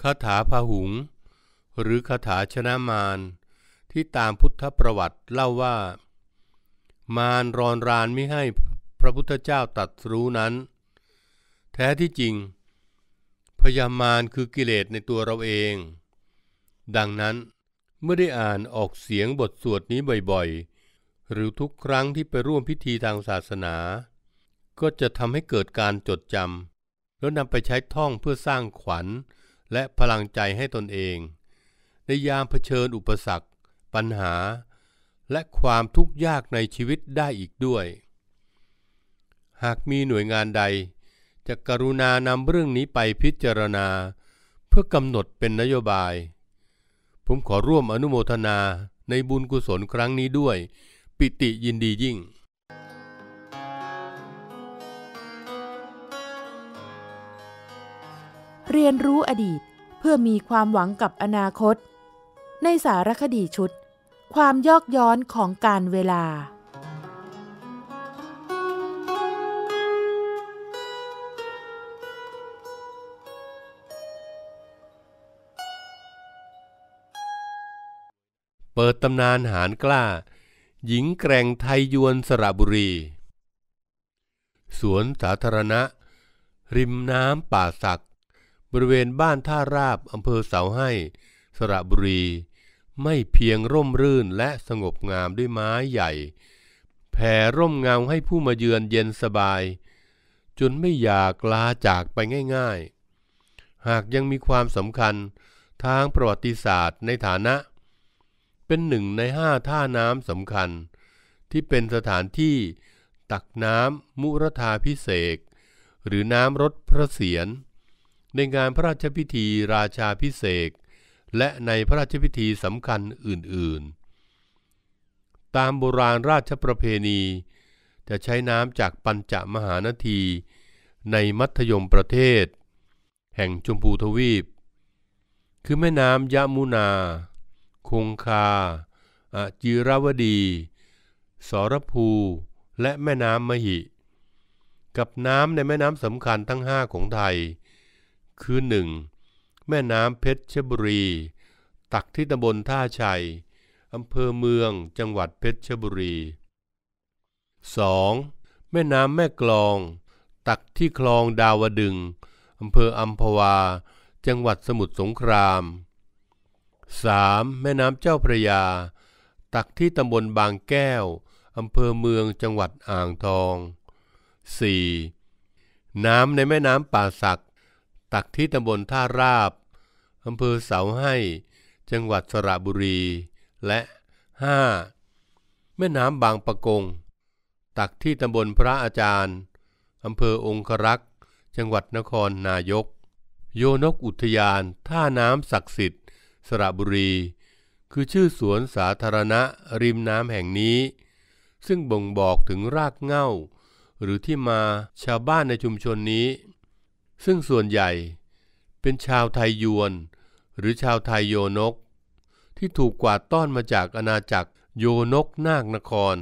คาถาพาหุงหรือคาถาชนะมารที่ตามพุทธประวัติเล่าว่า มารรอนรานไม่ให้พระพุทธเจ้าตัดรู้นั้น แท้ที่จริง พยามารคือกิเลสในตัวเราเอง ดังนั้นเมื่อได้อ่านออกเสียงบทสวดนี้บ่อยๆ หรือทุกครั้งที่ไปร่วมพิธีทางศาสนา ก็จะทำให้เกิดการจดจำแล้วนำไปใช้ท่องเพื่อสร้างขวัญและพลังใจให้ตนเองในยามเผชิญอุปสรรคปัญหา และความทุกข์ยากในชีวิตได้อีกด้วย หากมีหน่วยงานใด จะกรุณานำเรื่องนี้ไปพิจารณา เพื่อกำหนดเป็นนโยบาย ผมขอร่วมอนุโมทนาในบุญกุศลครั้งนี้ด้วย ปิติยินดียิ่งเรียนรู้อดีตเพื่อมีความหวังกับอนาคต ในสารคดีชุด ความยอกย้อนของการเวลา เปิดตำนานหารกล้า หญิงแกร่งไทยยวนสระบุรี สวนสาธารณะ ริมน้ำป่าสักบริเวณบ้านท่าราบ อำเภอเสาให้สระบุรี ไม่เพียงร่มรื่นและสงบงามด้วยไม้ใหญ่ แผ่ร่มเงาให้ผู้มาเยือนเย็นสบาย จนไม่อยากลาจากไปง่าย ๆ หากยังมีความสำคัญทางประวัติศาสตร์ในฐานะ เป็นหนึ่งในห้าท่าน้ำสำคัญ ที่เป็นสถานที่ตักน้ำมุรธาพิเศษหรือน้ำรถพระเศียรในงานพระราชพิธีราชาพิเศษ และในพระราชพิธีสำคัญอื่นๆ ตามโบราณราชประเพณี จะใช้น้ำจากปัญจมหานาที ในมัธยมประเทศ แห่งชมพูทวีป คือแม่น้ำยะมุนา คงคาอาจิรวดี สรภูและแม่น้ำมหิ กับน้ำในแม่น้ำสำคัญทั้งห้าของไทยคือ 1. แม่น้ำเพชรชบุรี ตักที่ตำบลท่าชัยอำเภอเมืองจังหวัดเพชรชบุรี 2. แม่น้ำแม่กลอง ตักที่คลองดาวดึง อำเภออัมพวา จังหวัดสมุทรสงคราม 3. แม่น้ำเจ้าพระยา ตักที่ตำบลบางแก้ว อำเภอเมืองจังหวัดอ่างทอง 4. น้ำในแม่น้ำป่าสักตักที่ตำบลท่าราบ อำเภอเสาให้ จังหวัดสระบุรี และ 5. แม่น้ำบางปะกง ตักที่ตำบลพระอาจารย์ อำเภอองครักษ์ จังหวัดนครนายก โยนกอุทยานท่าน้ำศักดิ์สิทธิ์ สระบุรี คือชื่อสวนสาธารณะริมน้ำแห่งนี้ ซึ่งบ่งบอกถึงรากเหง้า หรือที่มาชาวบ้านในชุมชนนี้ซึ่งส่วนใหญ่เป็นชาวไทยยวนหรือชาวไทยโยนก ที่ถูกกวาดต้อนมาจากอาณาจักรโยนกนาคนคร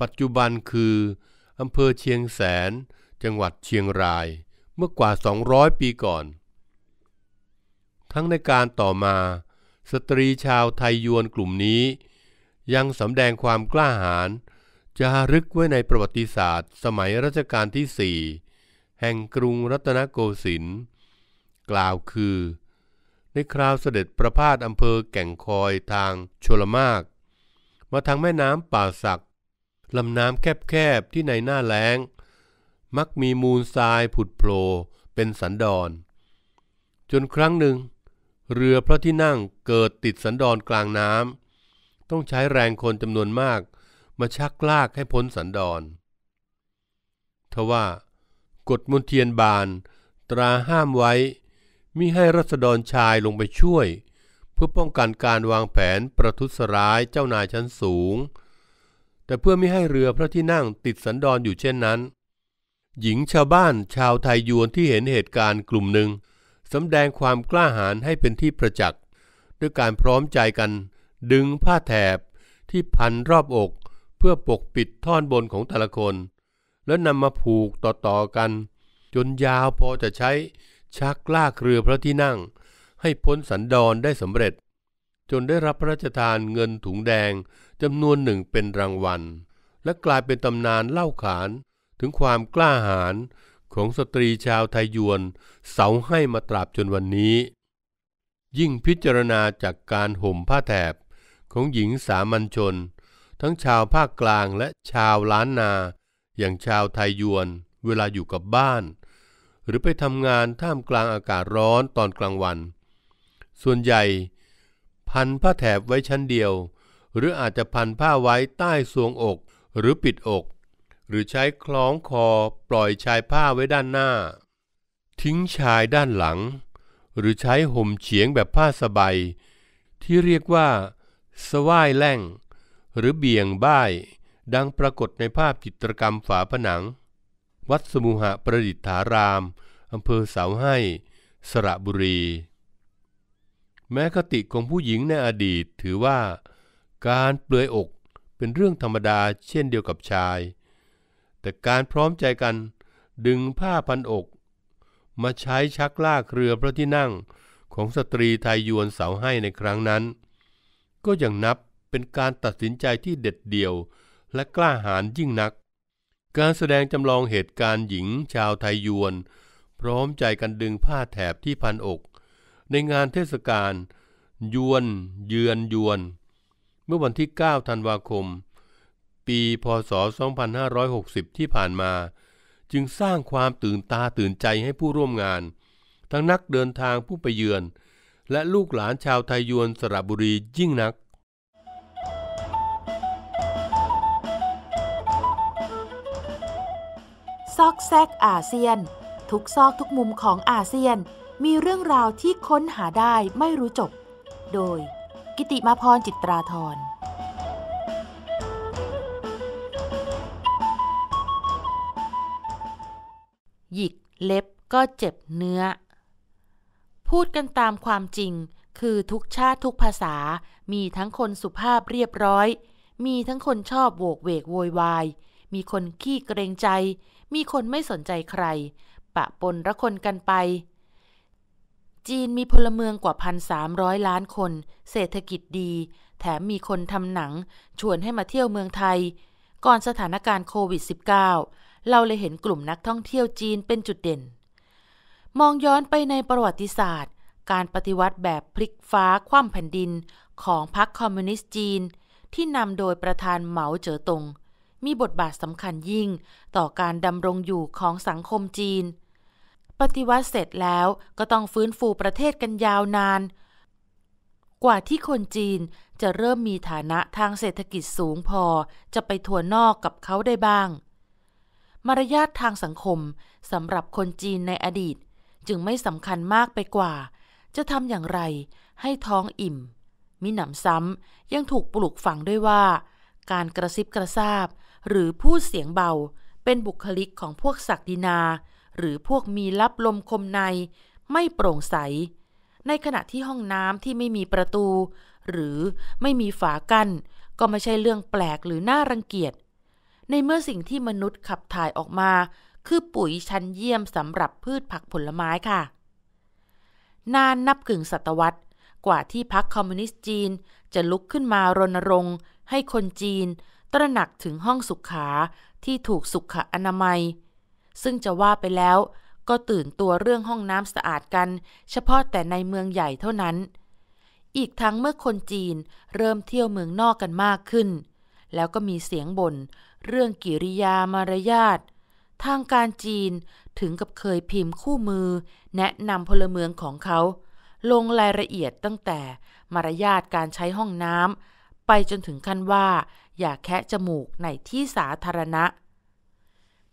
ปัจจุบันคืออำเภอเชียงแสนจังหวัดเชียงรายเมื่อกว่า 200 ปีก่อน ทั้งในการต่อมาสตรีชาวไทยยวนกลุ่มนี้ ยังสำแดงความกล้าหาญจะรึกไว้ในประวัติศาสตร์สมัยรัชกาลที่สี่แห่งกรุงรัตนโกสินทร์กล่าวคือ ในคราวเสด็จประพาสอำเภอแก่งคอยทางชลมาก มาทางแม่น้ำป่าสัก ลำน้ำแคบๆที่ในหน้าแล้ง มักมีมูลทรายผุดโผล่เป็นสันดอน จนครั้งหนึ่ง เรือพระที่นั่งเกิดติดสันดอนกลางน้ำต้องใช้แรงคนจำนวนมากมาชักลากให้พ้นสันดอนทว่ากฎมนเทียนบานตราห้ามไว้มิให้รัษฎรชายลงไปช่วย เพื่อป้องกันการวางแผนประทุษร้ายเจ้านายชั้นสูง แต่เพื่อไม่ให้เรือพระที่นั่งติดสันดอนอยู่เช่นนั้น หญิงชาวบ้านชาวไทยยวนที่เห็นเหตุการณ์กลุ่มหนึ่งสำแดงความกล้าหาญให้เป็นที่ประจักษ์ ด้วยการพร้อมใจกันดึงผ้าแถบที่พันรอบอกเพื่อปกปิดท่อนบนของแต่ละคนแล้วนำมาผูกต่อ ๆ กัน จนยาวพอจะใช้ชักลากเรือพระที่นั่ง ให้พ้นสันดอนได้สำเร็จ จนได้รับพระราชทานเงินถุงแดงจำนวนหนึ่งเป็นรางวัล และกลายเป็นตำนานเล่าขานถึงความกล้าหาญของสตรีชาวไทยยวนเสาให้มาตราบจนวันนี้ ยิ่งพิจารณาจากการห่มผ้าแถบของหญิงสามัญชน ทั้งชาวภาคกลางและชาวล้านนาอย่างชาวไทยยวนเวลาอยู่กับบ้าน หรือไปทำงานท่ามกลางอากาศร้อนตอนกลางวัน ส่วนใหญ่ พันผ้าแถบไว้ชั้นเดียว หรืออาจจะพันผ้าไว้ใต้สวงอกหรือปิดอก หรือใช้คล้องคอปล่อยชายผ้าไว้ด้านหน้า ทิ้งชายด้านหลัง หรือใช้ห่มเฉียงแบบผ้าสบายที่เรียกว่าสวายแล่งหรือเบี่ยงบ้ายดังปรากฏในภาพจิตรกรรมฝาผนัง วัดสมุหะประดิษฐาราม อำเภอเสาให้ สระบุรี แม้คติของผู้หญิงในอดีตถือว่า การเปลือยอกเป็นเรื่องธรรมดาเช่นเดียวกับชาย แต่การพร้อมใจกันดึงผ้าพันอก มาใช้ชักลากเรือพระที่นั่งของสตรีไทยยวนเสาให้ในครั้งนั้น ก็ยังนับเป็นการตัดสินใจที่เด็ดเดี่ยวและกล้าหาญยิ่งนัก การแสดงจำลองเหตุการณ์หญิงชาวไทยยวน พร้อมใจกันดึงผ้าแถบที่พันอก ในงานเทศกาล ยวน เยือนยวน เมื่อวันที่ 9 ธันวาคม ปี พศ 2560 ที่ผ่านมา จึงสร้างความตื่นตาตื่นใจให้ผู้ร่วมงาน ทั้งนักเดินทางผู้ไปเยือน และลูกหลานชาวไทยยวนสระบุรียิ่งนักซอกแซกอาเซียนทุกซอกทุกมุมของอาเซียนมีเรื่องราวที่ค้นหาได้ไม่รู้จบ โดย กิติมาพรจิตราธรหยิกเล็บก็เจ็บเนื้อ พูดกันตามความจริงคือทุกชาติทุกภาษามีทั้งคนสุภาพเรียบร้อย มีทั้งคนชอบโวกเวกโวยวายมีคนขี้เกรงใจมีคนไม่สนใจใคร ปะปนระคนกันไป จีนมีพลเมืองกว่า 1,300 ล้านคนเศรษฐกิจดี แถมมีคนทำหนัง ชวนให้มาเที่ยวเมืองไทย ก่อนสถานการณ์โควิด -19 เราเลยเห็นกลุ่มนักท่องเที่ยวจีนเป็นจุดเด่น มองย้อนไปในประวัติศาสตร์ การปฏิวัติแบบพลิกฟ้าคว่ำแผ่นดิน ของพรรคคอมมิวนิสต์จีน ที่นำโดยประธานเหมาเจ๋อตงมีบทบาทสำคัญยิ่งต่อการดำรงอยู่ของสังคมจีน ปฏิวัติเสร็จแล้วก็ต้องฟื้นฟูประเทศกันยาวนาน กว่าที่คนจีนจะเริ่มมีฐานะทางเศรษฐกิจสูงพอจะไปทัวนอกกับเขาได้บ้าง มารยาททางสังคมสำหรับคนจีนในอดีต จึงไม่สำคัญมากไปกว่า จะทำอย่างไรให้ท้องอิ่ม มิหนำซ้ำยังถูกปลูกฝังด้วยว่า การกระซิบกระซาบหรือพูดเสียงเบา เป็นบุคลิกของพวกศักดินา หรือพวกมีลับลมคมใน ไม่โปร่งใส ในขณะที่ห้องน้ำที่ไม่มีประตู หรือไม่มีฝากัน้นก็ไม่ใช่เรื่องแปลกหรือน่ารังเกียจ ในเมื่อสิ่งที่มนุษย์ขับถ่ายออกมา คือปุ๋ยชั้นเยี่ยมสำหรับพืชผักผลไม้ค่ะนานนับกึ่งศตวรรษ กว่าที่พรรคคอมมิวนิสต์จีนจะลุกขึ้นมารณรงค์ ให้คนจีนตระหนักถึงห้องสุขาที่ถูกสุขอนามัย ซึ่งจะว่าไปแล้วก็ตื่นตัวเรื่องห้องน้ำสะอาดกัน เฉพาะแต่ในเมืองใหญ่เท่านั้น อีกทั้งเมื่อคนจีนเริ่มเที่ยวเมืองนอกกันมากขึ้น แล้วก็มีเสียงบน่น เรื่องกิริยามารยาท ทางการจีนถึงกับเคยพิมพ์คู่มือแนะนำพลเมืองของเขา ลงรายละเอียดตั้งแต่มารยาทการใช้ห้องน้ำไปจนถึงขั้นว่าอย่าแคะจมูกในที่สาธารณะ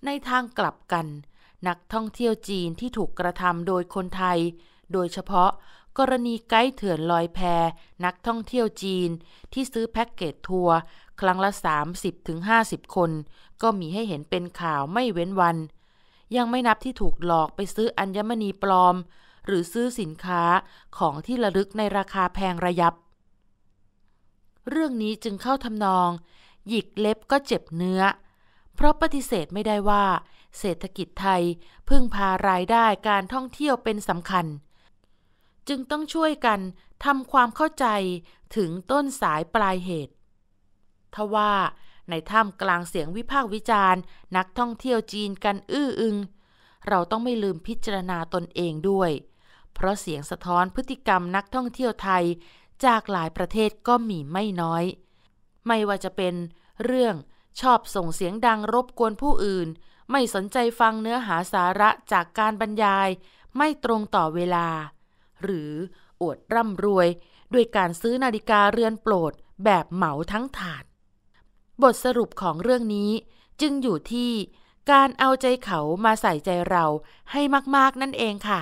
ในทางกลับกัน นักท่องเที่ยวจีนที่ถูกกระทำโดยคนไทย โดยเฉพาะกรณีไกด์เถื่อนลอยแพนักท่องเที่ยวจีนที่ซื้อแพ็กเกจทัวร์ครั้งละ 30-50 คน ก็มีให้เห็นเป็นข่าวไม่เว้นวัน ยังไม่นับที่ถูกหลอกไปซื้ออัญมณีปลอม หรือซื้อสินค้าของที่ระลึกในราคาแพงระยับเรื่องนี้จึงเข้าทำนอง หยิกเล็บก็เจ็บเนื้อ เพราะปฏิเสธไม่ได้ว่า เศรษฐกิจไทยพึ่งพารายได้การท่องเที่ยวเป็นสำคัญ จึงต้องช่วยกันทำความเข้าใจถึงต้นสายปลายเหตุทว่าในท่ามกลางเสียงวิพากษ์วิจารณ์นักท่องเที่ยวจีนกันอื้ออึงเราต้องไม่ลืมพิจารณาตนเองด้วย เพราะเสียงสะท้อนพฤติกรรมนักท่องเที่ยวไทยจากหลายประเทศก็มีไม่น้อย ไม่ว่าจะเป็นเรื่องชอบส่งเสียงดังรบกวนผู้อื่น ไม่สนใจฟังเนื้อหาสาระจากการบรรยาย ไม่ตรงต่อเวลา หรืออวดร่ำรวยด้วยการซื้อนาฬิกาเรือนโปรดแบบเหมาทั้งถาดบทสรุปของเรื่องนี้จึงอยู่ที่การเอาใจเขามาใส่ใจเราให้มาก ๆนั่นเองค่ะ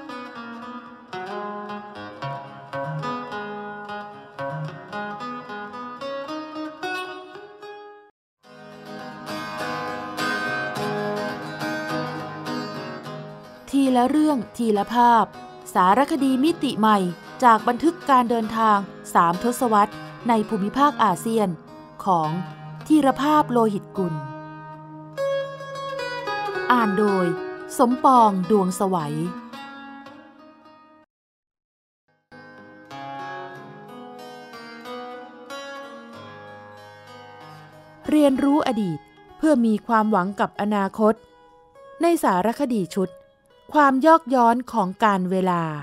ละเรื่องทีละภาพ สารคดีมิติใหม่จากบันทึกการเดินทางสามทศวรรษในภูมิภาคอาเซียน ของทีละภาพโลหิตกุล อ่านโดยสมปองดวงสวัย เรียนรู้อดีตเพื่อมีความหวังกับอนาคต ในสารคดีชุดความยอกย้อนของการเวลากาง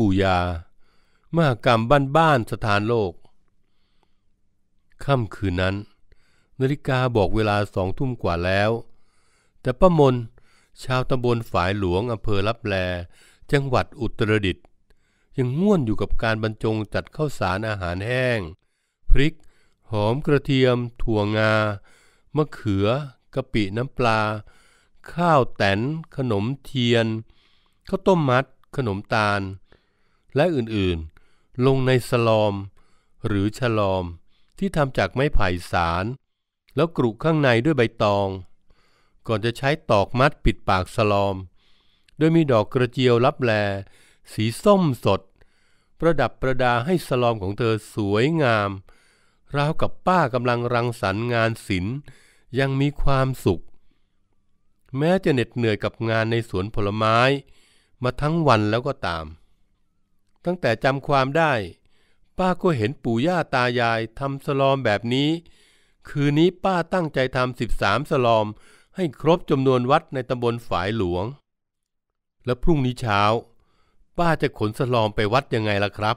บูยามหากรรมบ้านๆสถานโลก ค่ำคืนนั้นนาฬิกาบอกเวลาสองทุ่มกว่าแล้ว แต่ป้ามน ชาวตำบลฝายหลวงอำเภอรับแลจังหวัดอุตรดิตถ์ยังง่วนอยู่กับการบรรจงจัดข้าวสารอาหารแห้ง พริก หอมกระเทียม ถั่วงา มะเขือกะปิน้ำปลา ข้าวแตนขนมเทียน ข้าวต้มมัด ขนมตาล และอื่นๆ ลงในสลอม หรือฉลอม ที่ทำจากไม้ไผ่สารแล้วกรุข้างในด้วยใบตอง ก่อนจะใช้ตอกมัดปิดปากสลอมโดยมีดอกกระเจียวรับแลสีส้มสด ประดับประดาให้สลอมของเธอสวยงาม ราวกับป้ากำลังรังสรรค์งานศิลป์ยังมีความสุข แม้จะเหน็ดเหนื่อยกับงานในสวนผลไม้ มาทั้งวันแล้วก็ตาม ตั้งแต่จำความได้ ป้าก็เห็นปู่ย่าตายายทำสลอมแบบนี้ คืนนี้ป้าตั้งใจทำสิบสามสลอมให้ครบจำนวนวัดในตำบลฝายหลวง และพรุ่งนี้เช้าป้าจะขนสลอมไปวัดยังไงล่ะครับ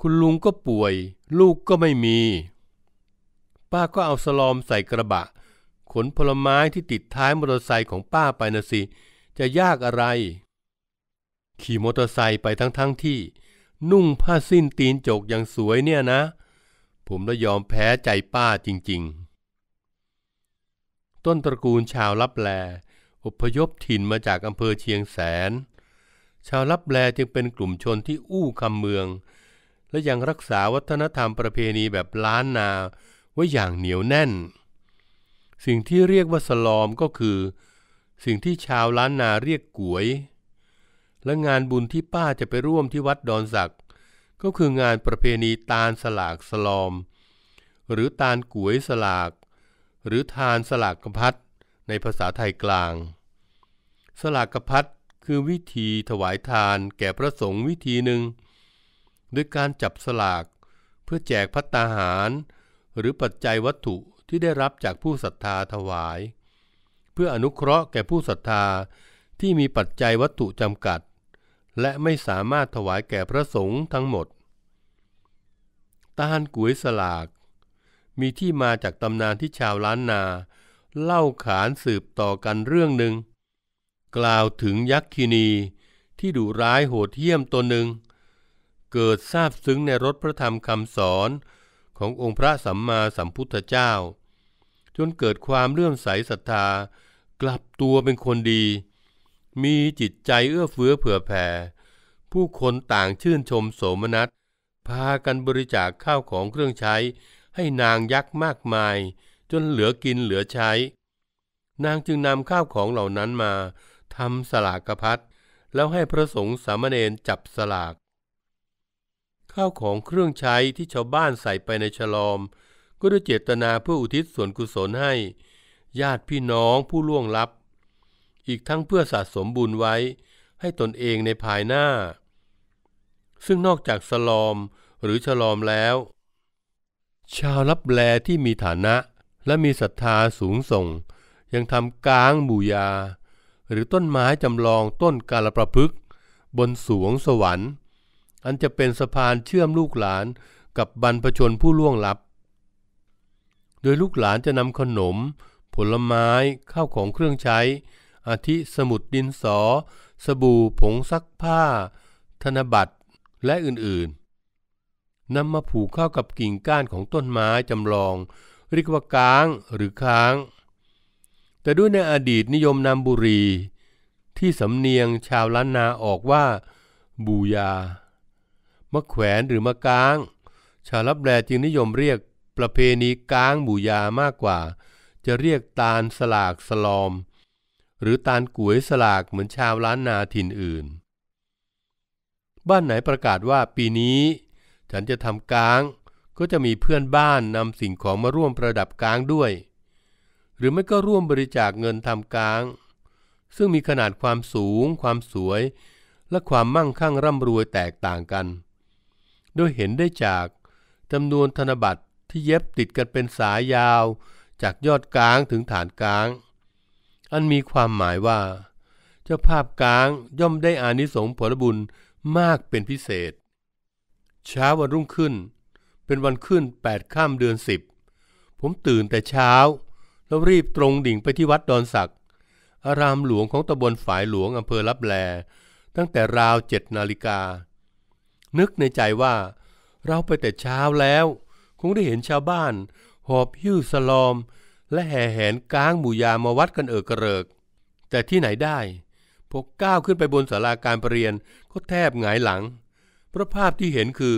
คุณลุงก็ป่วย ลูกก็ไม่มี ป้าก็เอาสลอมใส่กระบะ ขนผลไม้ที่ติดท้ายมอเตอร์ไซค์ของป้าไปนะสิ จะยากอะไร ขี่มอเตอร์ไซค์ไปทั้งทั้งที่ นุ่งผ้าสิ้นตีนจกอย่างสวยเนี่ยนะ ผมละยอมแพ้ใจป้าจริง ๆ ต้นตระกูลชาวลับแลอพยพถิ่นมาจากอำเภอเชียงแสนชาวลับแลจึงเป็นกลุ่มชนที่อู้คำเมือง และยังรักษาวัฒนธรรมประเพณีแบบล้านนาไว้อย่างเหนียวแน่น สิ่งที่เรียกว่าสลอมก็คือ สิ่งที่ชาวล้านนาเรียกก๋วย และงานบุญที่ป้าจะไปร่วมที่วัดดอนศัก ก็คืองานประเพณีตาลสลากสลอม หรือตาลก๋วยสลาก หรือทานสลากกพัดในภาษาไทยกลาง สลากกพัดคือวิธีถวายทานแก่พระสงฆ์วิธีหนึ่ง ด้วยการจับสลาก เพื่อแจกพัตตาหาร หรือปัจจัยวัตถุที่ได้รับจากผู้ศรัทธาถวาย เพื่ออนุเคราะห์แก่ผู้ศรัทธาที่มีปัจจัยวัตถุจำกัด และไม่สามารถถวายแก่พระสงฆ์ทั้งหมดตานก๋้ยสลาก มีที่มาจากตำนานที่ชาวล้านนา เล่าขานสืบต่อกันเรื่องหนึ่งกล่าวถึงยักษ์ินีที่ดุร้ายโหดเหี้ยมตนหนึ่ง เกิดทราบซึ้งในรสพระธรรมคำสอน ขององค์พระสัมมาสัมพุทธเจ้า จนเกิดความเลื่อมใสศรัทธา กลับตัวเป็นคนดี มีจิตใจเอื้อเฟื้อเผื่อแผ่ ผู้คนต่างชื่นชมโสมนัสพากันบริจาคข้าวของเครื่องใช้ให้นางยักษ์มากมาย จนเหลือกินเหลือใช้ นางจึงนำข้าวของเหล่านั้นมาทำสลากพัดแล้วให้พระสงฆ์สามเณรจับสลาก ข้าวของเครื่องใช้ที่ชาวบ้านใส่ไปในฉลอม ก็ด้วยเจตนาเพื่ออุทิศส่วนกุศลให้ ญาติพี่น้องผู้ล่วงลับ อีกทั้งเพื่อสะสมบุญไว้ให้ตนเองในภายหน้า ซึ่งนอกจากสลอม หรือฉลอมแล้ว ชาวลับแลที่มีฐานะและมีศรัทธาสูงส่ง ยังทำก้างบูยาหรือต้นไม้จำลองต้นกาลประพฤกบนสวงสวรรค์ อันจะเป็นสะพานเชื่อมลูกหลานกับบรรพชนผู้ล่วงลับ โดยลูกหลานจะนำขนม ผลไม้ข้าวของเครื่องใช้ อาทิสมุดดินสอ สบู่ผงซักผ้า ธนบัตรและอื่นๆ นำมาผูกเข้ากับกิ่งก้านของต้นไม้จำลองเรียกว่าก้างหรือค้างแต่ด้วยในอดีตนิยมนำบุรี ที่สำเนียงชาวล้านนาออกว่า บูยามะแขวนหรือมะก้าง ชาวลับแลจึงนิยมเรียกประเพณีก้างบูยามากกว่า จะเรียกตาลสลากสลอม หรือตาลก๋วยสลากเหมือนชาวล้านนาถิ่นอื่น บ้านไหนประกาศว่าปีนี้ ฉันจะทำก้างก็จะมีเพื่อนบ้านนำสิ่งของมาร่วมประดับก้างด้วยหรือไม่ก็ร่วมบริจาคเงินทำกลาง ซึ่งมีขนาดความสูง ความสวย และความมั่งคั่งร่ำรวยแตกต่างกัน โดยเห็นได้จากจำนวนธนบัตรที่เย็บติดกันเป็นสายยาว จากยอดกลางถึงฐานกลาง อันมีความหมายว่าเจ้าภาพกลางย่อมได้อานิสงส์ผลบุญมากเป็นพิเศษ เช้าวันรุ่งขึ้น เป็นวันขึ้น8ข้ามเดือน10 ผมตื่นแต่เช้าแล้วรีบตรงดิ่งไปที่วัดดอนศักดิ์อารามหลวงของตำบลฝายหลวงอำเภอรับแลตั้งแต่ราวเจ็ดนาฬิกา นึกในใจว่าเราไปแต่เช้าแล้ว คงได้เห็นชาวบ้านหอบหิ้วสลอม และแห่แหนก้างหมู่ยามาวัดกันเอิกกระเริก แต่ที่ไหนได้พกก้าวขึ้นไปบนศาลาการประเรียนก็แทบหงายหลังเพราะภาพที่เห็นคือ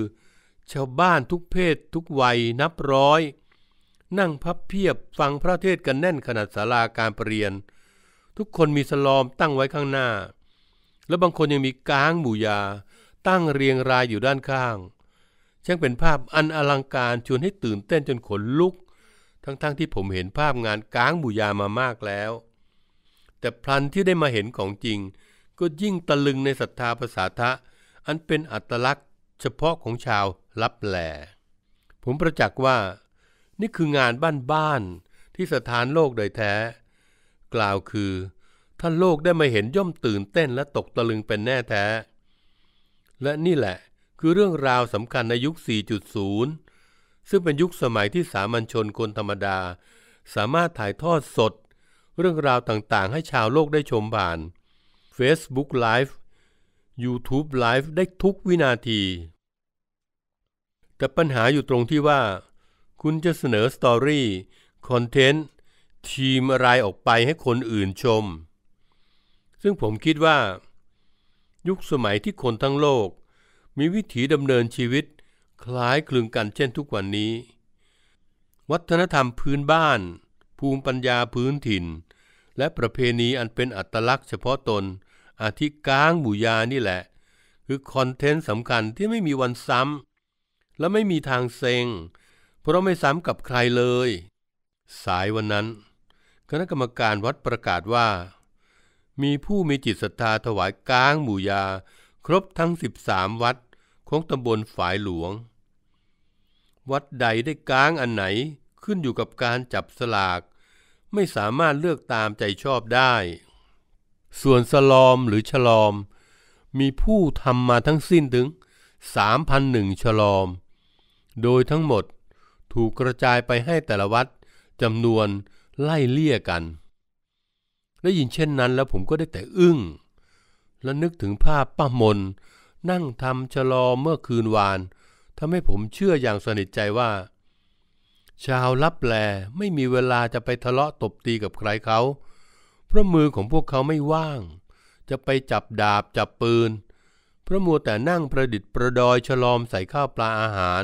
ชาวบ้านทุกเพศ ทุกวัยนับร้อยนั่งพับเพียบฟังพระเทศกันแน่นขนาดศาลาการปรเปรียน ทุกคนมีสลอมตั้งไว้ข้างหน้า และบางคนยังมีก้างหมูยาตั้งเรียงรายอยู่ด้านข้างช่างเป็นภาพอันอลังการชวนให้ตื่นเต้นจนขนลุก ทั้งๆทที่ผมเห็นภาพงานก้างหมูยามามากแล้ว แต่พลันที่ได้มาเห็นของจริง ก็ยิ่งตะลึงในศรัทธาภาษาทะอันเป็นอัตลักษณ์ เฉพาะของชาวลับแหลผมประจักษ์ว่านี่คืองานบ้านๆที่สถานโลกโดยแท้ กล่าวคือ ท่านโลกได้มาเห็นย่อมตื่นเต้นและตกตะลึงเป็นแน่แท้ และนี่แหละคือเรื่องราวสำคัญในยุค 4.0 ซึ่งเป็นยุคสมัยที่สามัญชนคนธรรมดา สามารถถ่ายทอดสด เรื่องราวต่างๆให้ชาวโลกได้ชมผ่าน Facebook Live YouTube Live ได้ทุกวินาที แต่ปัญหาอยู่ตรงที่ว่าคุณจะเสนอสตอรี่คอนเทนต์ ทีมอะไรออกไปให้คนอื่นชม ซึ่งผมคิดว่า ยุคสมัยที่คนทั้งโลก มีวิถีดำเนินชีวิต คล้ายคลึงกันเช่นทุกวันนี้ วัฒนธรรมพื้นบ้าน ภูมิปัญญาพื้นถิ่น และประเพณีอันเป็นอัตลักษณ์เฉพาะตนอาทิก้างบุญานี่แหละ คือคอนเทนต์สำคัญที่ไม่มีวันซ้ำและไม่มีทางเซ็งเพราะไม่ซ้ำกับใครเลย สายวันนั้น คณะกรรมการวัดประกาศว่า มีผู้มีจิตศรัทธาถวายก้างหมู่ยาครบทั้ง 13 วัดของตำบลฝายหลวง วัดใดได้ก้างอันไหนขึ้นอยู่กับการจับสลาก ไม่สามารถเลือกตามใจชอบได้ ส่วนสลอมหรือฉลอม มีผู้ทำมาทั้งสิ้นถึง3,001ฉลอม โดยทั้งหมดถูกกระจายไปให้แต่ละวัดจำนวนไล่เลี่ยกันได้ยินเช่นนั้นแล้วผมก็ได้แต่อึง้งและนึกถึงภาพป้ามนนั่งทำชะลอเมื่อคืนวานทำให้ผมเชื่ออย่างสนิทใจว่า ชาวลับแลไม่มีเวลาจะไปทะเลาะตบตีกับใครเขาเพราะมือของพวกเขาไม่ว่าง จะไปจับดาบจับปืนเพราะมัวแต่นั่งประดิษฐ์ประดอยฉลอมใส่ข้าวปลาอาหาร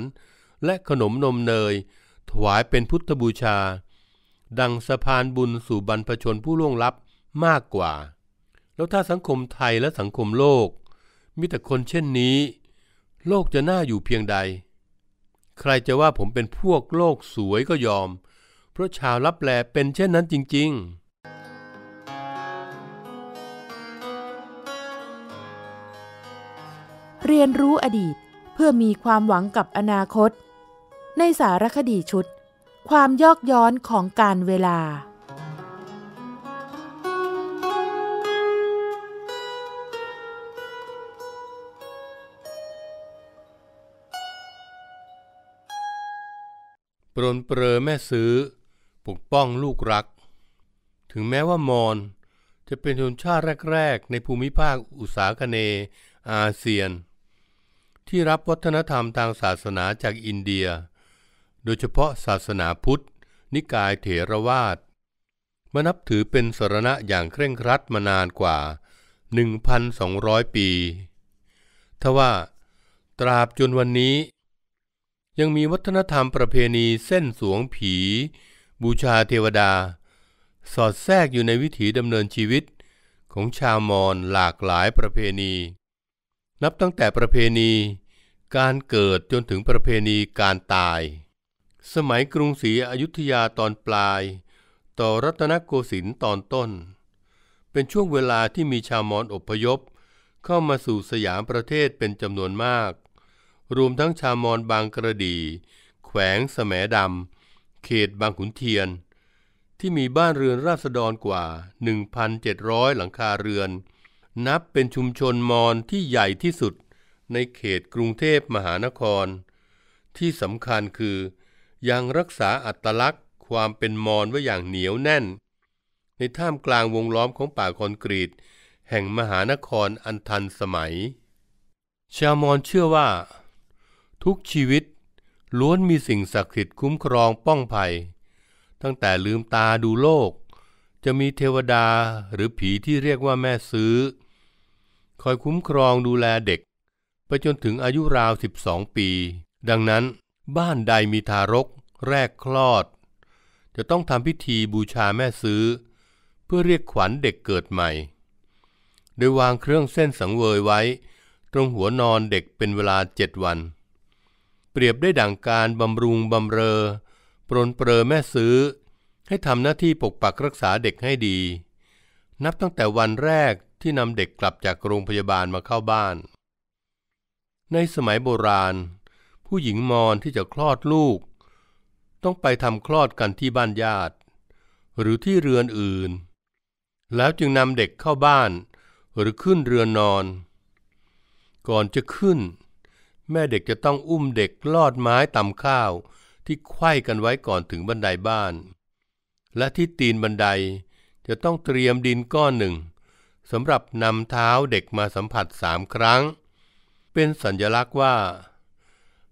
และขนมนมเนยถวายเป็นพุทธบูชา ดังสะพานบุญสู่บรรพชนผู้ล่วงลับมากกว่า แล้วถ้าสังคมไทยและสังคมโลกมีแต่คนเช่นนี้ โลกจะน่าอยู่เพียงใด ใครจะว่าผมเป็นพวกโลกสวยก็ยอม เพราะชาวลับแลเป็นเช่นนั้นจริง ๆ เรียนรู้อดีต เพื่อมีความหวังกับอนาคตในสารคดีชุด ความยอกย้อนของการเวลา ปรนเปรอแม่ซื้อ ปกป้องลูกรัก ถึงแม้ว่ามอนจะเป็นชนชาติแรกๆ ในภูมิภาคอุตสาคเน อาเซียน ที่รับวัฒนธรรมทางศาสนาจากอินเดียโดยเฉพาะศาสนาพุทธ นิกายเถรวาทมานับถือเป็นสรณะอย่างเคร่งครัดมานานกว่า 1,200 ปี ทว่าตราบจนวันนี้ ยังมีวัฒนธรรมประเพณีเส้นสวงผี บูชาเทวดา สอดแทรกอยู่ในวิถีดำเนินชีวิตของชาวมอญหลากหลายประเพณี นับตั้งแต่ประเพณี การเกิดจนถึงประเพณีการตายสมัยกรุงศรีอยุธยาตอนปลาย ต่อรัตนโกสินทร์ตอนต้น เป็นช่วงเวลาที่มีชาวมอญอพยพ เข้ามาสู่สยามประเทศเป็นจำนวนมาก รวมทั้งชาวมอญบางกระดี แขวงสมดำ เขตบางขุนเทียน ที่มีบ้านเรือนราษฎรกว่า 1,700 หลังคาเรือน นับเป็นชุมชนมอญที่ใหญ่ที่สุดในเขตกรุงเทพมหานคร ที่สำคัญคือยังรักษาอัตลักษณ์ความเป็นมอญไว้อย่างเหนียวแน่น ในท่ามกลางวงล้อมของป่าคอนกรีต แห่งมหานครอันทันสมัย ชาวมอญเชื่อว่า ทุกชีวิตล้วนมีสิ่งศักดิ์สิทธิ์คุ้มครองป้องภัย ตั้งแต่ลืมตาดูโลก จะมีเทวดาหรือผีที่เรียกว่าแม่ซื้อ คอยคุ้มครองดูแลเด็ก ไปจนถึงอายุราว 12 ปี ดังนั้นบ้านใดมีทารก แรกคลอด จะต้องทำพิธีบูชาแม่ซื้อ เพื่อเรียกขวัญเด็กเกิดใหม่ โดยวางเครื่องเส้นสังเวยไว้ ตรงหัวนอนเด็กเป็นเวลาเจ็ดวัน เปรียบได้ดั่งการบำรุงบำเรอปรนเปรอแม่ซื้อ ให้ทำหน้าที่ปกปักรักษาเด็กให้ดี นับตั้งแต่วันแรกที่นำเด็กกลับจากโรงพยาบาลมาเข้าบ้าน ในสมัยโบราณผู้หญิงมอนที่จะคลอดลูก ต้องไปทำคลอดกันที่บ้านญาติ หรือที่เรือนอื่น แล้วจึงนำเด็กเข้าบ้านหรือขึ้นเรือนนอน ก่อนจะขึ้น แม่เด็กจะต้องอุ้มเด็กลอดไม้ตำข้าวที่ไขว้กันไว้ก่อนถึงบันไดบ้าน และที่ตีนบันไดจะต้องเตรียมดินก้อนหนึ่งสำหรับนำเท้าเด็กมาสัมผัสสามครั้ง เป็นสัญลักษณ์ว่า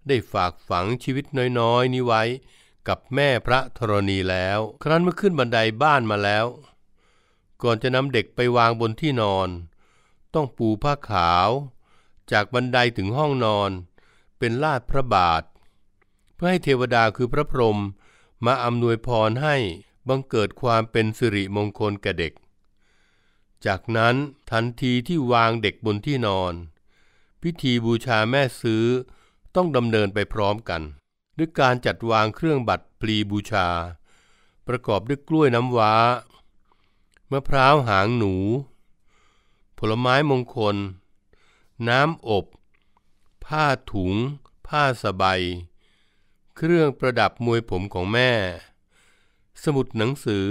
ได้ฝากฝังชีวิตน้อยๆ นี้ไว้กับแม่พระธรณีแล้ว ครั้นเมื่อขึ้นบันไดบ้านมาแล้ว ก่อนจะนำเด็กไปวางบนที่นอน ต้องปูผ้าขาว จากบันไดถึงห้องนอน เป็นลาดพระบาท เพื่อให้เทวดาคือพระพรหมมาอำนวยพรให้บังเกิดความเป็นสิริมงคลแก่เด็ก จากนั้นทันทีที่วางเด็กบนที่นอน พิธีบูชาแม่ซื้อต้องดำเนินไปพร้อมกัน ด้วยการจัดวางเครื่องบัตรพลีบูชา ประกอบด้วยกล้วยน้ำว้ามะพร้าวหางหนู ผลไม้มงคล น้ำอบ ผ้าถุง ผ้าสบายเครื่องประดับมวยผมของแม่ สมุดหนังสือ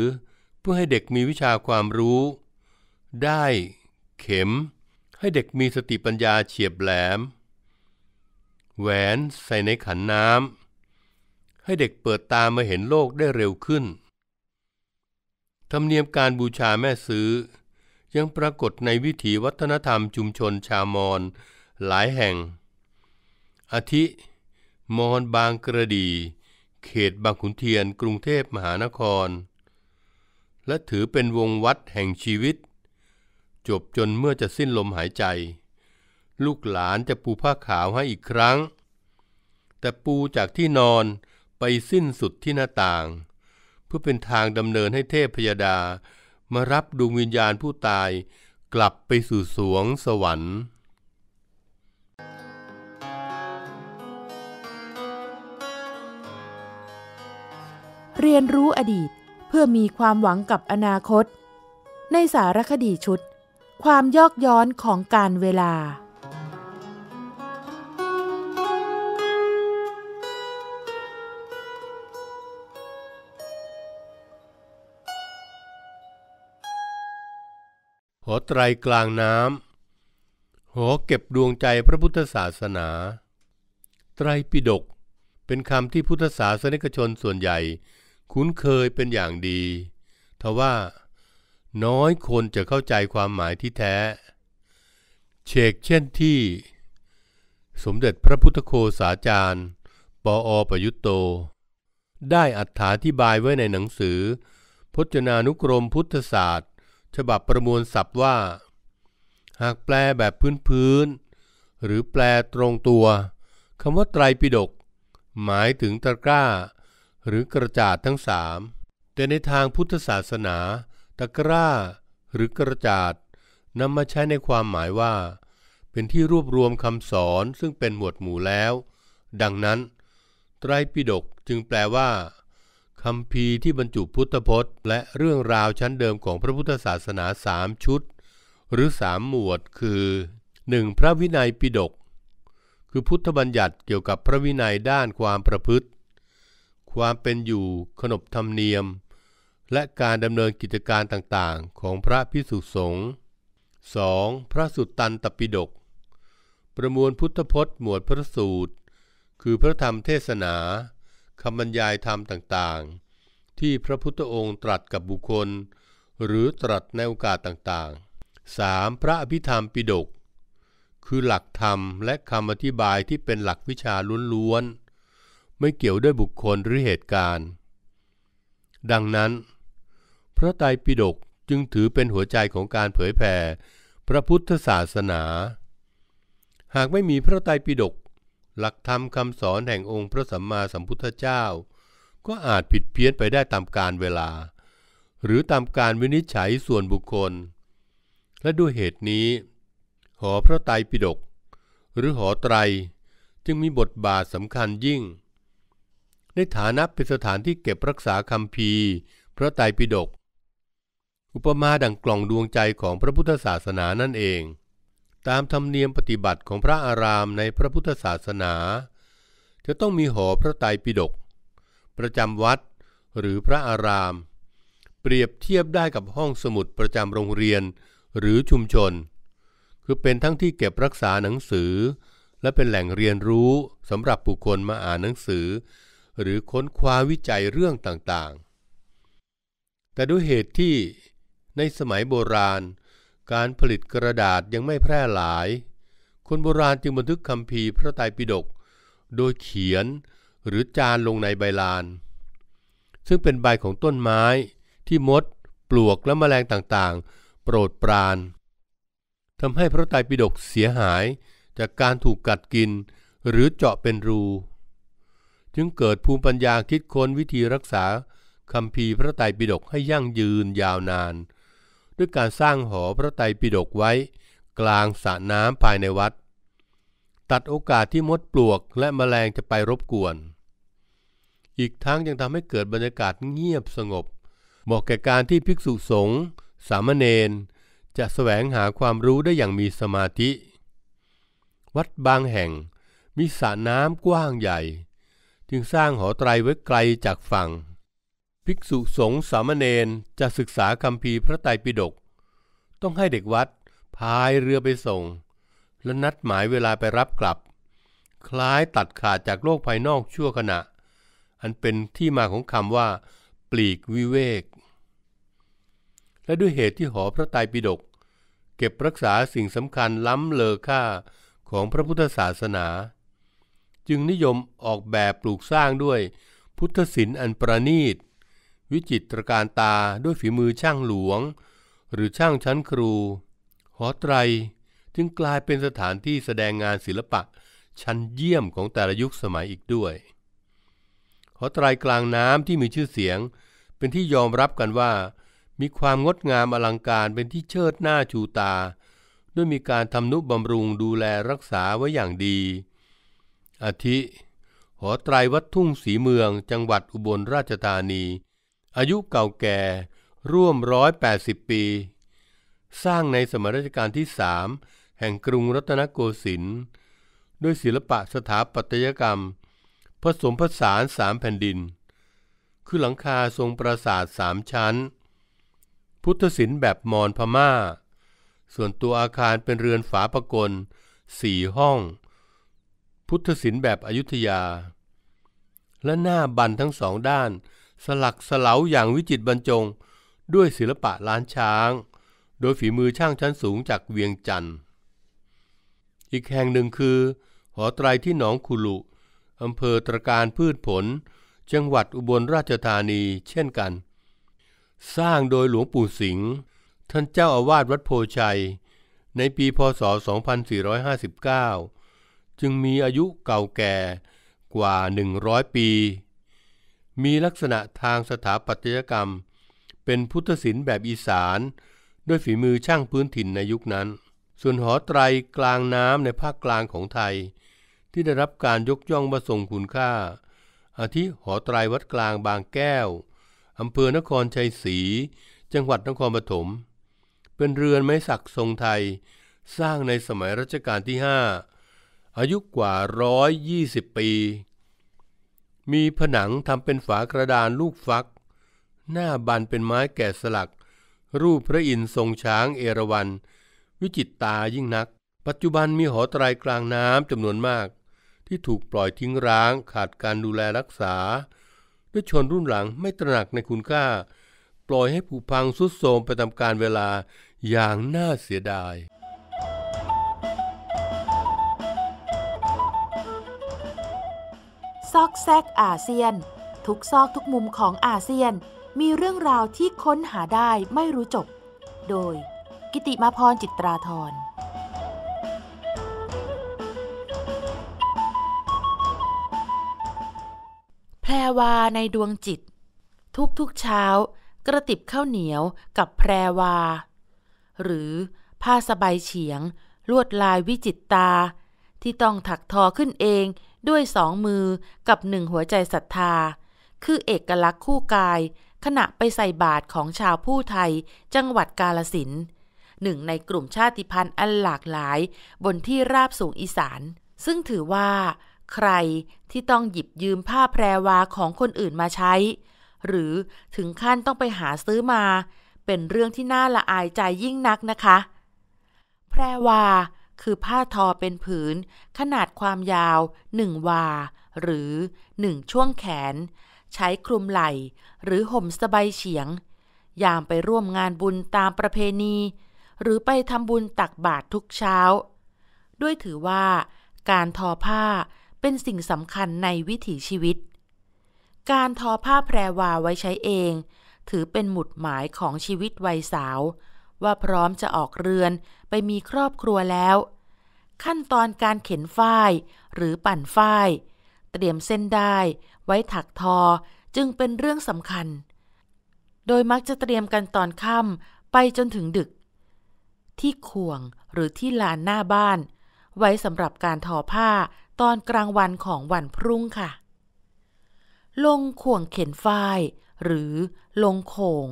เพื่อให้เด็กมีวิชาความรู้ ได้ เข็ม ให้เด็กมีสติปัญญาเฉียบแหลมแหวนใส่ในขันน้ำให้เด็กเปิดตามาเห็นโลกได้เร็วขึ้น ธรรมเนียมการบูชาแม่ซื้อ ยังปรากฏในวิถีวัฒนธรรมชุมชนชาวมอญหลายแห่งอาทิ มอญบางกระดี เขตบางขุนเทียนกรุงเทพมหานคร และถือเป็นวงวัดแห่งชีวิต จบจนเมื่อจะสิ้นลมหายใจลูกหลานจะปูผ้าขาวให้อีกครั้ง แต่ปูจากที่นอนไปสิ้นสุดที่หน้าต่าง เพื่อเป็นทางดำเนินให้เทพพยดา มารับดวงวิญญาณผู้ตายกลับไปสู่สวงสวรรค์ เรียนรู้อดีตเพื่อมีความหวังกับอนาคต ในสารคดีชุด ความยอกย้อนของการเวลาหอไตรกลางน้ำหอเก็บดวงใจพระพุทธศาสนา ไตรปิฎก เป็นคำที่พุทธศาสนิกชนส่วนใหญ่คุ้นเคยเป็นอย่างดี ทว่าน้อยคนจะเข้าใจความหมายที่แท้ เชกเช่นที่ สมเด็จพระพุทธโคสาจารย์ปออประยุตโต ได้อัถาธิบายไว้ในหนังสือ พจนานุกรมพุทธศาสตร์ฉบับประมวลศัพท์ว่า หากแปลแบบพื้นๆหรือแปลตรงตัวคำว่าไตรปิฎกหมายถึงตะกร้า หรือกระจาดทั้งสามแต่ในทางพุทธศาสนา ตะกร้าหรือกระจาดนำมาใช้ในความหมายว่า เป็นที่รวบรวมคำสอนซึ่งเป็นหมวดหมู่แล้ว ดังนั้นไตรปิฎกจึงแปลว่าคำพีที่บรรจุพุทธพจน์ และเรื่องราวชั้นเดิมของพระพุทธศาสนาสามชุด หรือสามหมวดคือ 1. พระวินัยปิฎกคือพุทธบัญญัติเกี่ยวกับพระวินัยด้านความประพฤติ ความเป็นอยู่ขนบธรรมเนียม และการดำเนินกิจการต่างๆ ของพระพิสุสงฆ์ 2. พระสุตตันตปิฎกประมวลพุทธพจน์หมวดพระสูตร คือพระธรรมเทศนาคำบรรยายธรรมต่างๆ ที่พระพุทธองค์ตรัสกับบุคคล หรือตรัสในโอกาส ต่าง ๆ 3. พระอภิธรรมปิดกคือหลักธรรมและคำอธิบายที่เป็นหลักวิชาล้วน ๆ ไม่เกี่ยวด้วยบุคคลหรือเหตุการณ์ ดังนั้น พระไตรปิฎกจึงถือเป็นหัวใจของการเผยแผ่พระพุทธศาสนา หากไม่มีพระไตรปิฎกหลักธรรมคำสอนแห่งองค์พระสัมมาสัมพุทธเจ้า ก็อาจผิดเพี้ยนไปได้ตามกาลเวลา หรือตามการวินิจฉัยส่วนบุคคล และด้วยเหตุนี้ หอพระไตรปิฎกหรือหอไตร จึงมีบทบาทสำคัญยิ่ง ในฐานะเป็นสถานที่เก็บรักษาคำพีพระไตรปิฎกอุปมาดังกล่องดวงใจของพระพุทธศาสนานั่นเองตามธรรมเนียมปฏิบัติของพระอารามในพระพุทธศาสนา จะต้องมีหอพระไตรปิฎกประจำวัดหรือพระอาราม เปรียบเทียบได้กับห้องสมุดประจำโรงเรียนหรือชุมชน คือเป็นทั้งที่เก็บรักษาหนังสือ และเป็นแหล่งเรียนรู้สำหรับบุคคลมาอ่านหนังสือ หรือค้นคว้าวิจัยเรื่องต่างๆ แต่ด้วยเหตุที่ในสมัยโบราณการผลิตกระดาษยังไม่แพร่หลาย คนโบราณจึงบันทึกคำพีพระไตรปิฎกโดยเขียนหรือจานลงในใบลานซึ่งเป็นใบของต้นไม้ที่มด ปลวกและแมลงต่างๆ โปรดปรานทำให้พระไตรปิฎกเสียหายจากการถูกกัดกินหรือเจาะเป็นรู จึงเกิดภูมิปัญญาคิดค้นวิธีรักษาคำพีพระไตรปิฎกให้ยั่งยืนยาวนานด้วยการสร้างหอพระไตรปิฎกไว้กลางสระน้ำภายในวัด ตัดโอกาสที่มดปลวกและมแมลงจะไปรบกวน อีกทั้งยังทำให้เกิดบรรยากาศเงียบสงบ เหมาะแก่การที่ภิกษุสงฆ์สามเณรจะสแสวงหาความรู้ได้อย่างมีสมาธิ วัดบางแห่งมีสระน้ำกว้างใหญ่ จึงสร้างหอไตรไว้ไกลจากฝั่งภิกษุสงฆ์สามเณรจะศึกษาคำพีพระไตรปิฎก ต้องให้เด็กวัดพายเรือไปส่ง และนัดหมายเวลาไปรับกลับ คล้ายตัดขาดจากโลกภายนอกชั่วขณะ อันเป็นที่มาของคำว่า ปลีกวิเวก และด้วยเหตุที่หอพระไตรปิฎกเก็บรักษาสิ่งสำคัญล้ำเลอค่าของพระพุทธศาสนา จึงนิยมออกแบบปลูกสร้างด้วยพุทธศิลป์อันประณีตวิจิตรการตาด้วยฝีมือช่างหลวง หรือช่างชั้นครู หอไตรจึงกลายเป็นสถานที่แสดงงานศิลปะชั้นเยี่ยมของแต่ละยุคสมัยอีกด้วย หอไตรกลางน้ำที่มีชื่อเสียง เป็นที่ยอมรับกันว่า มีความงดงามอลังการเป็นที่เชิดหน้าชูตา ด้วยมีการทำนุบำรุงดูแลรักษาไว้อย่างดีอาทิ หอไตรวัดทุ่งสีเมืองจังหวัดอุบลราชธานีอายุเก่าแก่ร่วม 180 ปี สร้างในสมัยรัชกาลที่ 3 แห่งกรุงรัตนโกสินทร์ด้วยศิลปะสถาปัตยกรรม ผสมผสานสามแผ่นดิน คือหลังคาทรงปราสาทสามชั้น พุทธศิลป์แบบมอญพมา่า ส่วนตัวอาคารเป็นเรือนฝาปะกลสี่ห้อง พุทธศิลป์แบบอยุธยา และหน้าบันทั้งสองด้านสลักสลาอย่างวิจิตรบรรจงด้วยศิลปะล้านช้าง โดยฝีมือช่างชั้นสูงจากเวียงจันทร์อีกแห่งหนึ่งคือหอไตรที่หนองคุลุ อำเภอตรการพืชผลจังหวัดอุบลราชธานีเช่นกัน สร้างโดยหลวงปู่สิงห์ท่านเจ้าอาวาสวัดโพชัย ในปีพศ 2459 จึงมีอายุเก่าแก่กว่า 100 ปีมีลักษณะทางสถาปัตยกรรม เป็นพุทธศิลป์แบบอีสานด้วยฝีมือช่างพื้นถิ่นในยุคนั้น ส่วนหอไตรกลางน้ำในภาคกลางของไทย ที่ได้รับการยกย่องมาส่งคุณค่า อาทิหอไตรวัดกลางบางแก้ว อำเภอนครชัยศรีจังหวัดนครปฐมเป็นเรือนไม้สักทรงไทย สร้างในสมัยรัชกาลที่5อายุกว่า120 ปีมีผนังทำเป็นฝากระดานลูกฟัก หน้าบันเป็นไม้แกะสลัก รูปพระอินทร์ทรงช้างเอราวัณ วิจิตตายิ่งนัก ปัจจุบันมีหอไตรกลางน้ำจำนวนมาก ที่ถูกปล่อยทิ้งร้างขาดการดูแลรักษา ด้วยชนรุ่นหลังไม่ตระหนักในคุณค่า ปล่อยให้ผุพังสุดโทรมไปตามกาลเวลาอย่างน่าเสียดายซอกแซกอาเซียนทุกซอกทุกมุมของอาเซียนมีเรื่องราวที่ค้นหาได้ไม่รู้จบ โดย กิติมาพรจิตราธรแพรวาในดวงจิต ทุกๆเช้ากระติบข้าวเหนียวกับแพรวา หรือผ้าสบายเฉียงลวดลายวิจิตตา ที่ต้องถักทอขึ้นเองด้วยสองมือกับหนึ่งหัวใจศรัทธา คือเอกลักษณ์คู่กาย ขณะไปใส่บาตรของชาวผู้ไทย จังหวัดกาลสิน หนึ่งในกลุ่มชาติพันธุ์อันหลากหลายบนที่ราบสูงอีสาน ซึ่งถือว่า ใครที่ต้องหยิบยืมผ้าแพรวาของคนอื่นมาใช้ หรือถึงขั้นต้องไปหาซื้อมา เป็นเรื่องที่น่าละอายใจยิ่งนักนะคะ แพรวาคือผ้าทอเป็นผืนขนาดความยาวหนึ่งวา หรือหนึ่งช่วงแขน ใช้คลุมไหล่ หรือห่มสบายเฉียงยามไปร่วมงานบุญตามประเพณี หรือไปทำบุญตักบาตรทุกเช้า ด้วยถือว่าการทอผ้าเป็นสิ่งสำคัญในวิถีชีวิต การทอผ้าแพรวาไว้ใช้เองถือเป็นหมุดหมายของชีวิตวัยสาวว่าพร้อมจะออกเรือนไปมีครอบครัวแล้ว ขั้นตอนการเข็นฝ้ายหรือปั่นฝ้ายเตรียมเส้นได้ ไว้ถักทอจึงเป็นเรื่องสำคัญ โดยมักจะเตรียมกันตอนค่ำไปจนถึงดึก ที่ข่วงหรือที่ลานหน้าบ้าน ไว้สำหรับการทอผ้าตอนกลางวันของวันพรุ่งค่ะ ลงข่วงเข็นฝ้ายหรือลงโขง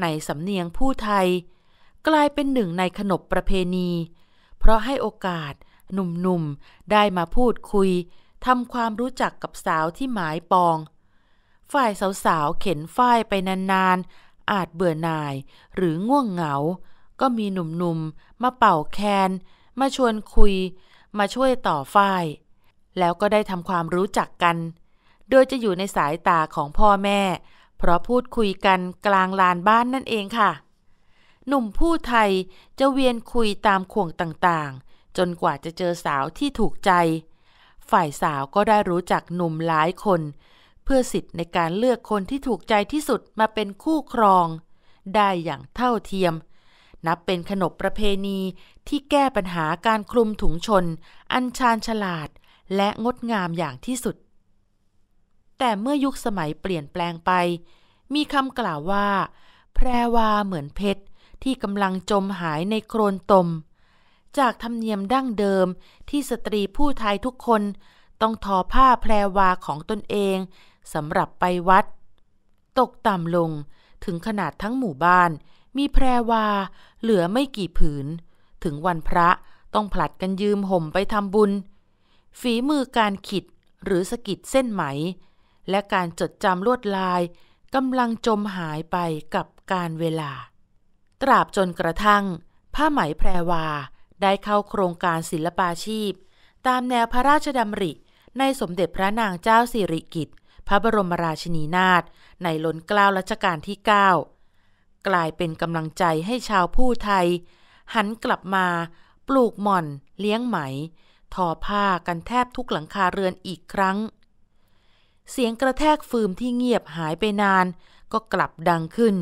ในสำเนียงผู้ไทยกลายเป็นหนึ่งในขนบประเพณีเพราะให้โอกาสหนุ่มๆได้มาพูดคุยทำความรู้จักกับสาวที่หมายปอง ฝ่ายสาวๆเข็นฝ้ายไปนานๆอาจเบื่อหน่ายหรือง่วงเหงา ก็มีหนุ่มๆมาเป่าแคน มาชวนคุย มาช่วยต่อฝ้าย แล้วก็ได้ทำความรู้จักกัน โดยจะอยู่ในสายตาของพ่อแม่ เพราะพูดคุยกันกลางลานบ้านนั่นเองค่ะหนุ่มผู้ไทยจะเวียนคุยตามข่วงต่างๆ จนกว่าจะเจอสาวที่ถูกใจ ฝ่ายสาวก็ได้รู้จักหนุ่มหลายคน เพื่อสิทธิ์ในการเลือกคนที่ถูกใจที่สุดมาเป็นคู่ครอง ได้อย่างเท่าเทียม นับเป็นขนบประเพณีที่แก้ปัญหาการคลุมถุงชน อันชาญฉลาดและงดงามอย่างที่สุด แต่เมื่อยุคสมัยเปลี่ยนแปลงไป มีคำกล่าวว่า แพรวาเหมือนเพชรที่กำลังจมหายในโครนตม จากธรรมเนียมดั้งเดิมที่สตรีผู้ไทยทุกคน ต้องทอผ้าแพรวาของตนเอง สำหรับไปวัด ตกต่ำลงถึงขนาดทั้งหมู่บ้าน มีแพรวา เหลือไม่กี่ผืน ถึงวันพระต้องผลัดกันยืมห่มไปทำบุญ ฝีมือการขิดหรือสกิดเส้นไหม และการจดจำลวดลายกำลังจมหายไปกับการเวลาตราบจนกระทั่ง ผ้าไหมแพรวา ได้เข้าโครงการศิลปาชีพ ตามแนวพระราชดำริ ในสมเด็จพระนางเจ้าสิริกิติ์พระบรมราชินีนาถในล้นกล้ารัชกาลที่ 9 กลายเป็นกำลังใจให้ชาวผู้ไทย หันกลับมา ปลูกหม่อน เลี้ยงไหม ทอผ้ากันแทบทุกหลังคาเรือนอีกครั้ง เสียงกระแทกฟืมที่เงียบหายไปนาน ก็กลับดังขึ้น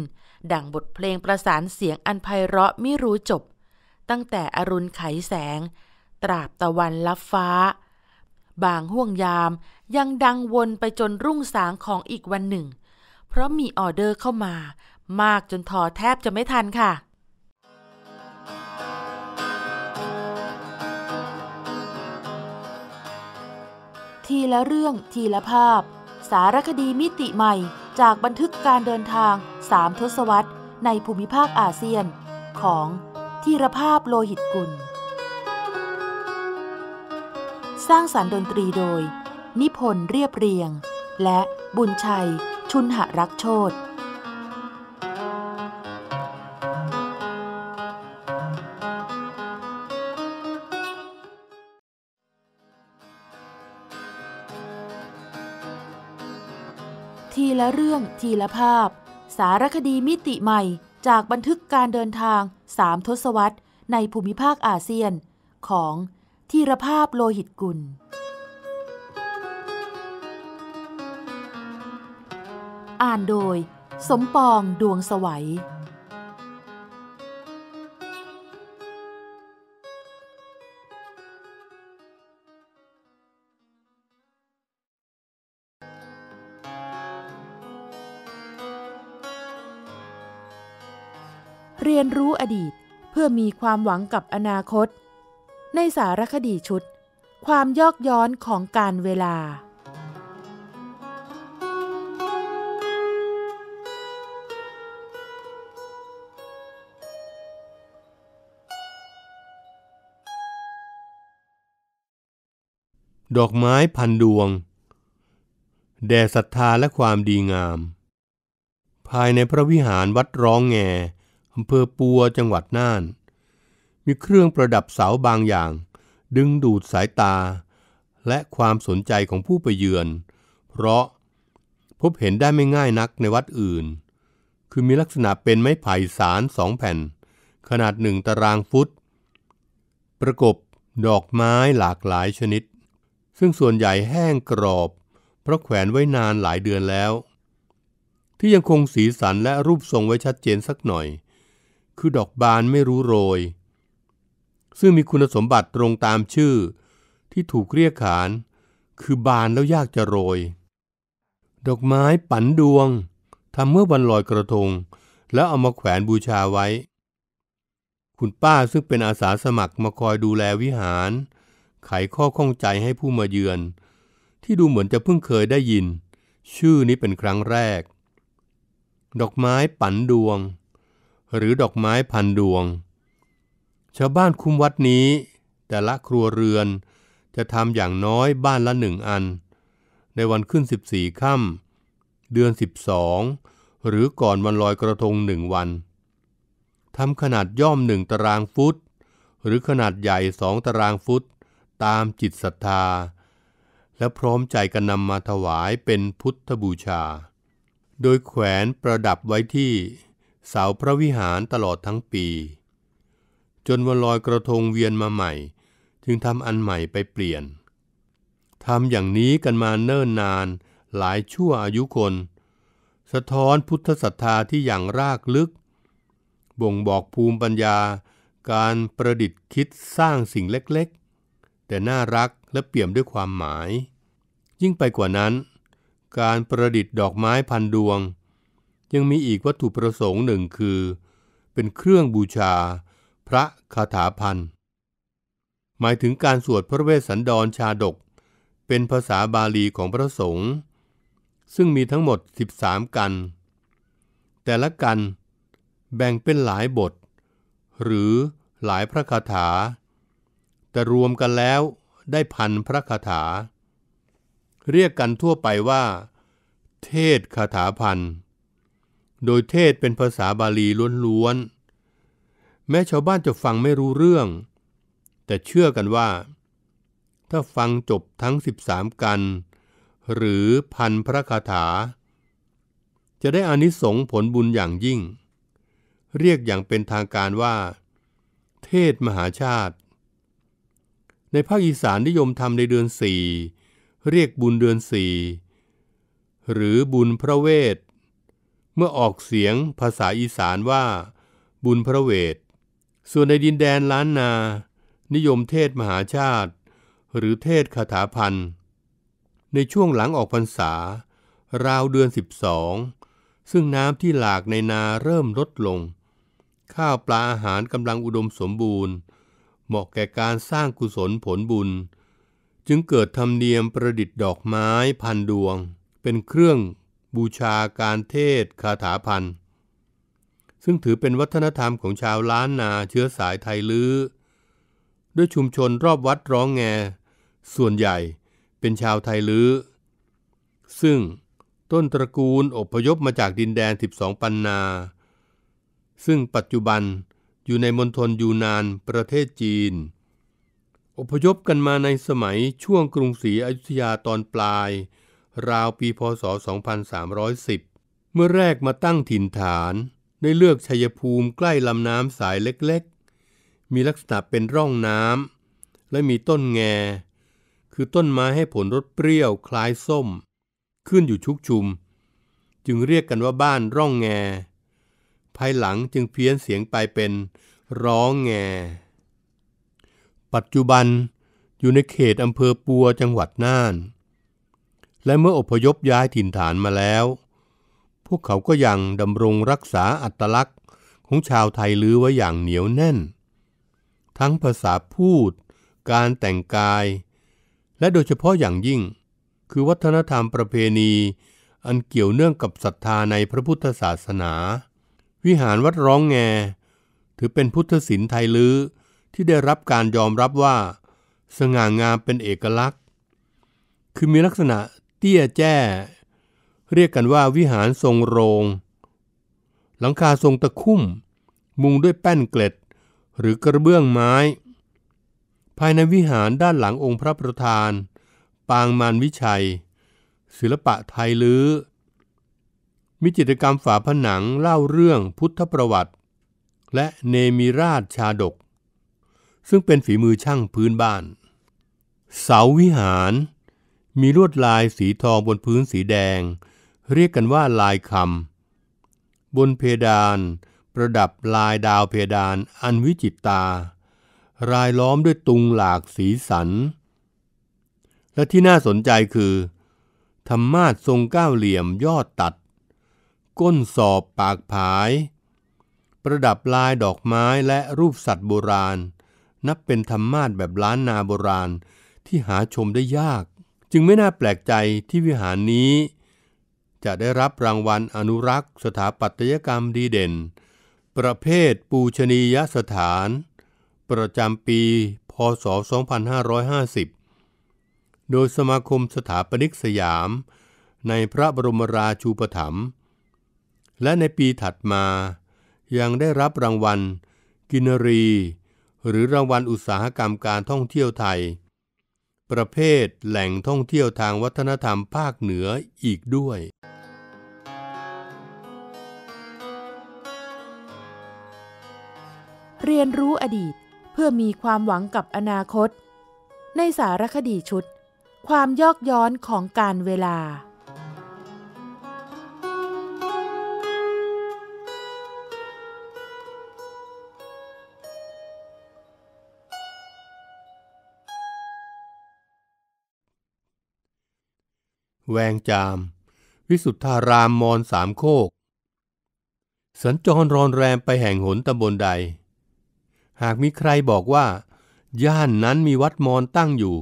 ดั่งบทเพลงประสานเสียงอันไพเราะไม่รู้จบ ตั้งแต่อรุณไขแสง ตราบตะวันลับฟ้า บางห่วงยามยังดังวนไปจนรุ่งสางของอีกวันหนึ่ง เพราะมีออเดอร์เข้ามา มากจนทอแทบจะไม่ทันค่ะ ทีละเรื่องทีละภาพสารคดีมิติใหม่จากบันทึกการเดินทางสามทศวรรษ ในภูมิภาคอาเซียนของธีรภาพโลหิตกุล สร้างสารรค์ดนตรีโดย นิพนธ์เรียบเรียง และบุญชัยชุนหรักโชตละเรื่องทีละภาพ สารคดีมิติใหม่จากบันทึกการเดินทางสามทศวรรษ ในภูมิภาคอาเซียนของทีละภาพโลหิตกุลอ่านโดยสมปองดวงสวัยเรียนรู้อดีตเพื่อมีความหวังกับอนาคต ในสารคดีชุด ความยอกย้อนของการเวลา ดอกไม้พันดวง แด่ศรัทธาและความดีงาม ภายในพระวิหารวัดร้องแงอำเภอปัวจังหวัดน่าน มีเครื่องประดับเสาบางอย่างดึงดูดสายตาและความสนใจของผู้ไปเยือน เพราะพบเห็นได้ไม่ง่ายนักในวัดอื่น คือมีลักษณะเป็นไม้ไผ่สารสองแผ่น ขนาดหนึ่งตารางฟุต ประกบ ดอกไม้หลากหลายชนิด ซึ่งส่วนใหญ่แห้งกรอบ เพราะแขวนไว้นานหลายเดือนแล้ว ที่ยังคงสีสันและรูปทรงไว้ชัดเจนสักหน่อยคือดอกบานไม่รู้โรย ซึ่งมีคุณสมบัติตรงตามชื่อ ที่ถูกเรียกขาน คือบานแล้วยากจะโรย ดอกไม้ปันดวงทำเมื่อวันลอยกระทง แล้วเอามาแขวนบูชาไว้ คุณป้าซึ่งเป็นอาสาสมัครมาคอยดูแลวิหาร ไขข้อข้องใจให้ผู้มาเยือน ที่ดูเหมือนจะเพิ่งเคยได้ยิน ชื่อนี้เป็นครั้งแรก ดอกไม้ปันดวงหรือดอกไม้พันดวง ชาวบ้านคุ้มวัดนี้ แต่ละครัวเรือนจะทำอย่างน้อยบ้านละหนึ่งอัน ในวันขึ้น 14ค่ำเดือน 12 หรือก่อนวันลอยกระทงหนึ่งวันทำขนาดย่อมหนึ่งตารางฟุต หรือขนาดใหญ่สองตารางฟุตตามจิตศรัทธา และพร้อมใจกันนำมาถวายเป็นพุทธบูชา โดยแขวนประดับไว้ที่เสาพระวิหารตลอดทั้งปี จนวันลอยกระทงเวียนมาใหม่ จึงทำอันใหม่ไปเปลี่ยนทำอย่างนี้กันมาเนิ่นนานหลายชั่วอายุคน สะท้อนพุทธศรัทธาที่อย่างรากลึก บ่งบอกภูมิปัญญาการประดิษฐ์คิดสร้างสิ่งเล็กๆ แต่น่ารักและเปี่ยมด้วยความหมาย ยิ่งไปกว่านั้น การประดิษฐ์ดอกไม้พันดวงยังมีอีกวัตถุประสงค์หนึ่งคือเป็นเครื่องบูชาพระคาถาพันหมายถึงการสวดพระเวสสันดรชาดกเป็นภาษาบาลีของพระสงฆ์ซึ่งมีทั้งหมด 13 กันแต่ละกันแบ่งเป็นหลายบท หรือหลายพระคาถา แต่รวมกันแล้วได้พันพระคาถา เรียกกันทั่วไปว่า เทศคาถาพันธ์โดยเทศเป็นภาษาบาลีล้วนๆ แม้ชาวบ้านจะฟังไม่รู้เรื่อง แต่เชื่อกันว่า ถ้าฟังจบทั้ง 13 กัน หรือพันพระคาถา จะได้อานิสงส์ผลบุญอย่างยิ่ง เรียกอย่างเป็นทางการว่า เทศมหาชาติ ในภาคอีสานนิยมทำในเดือนสี่ เรียกบุญเดือนสี่ หรือบุญพระเวทเมื่อออกเสียงภาษาอีสานว่าบุญพระเวท ส่วนในดินแดนล้านนา นิยมเทศมหาชาติ หรือเทศคาถาพันธ์ในช่วงหลังออกพรรษาราวเดือน 12 ซึ่งน้ำที่หลากในนาเริ่มลดลง ข้าวปลาอาหารกำลังอุดมสมบูรณ์ เหมาะแก่การสร้างกุศลผลบุญ จึงเกิดธรรมเนียมประดิษฐ์ดอกไม้พันดวงเป็นเครื่องบูชาการเทศคาถาพัน ซึ่งถือเป็นวัฒนธรรมของชาวล้านนาเชื้อสายไทยลื้อ ด้วยชุมชนรอบวัดร้องแง ส่วนใหญ่เป็นชาวไทยลื้อ ซึ่งต้นตระกูลอพยพมาจากดินแดน 12 ปันนา ซึ่งปัจจุบันอยู่ในมณฑลยูนานประเทศจีน อพยพกันมาในสมัยช่วงกรุงศรีอยุธยาตอนปลายราวปีพศ 2310 เมื่อแรกมาตั้งถิ่นฐานได้เลือกชัยภูมิใกล้ลำน้ำสายเล็กๆ มีลักษณะเป็นร่องน้ำและมีต้นแง คือต้นไม้ให้ผลรสเปรี้ยวคล้ายส้ม ขึ้นอยู่ชุกชุม จึงเรียกกันว่าบ้านร่องแง ภายหลังจึงเพี้ยนเสียงไปเป็นร้องแง ปัจจุบันอยู่ในเขตอำเภอปัวจังหวัดน่านและเมื่ออพยพย้ายถิ่นฐานมาแล้ว พวกเขาก็ยัง ดำรงรักษาอัตลักษณ์ของชาวไทยลื้อไว้อย่างเหนียวแน่น ทั้งภาษาพูด การแต่งกาย และโดยเฉพาะอย่างยิ่ง คือวัฒนธรรมประเพณี อันเกี่ยวเนื่องกับศรัทธาในพระพุทธศาสนา วิหารวัดร้องแง ถือเป็นพุทธศิลป์ไทยลื้อที่ได้รับการยอมรับว่า สง่างามเป็นเอกลักษณ์ คือมีลักษณะเตี้ยแจ้เรียกกันว่าวิหารทรงโรง หลังคาทรงตะคุ่ม มุงด้วยแป้นเกล็ด หรือกระเบื้องไม้ ภายในวิหารด้านหลังองค์พระประธาน ปางมารวิชัย ศิลปะไทยลือ้อมีจิตรกรรมฝาผนังเล่าเรื่องพุทธประวัติ และเนมิราชชาดก ซึ่งเป็นฝีมือช่างพื้นบ้าน เสาวิหารมีลวดลายสีทองบนพื้นสีแดง เรียกกันว่าลายคำบนเพดาน ประดับลายดาวเพดานอันวิจิตตารายล้อมด้วยตุงหลากสีสัน และที่น่าสนใจคือ ธรรมาสทรงก้าวเหลี่ยมยอดตัด ก้นสอบปากผาย ประดับลายดอกไม้และรูปสัตว์โบราณ นับเป็นธรรมาสแบบล้านนาโบราณที่หาชมได้ยากจึงไม่น่าแปลกใจที่วิหารนี้จะได้รับรางวัลอนุรักษ์สถาปัตยกรรมดีเด่น ประเภทปูชนียสถานประจำปีพศ 2550 โดยสมาคมสถาปนิกสยามในพระบรมราชูปถัมภ์ และในปีถัดมายังได้รับรางวัลกินรีหรือรางวัลอุตสาหกรรมการท่องเที่ยวไทยประเภทแหล่งท่องเที่ยวทางวัฒนธรรมภาคเหนืออีกด้วย เรียนรู้อดีตเพื่อมีความหวังกับอนาคต ในสารคดีชุด ความยอกย้อนของการเวลาแวงจาม วิสุทธารามมอนสามโคก สัญจรรอนแรมไปแห่งหนตำบลใด หากมีใครบอกว่าย่านนั้นมีวัดมอนตั้งอยู่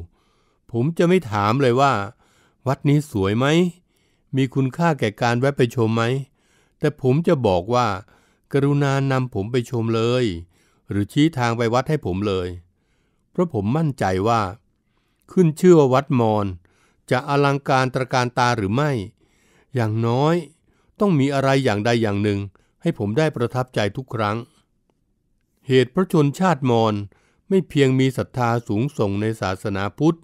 ผมจะไม่ถามเลยว่า วัดนี้สวยไหม มีคุณค่าแก่การแวะไปชมไหม แต่ผมจะบอกว่ากรุณานำผมไปชมเลย หรือชี้ทางไปวัดให้ผมเลย เพราะผมมั่นใจว่า ขึ้นชื่อว่าวัดมอนจะอลังการตระการตาหรือไม่ อย่างน้อยต้องมีอะไรอย่างใดอย่างหนึ่ง ให้ผมได้ประทับใจทุกครั้ง เหตุพระชนชาติมอญไม่เพียงมีศรัทธาสูงส่งในศาสนาพุทธ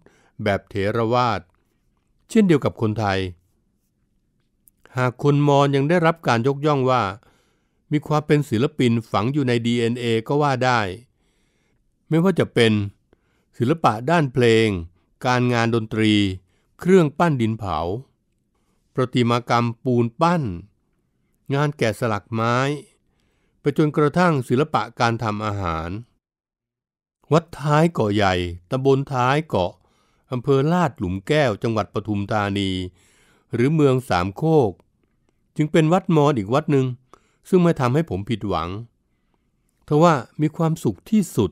แบบเถรวาทเช่นเดียวกับคนไทย หากคนมอญยังได้รับการยกย่องว่า มีความเป็นศิลปินฝังอยู่ใน DNA ก็ว่าได้ ไม่ว่าจะเป็น ศิลปะด้านเพลง การงานดนตรีเครื่องปั้นดินเผา ประติมากรรมปูนปั้น งานแกะสลักไม้ ไปจนกระทั่งศิลปะการทำอาหาร วัดท้ายเกาะใหญ่ตำบลท้ายเกาะอำเภอลาดหลุมแก้วจังหวัดปทุมธานี หรือเมืองสามโคก จึงเป็นวัดมอญอีกวัดหนึ่ง ซึ่งไม่ทำให้ผมผิดหวังทว่ามีความสุขที่สุด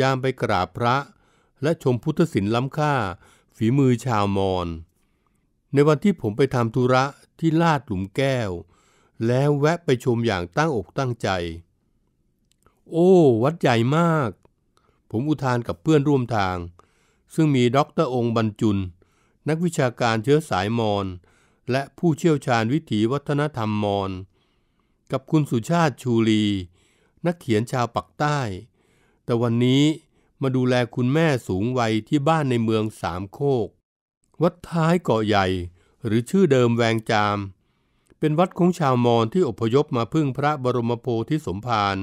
ยามไปกราบพระ และชมพุทธศิลป์ล้ำค่าฝีมือชาวมอน ในวันที่ผมไปทำธุระที่ลาดหลุมแก้ว แล้วแวะไปชมอย่างตั้งอกตั้งใจ โอ้วัดใหญ่มาก ผมอุทานกับเพื่อนร่วมทาง ซึ่งมีด็อกเตอร์องค์บรรจุน นักวิชาการเชื้อสายมอน และผู้เชี่ยวชาญวิถีวัฒนธรรมมอน กับคุณสุชาติชูลีนักเขียนชาวปักใต้ แต่วันนี้มาดูแลคุณแม่สูงวัยที่บ้านในเมืองสามโคก วัดท้ายเกาะใหญ่ หรือชื่อเดิมแวงจาม เป็นวัดของชาวมอญที่อพยพมาพึ่งพระบรมโพธิสมภาร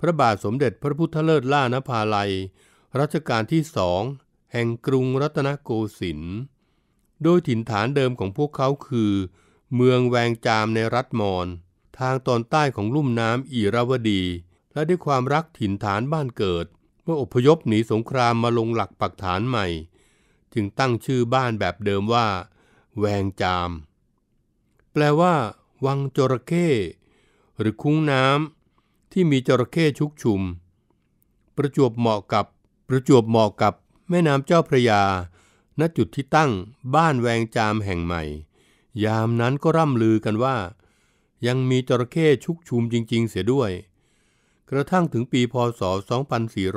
พระบาทสมเด็จพระพุทธเลิศล่านภาลัย รัชกาลที่สอง แห่งกรุงรัตนโกสินทร์โดยถิ่นฐานเดิมของพวกเขาคือ เมืองแวงจามในรัฐมอญทางตอนใต้ของลุ่มน้ำอีราวดี และด้วยความรักถิ่นฐานบ้านเกิดเมื่ออพยพหนีสงครามมาลงหลักปักฐานใหม่จึงตั้งชื่อบ้านแบบเดิมว่า แวงจาม แปลว่าวังจระเข้ หรือคุ้งน้ำที่มีจระเข้ชุกชุม ประจวบเหมาะกับ ประจวบเหมาะกับ แม่น้ำเจ้าพระยา ณจุดที่ตั้งบ้านแวงจามแห่งใหม่ ยามนั้นก็ร่ำลือกันว่า ยังมีจระเข้ชุกชุมจริง ๆ เสียด้วยกระทั่งถึงปีพศ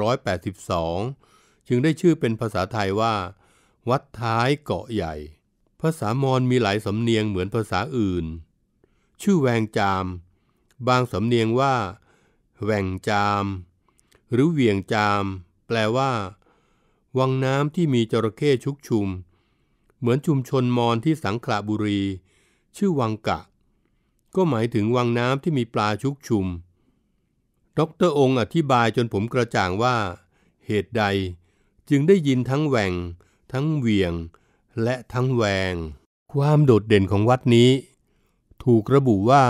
2482 จึงได้ชื่อเป็นภาษาไทยว่า วัดท้ายเกาะใหญ่ ภาษามอญมีหลายสำเนียงเหมือนภาษาอื่น ชื่อแวงจาม บางสำเนียงว่าแหวงจาม หรือเวียงจาม แปลว่า วังน้ำที่มีจระเข้ชุกชุม เหมือนชุมชนมอญที่สังขละบุรี ชื่อวังกะ ก็หมายถึงวังน้ำที่มีปลาชุกชุมดอกเรองค์อธิบายจนผมกระจ่างว่า เหตุใดจึงได้ยินทั้งแหว่ง ทั้งเวียงและทั้งแวง ความโดดเด่นของวัดนี้ ถูกระบุว่า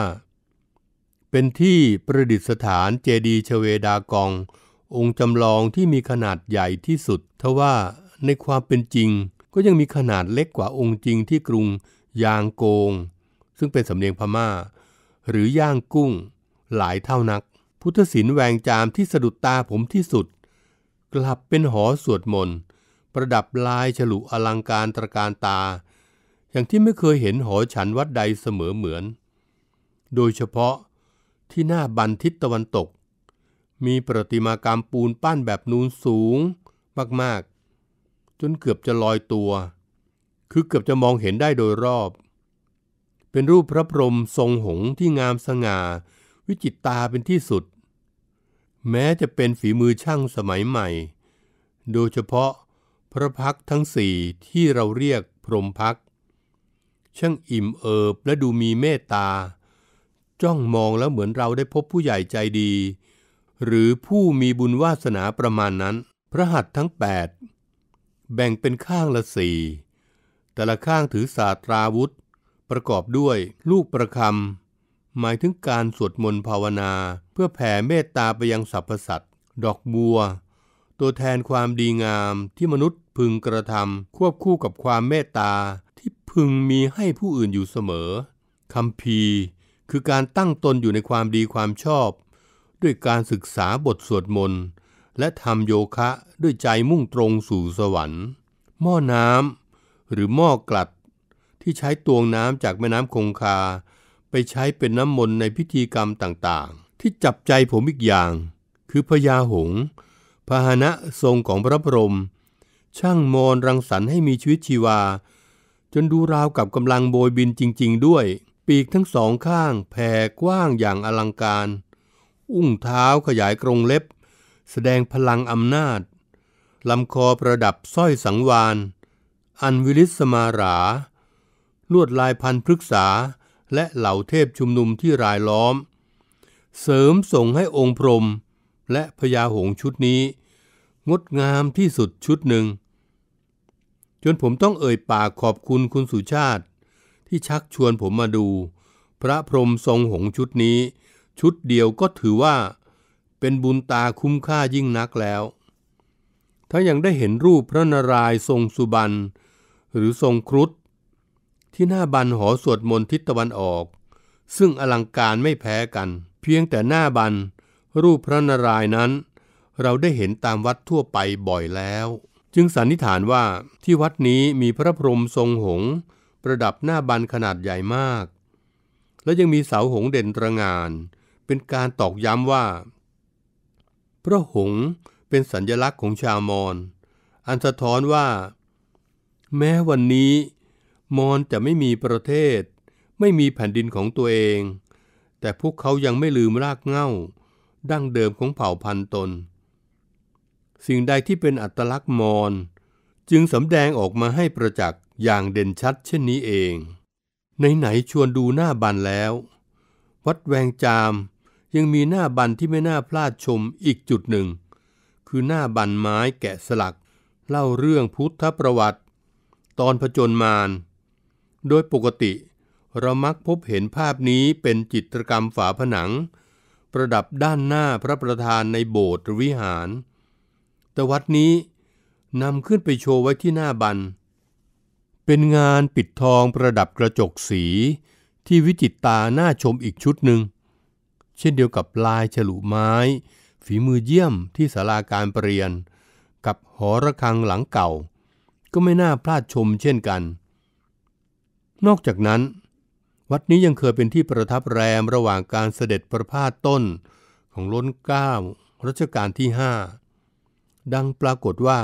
เป็นที่ประดิษฐานเจดีย์ชเวดากอง องค์จำลองที่มีขนาดใหญ่ที่สุดทว่าในความเป็นจริงก็ยังมีขนาดเล็กกว่าองค์จริงที่กรุงยางโกง ซึ่งเป็นสำเนียงพมา่า หรือย่างกุ้งหลายเท่านักพุทธศิลป์แวงจามที่สะดุดตาผมที่สุด กลับเป็นหอสวดมนต์ ประดับลายฉลุอลังการตรการตา อย่างที่ไม่เคยเห็นหอฉันวัดใดเสมอเหมือน โดยเฉพาะที่หน้าบันทิศตะวันตก มีประติมากรรมปูนปั้นแบบนูนสูงมากๆ จนเกือบจะลอยตัว คือเกือบจะมองเห็นได้โดยรอบ เป็นรูปพระพรหมทรงหงที่งามสง่า วิจิตตาเป็นที่สุดแม้จะเป็นฝีมือช่างสมัยใหม่ โดยเฉพาะพระพักทั้งสี่ที่เราเรียกพรมพักช่างอิ่มเอิบและดูมีเมตตา จ้องมองแล้วเหมือนเราได้พบผู้ใหญ่ใจดี หรือผู้มีบุญวาสนาประมาณนั้น พระหัตถ์ทั้ง 8 แบ่งเป็นข้างละสี่ แต่ละข้างถือศาสตราวุธ ประกอบด้วยลูกประคำหมายถึงการสวดมนต์ภาวนา เพื่อแผ่เมตตาไปยังสรรพสัตว์ดอกบัว ตัวแทนความดีงามที่มนุษย์พึงกระทำควบคู่กับความเมตตาที่พึงมีให้ผู้อื่นอยู่เสมอคำพีคือการตั้งตนอยู่ในความดีความชอบ ด้วยการศึกษาบทสวดมนต์และทำโยคะด้วยใจมุ่งตรงสู่สวรรค์ หม้อน้ำหรือหม้อกลัด ที่ใช้ตวงน้ำจากแม่น้ำคงคาใช้เป็นน้ำมนต์ในพิธีกรรมต่างๆ ที่จับใจผมอีกอย่าง คือพญาหงพาหนะทรงของพระพรหมช่างมอนรังสรรค์ให้มีชีวิตชีวา จนดูราวกับกำลังโบยบินจริง ๆ ด้วย ปีกทั้งสองข้างแผ่กว้างอย่างอลังการ อุ้งเท้าขยายกรงเล็บ แสดงพลังอำนาจ ลำคอประดับสร้อยสังวาน อันวิลิสมารา ลวดลายพันพฤกษาและเหล่าเทพชุมนุมที่รายล้อม เสริมส่งให้องค์พรมและพญาหงชุดนี้ งดงามที่สุดชุดหนึ่ง จนผมต้องเอ่ยปากขอบคุณคุณสุชาติ ที่ชักชวนผมมาดู พระพรมทรงหงชุดนี้ ชุดเดียวก็ถือว่า เป็นบุญตาคุ้มค่ายิ่งนักแล้ว ถ้ายังได้เห็นรูปพระนารายณ์ทรงสุบรรณหรือทรงครุฑที่หน้าบันหอสวดมนต์ทิศตะวันออก ซึ่งอลังการไม่แพ้กัน เพียงแต่หน้าบันรูปพระนารายณ์นั้น เราได้เห็นตามวัดทั่วไปบ่อยแล้ว จึงสันนิษฐานว่าที่วัดนี้มีพระพรหมทรงหงประดับหน้าบันขนาดใหญ่มาก และยังมีเสาหงเด่นตระงาน เป็นการตอกย้ำว่า พระหงเป็นสัญลักษณ์ของชาวมอญอันสะท้อนว่า แม้วันนี้มอญจะไม่มีประเทศ ไม่มีแผ่นดินของตัวเอง แต่พวกเขายังไม่ลืมรากเหง้าดั้งเดิมของเผ่าพันธุ์ตน สิ่งใดที่เป็นอัตลักษณ์มอญจึงสำแดงออกมาให้ประจักษ์อย่างเด่นชัดเช่นนี้เอง ในไหนชวนดูหน้าบันแล้ว วัดแวงจามยังมีหน้าบันที่ไม่น่าพลาดชมอีกจุดหนึ่ง คือหน้าบันไม้แกะสลักเล่าเรื่องพุทธประวัติ ตอนผจญมารโดยปกติเรามักพบเห็นภาพนี้เป็นจิตรกรรมฝาผนัง ประดับด้านหน้าพระประธานในโบสถ์วิหาร แต่วัดนี้นำขึ้นไปโชว์ไว้ที่หน้าบันเป็นงานปิดทองประดับกระจกสีที่วิจิตตาหน้าชมอีกชุดหนึ่ง เช่นเดียวกับลายฉลุไม้ฝีมือเยี่ยมที่ศาลาการปรเปรียน กับหอระฆังหลังเก่าก็ไม่น่าพลาดชมเช่นกันนอกจากนั้น วัดนี้ยังเคยเป็นที่ประทับแรมระหว่างการเสด็จประพาสต้น ของล้นเก้ารัชกาลที่หดังปรากฏว่า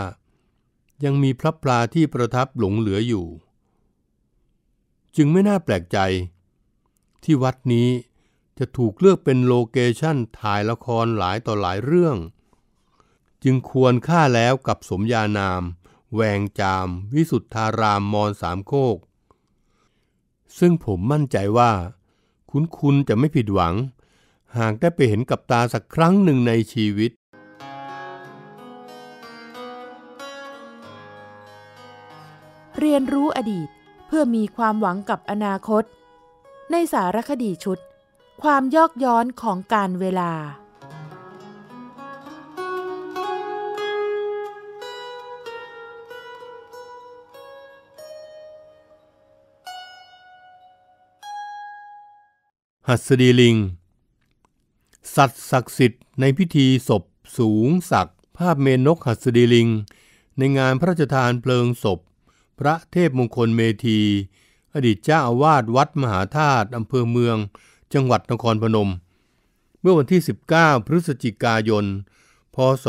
ยังมีพระปลาที่ประทับหลงเหลืออยู่ จึงไม่น่าแปลกใจ ที่วัดนี้จะถูกเลือกเป็นโลเคชั่นถ่ายละครหลายต่อหลายเรื่อง จึงควรค่าแล้วกับสมญานาม แวงจามวิสุทธารามมอนสามโคกซึ่งผมมั่นใจว่า คุณคุณจะไม่ผิดหวัง หากได้ไปเห็นกับตาสักครั้งหนึ่งในชีวิต เรียนรู้อดีตเพื่อมีความหวังกับอนาคต ในสารคดีชุด ความยอกย้อนของการเวลาหัสดีลิง สัตว์ศักดิ์สิทธิ์ในพิธีศพสูงศักดิ์ภาพเมนนกหัสดีลิง ในงานพระราชทานเพลิงศพพระเทพมงคลเมธี อดีตเจ้าอาวาสวัดมหาธาตุอำเภอเมืองจังหวัดนครพนม เมื่อวันที่ 19 พฤศจิกายน พศ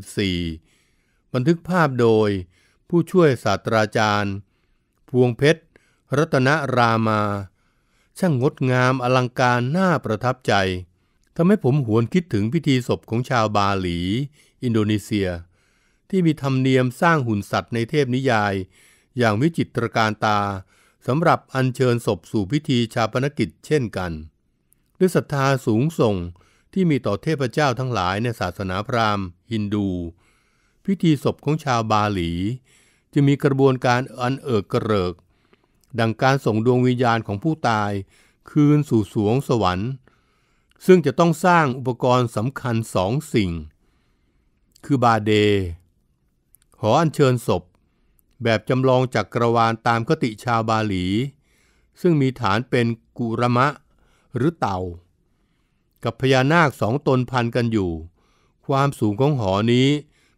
2554 บันทึกภาพโดย ผู้ช่วยศาสตราจารย์พวงเพชรรัตนรามาช่างงดงามอลังการน่าประทับใจ ทำให้ผมหวนคิดถึงพิธีศพของชาวบาหลี อินโดนีเซีย ที่มีธรรมเนียมสร้างหุ่นสัตว์ในเทพนิยาย อย่างวิจิตรการตาสำหรับอัญเชิญศพสู่พิธีชาปนกิจเช่นกัน ด้วยศรัทธาสูงส่งที่มีต่อเทพเจ้าทั้งหลายในศาสนาพราหมณ์ฮินดู พิธีศพของชาวบาหลี จะมีกระบวนการอันเอิกกระเริกดังการส่งดวงวิญญาณของผู้ตาย คืนสู่สวงสวรรค์ ซึ่งจะต้องสร้างอุปกรณ์สำคัญสองสิ่ง คือบาเด หออัญเชิญศพ แบบจำลองจากกระวานตามคติชาวบาหลี ซึ่งมีฐานเป็นกุระมะหรือเต่า กับพญานาคสองตนพันกันอยู่ ความสูงของหอนี้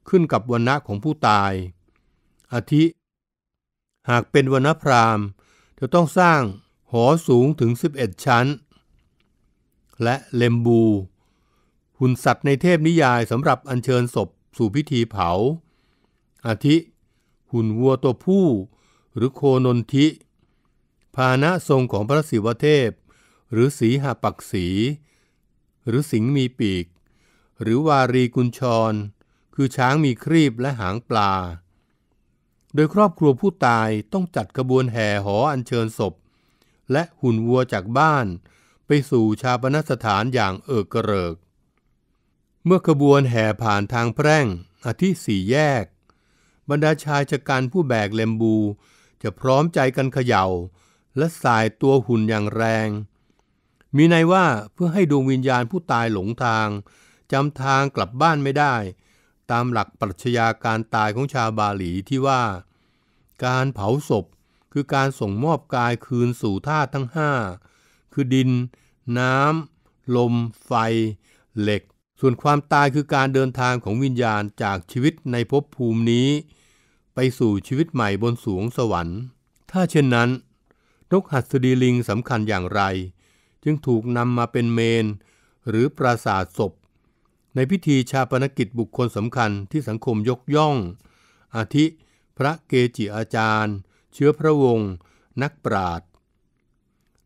ขึ้นกับวันณะของผู้ตายอาทิ หากเป็นวรนณพราหมณ์จะต้องสร้างหอสูงถึง 11 ชั้น และเลมบู หุ่นสัตว์ในเทพนิยายสำหรับอัญเชิญศพสู่พิธีเผา อาทิ หุ่นวัวตัวผู้ หรือโคนนทิภาณะทรงของพระศิวเทพ หรือสีหปักษีหรือสิงมีปีก หรือวารีกุญชร คือช้างมีครีบและหางปลาโดยครอบครัวผู้ตายต้องจัดกระบวนแห่หออัญเชิญศพ และหุ่นวัวจากบ้าน ไปสู่ชาปนสถานอย่างเอิกกระเิก เมื่อขบวนแห่ผ่านทางแพร่งอธิสี่แยก บรรดาชายชะกันผู้แบกเลมบูจะพร้อมใจกันเขย่า และสายตัวหุ่นอย่างแรง มีในว่าเพื่อให้ดวงวิญญาณผู้ตายหลงทาง จำทางกลับบ้านไม่ได้ตามหลักปรัชญาการตายของชาวบาหลีที่ว่า การเผาศพคือการส่งมอบกายคืนสู่ธาตุทั้งห้าคือดิน น้ำ ลม ไฟ เหล็ก ส่วนความตายคือการเดินทางของวิญญาณจากชีวิตในภพภูมินี้ไปสู่ชีวิตใหม่บนสวงสวรรค์ ถ้าเช่นนั้น นกหัสดีลิงสำคัญอย่างไร จึงถูกนำมาเป็นเมนหรือปราสาทศพในพิธีชาปนกิจบุคคลสำคัญที่สังคมยกย่อง อาทิพระเกจิอาจารย์ เชื้อพระวงศ์นักปราชญ์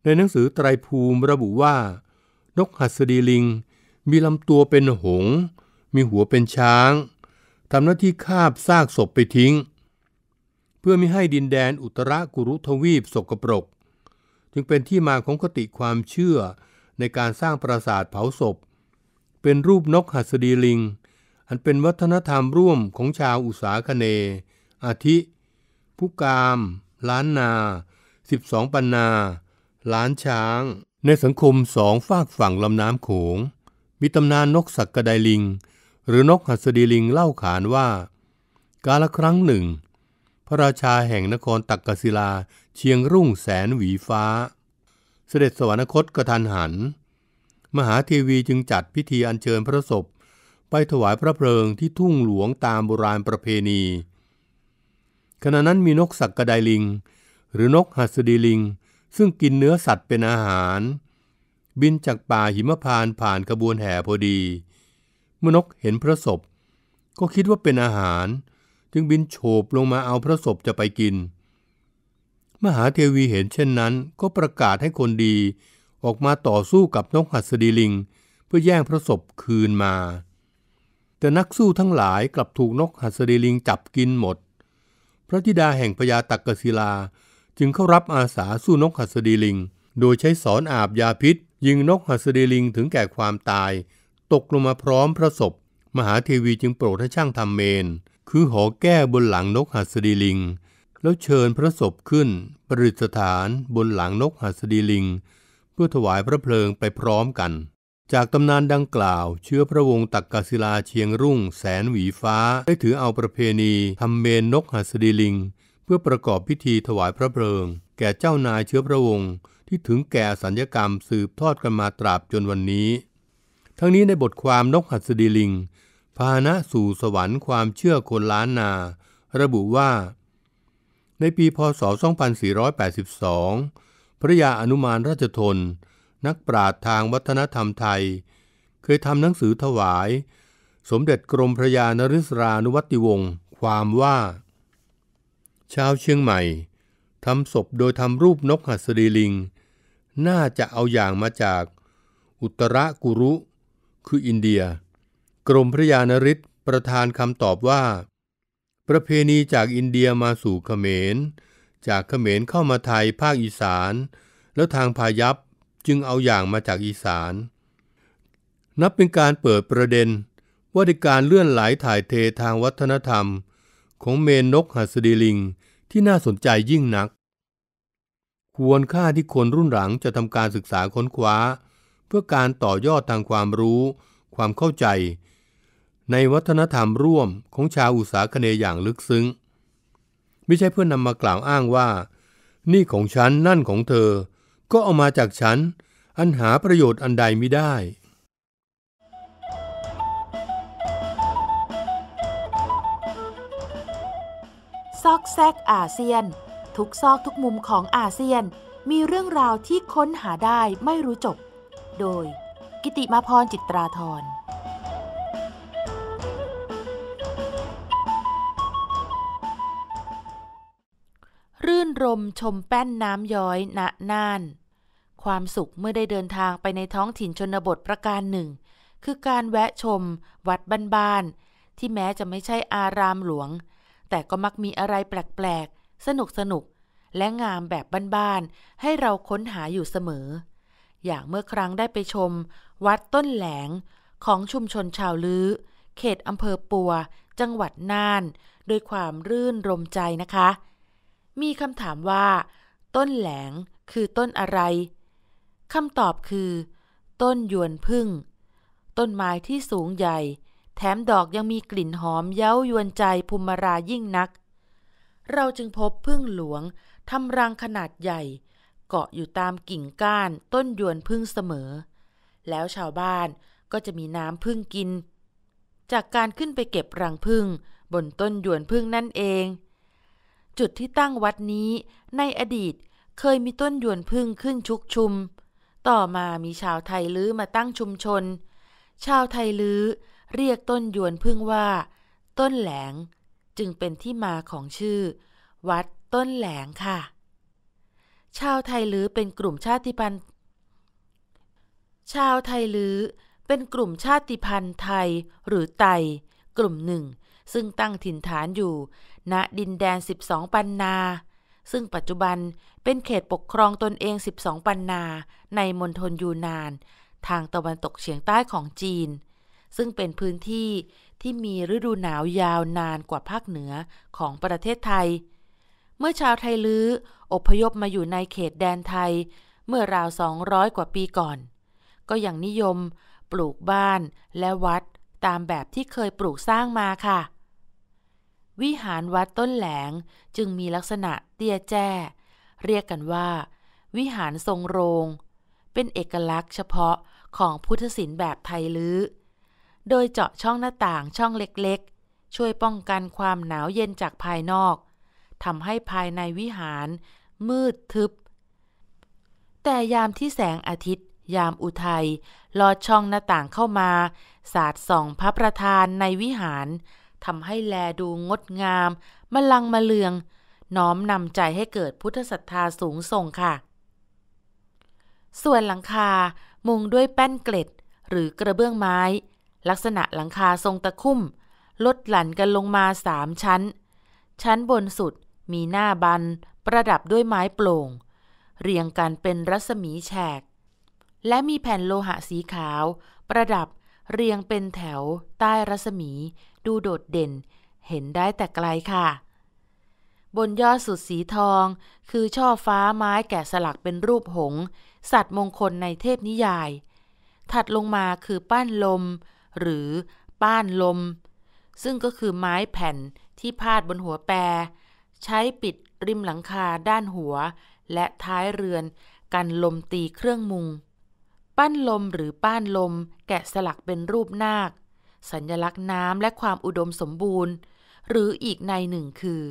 ในหนังสือไตรภูมิระบุว่า นกหัสดีลิง มีลำตัวเป็นหง มีหัวเป็นช้างทำหน้าที่คาบซากศพไปทิ้ง เพื่อไม่ให้ดินแดนอุตรากุรุทวีปสกปรก จึงเป็นที่มาของคติความเชื่อในการสร้างปราสาทเผาศพเป็นรูปนกหัสดีลิง อันเป็นวัฒนธรรมร่วมของชาวอุษาคเน อาทิผู้กาม ล้านนา12ปันนา ล้านช้าง ในสังคมสองฝากฝั่งลำน้ำโขง มีตำนานนกสักกระไดลิง หรือนกหัสดีลิง เล่าขานว่า กาลครั้งหนึ่ง พระราชาแห่งนครตักกศิลาเชียงรุ่งแสนหวีฟ้า เสด็จสวรรคตกระทันหันมหาเทวีจึงจัดพิธีอัญเชิญพระศพไปถวายพระเพลิงที่ทุ่งหลวงตามโบราณประเพณี ขณะนั้นมีนกสักกระไดลิง หรือนกหัสดีลิง ซึ่งกินเนื้อสัตว์เป็นอาหาร บินจากป่าหิมพานผ่านกระบวนแห่พอดีเมื่อนกเห็นพระศพก็คิดว่าเป็นอาหาร จึงบินโฉบลงมาเอาพระศพจะไปกิน มหาเทวีเห็นเช่นนั้นก็ประกาศให้คนดีออกมาต่อสู้กับนกหัสดีลิง เพื่อแย่งพระศพคืนมา แต่นักสู้ทั้งหลายกลับถูกนกหัสดีลิงจับกินหมด พระธิดาแห่งพญาตักกศิลาจึงเข้ารับอาสาสู้นกหัสดีลิงโดยใช้สอนอาบยาพิษ ยิงนกหัสดีลิงถึงแก่ความตาย ตกลงมาพร้อมพระศพมหาเทวีจึงโปรดให้ช่างทำเมนคือหอแก้บนหลังนกหัสดีลิง แล้วเชิญพระศพขึ้น ประดิษฐานบนหลังนกหัสดีลิงพื่อถวายพระเพลิงไปพร้อมกัน จากตำนานดังกล่าว เชื้อพระวงศ์ตักกศิลาเชียงรุ่งแสนหวีฟ้า ได้ถือเอาประเพณีทำเมนนกหัสดีลิงเพื่อประกอบพิธีถวายพระเพลิง แก่เจ้านายเชื้อพระวงศ์ที่ถึงแก่สัญญกรรมสืบทอดกันมาตราบจนวันนี้ ทั้งนี้ในบทความนกหัสดีลิงพาหนะสู่สวรรค์ความเชื่อคนล้านนา ระบุว่าในปีพศ2482พระยาอนุมานราชทน นักปราชญ์ทางวัฒนธรรมไทย เคยทำหนังสือถวาย สมเด็จกรมพระยานริศรานุวัติวงศ์ความว่าชาวเชียงใหม่ทำศพโดยทำรูปนกหัสดีลิงน่าจะเอาอย่างมาจาก อุตรากุรุ คืออินเดีย กรมพระยานริศประธานคำตอบว่าประเพณีจากอินเดียมาสู่เขมรจากเขมรเข้ามาไทยภาคอีสาน แล้วทางพายัพจึงเอาอย่างมาจากอีสาน นับเป็นการเปิดประเด็นว่าวยการเลื่อนไหลถ่ายเททางวัฒนธรรม ของเมนนกหัสดีลิงที่น่าสนใจยิ่งนัก ควรค่าที่คนรุ่นหลังจะทำการศึกษาค้นคว้า เพื่อการต่อยอดทางความรู้ ความเข้าใจ ในวัฒนธรรมร่วมของชาวอุตสาคเนอย่างลึกซึ้งไม่ใช่เพื่อนนำมากล่าวอ้างว่านี่ของฉัน นั่นของเธอก็เอามาจากฉัน อันหาประโยชน์อันใดไม่ได้ ซอกแซกอาเซียนทุกซอกทุกมุมของอาเซียนมีเรื่องราวที่ค้นหาได้ไม่รู้จบ โดย กิติมาพรจิตราธรรื่นรมชมแป้นน้ำย้อยณน่าน ความสุขเมื่อได้เดินทางไปในท้องถิ่นชนบทประการหนึ่ง คือการแวะชม วัดบ้านๆ ที่แม้จะไม่ใช่อารามหลวง แต่ก็มักมีอะไรแปลก ๆ สนุกสนุกและงามแบบบ้านๆ ให้เราค้นหาอยู่เสมอ อย่างเมื่อครั้งได้ไปชม วัดต้นแหลง ของชุมชนชาวลื้อ เขตอำเภอปัว จังหวัดน่าน โดยความรื่นรมใจนะคะมีคำถามว่า ต้นแหลงคือต้นอะไรคำตอบคือ ต้นยวนพึ่งต้นไม้ที่สูงใหญ่ แถมดอกยังมีกลิ่นหอมเย้ายวนใจภูมิรายิ่งนัก เราจึงพบพึ่งหลวงทำรังขนาดใหญ่ เกาะอยู่ตามกิ่งก้านต้นยวนพึ่งเสมอ แล้วชาวบ้านก็จะมีน้ำพึ่งกิน จากการขึ้นไปเก็บรังพึ่งบนต้นยวนพึ่งนั่นเองจุดที่ตั้งวัดนี้ในอดีตเคยมีต้นยวนพึ่งขึ้นชุกชุม ต่อมามีชาวไทยลื้อมาตั้งชุมชน ชาวไทยลื้อเรียกต้นยวนพึ่งว่า ต้นแหลง จึงเป็นที่มาของชื่อ วัดต้นแหลงค่ะ ชาวไทยลื้อเป็นกลุ่มชาติพันธ์ชาวไทยลื้อเป็นกลุ่มชาติพันธุ์ไทย หรือไตกลุ่มหนึ่งซึ่งตั้งถิ่นฐานอยู่ ณดินแดน 12 ปันนา ซึ่งปัจจุบันเป็นเขตปกครองตนเอง 12 ปันนาในมณฑลยูนาน ทางตะวันตกเฉียงใต้ของจีน ซึ่งเป็นพื้นที่ที่มีฤดูหนาวยาวนานกว่าภาคเหนือของประเทศไทย เมื่อชาวไทยลื้ออพยพมาอยู่ในเขตแดนไทยเมื่อราว 200 กว่าปีก่อน ก็ยังนิยมปลูกบ้านและวัดตามแบบที่เคยปลูกสร้างมาค่ะวิหารวัดต้นแหลงจึงมีลักษณะเตี้ยแจ้ เรียกกันว่า วิหารทรงโรง เป็นเอกลักษณ์เฉพาะของพุทธศิลป์แบบไทย ลื้อโดยเจาะช่องหน้าต่างช่องเล็กๆ ช่วยป้องกันความหนาวเย็นจากภายนอกทำให้ภายในวิหาร มืดทึบ แต่ยามที่แสงอาทิตย์ ยามอุทัยลอดช่องหน้าต่างเข้ามาสาดส่องพระประธานในวิหารทำให้แลดูงดงามมลังมะเลือง น้อมนำใจให้เกิดพุทธศรัทธาสูงส่งค่ะ ส่วนหลังคา มุงด้วยแป้นเกล็ด หรือกระเบื้องไม้ ลักษณะหลังคาทรงตะคุ่ม ลดหลั่นกันลงมาสามชั้น ชั้นบนสุดมีหน้าบัน ประดับด้วยไม้โปร่ง เรียงกันเป็นรัศมีแฉก และมีแผ่นโลหะสีขาว ประดับเรียงเป็นแถว ใต้รัศมีดูโดดเด่น เห็นได้แต่ไกลค่ะ บนยอดสุดสีทอง คือช่อฟ้าไม้แกะสลักเป็นรูปหง สัตว์มงคลในเทพนิยาย ถัดลงมาคือป้านลม หรือป้านลม ซึ่งก็คือไม้แผ่นที่พาดบนหัวแปร ใช้ปิดริมหลังคาด้านหัว และท้ายเรือน กันลมตีเครื่องมุงป้านลมหรือป้านลมแกะสลักเป็นรูปนาคสัญลักษณ์น้ำและความอุดมสมบูรณ์ หรืออีกในหนึ่งคือ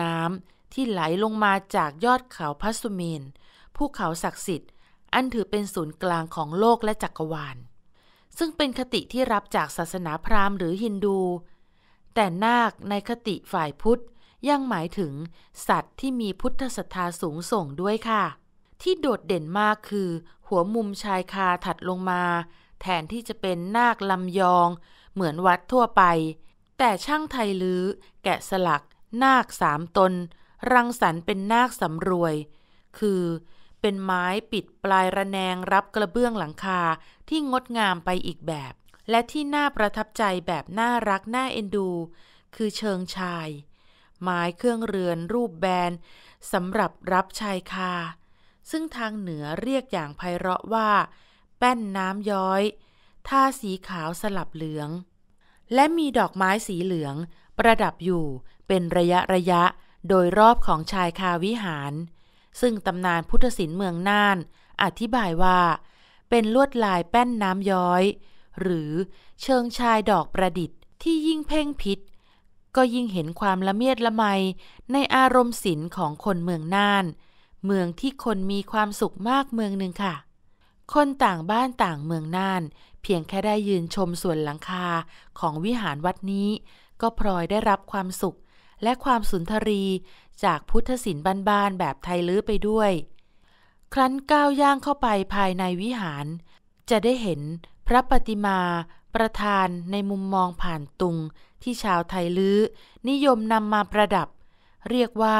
น้ำที่ไหลลงมาจากยอดเขาพัสุเมนภูเขาศักดิ์สิทธิ์อันถือเป็นศูนย์กลางของโลกและจักรวาล ซึ่งเป็นคติที่รับจากศาสนาพราหมณ์หรือฮินดู แต่นาคในคติฝ่ายพุทธยังหมายถึง สัตว์ที่มีพุทธศรัทธาสูงส่งด้วยค่ะ ที่โดดเด่นมากคือ หัวมุมชายคาถัดลงมา แทนที่จะเป็นนาคลำยองเหมือนวัดทั่วไป แต่ช่างไทยลื้อแกะสลักนาคสามตน รังสรรค์เป็นนาคสำรวย คือ เป็นไม้ปิดปลายระแนง รับกระเบื้องหลังคาที่งดงามไปอีกแบบ และที่น่าประทับใจแบบน่ารัก น่าเอ็นดู คือเชิงชาย ไม้เครื่องเรือนรูปแบน สำหรับรับชายคา ซึ่งทางเหนือเรียกอย่างไพเราะว่า แป้นน้ำย้อยทาสีขาวสลับเหลือง และมีดอกไม้สีเหลือง ประดับอยู่เป็นระยะระยะโดยรอบของชายคาวิหาร ซึ่งตำนานพุทธศิลป์เมืองน่าน อธิบายว่า เป็นลวดลายแป้นน้ำย้อย หรือเชิงชายดอกประดิษฐ์ที่ยิ่งเพ่งพิษก็ยิ่งเห็นความละเมียดละไม ในอารมณ์ศิลป์ของคนเมืองน่าน เมืองที่คนมีความสุขมากเมืองหนึ่งค่ะ คนต่างบ้านต่างเมืองน่านเพียงแค่ได้ยืนชมส่วนหลังคาของวิหารวัดนี้ ก็พลอยได้รับความสุขและความสุนทรีจากพุทธศิลป์บ้านๆแบบไทยลื้อไปด้วย ครั้นก้าวย่างเข้าไปภายในวิหาร จะได้เห็นพระปฏิมาประธานในมุมมองผ่านตุงที่ชาวไทยลื้อนิยมนำมาประดับ เรียกว่า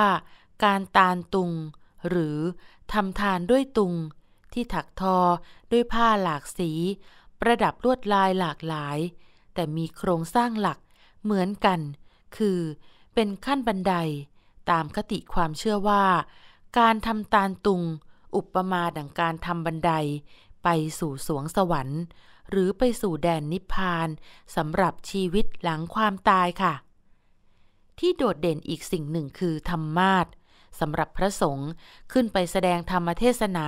การตานตุง หรือทำทานด้วยตุง ที่ถักทอด้วยผ้าหลากสีประดับลวดลายหลากหลาย แต่มีโครงสร้างหลักเหมือนกัน คือเป็นขั้นบันไดตามคติความเชื่อว่า การทำตาลตุง อุปมาดังการทำบันได ไปสู่สวงสวรรค์ หรือไปสู่แดนนิพพานสำหรับชีวิตหลังความตายค่ะ ที่โดดเด่นอีกสิ่งหนึ่งคือธรรมาทสำหรับพระสงฆ์ขึ้นไปแสดงธรรมเทศนา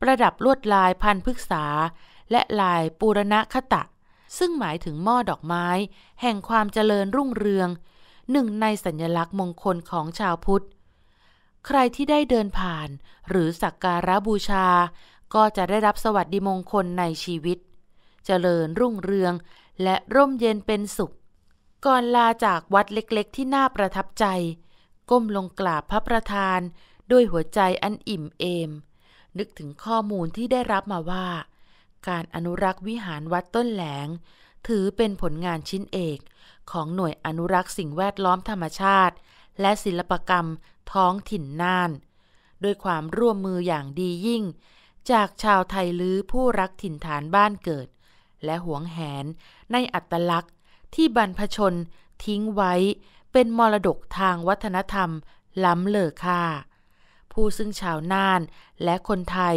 ประดับลวดลายพันพฤกษาและลายปูรณะคตะ ซึ่งหมายถึงหม้อดอกไม้ แห่งความเจริญรุ่งเรืองหนึ่งในสัญลักษณ์มงคลของชาวพุทธ ใครที่ได้เดินผ่าน หรือสักการะบูชาก็จะได้รับสวัสดีมงคลในชีวิต เจริญรุ่งเรืองและร่มเย็นเป็นสุข ก่อนลาจากวัดเล็กๆที่น่าประทับใจ ก้มลงกราบพระประธานด้วยหัวใจอันอิ่มเอมนึกถึงข้อมูลที่ได้รับมาว่าการอนุรักษ์วิหารวัดต้นแหลง ถือเป็นผลงานชิ้นเอก ของหน่วยอนุรักษ์สิ่งแวดล้อมธรรมชาติ และศิลปกรรมท้องถิ่นน่านดยความร่วมมืออย่างดียิ่ง จากชาวไทยลื้อผู้รักถิ่นฐานบ้านเกิด และหวงแหนในอัตลักษณ์ ที่บรรพชนทิ้งไว้ เป็นมรดกทางวัฒนธรรมล้ำเลอค่า ผู้ซึ่งชาวน่านและคนไทย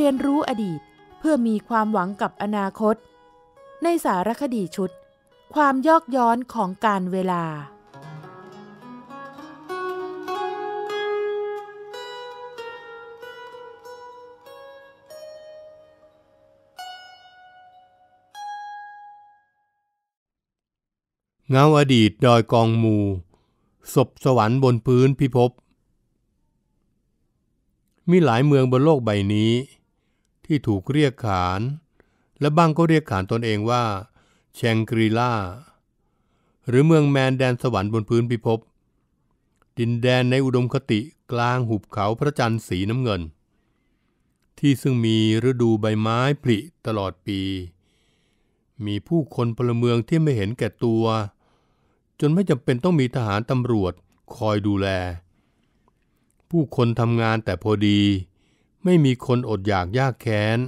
รียนรู้อดีตเพื่อมีความหวังกับอนาคต ในสารคดีชุด ความยอกย้อนของการเวลา เงาอดีต ดอยกองมูศพสวรรค์บนพื้นพิภพมีหลายเมืองบนโลกใบนี้ที่ถูกเรียกขาน และบ้างก็เรียกขานตนเองว่า แชงกรีลาหรือเมืองแมนแดนสวรรค์บนพื้นพิภพดินแดนในอุดมคติกลางหุบเขาพระจันทร์สีน้ำเงิน ที่ซึ่งมีฤดูใบไม้ผลิตลอดปี มีผู้คนพลเมืองที่ไม่เห็นแก่ตัว จนไม่จำเป็นต้องมีทหารตำรวจคอยดูแล ผู้คนทำงานแต่พอดีไม่มีคนอดอยากยากแค้น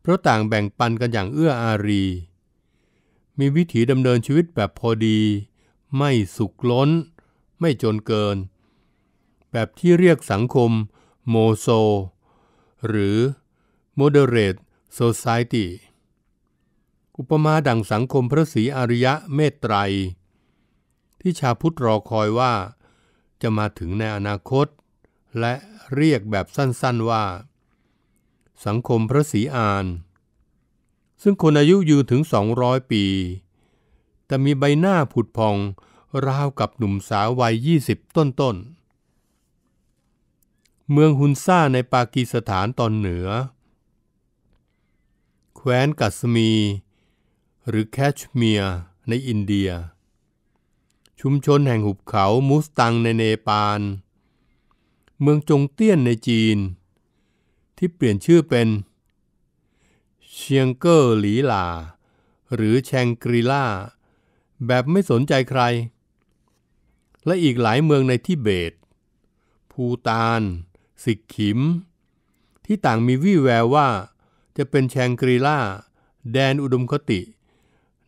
เพราะต่างแบ่งปันกันอย่างเอื้ออารี มีวิถีดำเนินชีวิตแบบพอดี ไม่สุขล้น ไม่จนเกิน แบบที่เรียกสังคมโมโซ หรือ moderate society อุปมาดังสังคมพระศรีอริยะเมตไตร ที่ชาพุทธรอคอยว่าจะมาถึงในอนาคต และเรียกแบบสั้นๆว่า สังคมพระศรีอาน ซึ่งคนอายุยืนถึง 200 ปี แต่มีใบหน้าผุดพอง ราวกับหนุ่มสาววัย 20 ต้นนเมืองฮุนซ่าในปากีสถานตอนเหนือ แคว้นกัสมี หรือแคชเมียร์ ในอินเดีย ชุมชนแห่งหุบเขา มุสตังในเนปาลเมืองจงเตี้ยนในจีน ที่เปลี่ยนชื่อเป็นเชียงเกอร์หลีหลา หรือแชงกรีล่าแบบไม่สนใจใคร และอีกหลายเมืองในทิเบต ภูตาน สิกขิม ที่ต่างมีวี่แววว่าจะเป็นแชงกรีล่าแดนอุดมคติ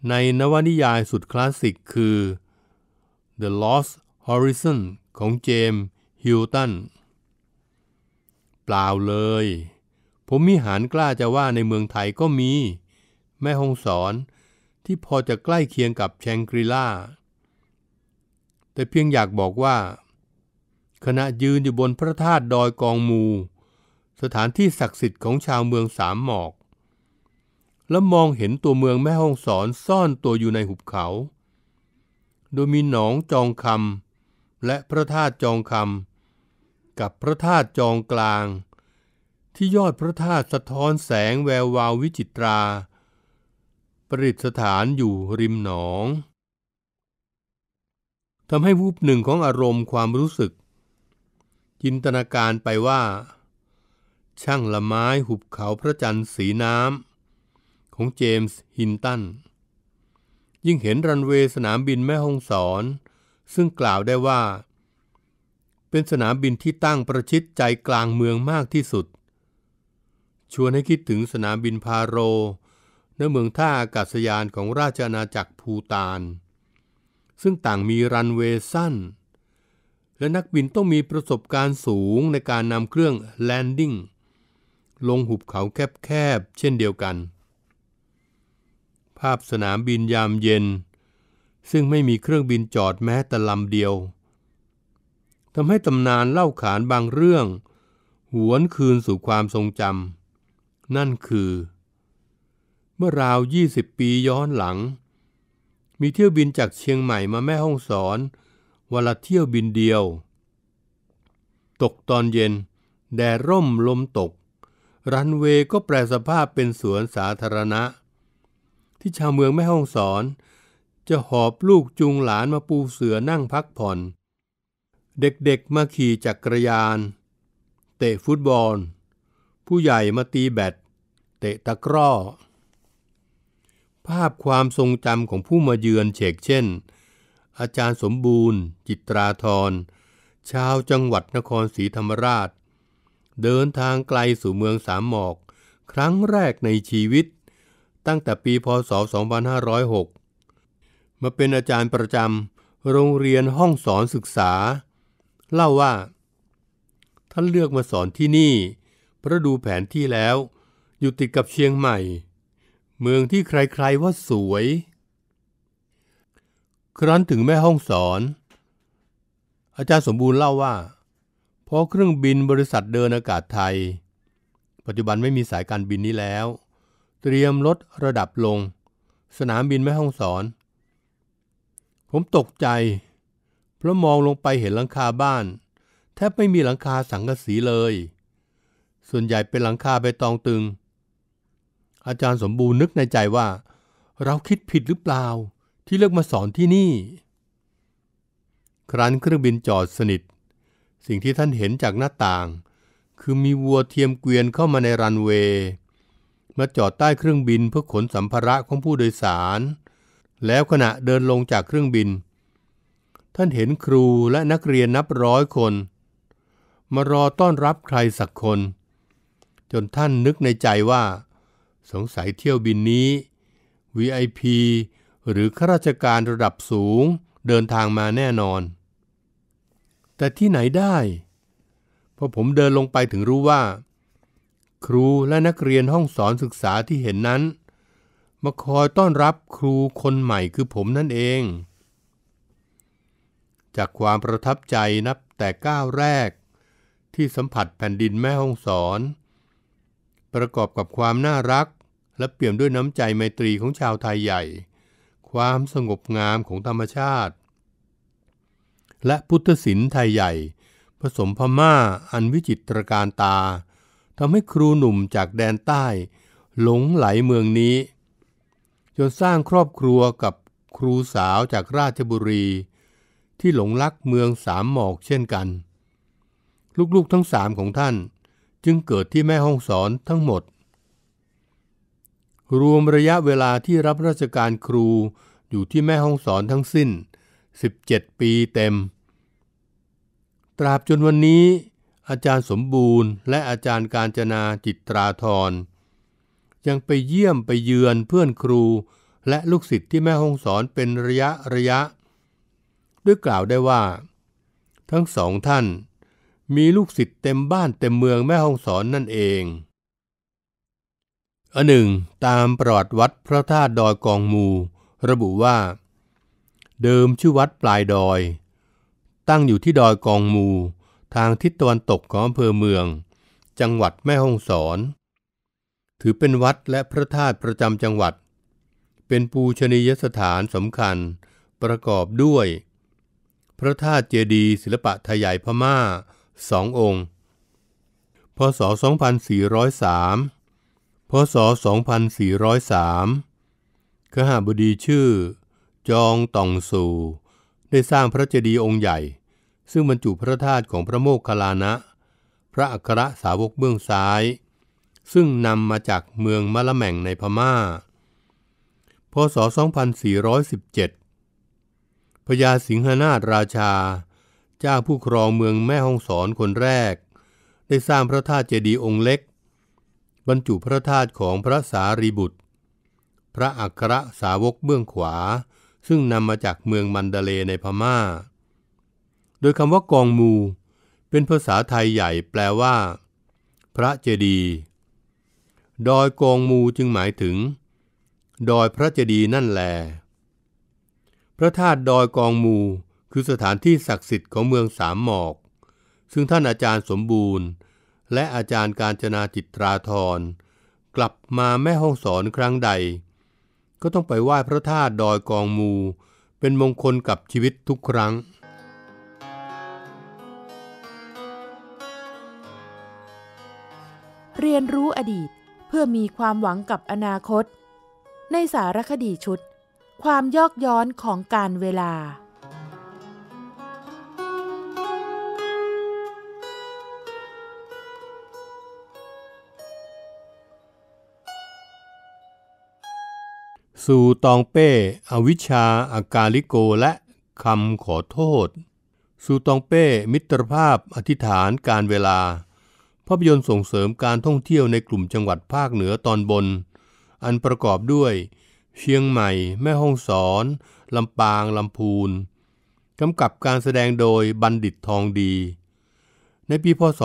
ในนวนิยายสุดคลาสสิกคือ The Lost Horizon ของเจมส์ฮิลตันปล่าเลย ผมมีหารกล้าจะว่าในเมืองไทยก็มีแม่ฮองสอน ที่พอจะใกล้เคียงกับแชงกรีล่าแต่เพียงอยากบอกว่า ขณะยืนอยู่บนพระธาตุดอยกองมูสถานที่ศักดิ์สิทธิ์ของชาวเมืองสามหมอกแล้วมองเห็นตัวเมืองแม่ห้องสอนซ่อนตัวอยู่ในหุบเขาโดยมีหนองจองคำและพระธาตุจองคำกับพระธาตุจองกลาง ที่ยอดพระธาตุสะท้อนแสงแวววาววิจิตราประดิษฐานอยู่ริมหนองทำให้วูบหนึ่งของอารมณ์ความรู้สึก จินตนาการไปว่า ช่างละไม้หุบเขาพระจันทร์สีน้ำของเจมส์ฮินตันยิ่งเห็นรันเวย์สนามบินแม่ฮ่องสอน ซึ่งกล่าวได้ว่าเป็นสนามบินที่ตั้งประชิดใจกลางเมืองมากที่สุดชวนให้คิดถึงสนามบินพาโรณเมืองท่าอากาศยานของราชอาณาจักรภูตานซึ่งต่างมีรันเวย์สั้น และนักบินต้องมีประสบการณ์สูงในการนำเครื่องแลนดิ้งลงหุบเขาแคบๆเช่นเดียวกัน ภาพสนามบินยามเย็น ซึ่งไม่มีเครื่องบินจอดแม้แต่ลำเดียวทำให้ตำนานเล่าขานบางเรื่อง หวนคืนสู่ความทรงจำ นั่นคือ เมื่อราว 20 ปีย้อนหลัง มีเที่ยวบินจากเชียงใหม่มาแม่ห้องสอนวันละเที่ยวบินเดียว ตกตอนเย็น แดดร่มลมตก รันเวย์ก็แปลสภาพเป็นสวนสาธารณะ ที่ชาวเมืองแม่ห้องสอน จะหอบลูกจูงหลานมาปูเสือนั่งพักผ่อนเด็กๆมาขี่จักรยาน เตะฟุตบอล ผู้ใหญ่มาตีแบด เตะตะกร้อ ภาพความทรงจำของผู้มาเยือนเฉกเช่น อาจารย์สมบูรณ์จิตราธร ชาวจังหวัดนครศรีธรรมราช เดินทางไกลสู่เมืองสามหมอก ครั้งแรกในชีวิต ตั้งแต่ปีพศ 2506 มาเป็นอาจารย์ประจำโรงเรียนห้องสอนศึกษาเล่าว่า ท่านเลือกมาสอนที่นี่เพราะดูแผนที่แล้ว อยู่ติดกับเชียงใหม่ เมืองที่ใครๆว่าสวย ครั้นถึงแม่ห้องสอน อาจารย์สมบูรณ์เล่าว่าพราะเครื่องบินบริษัทเดินอากาศไทย ปัจจุบันไม่มีสายการบินนี้แล้ว เตรียมลดระดับลง สนามบินแม่ห้องสอน ผมตกใจพราะมองลงไปเห็นหลังคาบ้าน แทบไม่มีหลังคาสังกะสีเลย ส่วนใหญ่เป็นหลังคาใบตองตึง อาจารย์สมบูรณ์นึกในใจว่า เราคิดผิดหรือเปล่าที่เลือกมาสอนที่นี่ ครั้นเครื่องบินจอดสนิท สิ่งที่ท่านเห็นจากหน้าต่าง คือมีวัวเทียมเกวียนเข้ามาในรันเวย์มาจอดใต้เครื่องบินเพื่อขนสัมภาระของผู้โดยสาร แล้วขณะเดินลงจากเครื่องบินท่านเห็นครูและนักเรียนนับร้อยคน มารอต้อนรับใครสักคน จนท่านนึกในใจว่า สงสัยเที่ยวบินนี้ VIP หรือข้าราชการระดับสูงเดินทางมาแน่นอน แต่ที่ไหนได้พอผมเดินลงไปถึงรู้ว่า ครูและนักเรียนห้องสอนศึกษาที่เห็นนั้น มาคอยต้อนรับครูคนใหม่คือผมนั่นเองจากความประทับใจนับแต่ก้าวแรก ที่สัมผัสแผ่นดินแม่ห้องสอน ประกอบกับความน่ารักและเปี่ยมด้วยน้ำใจไมตรีของชาวไทยใหญ่ ความสงบงามของธรรมชาติ และพุทธศิลป์ไทยใหญ่ ผสมพม่าอันวิจิตรการตาทำให้ครูหนุ่มจากแดนใต้ หลงไหลเมืองนี้ จนสร้างครอบครัวกับครูสาวจากราชบุรีที่หลงรักเมืองสามหมอกเช่นกันลูกๆทั้งสามของท่าน จึงเกิดที่แม่ห้องสอนทั้งหมด รวมระยะเวลาที่รับราชการครูอยู่ที่แม่ห้องสอนทั้งสิ้น 17 ปีเต็ม ตราบจนวันนี้ อาจารย์สมบูรณ์ และอาจารย์การจนาจิตราธร ยังไปเยี่ยมไปเยือนเพื่อนครู และลูกศิษย์ที่แม่ห้องสอนเป็นระยะระยะเด้วยกล่าวได้ว่า ทั้งสองท่าน มีลูกศิษย์เต็มบ้านเต็มเมืองแม่ห้องสอนนั่นเองอันหนึ่งตามประวัติวัดพระธาตุดอยกองมู ระบุว่า เดิมชื่อวัดปลายดอย ตั้งอยู่ที่ดอยกองมูทางทิศตะวันตกของอำเภอเมือง จังหวัดแม่ฮ่องสอน ถือเป็นวัดและพระธาตุประจำจังหวัด เป็นปูชนียสถานสำคัญประกอบด้วยพระธาตุเจดีย์ศิลปะไทยใหญ่พม่าสององค์ พศ 2403 พศ 2403ขหาบดีชื่อจองตองสูได้สร้างพระเจดีย์องค์ใหญ่ ซึ่งบรรจุพระธาตุของพระโมคคัลลานะพระอัครสาวกเบื้องซ้าย ซึ่งนำมาจากเมืองมะละแม่งในพม่า พศ 2417พญาสิงหนาถราชาเจ้าผู้ครองเมืองแม่ฮ่องสอนคนแรก ได้สร้างพระธาตุเจดีย์องค์เล็ก บรรจุพระธาตุของพระสารีบุตร พระอัครสาวกเบื้องขวา ซึ่งนำมาจากเมืองมันดาเลในพมา่า โดยคำว่ากองมู เป็นภาษาไทยใหญ่แปลว่า พระเจดีย์ดอยกองมูจึงหมายถึง ดอยพระเจดีย์นั่นแหละพระธาตุดอยกองมู คือสถานที่ศักดิ์สิทธิ์ของเมืองสามหมอก ซึ่งท่านอาจารย์สมบูรณ์ และอาจารย์การจนาจิตราธร กลับมาแม่ห้องสอนครั้งใด ก็ต้องไปไหว้พระธาตุดอยกองมู เป็นมงคลกับชีวิตทุกครั้ง เรียนรู้อดีตเพื่อมีความหวังกับอนาคต ในสารคดีชุดความยอกย้อนของการเวลา สู่ตองเป้ อวิชชาอากาลิโกและคำขอโทษ สู่ตองเป้ มิตรภาพอธิษฐานการเวลาภาพยนตร์ส่งเสริมการท่องเที่ยวในกลุ่มจังหวัดภาคเหนือตอนบน อันประกอบด้วยเชียงใหม่แม่ฮ่องสอน ลำปาง ลำพูนกำกับการแสดงโดยบัณฑิตทองดี ในปีพศ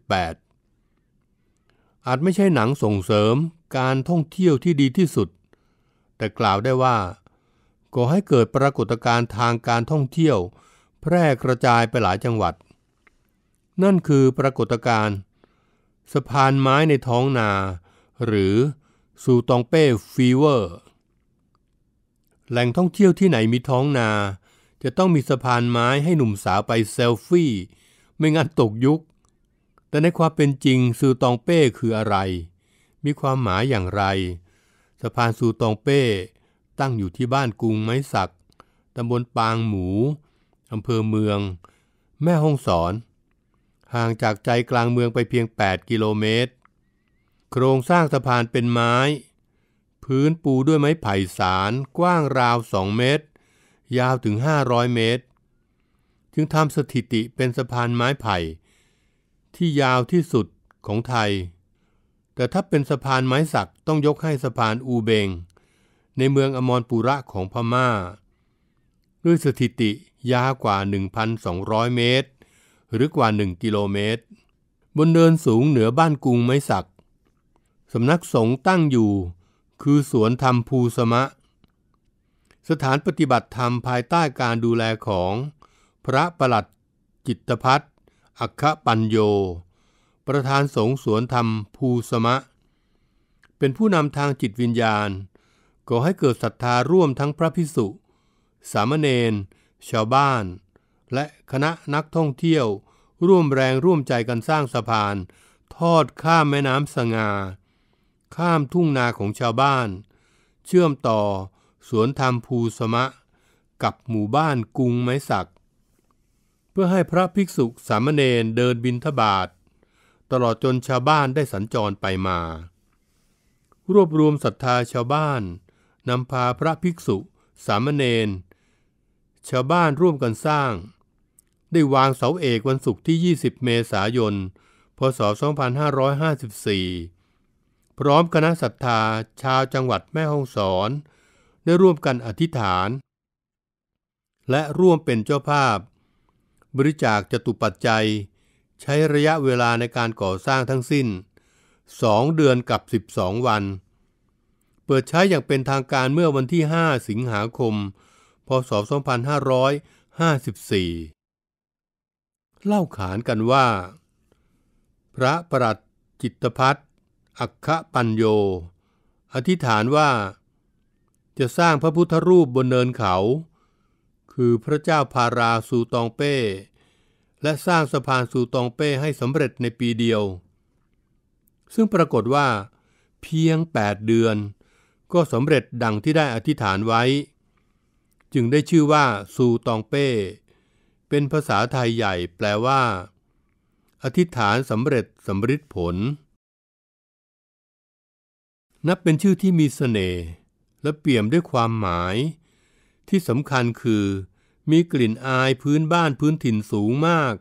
2558 อาจไม่ใช่หนังส่งเสริมการท่องเที่ยวที่ดีที่สุด แต่กล่าวได้ว่าก่อให้เกิดปรากฏการณ์ทางการท่องเที่ยว แพร่กระจายไปหลายจังหวัด นั่นคือปรากฏการณ์สะพานไม้ในท้องนาหรือสู่ตองเป้ฟีเวอร์แหล่งท่องเที่ยวที่ไหนมีท้องนา จะต้องมีสะพานไม้ให้หนุ่มสาวไปเซลฟี่ ไม่งั้นตกยุค แต่ในความเป็นจริงสู่ตองเป้คืออะไร มีความหมายอย่างไร สะพานสู่ตองเป้ตั้งอยู่ที่บ้านกรุงไม้สักตำบลปางหมูอำเภอเมือง แม่ฮ่องสอน ห่างจากใจกลางเมืองไปเพียง8กิโลเมตรโครงสร้างสะพานเป็นไม้ พื้นปูด้วยไม้ไผ่สารกว้างราว2เมตร ยาวถึง 500 เมตรจึงทำสถิติเป็นสะพานไม้ไผ่ ที่ยาวที่สุดของไทย แต่ถ้าเป็นสะพานไม้สักต้องยกให้สะพานอูเบงในเมืองอมรปุระของพมา่า ด้วยสถิติยาวกว่า 1,200 เมตร หรือกว่า1กิโลเมตร บนเนินสูงเหนือบ้านกรุงไม้สักำนักสงฆ์ตั้งอยู่ คือสวนธรรมภูสมะ สถานปฏิบัติธรรมภายใต้การดูแลของพระประหลัดจิตพัฒน์อัคคปัญโย ประธานสงฆ์สวนธรรมภูสมะ เป็นผู้นำทางจิตวิญญาณก่อให้เกิดศรัทธาร่วมทั้งพระพิสุสามเณร ชาวบ้าน และคณะนักท่องเที่ยว ร่วมแรงร่วมใจกันสร้างสะพาน ทอดข้ามแม่น้ำสงาข้ามทุ่งนาของชาวบ้าน เชื่อมต่อสวนธรรมภูสมะ กับหมู่บ้านกุงไม้สัก เพื่อให้พระภิกษุสามเณรเดินบินทบาทตลอดจนชาวบ้านได้สัญจรไปมา รวบรวมศรัทธาชาวบ้าน นำพาพระภิกษุสามเณรชาวบ้านร่วมกันสร้าง ได้วางเสาเอกวันศุกร์ที่ 20 เมษายนพศ 2554พร้อมคณะศรัทธาชาวจังหวัดแม่ฮ่องสอน ได้ร่วมกันอธิษฐาน และร่วมเป็นเจ้าภาพ บริจาคจตุปัจจัย ใช้ระยะเวลาในการก่อสร้างทั้งสิ้น 2 เดือนกับ 12 วัน เปิดใช้อย่างเป็นทางการเมื่อวันที่ 5 สิงหาคม พศ2554 เล่าขานกันว่า พระประหลัดจิตพัฒอัคคะปัญโย อธิษฐานว่า จะสร้างพระพุทธรูปบนเนินเขา คือพระเจ้าพาราสูตองเป้ และสร้างสะพานสูตองเป้ให้สำเร็จในปีเดียว ซึ่งปรากฏว่า เพียง 8 เดือน ก็สำเร็จดังที่ได้อธิษฐานไว้ จึงได้ชื่อว่าสูตองเป้ เป็นภาษาไทยใหญ่แปลว่า อธิษฐานสำเร็จสำริดผลนับเป็นชื่อที่มีสเสน่ห์และเปี่ยมด้วยความหมาย ที่สำคัญคือ มีกลิ่นอายพื้นบ้านพื้นถิ่นสูงมาก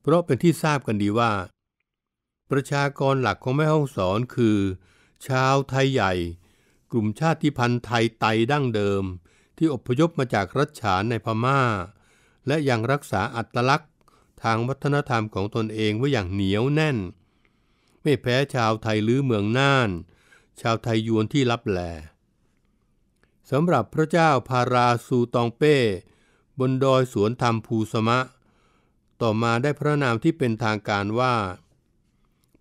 เพราะเป็นที่ทราบกันดีว่า ประชากรหลักของแม่ห้องสอนคือ ชาวไทยใหญ่ กลุ่มชาติพันธุ์ไทยไตดั้งเดิมที่อพยพมาจากรัชฉานในพมา่า และยังรักษาอัตลักษณ์ ทางวัฒนธรรมของตนเองไว้อย่างเหนียวแน่นไม่แพ้ชาวไทยหรือเมืองน่านชาวไทยยวนที่รับแลสำหรับพระเจ้าพาราสูตองเป้ บนดอยสวนธรรมภูสมะต่อมาได้พระนามที่เป็นทางการว่า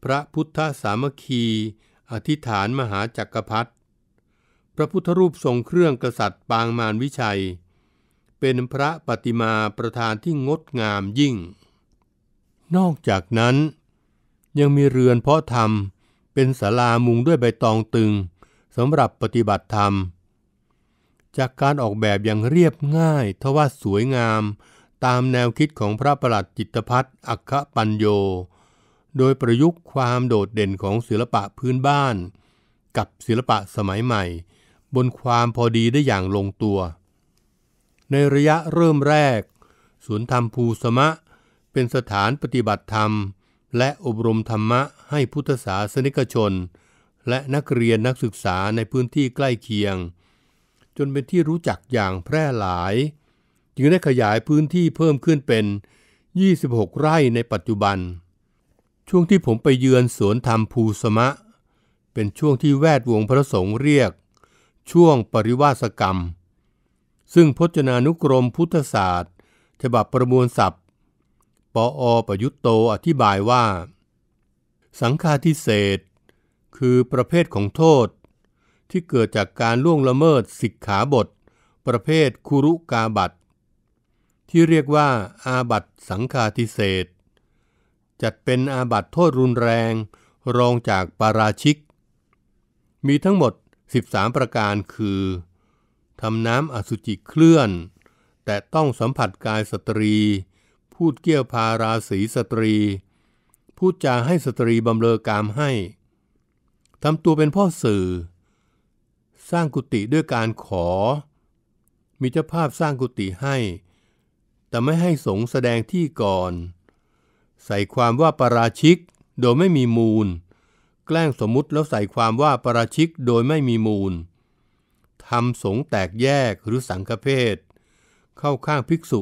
พระพุทธสามคัคคีอธิษฐานมหาจักรพรรดิพระพุทธรูปทรงเครื่องกษัตริย์ปางมารวิชัย เป็นพระปฏิมาประธานที่งดงามยิ่ง นอกจากนั้นยังมีเรือนเพาะธรรมเป็นศาลามุงด้วยใบตองตึงสำหรับปฏิบัติธรรม จากการออกแบบอย่างเรียบง่ายทว่าสวยงาม ตามแนวคิดของพระประหลัดจิตพัฒน์อัคคปัญโย โดยประยุกต์ความโดดเด่นของศิลปะพื้นบ้าน กับศิลปะสมัยใหม่บนความพอดีได้อย่างลงตัว ในระยะเริ่มแรก ศูนย์ธรรมภูสมะเป็นสถานปฏิบัติธรรมและอบรมธรรมะให้พุทธศาสนิกชน และนักเรียนนักศึกษาในพื้นที่ใกล้เคียง จนเป็นที่รู้จักอย่างแพร่หลาย จึงได้ขยายพื้นที่เพิ่มขึ้นเป็น 26 ไร่ในปัจจุบัน ช่วงที่ผมไปเยือนสวนธรรมภูสมะ เป็นช่วงที่แวดวงพระสงฆ์เรียก ช่วงปริวาสกรรม ซึ่งพจนานุกรมพุทธศาสตร์ ฉบับประมวลศัพท์ปออประยุตโตอธิบายว่า สังฆาทิเศษ คือประเภทของโทษ ที่เกิดจากการล่วงละเมิดสิกขาบท ประเภทคุรุกาบัตที่เรียกว่าอาบัตสังฆาทิเศษ จัดเป็นอาบัตโทษรุนแรงรองจากปาราชิก มีทั้งหมด 13 ประการคือทำน้ำอสุจิเคลื่อน แต่ต้องสัมผัสกายสตรีพูดเกี่ยวพาราศีสตรี พูดจาให้สตรีบำเรอกามให้ ทำตัวเป็นพ่อสื่อ สร้างกุฏิด้วยการขอ มีเจ้าภาพสร้างกุฏิให้ แต่ไม่ให้สงแสดงที่ก่อน ใส่ความว่าประราชิกโดยไม่มีมูล แกล้งสมมุติแล้วใส่ความว่าประราชิกโดยไม่มีมูล ทำสงแตกแยกหรือสังฆเพศเข้าข้างภิกษุ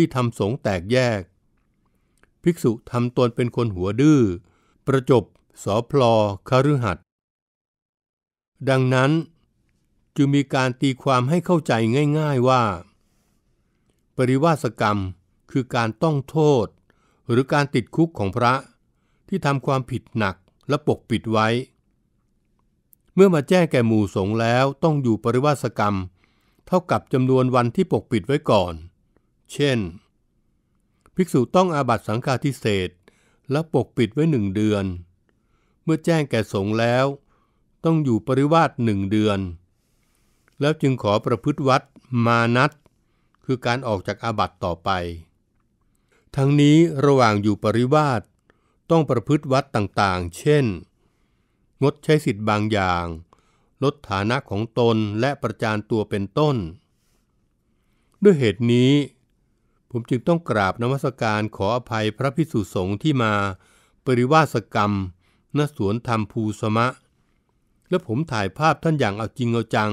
ที่ทำสงแตกแยก ภิกษุทำตนเป็นคนหัวดื้อ ประจบ สอพลอคฤหัดดังนั้นจึงมีการตีความให้เข้าใจง่าย ๆว่า ปริวาสกรรมคือการต้องโทษหรือการติดคุกของพระที่ทำความผิดหนักและปกปิดไว้ เมื่อมาแจ้งแก่หมู่สงแล้วต้องอยู่ปริวาสกรรม เท่ากับจำนวนวันที่ปกปิดไว้ก่อนเช่น ภิกษุต้องอาบัตสังฆาทิเศษและปกปิดไว้หนึ่งเดือน เมื่อแจ้งแก่สงแล้ว ต้องอยู่ปริวาสหนึ่งเดือน แล้วจึงขอประพฤติวัดมานัดคือการออกจากอาบัตต่อไป ทั้งนี้ระหว่างอยู่ปริวาสต้องประพฤติวัดต่างๆ เช่น งดใช้สิทธิ์บางอย่าง ลดฐานะของตนและประจานตัวเป็นต้น ด้วยเหตุนี้ผมจึงต้องกราบนมัสการขออภัยพระพิสุสงฆ์ที่มาปริวาสกรรมณสวนธรรมภูสมะ และผมถ่ายภาพท่านอย่างเอาจริงเอาจัง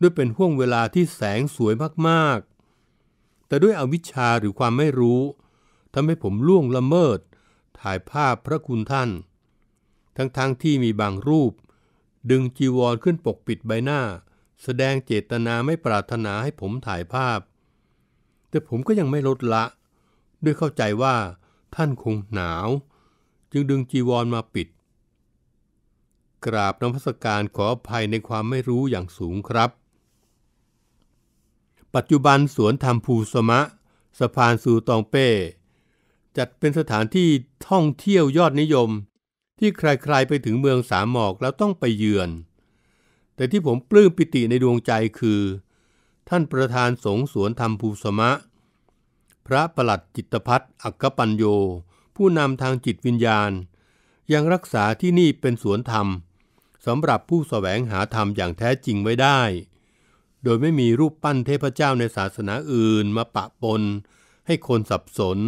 ด้วยเป็นห่วงเวลาที่แสงสวยมากๆ แต่ด้วยอวิชชาหรือความไม่รู้ทำให้ผมล่วงละเมิด ถ่ายภาพพระคุณท่าน ทั้งๆทที่มีบางรูป ดึงจีวรขึ้นปกปิดใบหน้า แสดงเจตนาไม่ปรารถนาให้ผมถ่ายภาพแต่ผมก็ยังไม่ลดละ ด้วยเข้าใจว่าท่านคงหนาว จึงดึงจีวรมาปิด กราบนพัสการขออภัยในความไม่รู้อย่างสูงครับ ปัจจุบันสวนธรรมภูสมะสะพานสูตองเป้ จัดเป็นสถานที่ท่องเที่ยวยอดนิยม ที่ใครๆไปถึงเมืองสามหมอกแล้วต้องไปเยือน แต่ที่ผมปลื้มปิติในดวงใจคือท่านประธานสงสวนธรรมภูสมะ พระประหลัดจิตพัฒอักปัญโย ผู้นำทางจิตวิญญาณ ยังรักษาที่นี่เป็นสวนธรรมสำหรับผู้สแสวงหาธรรมอย่างแท้จริงไว้ได้ โดยไม่มีรูปปั้นเทพเจ้าในศาสนาอื่นมาปะปนให้คนสับสน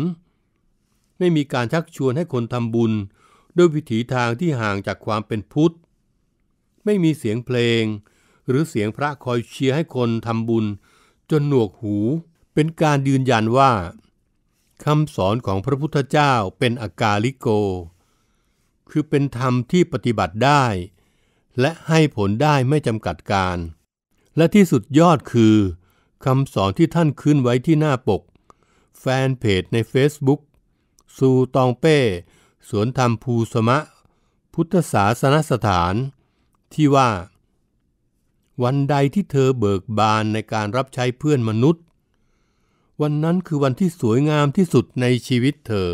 ไม่มีการชักชวนให้คนทำบุญด้วยวิถีทางที่ห่างจากความเป็นพุทธ ไม่มีเสียงเพลงหรือเสียงพระคอยเชียร์ให้คนทำบุญจนหนวกหูเป็นการยืนยันว่า คำสอนของพระพุทธเจ้าเป็นอากาลิโก คือเป็นธรรมที่ปฏิบัติได้ และให้ผลได้ไม่จำกัดการ และที่สุดยอดคือ คำสอนที่ท่านขึ้นไว้ที่หน้าปก แฟนเพจใน Facebook สูตองเป้ สวนธรรมภูสมะ พุทธศาสนสถานที่ว่าวันใดที่เธอเบิกบานในการรับใช้เพื่อนมนุษย์ วันนั้นคือวันที่สวยงามที่สุดในชีวิตเธอ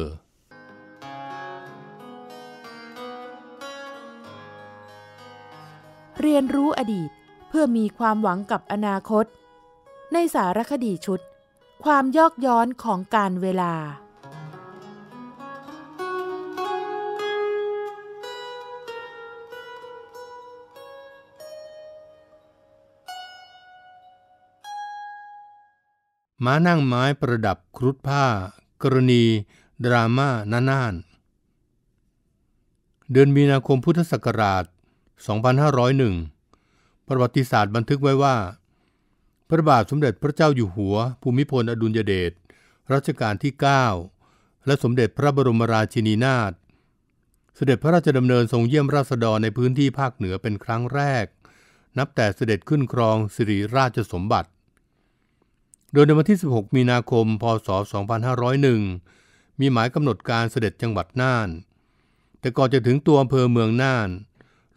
เรียนรู้อดีตเพื่อมีความหวังกับอนาคต ในสารคดีชุด ความยอกย้อนของการเวลาม้านั่งไม้ประดับครุฑผ้า กรณี ดราม่าน่านานเดือนมีนาคมพุทธศักราช 2501 ประวัติศาสตร์บันทึกไว้ว่า พระบาทสมเด็จพระเจ้าอยู่หัว ภูมิพลอดุลยเดชรัชกาลที่ 9 และสมเด็จพระบรมราชินีนาถเสด็จพระราชดำเนินทรงเยี่ยมราษฎรในพื้นที่ภาคเหนือเป็นครั้งแรก นับแต่เสด็จขึ้นครองสิริราชสมบัติโดยในวันที่ 16 มีนาคม พศ 2501 มีหมายกำหนดการเสด็จจังหวัดน่าน แต่ก่อนจะถึงตัวอำเภอเมืองน่าน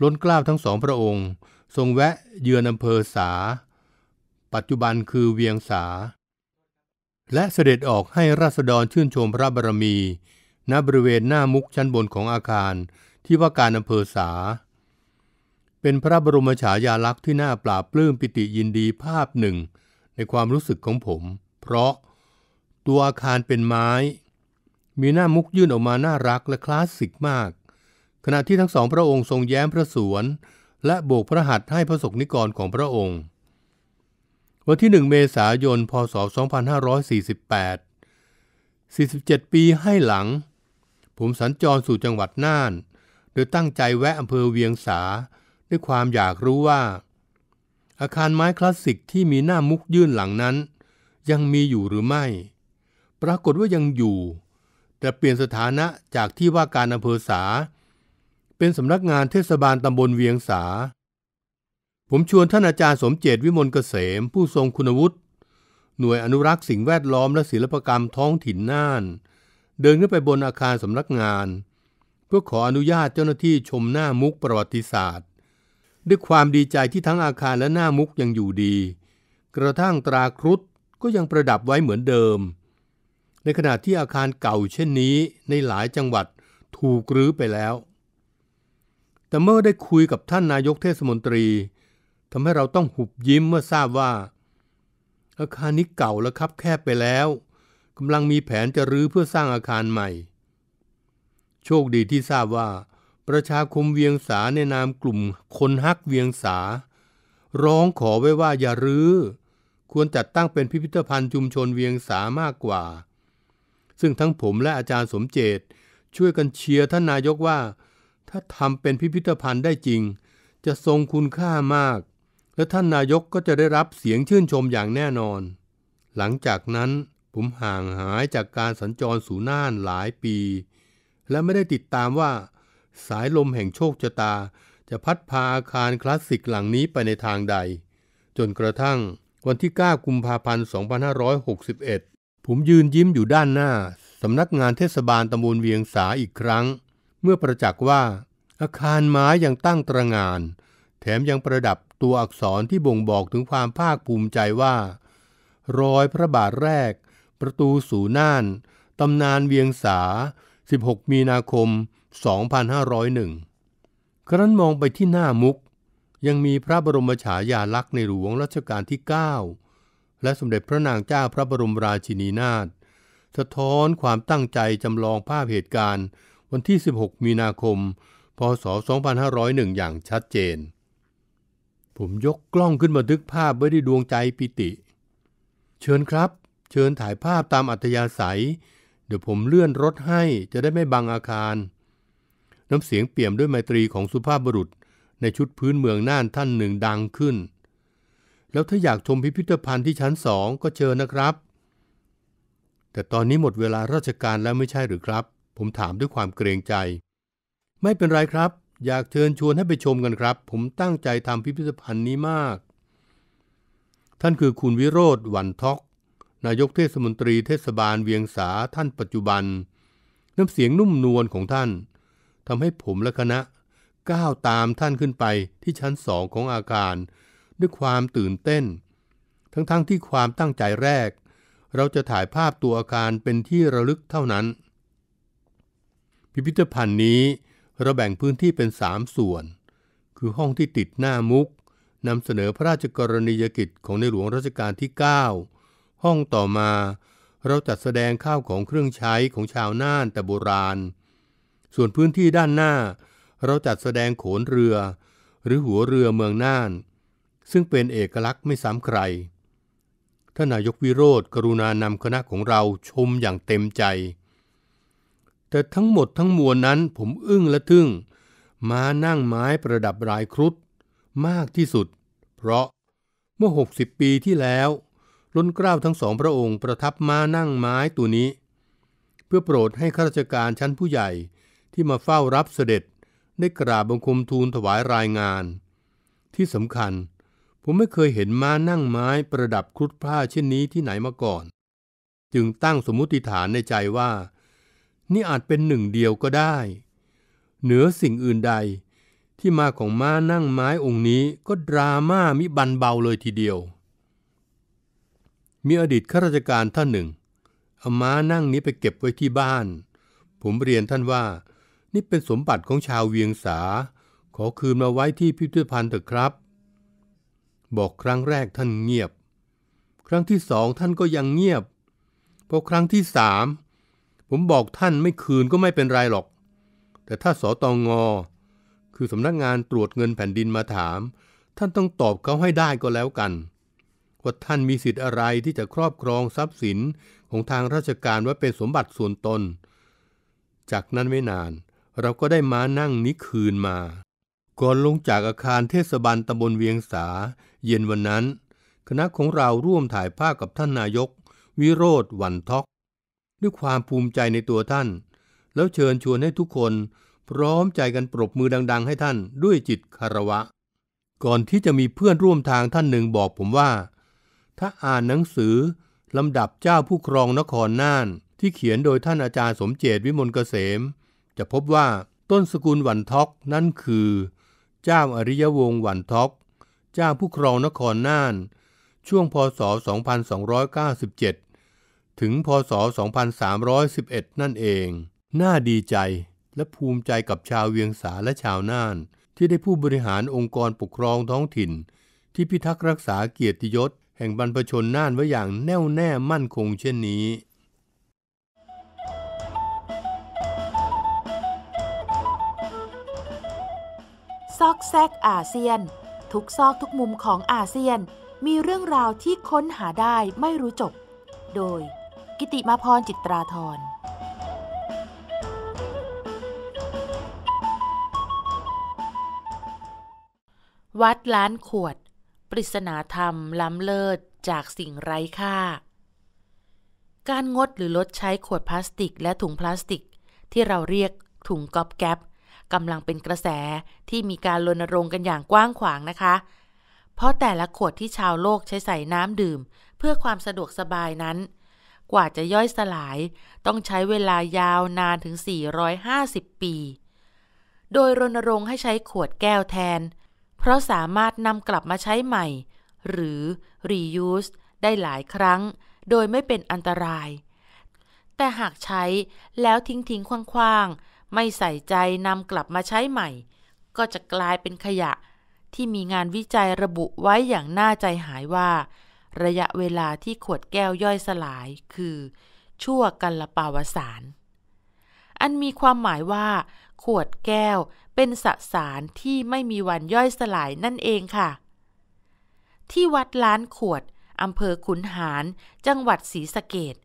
ล้นเกล้าทั้งสองพระองค์ ทรงแวะเยือนอำเภอสา ปัจจุบันคือเวียงสา และเสด็จออกให้ราษฎรชื่นชมพระบารมีณบริเวณหน้ามุกชั้นบนของอาคารที่ว่าการอำเภอสา เป็นพระบรมฉายาลักษณ์ที่น่าปราบปลื้มปิติยินดีภาพหนึ่งในความรู้สึกของผม เพราะตัวอาคารเป็นไม้ มีหน้ามุกยื่นออกมาน่ารักและคลาสสิกมาก ขณะที่ทั้งสองพระองค์ทรงแย้มพระสวน และโบกพระหัตถ์ให้พระสกนิกรของพระองค์ วันที่ 1 เมษายน พศ 2548 47 ปีให้หลัง ผมสัญจรสู่จังหวัดน่าน โดยตั้งใจแวะอำเภอเวียงสาด้วยความอยากรู้ว่าอาคารไม้คลาสสิกที่มีหน้ามุกยื่นหลังนั้น ยังมีอยู่หรือไม่ ปรากฏว่ายังอยู่ แต่เปลี่ยนสถานะจากที่ว่าการอำเภอสา เป็นสำนักงานเทศบาลตำบลเวียงสา ผมชวนท่านอาจารย์สมเจตวิมลเกษมผู้ทรงคุณวุฒิ หน่วยอนุรักษ์สิ่งแวดล้อมและศิลปกรรมท้องถิ่นน่าน เดินขึ้นไปบนอาคารสำนักงาน เพื่อขออนุญาตเจ้าหน้าที่ชมหน้ามุกประวัติศาสตร์ด้วยความดีใจที่ทั้งอาคารและหน้ามุกยังอยู่ดี กระทั่งตราครุฑก็ยังประดับไว้เหมือนเดิม ในขณะที่อาคารเก่าเช่นนี้ในหลายจังหวัดถูกรื้อไปแล้ว แต่เมื่อได้คุยกับท่านนายกเทศมนตรีทำให้เราต้องหุบยิ้มเมื่อทราบว่า อาคารนี้เก่าแล้วครับแคบไปแล้วกำลังมีแผนจะรื้อเพื่อสร้างอาคารใหม่ โชคดีที่ทราบว่าประชาคมเวียงสาในนามกลุ่มคนฮักเวียงสา ร้องขอไว้ว่าอย่ารื้อ ควรจัดตั้งเป็นพิพิธภัณฑ์ชุมชนเวียงสามากกว่า ซึ่งทั้งผมและอาจารย์สมเจตช่วยกันเชียร์ท่านนายกว่า ถ้าทำเป็นพิพิธภัณฑ์ได้จริง จะทรงคุณค่ามาก และท่านนายกก็จะได้รับเสียงชื่นชมอย่างแน่นอน หลังจากนั้นผมห่างหายจากการสัญจรสู่น่านหลายปี และไม่ได้ติดตามว่าสายลมแห่งโชคชะตาจะพัดพาอาคารคลาสสิกหลังนี้ไปในทางใด จนกระทั่งวันที่9กุมภาพันธ์ 2561 ผมยืนยิ้มอยู่ด้านหน้า สำนักงานเทศบาลตำบลเวียงสาอีกครั้ง เมื่อประจักษ์ว่า อาคารไม้ยังตั้งตระงาน แถมยังประดับตัวอักษรที่บ่งบอกถึงความภาคภูมิใจว่ารอยพระบาทแรก ประตูสู่น่านตำนานเวียงสา 16 มีนาคม2501 ครั้นมองไปที่หน้ามุก ยังมีพระบรมฉายาลักษณ์ในหลวงรัชกาลที่ 9 และสมเด็จพระนางเจ้าพระบรมราชินีนาถสะท้อนความตั้งใจจำลองภาพเหตุการณ์ วันที่ 16 มีนาคม พศ 2501อย่างชัดเจน ผมยกกล้องขึ้นมาดทึกภาพไว้ด้วยดวงใจปิติ เชิญครับ เชิญถ่ายภาพตามอัธยาศัย เดี๋ยวผมเลื่อนรถให้จะได้ไม่บังอาคารน้ำเสียงเปี่ยมด้วยไมตรีของสุภาพบุรุษ ในชุดพื้นเมืองน่านท่านหนึ่งดังขึ้น แล้วถ้าอยากชมพิพิธภัณฑ์ที่ชั้นสองก็เชิญนะครับ แต่ตอนนี้หมดเวลาราชการแล้วไม่ใช่หรือครับ ผมถามด้วยความเกรงใจ ไม่เป็นไรครับ อยากเชิญชวนให้ไปชมกันครับ ผมตั้งใจทำพิพิธภัณฑ์นี้มาก ท่านคือคุณวิโรธวันทอก นายกเทศมนตรีเทศบาลเวียงสาท่าน ปัจจุบัน น้ำเสียงนุ่มนวลของท่านทำให้ผมและคณะก้าวตามท่านขึ้นไปที่ชั้นสองของอาคาร ด้วยความตื่นเต้น ทั้งๆทที่ความตั้งใจแรก เราจะถ่ายภาพตัวอาคารเป็นที่ระลึกเท่านั้น พิพิธภัณฑ์นี้เราแบ่งพื้นที่เป็นสามส่วน คือห้องที่ติดหน้ามุกนำเสนอพระราชกรณียกิจของในหลวงรัชกาลที่ 9 ห้องต่อมาเราจัดแสดงข้าวของเครื่องใช้ของชาวน่านแต่โบราณส่วนพื้นที่ด้านหน้าเราจัดแสดงโขนเรือ หรือหัวเรือเมืองน่าน ซึ่งเป็นเอกลักษณ์ไม่ซ้ำใคร ท่านนายกวิโรธกรุณานำคณะของเราชมอย่างเต็มใจ แต่ทั้งหมดทั้งมวลนั้นผมอึ้งและทึ่งม้านั่งไม้ประดับรายครุฑมากที่สุด เพราะเมื่อ 60 ปีที่แล้ว ล้นเกล้าทั้งสองพระองค์ประทับม้านั่งไม้ตัวนี้ เพื่อโปรดให้ข้าราชการชั้นผู้ใหญ่ที่มาเฝ้ารับเสด็จได้กราบบังคมทูลถวายรายงาน ที่สำคัญ ผมไม่เคยเห็นม้านั่งไม้ประดับครุฑผ้าเช่นนี้ที่ไหนมาก่อน จึงตั้งสมมติฐานในใจว่า นี่อาจเป็นหนึ่งเดียวก็ได้ เหนือสิ่งอื่นใด ที่มาของม้านั่งไม้องค์นี้ก็ดราม่ามิบันเบาเลยทีเดียว มีอดีตข้าราชการท่านหนึ่งเอาม้านั่งนี้ไปเก็บไว้ที่บ้าน ผมเรียนท่านว่านี่เป็นสมบัติของชาวเวียงสา ขอคืนมาไว้ที่พิพิธภัณฑ์เถอะครับ บอกครั้งแรกท่านเงียบ ครั้งที่สองท่านก็ยังเงียบ พอครั้งที่สามผมบอกท่านไม่คืนก็ไม่เป็นไรหรอก แต่ถ้าสตองงอคือสำนักงานตรวจเงินแผ่นดินมาถาม ท่านต้องตอบเขาให้ได้ก็แล้วกัน ว่าท่านมีสิทธิ์อะไรที่จะครอบครองทรัพย์สินของทางราชการว่าเป็นสมบัติส่วนตน จากนั้นไม่นานเราก็ได้ม้านั่งนี้คืนมา ก่อนลงจากอาคารเทศบาลตำบลเวียงสาเย็นวันนั้น คณะของเราร่วมถ่ายภาพกับท่านนายก วิโรธวันทอกด้วยความภูมิใจในตัวท่าน แล้วเชิญชวนให้ทุกคน พร้อมใจกันปรบมือดังๆ ให้ท่านด้วยจิตคารวะ ก่อนที่จะมีเพื่อนร่วมทางท่านหนึ่งบอกผมว่า ถ้าอ่านหนังสือลำดับเจ้าผู้ครองนครน่าน ที่เขียนโดยท่านอาจารย์สมเจตวิมลเกษมจะพบว่าต้นสกุลวันท็อกนั่นคือ เจ้าอริยวงศ์วันท็อกเจ้าผู้ครองนครน่าน ช่วงพศ 2297 ถึงพศ 2311 นั่นเอง น่าดีใจและภูมิใจกับชาวเวียงสาและชาวน่าน ที่ได้ผู้บริหารองค์กรปกครองท้องถิ่น ที่พิทักษ์รักษาเกียรติยศแห่งบรรพชนน่านไว้อย่างแน่วแน่มั่นคงเช่นนี้ซอกแซกอาเซียน ทุกซอกทุกมุมของอาเซียนมีเรื่องราวที่ค้นหาได้ไม่รู้จบ โดย กิติมาพรจิตราธรวัดล้านขวด ปริศนาธรรมล้ำเลิศจากสิ่งไร้ค่า การงดหรือลดใช้ขวดพลาสติกและถุงพลาสติก ที่เราเรียกถุงก๊อบแก๊ปกำลังเป็นกระแสที่มีการรณรงค์กันอย่างกว้างขวางนะคะ เพราะแต่ละขวดที่ชาวโลกใช้ใส่น้ำดื่ม เพื่อความสะดวกสบายนั้น กว่าจะย่อยสลาย ต้องใช้เวลายาวนานถึง 450 ปี โดยรณรงค์ให้ใช้ขวดแก้วแทน เพราะสามารถนำกลับมาใช้ใหม่ หรือ reuse ได้หลายครั้ง โดยไม่เป็นอันตราย แต่หากใช้แล้วทิ้งทิ้งคว่างไม่ใส่ใจนำกลับมาใช้ใหม่ ก็จะกลายเป็นขยะที่มีงานวิจัยระบุไว้อย่างน่าใจหายว่า ระยะเวลาที่ขวดแก้วย่อยสลายคือ ชั่วกัลปาวสารอันมีความหมายว่า ขวดแก้วเป็นสสารที่ไม่มีวันย่อยสลายนั่นเองค่ะ ที่วัดล้านขวดอำเภอขุนหารจังหวัดศรีสะเกด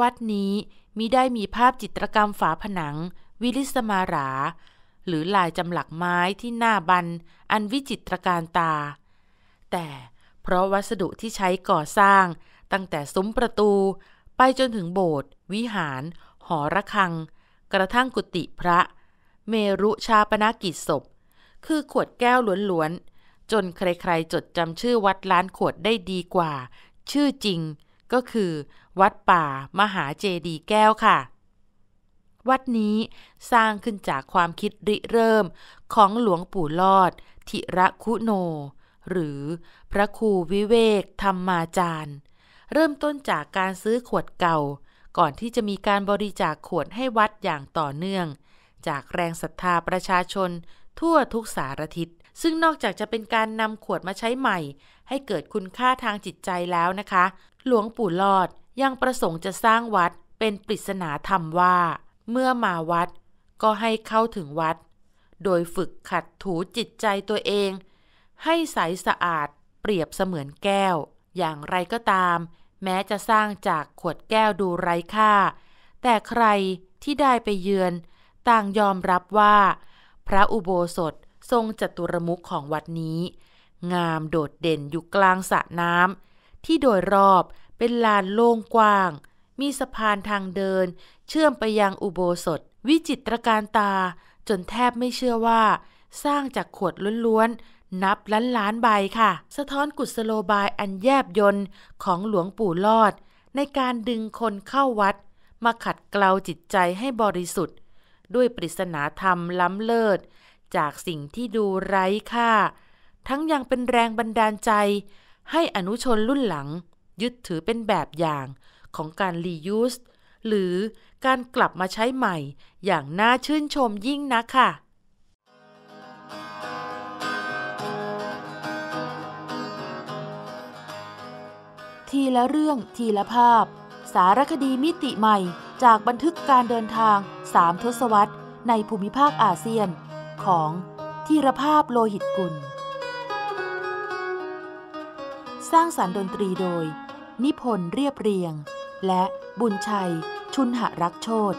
วัดนี้มิได้มีภาพจิตรกรรมฝาผนังวิลิสมาราหรือลายจำหลักไม้ที่หน้าบัน อันวิจิตรการตา แต่เพราะวัสดุที่ใช้ก่อสร้าง ตั้งแต่ซุ้มประตูไปจนถึงโบสถ์วิหาร หอระฆัง กระทั่งกุฏิพระ เมรุชาปนากิจศพ คือขวดแก้วล้วนๆ จนใครๆจดจำชื่อวัดล้านขวดได้ดีกว่า ชื่อจริงก็คือ วัดป่ามหาเจดีแก้วค่ะวัดนี้สร้างขึ้นจากความคิดริเริ่มของหลวงปู่ลอดธิระคุโน หรือพระครูวิเวกธรรมมาจารย์เริ่มต้นจากการซื้อขวดเก่า ก่อนที่จะมีการบริจาคขวดให้วัดอย่างต่อเนื่อง จากแรงศรัทธาประชาชน ทั่วทุกสารทิศ ซึ่งนอกจากจะเป็นการนำขวดมาใช้ใหม่ ให้เกิดคุณค่าทางจิตใจแล้วนะคะ หลวงปู่ลอดยังประสงค์จะสร้างวัดเป็นปริศนาธรรมว่าเมื่อมาวัดก็ให้เข้าถึงวัด โดยฝึกขัดถูจิตใจตัวเอง ให้ใสสะอาดเปรียบเสมือนแก้วอย่างไรก็ตามแม้จะสร้างจากขวดแก้วดูไร้ค่า แต่ใครที่ได้ไปเยือนต่างยอมรับว่า พระอุโบสถทรงจัตุรมุขของวัดนี้ งามโดดเด่นอยู่กลางสระน้ำที่โดยรอบเป็นลานโล่งกว้าง มีสะพานทางเดินเชื่อมไปยังอุโบสถวิจิตรการตา จนแทบไม่เชื่อว่า สร้างจากขวดล้วนๆ นับล้านล้านใบค่ะ สะท้อนกุศโลบายอันแยบยนของหลวงปู่ลอด ในการดึงคนเข้าวัด มาขัดเกลาจิตใจให้บริสุทธิ์ ด้วยปริศนาธรรมล้ำเลิศ จากสิ่งที่ดูไร้ค่าทั้งยังเป็นแรงบันดาลใจ ให้อนุชนรุ่นหลัง ยึดถือเป็นแบบอย่างของการรียูสหรือการกลับมาใช้ใหม่อย่างน่าชื่นชมยิ่งนะค่ะ ทีละเรื่องทีละภาพ สารคดีมิติใหม่จากบันทึกการเดินทางสามทศวรรษ ในภูมิภาคอาเซียน ของ ทีรภาพโลหิตกุล สร้างสารรค์ดนตรีโดย นิพนธ์เรียบเรียง และบุญชัยชุนหรักโชตท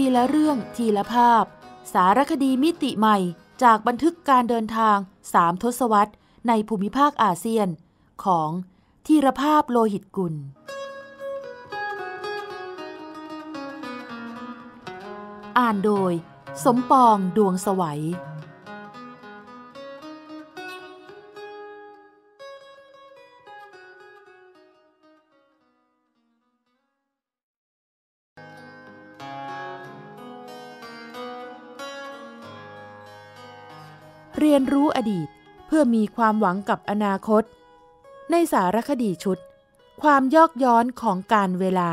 ีละเรื่องทีละภาพ สารคดีมิติใหม่จากบันทึกการเดินทางสามทศวรรษในภูมิภาคอาเซียนของทีระภาพโลหิตกุลอ่านโดยสมปองดวงสวัย เรียนรู้อดีตเพื่อมีความหวังกับอนาคต ในสารคดีชุด ความยอกย้อนของการเวลา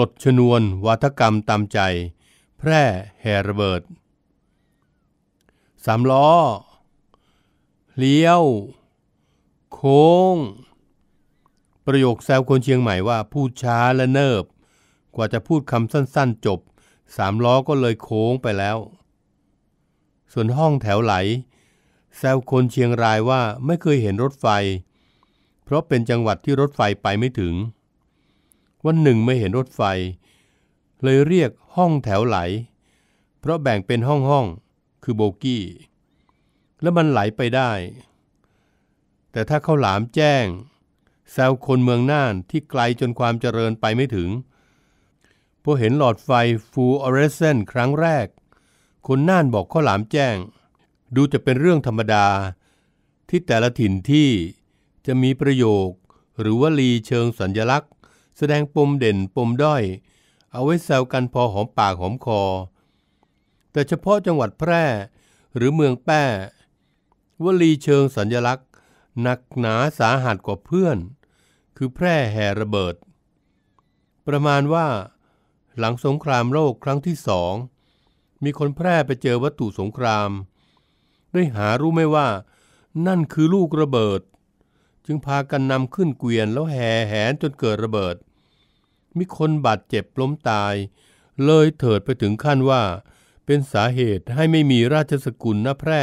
ลดชนวนวัฒกรรมตามใจ แพร่แฮร์เบิร์ดสามล้อเลี้ยว โค้ง ประโยคแซวคนเชียงใหม่ว่าพูดช้าและเนิบ กว่าจะพูดคำสั้นๆจบ สามล้อก็เลยโค้งไปแล้ว ส่วนห้องแถวไหล แซวคนเชียงรายว่าไม่เคยเห็นรถไฟ เพราะเป็นจังหวัดที่รถไฟไปไม่ถึงวันหนึ่งไม่เห็นรถไฟ เลยเรียกห้องแถวไหล เพราะแบ่งเป็นห้องห้องคือโบกี้ แล้วมันไหลไปได้ แต่ถ้าเข้าหลามแจ้งแซวคนเมืองน่านที่ไกลจนความเจริญไปไม่ถึงพอเห็นหลอดไฟฟูออเรสเซนครั้งแรก คนน่านบอกข้อหลามแจ้ง ดูจะเป็นเรื่องธรรมดาที่แต่ละถิ่นที่จะมีประโยคหรือวลีเชิงสัญญลักษณ์แสดงปมเด่นปมด้อย เอาไว้แซวกันพอหอมปากหอมคอ แต่เฉพาะจังหวัดแพร่หรือเมืองแป้วลีเชิงสัญญลักษณ์หนักหนาสาหัสกว่าเพื่อน คือแพร่แห่ระเบิด ประมาณว่า หลังสงครามโลกครั้งที่สอง มีคนแพร่ไปเจอวัตถุสงครามด้ยหารู้ไม่ว่านั่นคือลูกระเบิด จึงพากันนำขึ้นเกวียนแล้วแห่แหนจนเกิดระเบิดมีคนบาดเจ็บล้มตาย เลยเถิดไปถึงขั้นว่า เป็นสาเหตุให้ไม่มีราชสกุลนแพร่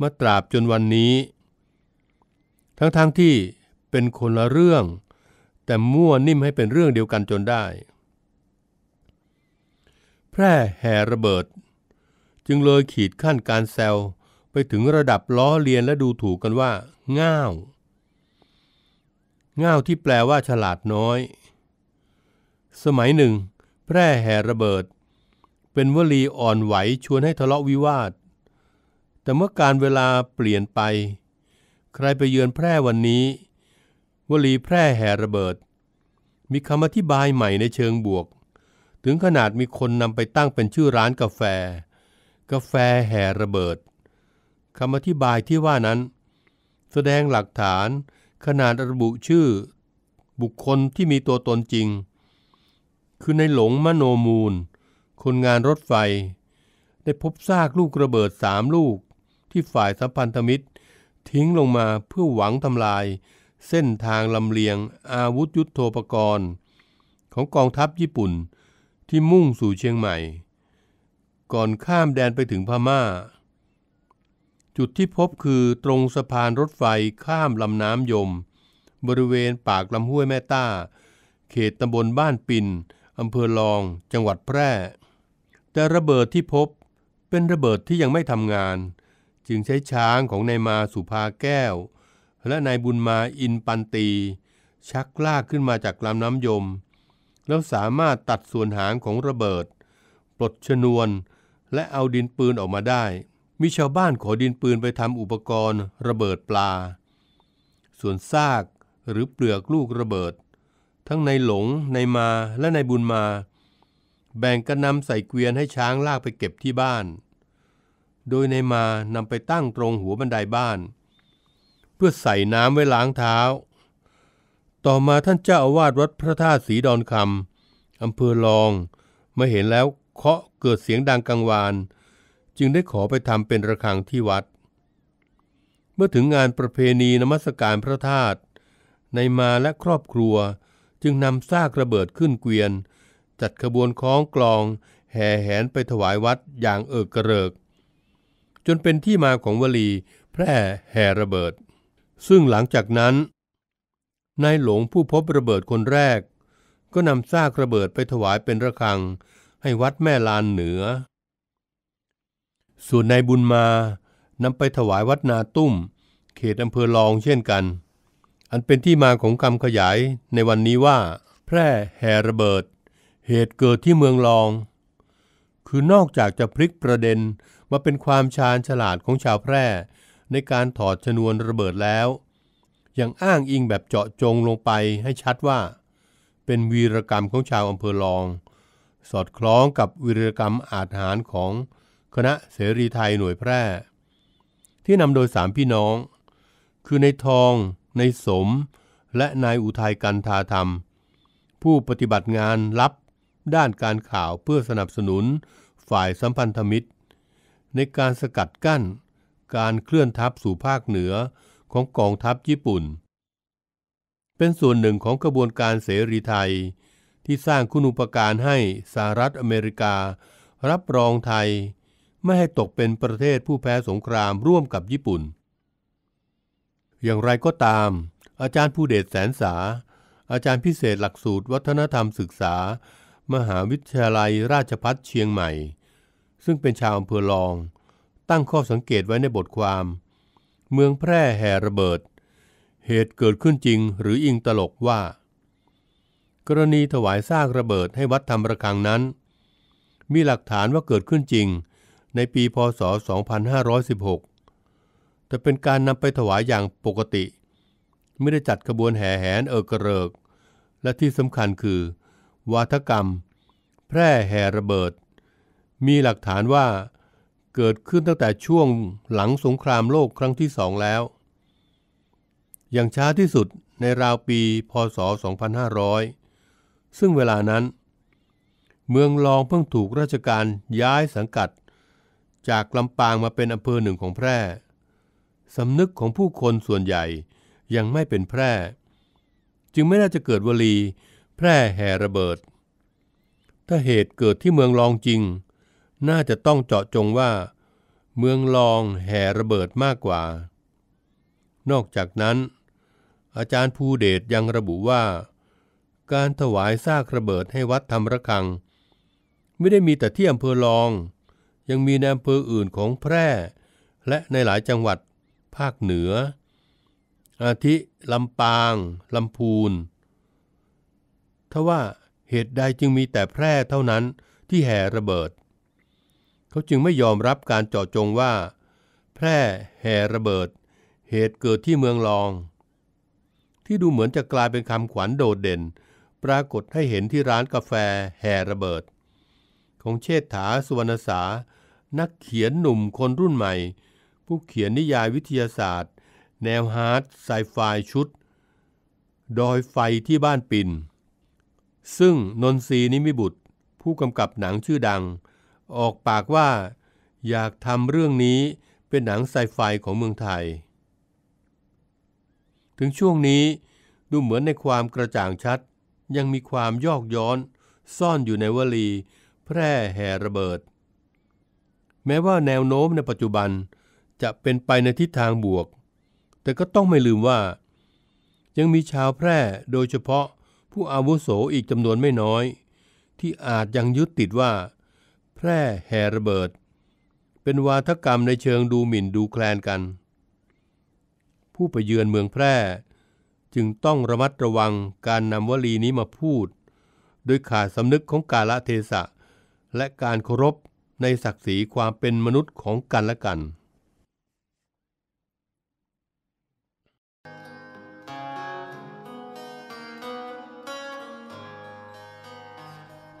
มาตราบจนวันนี้ ทั้งๆทที่เป็นคนละเรื่อง แต่มั่วนิ่มให้เป็นเรื่องเดียวกันจนได้ แพร่แห่ระเบิด จึงเลยขีดขั้นการแซวไปถึงระดับล้อเลียนและดูถูกกันว่าง่าวง่าวที่แปลว่าฉลาดน้อยสมัยหนึ่ง แพร่แห่ระเบิด เป็นวลีอ่อนไหวชวนให้ทะเลาะวิวาท แต่เมื่อการเวลาเปลี่ยนไป ใครไปเยือนแพร่วันนี้ วลีแพร่แห่ระเบิด มีคำอธิบายใหม่ในเชิงบวก ถึงขนาดมีคนนำไปตั้งเป็นชื่อร้านกาแฟ กาแฟแห่ระเบิดคำอธิบายที่ว่านั้น แสดงหลักฐาน ขนาดระบุชื่อบุคคลที่มีตัวตนจริงคือในหลงมโนมูล คนงานรถไฟ ได้พบซากลูกระเบิดสามลูก ที่ฝ่ายสัมพันธมิตรทิ้งลงมาเพื่อหวังทำลายเส้นทางลำเลียงอาวุธยุโทโธปกรณ์ของกองทัพญี่ปุ่นที่มุ่งสู่เชียงใหม่ ก่อนข้ามแดนไปถึงพมา่า จุดที่พบคือตรงสะพานรถไฟข้ามลำน้ำยม บริเวณปากลำห้วยแม่ต้า เขตตำบลบ้านปินอำเภอลองจังหวัดแพร่ แต่ระเบิดที่พบเป็นระเบิดที่ยังไม่ทำงาน จึงใช้ช้างของนายมาสุภาแก้ว และนายบุญมาอินปันตีชักลากขึ้นมาจากลำน้ำยม แล้วสามารถตัดส่วนหางของระเบิด ปลดชนวนและเอาดินปืนออกมาได้ มีชาวบ้านขอดินปืนไปทำอุปกรณ์ระเบิดปลา ส่วนซากหรือเปลือกลูกระเบิดทั้งในหลงในมาและในบุญมา แบ่งกันนำใส่เกวียนให้ช้างลากไปเก็บที่บ้าน โดยในมานำไปตั้งตรงหัวบันไดบ้าน เพื่อใส่น้ำไว้ล้างเท้า ต่อมาท่านเจ้าอาวาสวัดพระธาตุสีดอนคำอำเภอลองมาเห็นแล้วเคาะเกิดเสียงดังกังวานจึงได้ขอไปทำเป็นระฆังที่วัด เมื่อถึงงานประเพณีนมัสการพระธาตุในมาและครอบครัวจึงนำซากระเบิดขึ้นเกวียน จัดขบวนคล้องกลองแห่แหนไปถวายวัดอย่างเอิกกระเริก จนเป็นที่มาของวลี แพร่แห่ระเบิด ซึ่งหลังจากนั้นนายหลงผู้พบระเบิดคนแรก ก็นำซากระเบิดไปถวายเป็นระฆัง ให้วัดแม่ลานเหนือ ส่วนนายบุญมา นำไปถวายวัดนาตุ้มเขตอำเภอลองเช่นกันอันเป็นที่มาของคำขยายในวันนี้ว่า แพร่แหระเบิดเหตุเกิดที่เมืองลอง คือนอกจากจะพลิกประเด็น มาเป็นความชาญฉลาดของชาวแพร่ ในการถอดชนวนระเบิดแล้ว ยังอ้างอิงแบบเจาะจงลงไปให้ชัดว่า เป็นวีรกรรมของชาวอำเภอลอง สอดคล้องกับวีรกรรมอารหารของคณะเสรีไทยหน่วยแพร่ ที่นำโดยสามพี่น้อง คือในทองในสมและนายอุทัยกันธาธรรม ผู้ปฏิบัติงานรับด้านการข่าวเพื่อสนับสนุนฝ่ายสัมพันธมิตร ในการสกัดกั้นการเคลื่อนทัพสู่ภาคเหนือของกองทัพญี่ปุ่น เป็นส่วนหนึ่งของกระบวนการเสรีไทย ที่สร้างคุณูปการให้สหรัฐอเมริการับรองไทย ไม่ให้ตกเป็นประเทศผู้แพ้สงครามร่วมกับญี่ปุ่นอย่างไรก็ตาม อาจารย์ผู้เดชแสนสา อาจารย์พิเศษหลักสูตร วัฒนธรรมศึกษา มหาวิทยาลัยราชพัฒเชียงใหม่ ซึ่งเป็นชาวอำเภอลอง ตั้งข้อสังเกตไว้ในบทความ เมืองแพร่แห่ระเบิด เหตุเกิดขึ้นจริงหรืออิงตลกว่า กรณีถวายซากระเบิดให้วัดธรรมระคังนั้น มีหลักฐานว่าเกิดขึ้นจริง ในปีพศ 2516แต่เป็นการนำไปถวายอย่างปกติ ไม่ได้จัดขบวนแห่แหนเออกระเริก และที่สำคัญคือวาทกรรม แพร่แห่ระเบิด มีหลักฐานว่า เกิดขึ้นตั้งแต่ช่วงหลังสงครามโลกครั้งที่สองแล้ว อย่างช้าที่สุดในราวปีพศ2500 ซึ่งเวลานั้น เมืองลองเพิ่งถูกราชการย้ายสังกัด จากลำปางมาเป็นอำเภอหนึ่งของแพร่สำนึกของผู้คนส่วนใหญ่ยังไม่เป็นแพร่ จึงไม่น่าจะเกิดวลี แพร่แห่ระเบิด ถ้าเหตุเกิดที่เมืองลองจริง น่าจะต้องเจาะจงว่า เมืองลองแห่ระเบิดมากกว่า นอกจากนั้น อาจารย์ภูเดชยังระบุว่า การถวายซากระเบิดให้วัดธรรมระคัง ไม่ได้มีแต่ที่อำเภอลอง ยังมีในอำเภออื่นของแพร่ และในหลายจังหวัดภาคเหนือ อาทิ ลำปาง ลำพูนทว่าเหตุใดจึงมีแต่แพร่เท่านั้นที่แห่ระเบิด เขาจึงไม่ยอมรับการเจาะจงว่า แพร่แห่ระเบิด เหตุเกิดที่เมืองลอง ที่ดูเหมือนจะกลายเป็นคำขวัญโดดเด่น ปรากฏให้เห็นที่ร้านกาแฟแห่ระเบิด ของเชษฐาสุวรรณสา นักเขียนหนุ่มคนรุ่นใหม่ผู้เขียนนิยายวิทยาศาสตร์ แนวฮาร์ดไซไฟชุด ดอยไฟที่บ้านปิน ซึ่งนนทรีนิมิบุตร ผู้กำกับหนังชื่อดัง ออกปากว่า อยากทำเรื่องนี้เป็นหนังไซไฟของเมืองไทย ถึงช่วงนี้ดูเหมือนในความกระจ่างชัดยังมีความยอกย้อนซ่อนอยู่ในวลี แพร่แห่ระเบิด แม้ว่าแนวโน้มในปัจจุบันจะเป็นไปในทิศทางบวก แต่ก็ต้องไม่ลืมว่า ยังมีชาวแพร่โดยเฉพาะผู้อาวุโสอีกจำนวนไม่น้อย ที่อาจยังยึดติดว่า แพร่แห่ระเบิดเป็นวาทกรรมในเชิงดูหมิ่นดูแคลนกัน ผู้ไปเยือนเมืองแพร่ จึงต้องระมัดระวังการนำวลีนี้มาพูด โดยขาดสำนึกของกาลเทศะ และการเคารพในศักดิ์ศรีความเป็นมนุษย์ของกันและกัน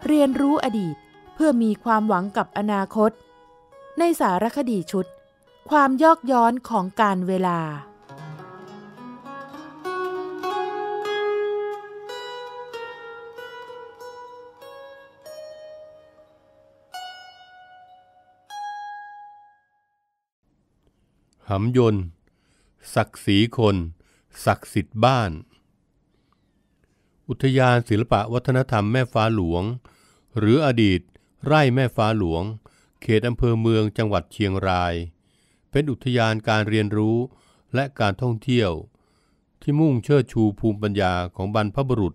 เรียนรู้อดีตเพื่อมีความหวังกับอนาคต ในสารคดีชุด ความยอกย้อนของการเวลาหำยน ศักดิ์ศรีคน ศักดิ์สิทธิ์บ้าน อุทยานศิลปะวัฒนธรรมแม่ฟ้าหลวงหรืออดีตไร่แม่ฟ้าหลวง เขตอำเภอเมืองจังหวัดเชียงราย เป็นอุทยานการเรียนรู้และการท่องเที่ยว ที่มุ่งเชิดชูภูมิปัญญาของบรรพบุรุษ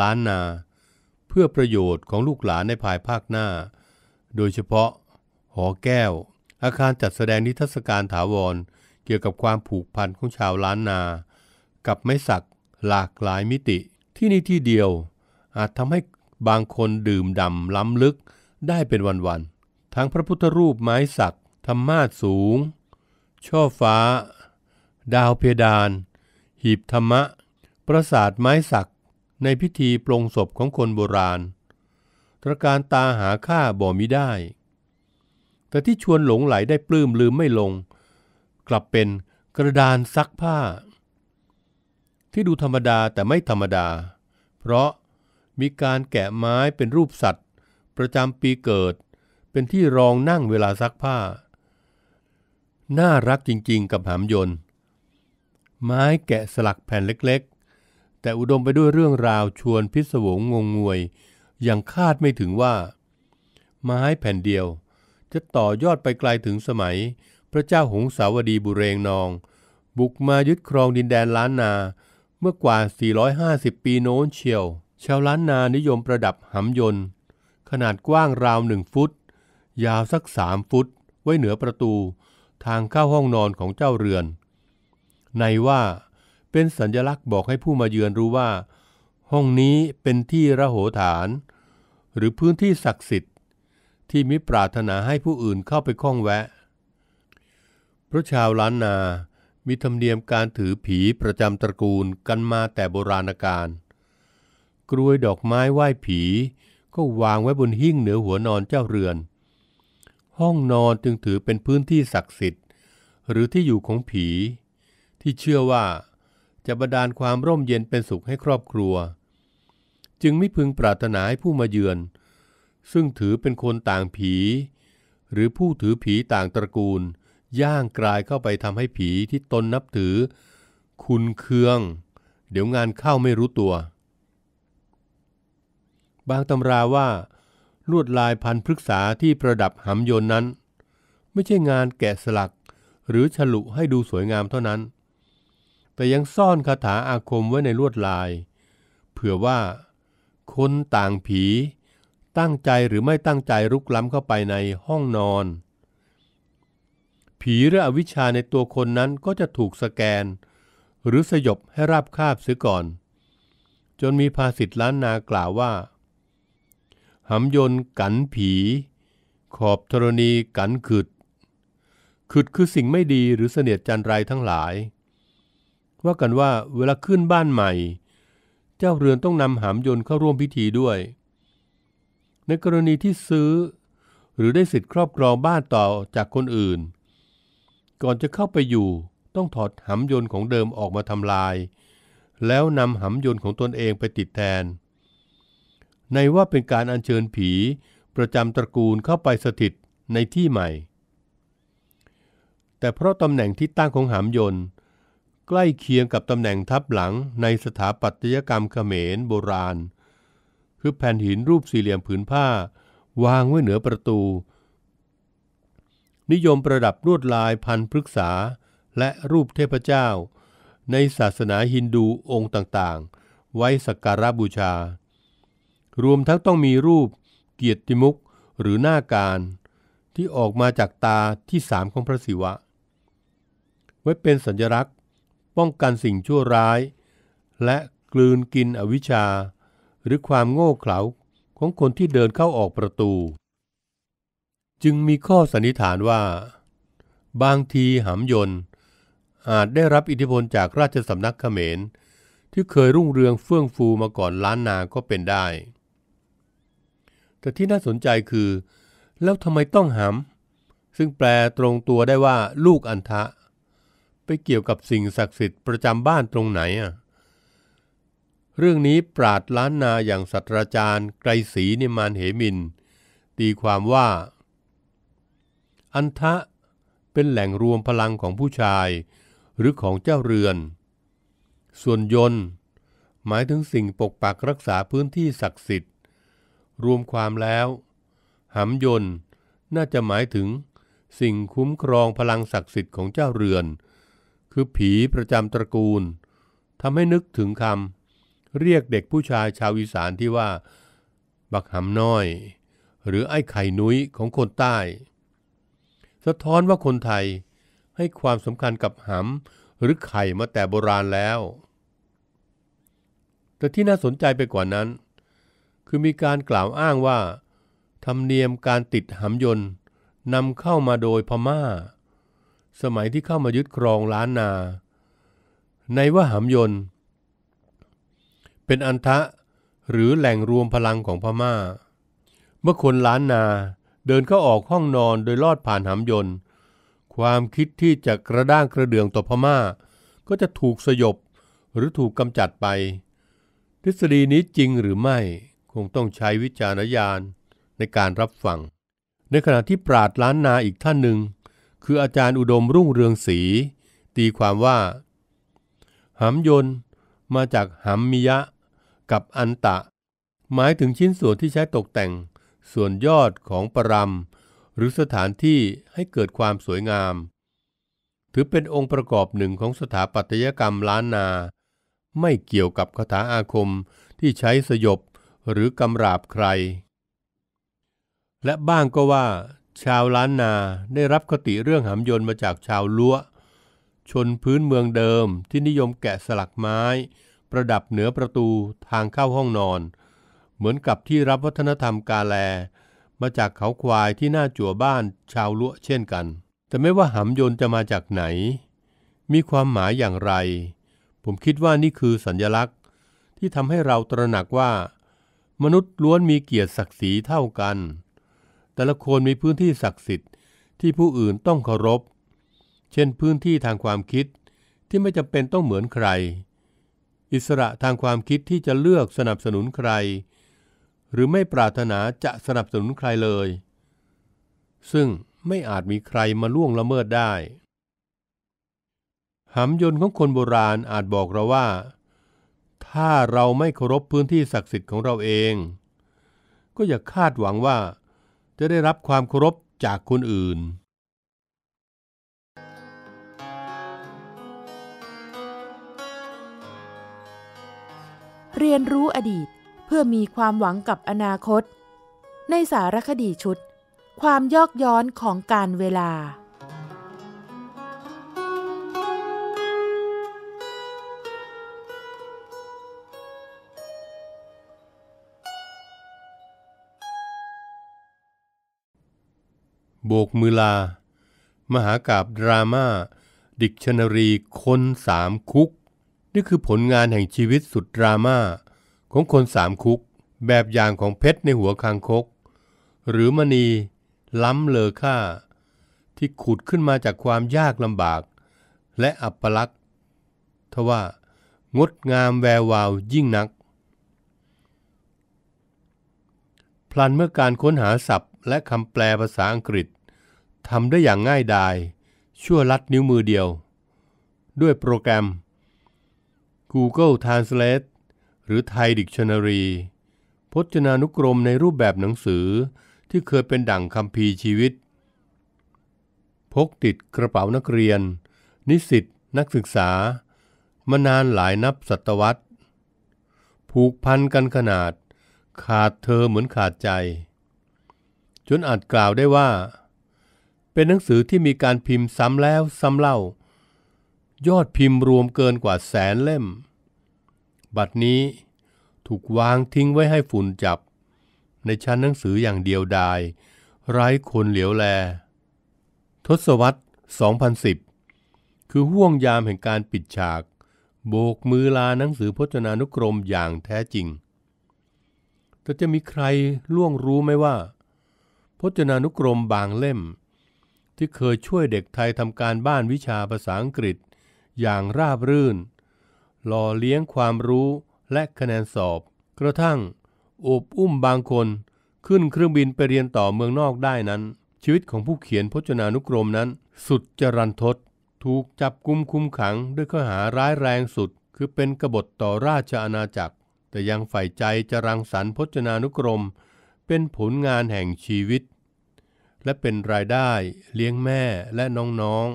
ล้านนา เพื่อประโยชน์ของลูกหลานในภายภาคหน้า โดยเฉพาะ หอแก้วอาคารจัดแสดงนิทรรศการถาวร เกี่ยวกับความผูกพันของชาวล้านนา กับไม้สักหลากหลายมิติ ที่นี่ที่เดียวอาจทำให้บางคนดื่มดำล้ำลึกได้เป็นวันๆทั้งพระพุทธรูปไม้สักธรรมาสูง ช่อฟ้า ดาวเพดาน หีบธรรมะ ปราสาทไม้สักในพิธีปรงศพของคนโบราณ ตระการตาหาค่าบ่มิได้ แต่ที่ชวนหลงไหลได้ปลื้มลืมไม่ลง กลับเป็นกระดานซักผ้า ที่ดูธรรมดาแต่ไม่ธรรมดา เพราะมีการแกะไม้เป็นรูปสัตว์ ประจำปีเกิด เป็นที่รองนั่งเวลาซักผ้า น่ารักจริง ๆ กับหามยนต์ ไม้แกะสลักแผ่นเล็กๆ แต่อุดมไปด้วยเรื่องราวชวนพิศวงงงงวย อย่างคาดไม่ถึงว่า ไม้แผ่นเดียวจะต่อยอดไปไกลถึงสมัย พระเจ้าหงสาวดีบุเรงนอง บุกมายึดครองดินแดนล้านนาเมื่อกว่า 450 ปีโน้นเชียวชาวล้านนานิยมประดับหำยนต์ขนาดกว้างราวหนึ่งฟุต ยาวสักสามฟุตไว้เหนือประตูทางเข้าห้องนอนของเจ้าเรือน ในว่าเป็นสัญลักษณ์บอกให้ผู้มาเยือนรู้ว่าห้องนี้เป็นที่ระโหฐาน หรือพื้นที่ศักดิ์สิทธิ์ ที่มิปรารถนาให้ผู้อื่นเข้าไปคล้องแวะ พระชาวล้านนามีธรรมเนียมการถือผีประจำตระกูลกันมาแต่โบราณกาลกรวยดอกไม้ไหว้ผีก็วางไว้บนหิ้งเหนือหัวนอนเจ้าเรือน ห้องนอนจึงถือเป็นพื้นที่ศักดิ์สิทธิ์ หรือที่อยู่ของผี ที่เชื่อว่าจะบันดาลความร่มเย็นเป็นสุขให้ครอบครัว จึงไม่พึงปรารถนาให้ผู้มาเยือน ซึ่งถือเป็นคนต่างผี หรือผู้ถือผีต่างตระกูล ย่างกลายเข้าไปทำให้ผีที่ตนนับถือ คุณเคืองเดี๋ยวงานเข้าไม่รู้ตัวบางตำราว่าลวดลายพันพฤกษาที่ประดับหำยนนั้น ไม่ใช่งานแกะสลักหรือฉลุให้ดูสวยงามเท่านั้น แต่ยังซ่อนคาถาอาคมไว้ในลวดลาย เผื่อว่าคนต่างผีตั้งใจหรือไม่ตั้งใจรุกล้ำเข้าไปในห้องนอน ผีหรืออวิชชาในตัวคนนั้นก็จะถูกสแกน หรือสยบให้ราบคาบเสียก่อน จนมีภาษิตล้านนากล่าวว่าำยนกันผี ขอบธรณีกันขึดขึดคือสิ่งไม่ดีหรือเสนียดจันไรทั้งหลาย ว่ากันว่าเวลาขึ้นบ้านใหม่ เจ้าเรือนต้องนำหำยนต์เข้าร่วมพิธีด้วย ในกรณีที่ซื้อ หรือได้สิทธิ์ครอบครองบ้านต่อจากคนอื่น ก่อนจะเข้าไปอยู่ต้องถอดหำยนต์ของเดิมออกมาทำลาย แล้วนำหำยนต์ของตนเองไปติดแทนในว่าเป็นการอัญเชิญผีประจำตระกูลเข้าไปสถิตในที่ใหม่ แต่เพราะตำแหน่งที่ตั้งของหามยนต์ ใกล้เคียงกับตำแหน่งทับหลังในสถาปัตยกรรมเขมรโบราณ คือแผ่นหินรูปสี่เหลี่ยมผืนผ้าวางไว้เหนือประตู นิยมประดับลวดลายพันพฤกษาและรูปเทพเจ้า ในศาสนาฮินดูองค์ต่างๆ ไว้สักการะบูชารวมทั้งต้องมีรูปเกียรติมุกหรือหน้าการที่ออกมาจากตาที่สามของพระศิวะ ไว้เป็นสัญลักษณ์ป้องกันสิ่งชั่วร้าย และกลืนกินอวิชชาหรือความโง่เขลาของคนที่เดินเข้าออกประตู จึงมีข้อสันนิษฐานว่า บางทีหำยนต์ อาจได้รับอิทธิพลจากราชสำนักขเขมรที่เคยรุ่งเรืองเฟื่องฟูมาก่อนล้านนาก็เป็นได้แต่ที่น่าสนใจคือ แล้วทำไมต้องหำซึ่งแปลตรงตัวได้ว่าลูกอันทะ ไปเกี่ยวกับสิ่งศักดิ์สิทธิ์ประจำบ้านตรงไหนอ่ะเรื่องนี้ปราดล้านนาอย่างสัตราจารย์ไกรศรีนิมานเหมิน ตีความว่า อันทะเป็นแหล่งรวมพลังของผู้ชาย หรือของเจ้าเรือน ส่วนยนหมายถึงสิ่งปกปักรักษาพื้นที่ศักดิ์สิทธิรวมความแล้วหำยนต์น่าจะหมายถึงสิ่งคุ้มครองพลังศักดิ์สิทธิ์ของเจ้าเรือน คือผีประจำตระกูลทำให้นึกถึงคำเรียกเด็กผู้ชายชาวอีสานที่ว่า บักหำน้อย หรือไอ้ไข่นุ้ยของคนใต้ สะท้อนว่าคนไทยให้ความสำคัญกับหำหรือไข่มาแต่โบราณแล้ว แต่ที่น่าสนใจไปกว่านั้นคือมีการกล่าวอ้างว่า ธรรมเนียมการติดหำยนต์นำเข้ามาโดยพมา่า สมัยที่เข้ามายึดครองล้านนา ในว่าหำยนต์ เป็นอันทะหรือแหล่งรวมพลังของพมา่า เมื่อคนล้านนาเดินเข้าออกห้องนอนโดยลอดผ่านหำยนต์ ความคิดที่จะกระด้างกระเดืองต่อพมา่า ก็จะถูกสยบหรือถูกกำจัดไป ทฤษฎีนี้จริงหรือไม่คงต้องใช้วิจารณญาณในการรับฟัง ในขณะที่ปราดล้านนาอีกท่านหนึ่งคืออาจารย์อุดมรุ่งเรืองศรีตีความว่าหำยนมาจากหำมิยะ กับอันตะ หมายถึงชิ้นส่วนที่ใช้ตกแต่งส่วนยอดของปรำหรือสถานที่ให้เกิดความสวยงามถือเป็นองค์ประกอบหนึ่งของสถาปัตยกรรมล้านนา ไม่เกี่ยวกับคาถาอาคมที่ใช้สยบหรือกำราบใคร และบ้างก็ว่า ชาวล้านนาได้รับคติเรื่องหำยนต์มาจากชาวล้วชนพื้นเมืองเดิมที่นิยมแกะสลักไม้ ประดับเหนือประตูทางเข้าห้องนอน เหมือนกับที่รับวัฒนธรรมกาแล มาจากเขาควายที่หน้าจั่วบ้านชาวล้วเช่นกัน แต่ไม่ว่าหำยนต์จะมาจากไหน มีความหมายอย่างไร ผมคิดว่านี่คือสัญญลักษณ์ ที่ทำให้เราตระหนักว่ามนุษย์ล้วนมีเกียรติศักดิ์ศรีเท่ากัน แต่ละคนมีพื้นที่ศักดิ์สิทธิ์ที่ผู้อื่นต้องเคารพ เช่นพื้นที่ทางความคิดที่ไม่จำเป็นต้องเหมือนใคร อิสระทางความคิดที่จะเลือกสนับสนุนใคร หรือไม่ปรารถนาจะสนับสนุนใครเลย ซึ่งไม่อาจมีใครมาล่วงละเมิดได้หำยนต์ของคนโบราณอาจบอกเราว่าถ้าเราไม่เคารพพื้นที่ศักดิ์สิทธิ์ของเราเอง ก็อย่าคาดหวังว่าจะได้รับความเคารพจากคนอื่น เรียนรู้อดีตเพื่อมีความหวังกับอนาคต ในสารคดีชุด ความยอกย้อนของการเวลาโบกมือลา มหากาบดราม่าดิกชันรีคนสามคุก นี่คือผลงานแห่งชีวิตสุดดราม่าของคนสามคุก แบบอย่างของเพชรในหัวคางคก หรือมณี ล้ำเลอค่า ที่ขุดขึ้นมาจากความยากลำบาก และอัปลักษณ์ทว่า งดงามแวววาวยิ่งนัก พลันเมื่อการค้นหาศัพท์และคำแปลภาษาอังกฤษทำได้อย่างง่ายดาย ชั่วลัดนิ้วมือเดียว ด้วยโปรแกรม Google Translate หรือ Thai Dictionary พจนานุกรมในรูปแบบหนังสือที่เคยเป็นดั่งคำพีชีวิต พกติดกระเป๋านักเรียน นิสิตนักศึกษา มานานหลายนับศตวรรษผูกพันกันขนาด ขาดเธอเหมือนขาดใจจนอาจกล่าวได้ว่า เป็นหนังสือที่มีการพิมพ์ซ้ำแล้วซ้ำเล่า ยอดพิมพ์รวมเกินกว่าแสนเล่ม บัดนี้ถูกวางทิ้งไว้ให้ฝุ่นจับ ในชั้นหนังสืออย่างเดียวดาย ไร้คนเหลียวแล ทศวรรษ 2010 คือห่วงยามแห่งการปิดฉาก โบกมือลาหนังสือพจนานุกรมอย่างแท้จริงแต่จะมีใครล่วงรู้ไหมว่าพจนานุกรมบางเล่ม ที่เคยช่วยเด็กไทยทำการบ้านวิชาภาษาอังกฤษอย่างราบรื่นหล่อเลี้ยงความรู้และคะแนนสอบ กระทั่งอบอุ้มบางคนขึ้นเครื่องบินไปเรียนต่อเมืองนอกได้นั้น ชีวิตของผู้เขียนพจนานุกรมนั้น สุดจรันทด ถูกจับกุมคุมขังด้วยข้อหาร้ายแรงสุด คือเป็นกบฏต่อราชอาณาจักร แต่ยังใฝ่ใจจะรังสรรค์พจนานุกรม เป็นผลงานแห่งชีวิตและเป็นรายได้เลี้ยงแม่และน้อง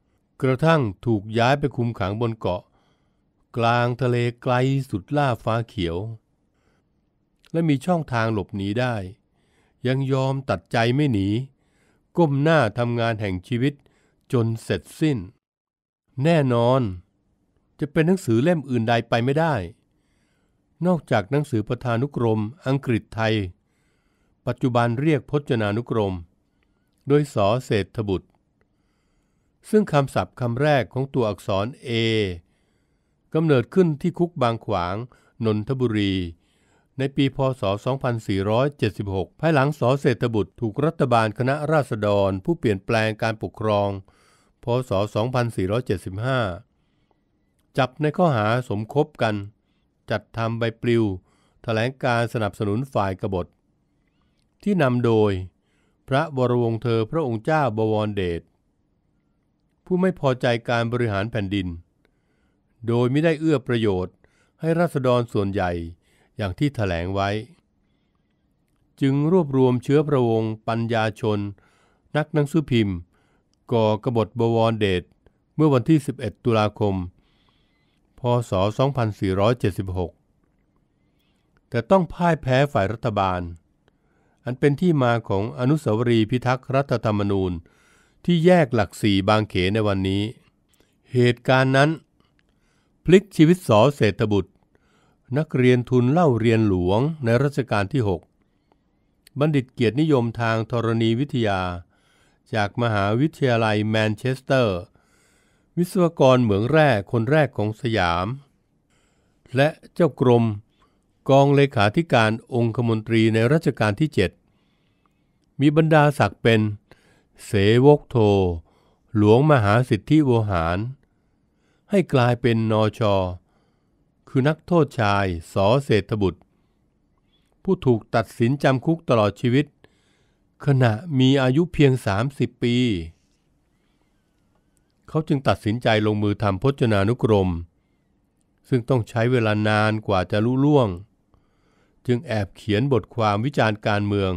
ๆ กระทั่งถูกย้ายไปคุมขังบนเกาะ กลางทะเลไกลสุดล่าฟ้าเขียว และมีช่องทางหลบหนีได้ ยังยอมตัดใจไม่หนี ก้มหน้าทำงานแห่งชีวิตจนเสร็จสิ้น แน่นอน จะเป็นหนังสือเล่มอื่นใดไปไม่ได้ นอกจากหนังสือประธานุกรม อังกฤษไทย ปัจจุบันเรียกพจนานุกรมโดยสอเศรษฐบุตร ซึ่งคำศัพท์คำแรกของตัวอักษร A กำเนิดขึ้นที่คุกบางขวาง นนทบุรี ในปีพศ 2476 ภายหลังสอเศรษฐบุตรถูกรัฐบาลคณะราษฎรผู้เปลี่ยนแปลงการปกครองพศ2475 จับในข้อหาสมคบกัน จัดทำใบปลิวถแถลงการสนับสนุนฝ่ายกบฏ ที่นำโดยพระบรวงเธอพระองค์เจ้าบวรเดชผู้ไม่พอใจการบริหารแผ่นดิน โดยไม่ได้เอื้อประโยชน์ให้รัษฎรส่วนใหญ่อย่างที่ถแถลงไว้ จึงรวบรวมเชื้อพระวงศ์ปัญญาชน นักหนังสือพิมพ์ ก่อกบฏบวรเดช เมื่อวันที่ 11 ตุลาคม พศ 2476 แต่ต้องพ่ายแพ้ฝ่ายรัฐบาลอันเป็นที่มาของอนุสาวรีย์พิทักษ์รัฐธรรมนูญที่แยกหลักสี่บางเขนในวันนี้ เหตุการณ์นั้น พลิกชีวิตสอเศรษฐบุตร นักเรียนทุนเล่าเรียนหลวงในรัชกาลที่ 6 บัณฑิตเกียรตินิยมทางธรณีวิทยา จากมหาวิทยาลัยแมนเชสเตอร์ วิศวกรเหมืองแร่คนแรกของสยาม และเจ้ากรมกองเลขาธิการองคมนตรีในรัชกาลที่ 7 มีบรรดาศักดิ์เป็นเสวกโท หลวงมหาสิทธิโวหาร ให้กลายเป็นนอชอคือนักโทษชายสอเศรษฐบุตร ผู้ถูกตัดสินจำคุกตลอดชีวิต ขณะมีอายุเพียง 30 ปี เขาจึงตัดสินใจลงมือทำพจนานุกรม ซึ่งต้องใช้เวลานานกว่าจะลุล่วงจึงแอบเขียนบทความวิจารณ์การเมือง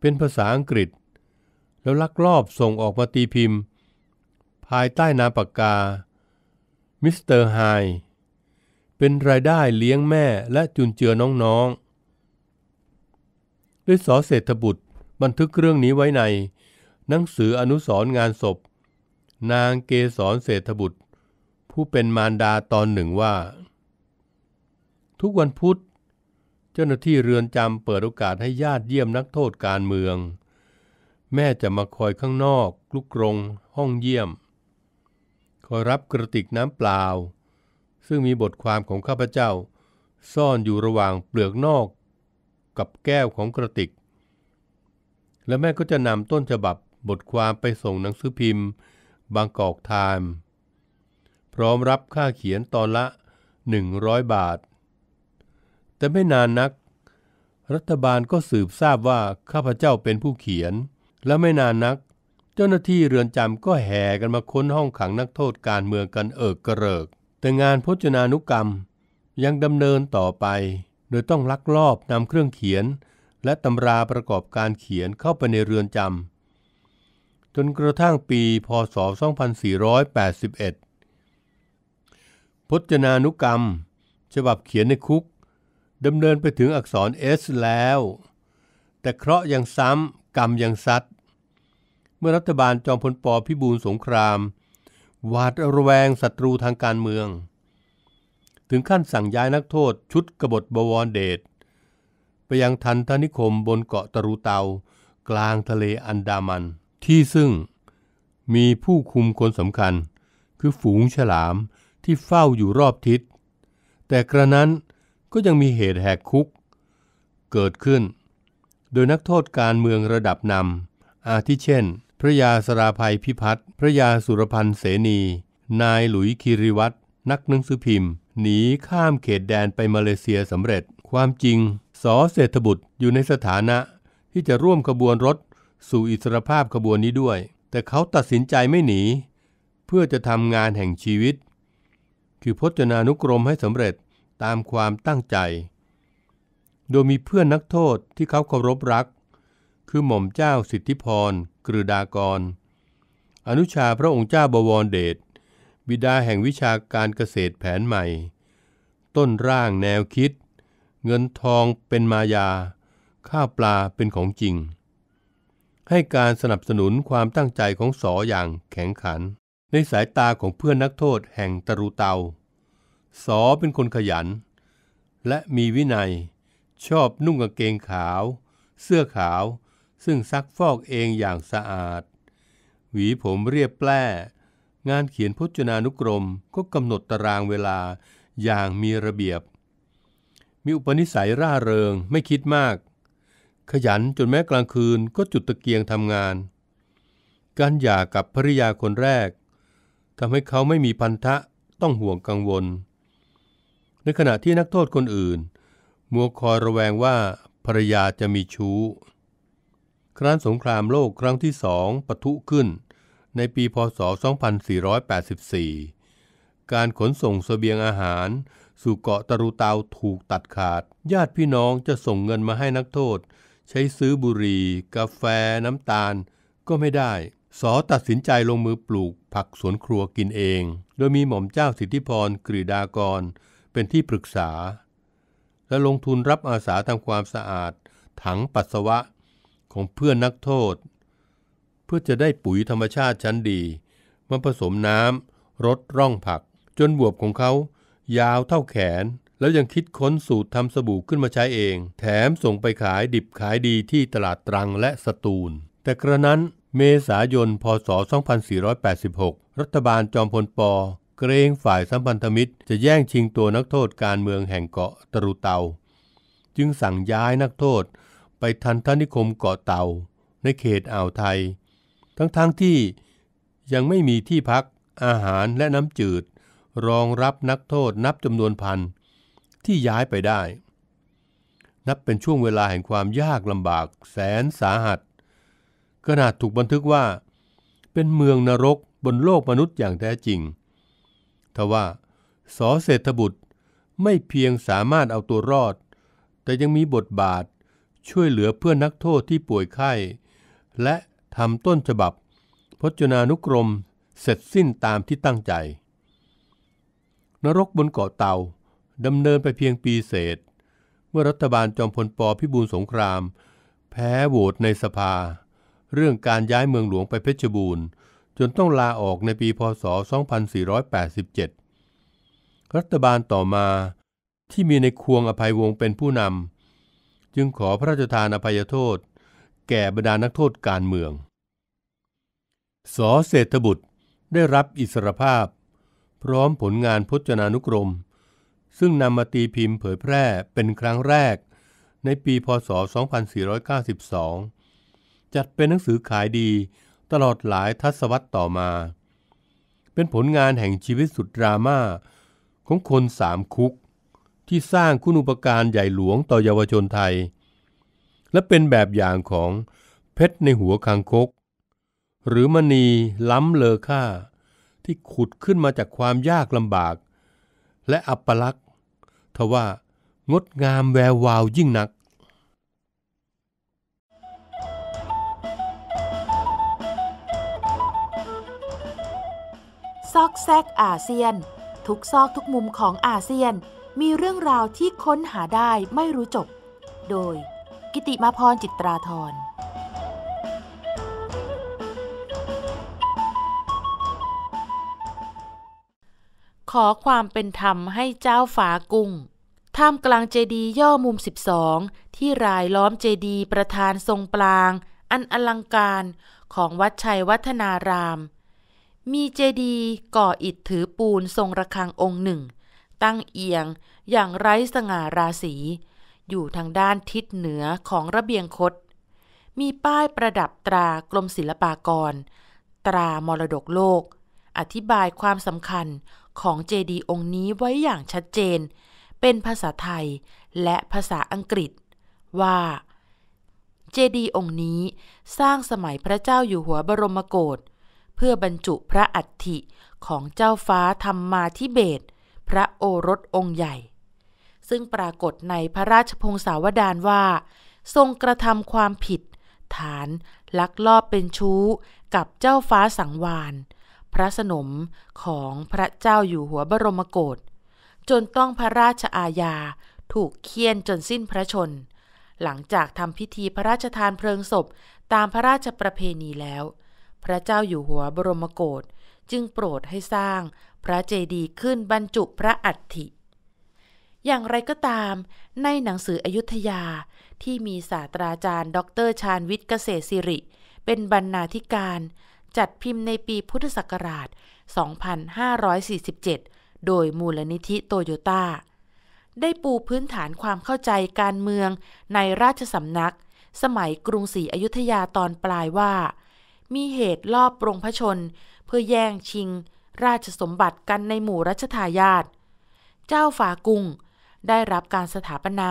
เป็นภาษาอังกฤษ แล้วลักลอบส่งออกมาตีพิมพ์ ภายใต้นามปากกา มิสเตอร์ไฮ เป็นรายได้เลี้ยงแม่และจุนเจือน้องๆ ด้วยสอเศรษฐบุตรบันทึกเรื่องนี้ไว้ใน หนังสืออนุสรงานศพ นางเกสรเศรษฐบุตร ผู้เป็นมารดาตอนหนึ่งว่า ทุกวันพุธเจ้าหน้าที่เรือนจำเปิดโอกาสให้ญาติเยี่ยมนักโทษการเมือง แม่จะมาคอยข้างนอกลุกรงห้องเยี่ยม คอยรับกระติกน้ำเปล่า ซึ่งมีบทความของข้าพเจ้า ซ่อนอยู่ระหว่างเปลือกนอกกับแก้วของกระติก และแม่ก็จะนำต้นฉบับบทความไปส่งหนังสือพิมพ์ บางกอกไทม์พร้อมรับค่าเขียนตอนละ 100 บาทแต่ไม่นานนัก รัฐบาลก็สืบทราบว่าข้าพเจ้าเป็นผู้เขียน และไม่นานนัก เจ้าหน้าที่เรือนจำก็แห่กันมาค้นห้องขังนักโทษการเมืองกันเอิกกระเริก แต่งานพจนานุกรรมยังดำเนินต่อไป โดยต้องลักลอบนำเครื่องเขียน และตำราประกอบการเขียนเข้าไปในเรือนจำจนกระทั่งปีพศ2481พจนานุกรรม ฉบับเขียนในคุกดำเนินไปถึงอักษร S แล้ว แต่เคราะห์ยังซ้ำ กรรมยังซัด เมื่อรัฐบาลจอมพลปพิบูลสงครามหวาดระแวงศัตรูทางการเมือง ถึงขั้นสั่งย้ายนักโทษชุดกบฏบวรเดช ไปยังทันทนิคมบนเกาะตรูเตากลางทะเลอันดามัน ที่ซึ่งมีผู้คุมคนสำคัญ คือฝูงฉลามที่เฝ้าอยู่รอบทิศ แต่กระนั้นก็ยังมีเหตุแหกคุก เกิดขึ้น โดยนักโทษการเมืองระดับนำอาทิเช่น พระยาสราภัยพิพัฒน์พระยาสุรพันธ์เสนี นายหลุยคิริวัตรนักหนังสือพิมพ์หนีข้ามเขตแดนไปมาเลเซียสำเร็จความจริง สอเศรษฐบุตรอยู่ในสถานะที่จะร่วมขบวนรถสู่อิสรภาพขบวนนี้ด้วย แต่เขาตัดสินใจไม่หนี เพื่อจะทำงานแห่งชีวิต คือพจนานุกรมให้สำเร็จตามความตั้งใจ โดยมีเพื่อนนักโทษที่เขาเคารพรัก คือหม่อมเจ้าสิทธิพรกรดากร อนุชาพระองค์เจ้าบวรเดช บิดาแห่งวิชาการเกษตรแผนใหม่ ต้นร่างแนวคิด เงินทองเป็นมายา ข้าวปลาเป็นของจริง ให้การสนับสนุนความตั้งใจของสออย่างแข็งขัน ในสายตาของเพื่อนนักโทษแห่งตรุเตาสอเป็นคนขยัน และมีวินัย ชอบนุ่งกางเกงขาว เสื้อขาว ซึ่งซักฟอกเองอย่างสะอาด หวีผมเรียบแปร่งานเขียนพจนานุกรมก็กำหนดตารางเวลาอย่างมีระเบียบ มีอุปนิสัยร่าเริงไม่คิดมาก ขยันจนแม้กลางคืนก็จุดตะเกียงทำงาน การหย่ากับภริยาคนแรกทำให้เขาไม่มีพันธะ ต้องห่วงกังวลในขณะที่นักโทษคนอื่น มัวคอยระแวงว่าภรรยาจะมีชู้ ครั้นสงครามโลกครั้งที่สองปะทุขึ้น ในปีพศ 2484 การขนส่งสเสบียงอาหาร สู่เกาะตะรูเตาถูกตัดขาด ญาติพี่น้องจะส่งเงินมาให้นักโทษ ใช้ซื้อบุหรี่กาแฟน้ำตาลก็ไม่ได้ สอตัดสินใจลงมือปลูก ผักสวนครัวกินเอง โดยมีหม่อมเจ้าสิทธิพรกรีดากรเป็นที่ปรึกษา และลงทุนรับอาสาทำความสะอาด ถังปัสสาวะของเพื่อนนักโทษ เพื่อจะได้ปุ๋ยธรรมชาติชั้นดีมาผสมน้ำรดร่องผัก จนบวบของเขายาวเท่าแขน แล้วยังคิดค้นสูตรทำสบู่ขึ้นมาใช้เอง แถมส่งไปขายดิบขายดีที่ตลาดตรังและสตูล แต่กระนั้นเมษายนพศ 2486 รัฐบาลจอมพลปเกรงฝ่ายสัมพันธมิตรจะแย่งชิงตัวนักโทษการเมืองแห่งเกาะตรุเตา จึงสั่งย้ายนักโทษไปทันทนิคมเกาะเตาในเขตอ่าวไทย ทั้งๆทที่ยังไม่มีที่พักอาหารและน้ำจืด รองรับนักโทษนับจำนวนพันที่ย้ายไปได้ นับเป็นช่วงเวลาแห่งความยากลำบากแสนสาหัสขนาดถูกบันทึกว่าเป็นเมืองนรกบนโลกมนุษย์อย่างแท้จริงทว่าสอเศรษฐบุตรไม่เพียงสามารถเอาตัวรอด แต่ยังมีบทบาทช่วยเหลือเพื่อนนักโทษที่ป่วยไข้ และทำต้นฉบับ พจนานุกรมเสร็จสิ้นตามที่ตั้งใจ นรกบนเกาะเตาดำเนินไปเพียงปีเศษ เมื่อรัฐบาลจอมพลปพิบูลสงคราม แพ้โหวตในสภา เรื่องการย้ายเมืองหลวงไปเพชรบูรณ์จนต้องลาออกในปีพศ 2487 รัฐบาลต่อมาที่มีในควงอภัยวงศ์เป็นผู้นำจึงขอพระราชทานอภัยโทษ แก่บรรดานักโทษการเมืองสอเศรษฐบุตรได้รับอิสรภาพพร้อมผลงานพจนานุกรม ซึ่งนำมาตีพิมพ์เผยแพร่เป็นครั้งแรกในปีพศ 2492 จัดเป็นหนังสือขายดีตลอดหลายทศวรรษต่อมา เป็นผลงานแห่งชีวิตสุดดราม่าของคนสามคุกที่สร้างคุณุปการใหญ่หลวงต่อเยาวชนไทย และเป็นแบบอย่างของเพชรในหัวคังคก หรือมณีล้ำเลอค่า ที่ขุดขึ้นมาจากความยากลำบาก และอัปลักษณ์ทว่า งดงามแวววาวยิ่งนักซอกแซกอาเซียนทุกซอกทุกมุมของอาเซียนมีเรื่องราวที่ค้นหาได้ไม่รู้จบ โดยกิติมาพรจิตราธรขอความเป็นธรรมให้เจ้าฝากุ้งท่ามกลางเจดีย์ย่อมุม 12 ที่รายล้อมเจดีย์ประธานทรงปลางอันอลังการของวัดชัยวัฒนารามมีเจดีย์ก่ออิฐถือปูนทรงระฆังองค์หนึ่ง ตั้งเอียงอย่างไร้สง่าราศี อยู่ทางด้านทิศเหนือของระเบียงคดมีป้ายประดับตรากรมศิลปากร ตรามรดกโลก อธิบายความสำคัญของเจดีย์องค์นี้ไว้อย่างชัดเจน เป็นภาษาไทยและภาษาอังกฤษว่า เจดีย์องค์นี้สร้างสมัยพระเจ้าอยู่หัวบรมโกศเพื่อบรรจุพระอัฐิของเจ้าฟ้าธรรมมาทิเบต พระโอรสองค์ใหญ่ ซึ่งปรากฏในพระราชพงศาวดารว่า ทรงกระทำความผิด ฐานลักลอบเป็นชู้กับเจ้าฟ้าสังวาน พระสนมของพระเจ้าอยู่หัวบรมโกศจนต้องพระราชอาญาถูกเคี่ยนจนสิ้นพระชน หลังจากทำพิธีพระราชทานเพลิงศพตามพระราชประเพณีแล้วพระเจ้าอยู่หัวบรมโกศจึงโปรดให้สร้างพระเจดีย์ขึ้นบรรจุพระอัฐิ อย่างไรก็ตาม ในหนังสืออยุธยาที่มีศาสตราจารย์ ดรชาญวิทย์เกษตรสิริ เป็นบรรณาธิการ จัดพิมพ์ในปีพุทธศักราช 2547 โดยมูลนิธิโตโยต้า ได้ปูพื้นฐานความเข้าใจการเมืองในราชสำนัก สมัยกรุงศรีอยุธยาตอนปลายว่ามีเหตุลอบปรงพระชน เพื่อแย่งชิง ราชสมบัติกันในหมู่รัชทายาท เจ้าฝากุงได้รับการสถาปนา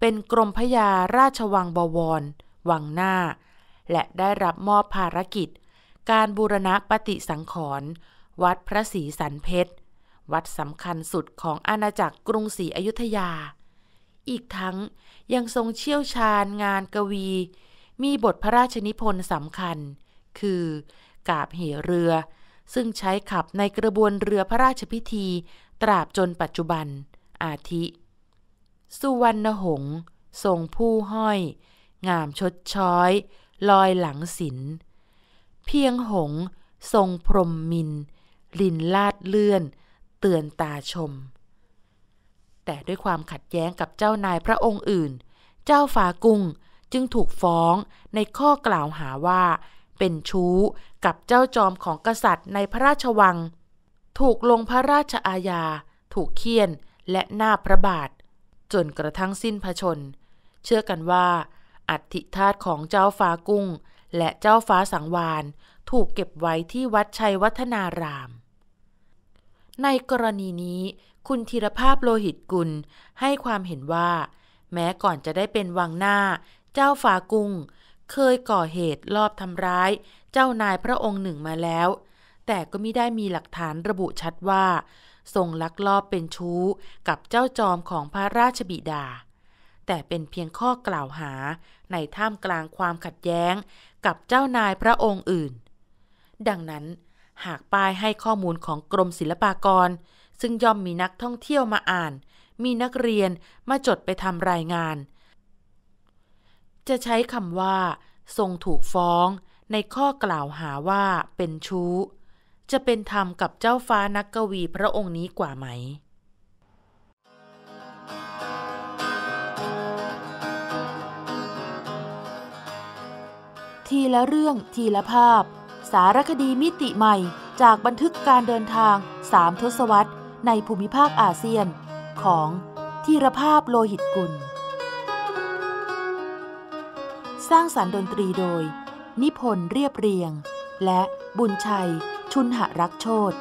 เป็นกรมพระยาราชวังบวร วังหน้า และได้รับมอบภารกิจ การบูรณะปฏิสังขรณ์วัดพระศรีสันเพชรวัดสำคัญสุดของอาณาจักรกรุงศรีอยุธยา อีกทั้งยังทรงเชี่ยวชาญงานกวี มีบทพระราชนิพนธ์สำคัญคือกาบเหเรือ ซึ่งใช้ขับในกระบวนเรือพระราชพิธีตราบจนปัจจุบันอาทิ สุวรรณหงส์ทรงผู้ห้อย งามชดช้อย ลอยหลังศิลเพียงหง ทรงพรมมินลินลาดเลื่อน เตือนตาชม แต่ด้วยความขัดแย้งกับเจ้านายพระองค์อื่น เจ้าฟากุ้งจึงถูกฟ้องในข้อกล่าวหาว่าเป็นชู้กับเจ้าจอมของกษัตริย์ในพระราชวัง ถูกลงพระราชอาญาถูกเคี่ยน และหน้าพระบาท จนกระทั่งสิ้นพระชน เชื่อกันว่า อัฐิธาตุของเจ้าฟ้ากุ้ง และเจ้าฟ้าสังวานถูกเก็บไว้ที่วัดชัยวัฒนาราม ในกรณีนี้ คุณธีรภาพโลหิตกุลให้ความเห็นว่า แม้ก่อนจะได้เป็นวังหน้าเจ้าฟ้ากุ้งเคยก่อเหตุลอบทำร้าย เจ้านายพระองค์หนึ่งมาแล้ว แต่ก็ไม่ได้มีหลักฐานระบุชัดว่า ทรงลักลอบเป็นชู้กับเจ้าจอมของพระราชบิดา แต่เป็นเพียงข้อกล่าวหาในท่ามกลางความขัดแย้งกับเจ้านายพระองค์อื่น ดังนั้นหากป้ายให้ข้อมูลของกรมศิลปากร ซึ่งย่อมมีนักท่องเที่ยวมาอ่าน มีนักเรียนมาจดไปทำรายงานจะใช้คำว่า ทรงถูกฟ้อง ในข้อกล่าวหาว่าเป็นชู้ จะเป็นธรรมกับเจ้าฟ้านักกวีพระองค์นี้กว่าไหม ทีละเรื่องทีละภาพ สารคดีมิติใหม่จากบันทึกการเดินทางสามทศวรรษในภูมิภาคอาเซียน ของทีรภาพโลหิตกุลสร้างสารรค์ดนตรีโดย นิพนธ์เรียบเรียง และบุญชัยชุนหรักโชต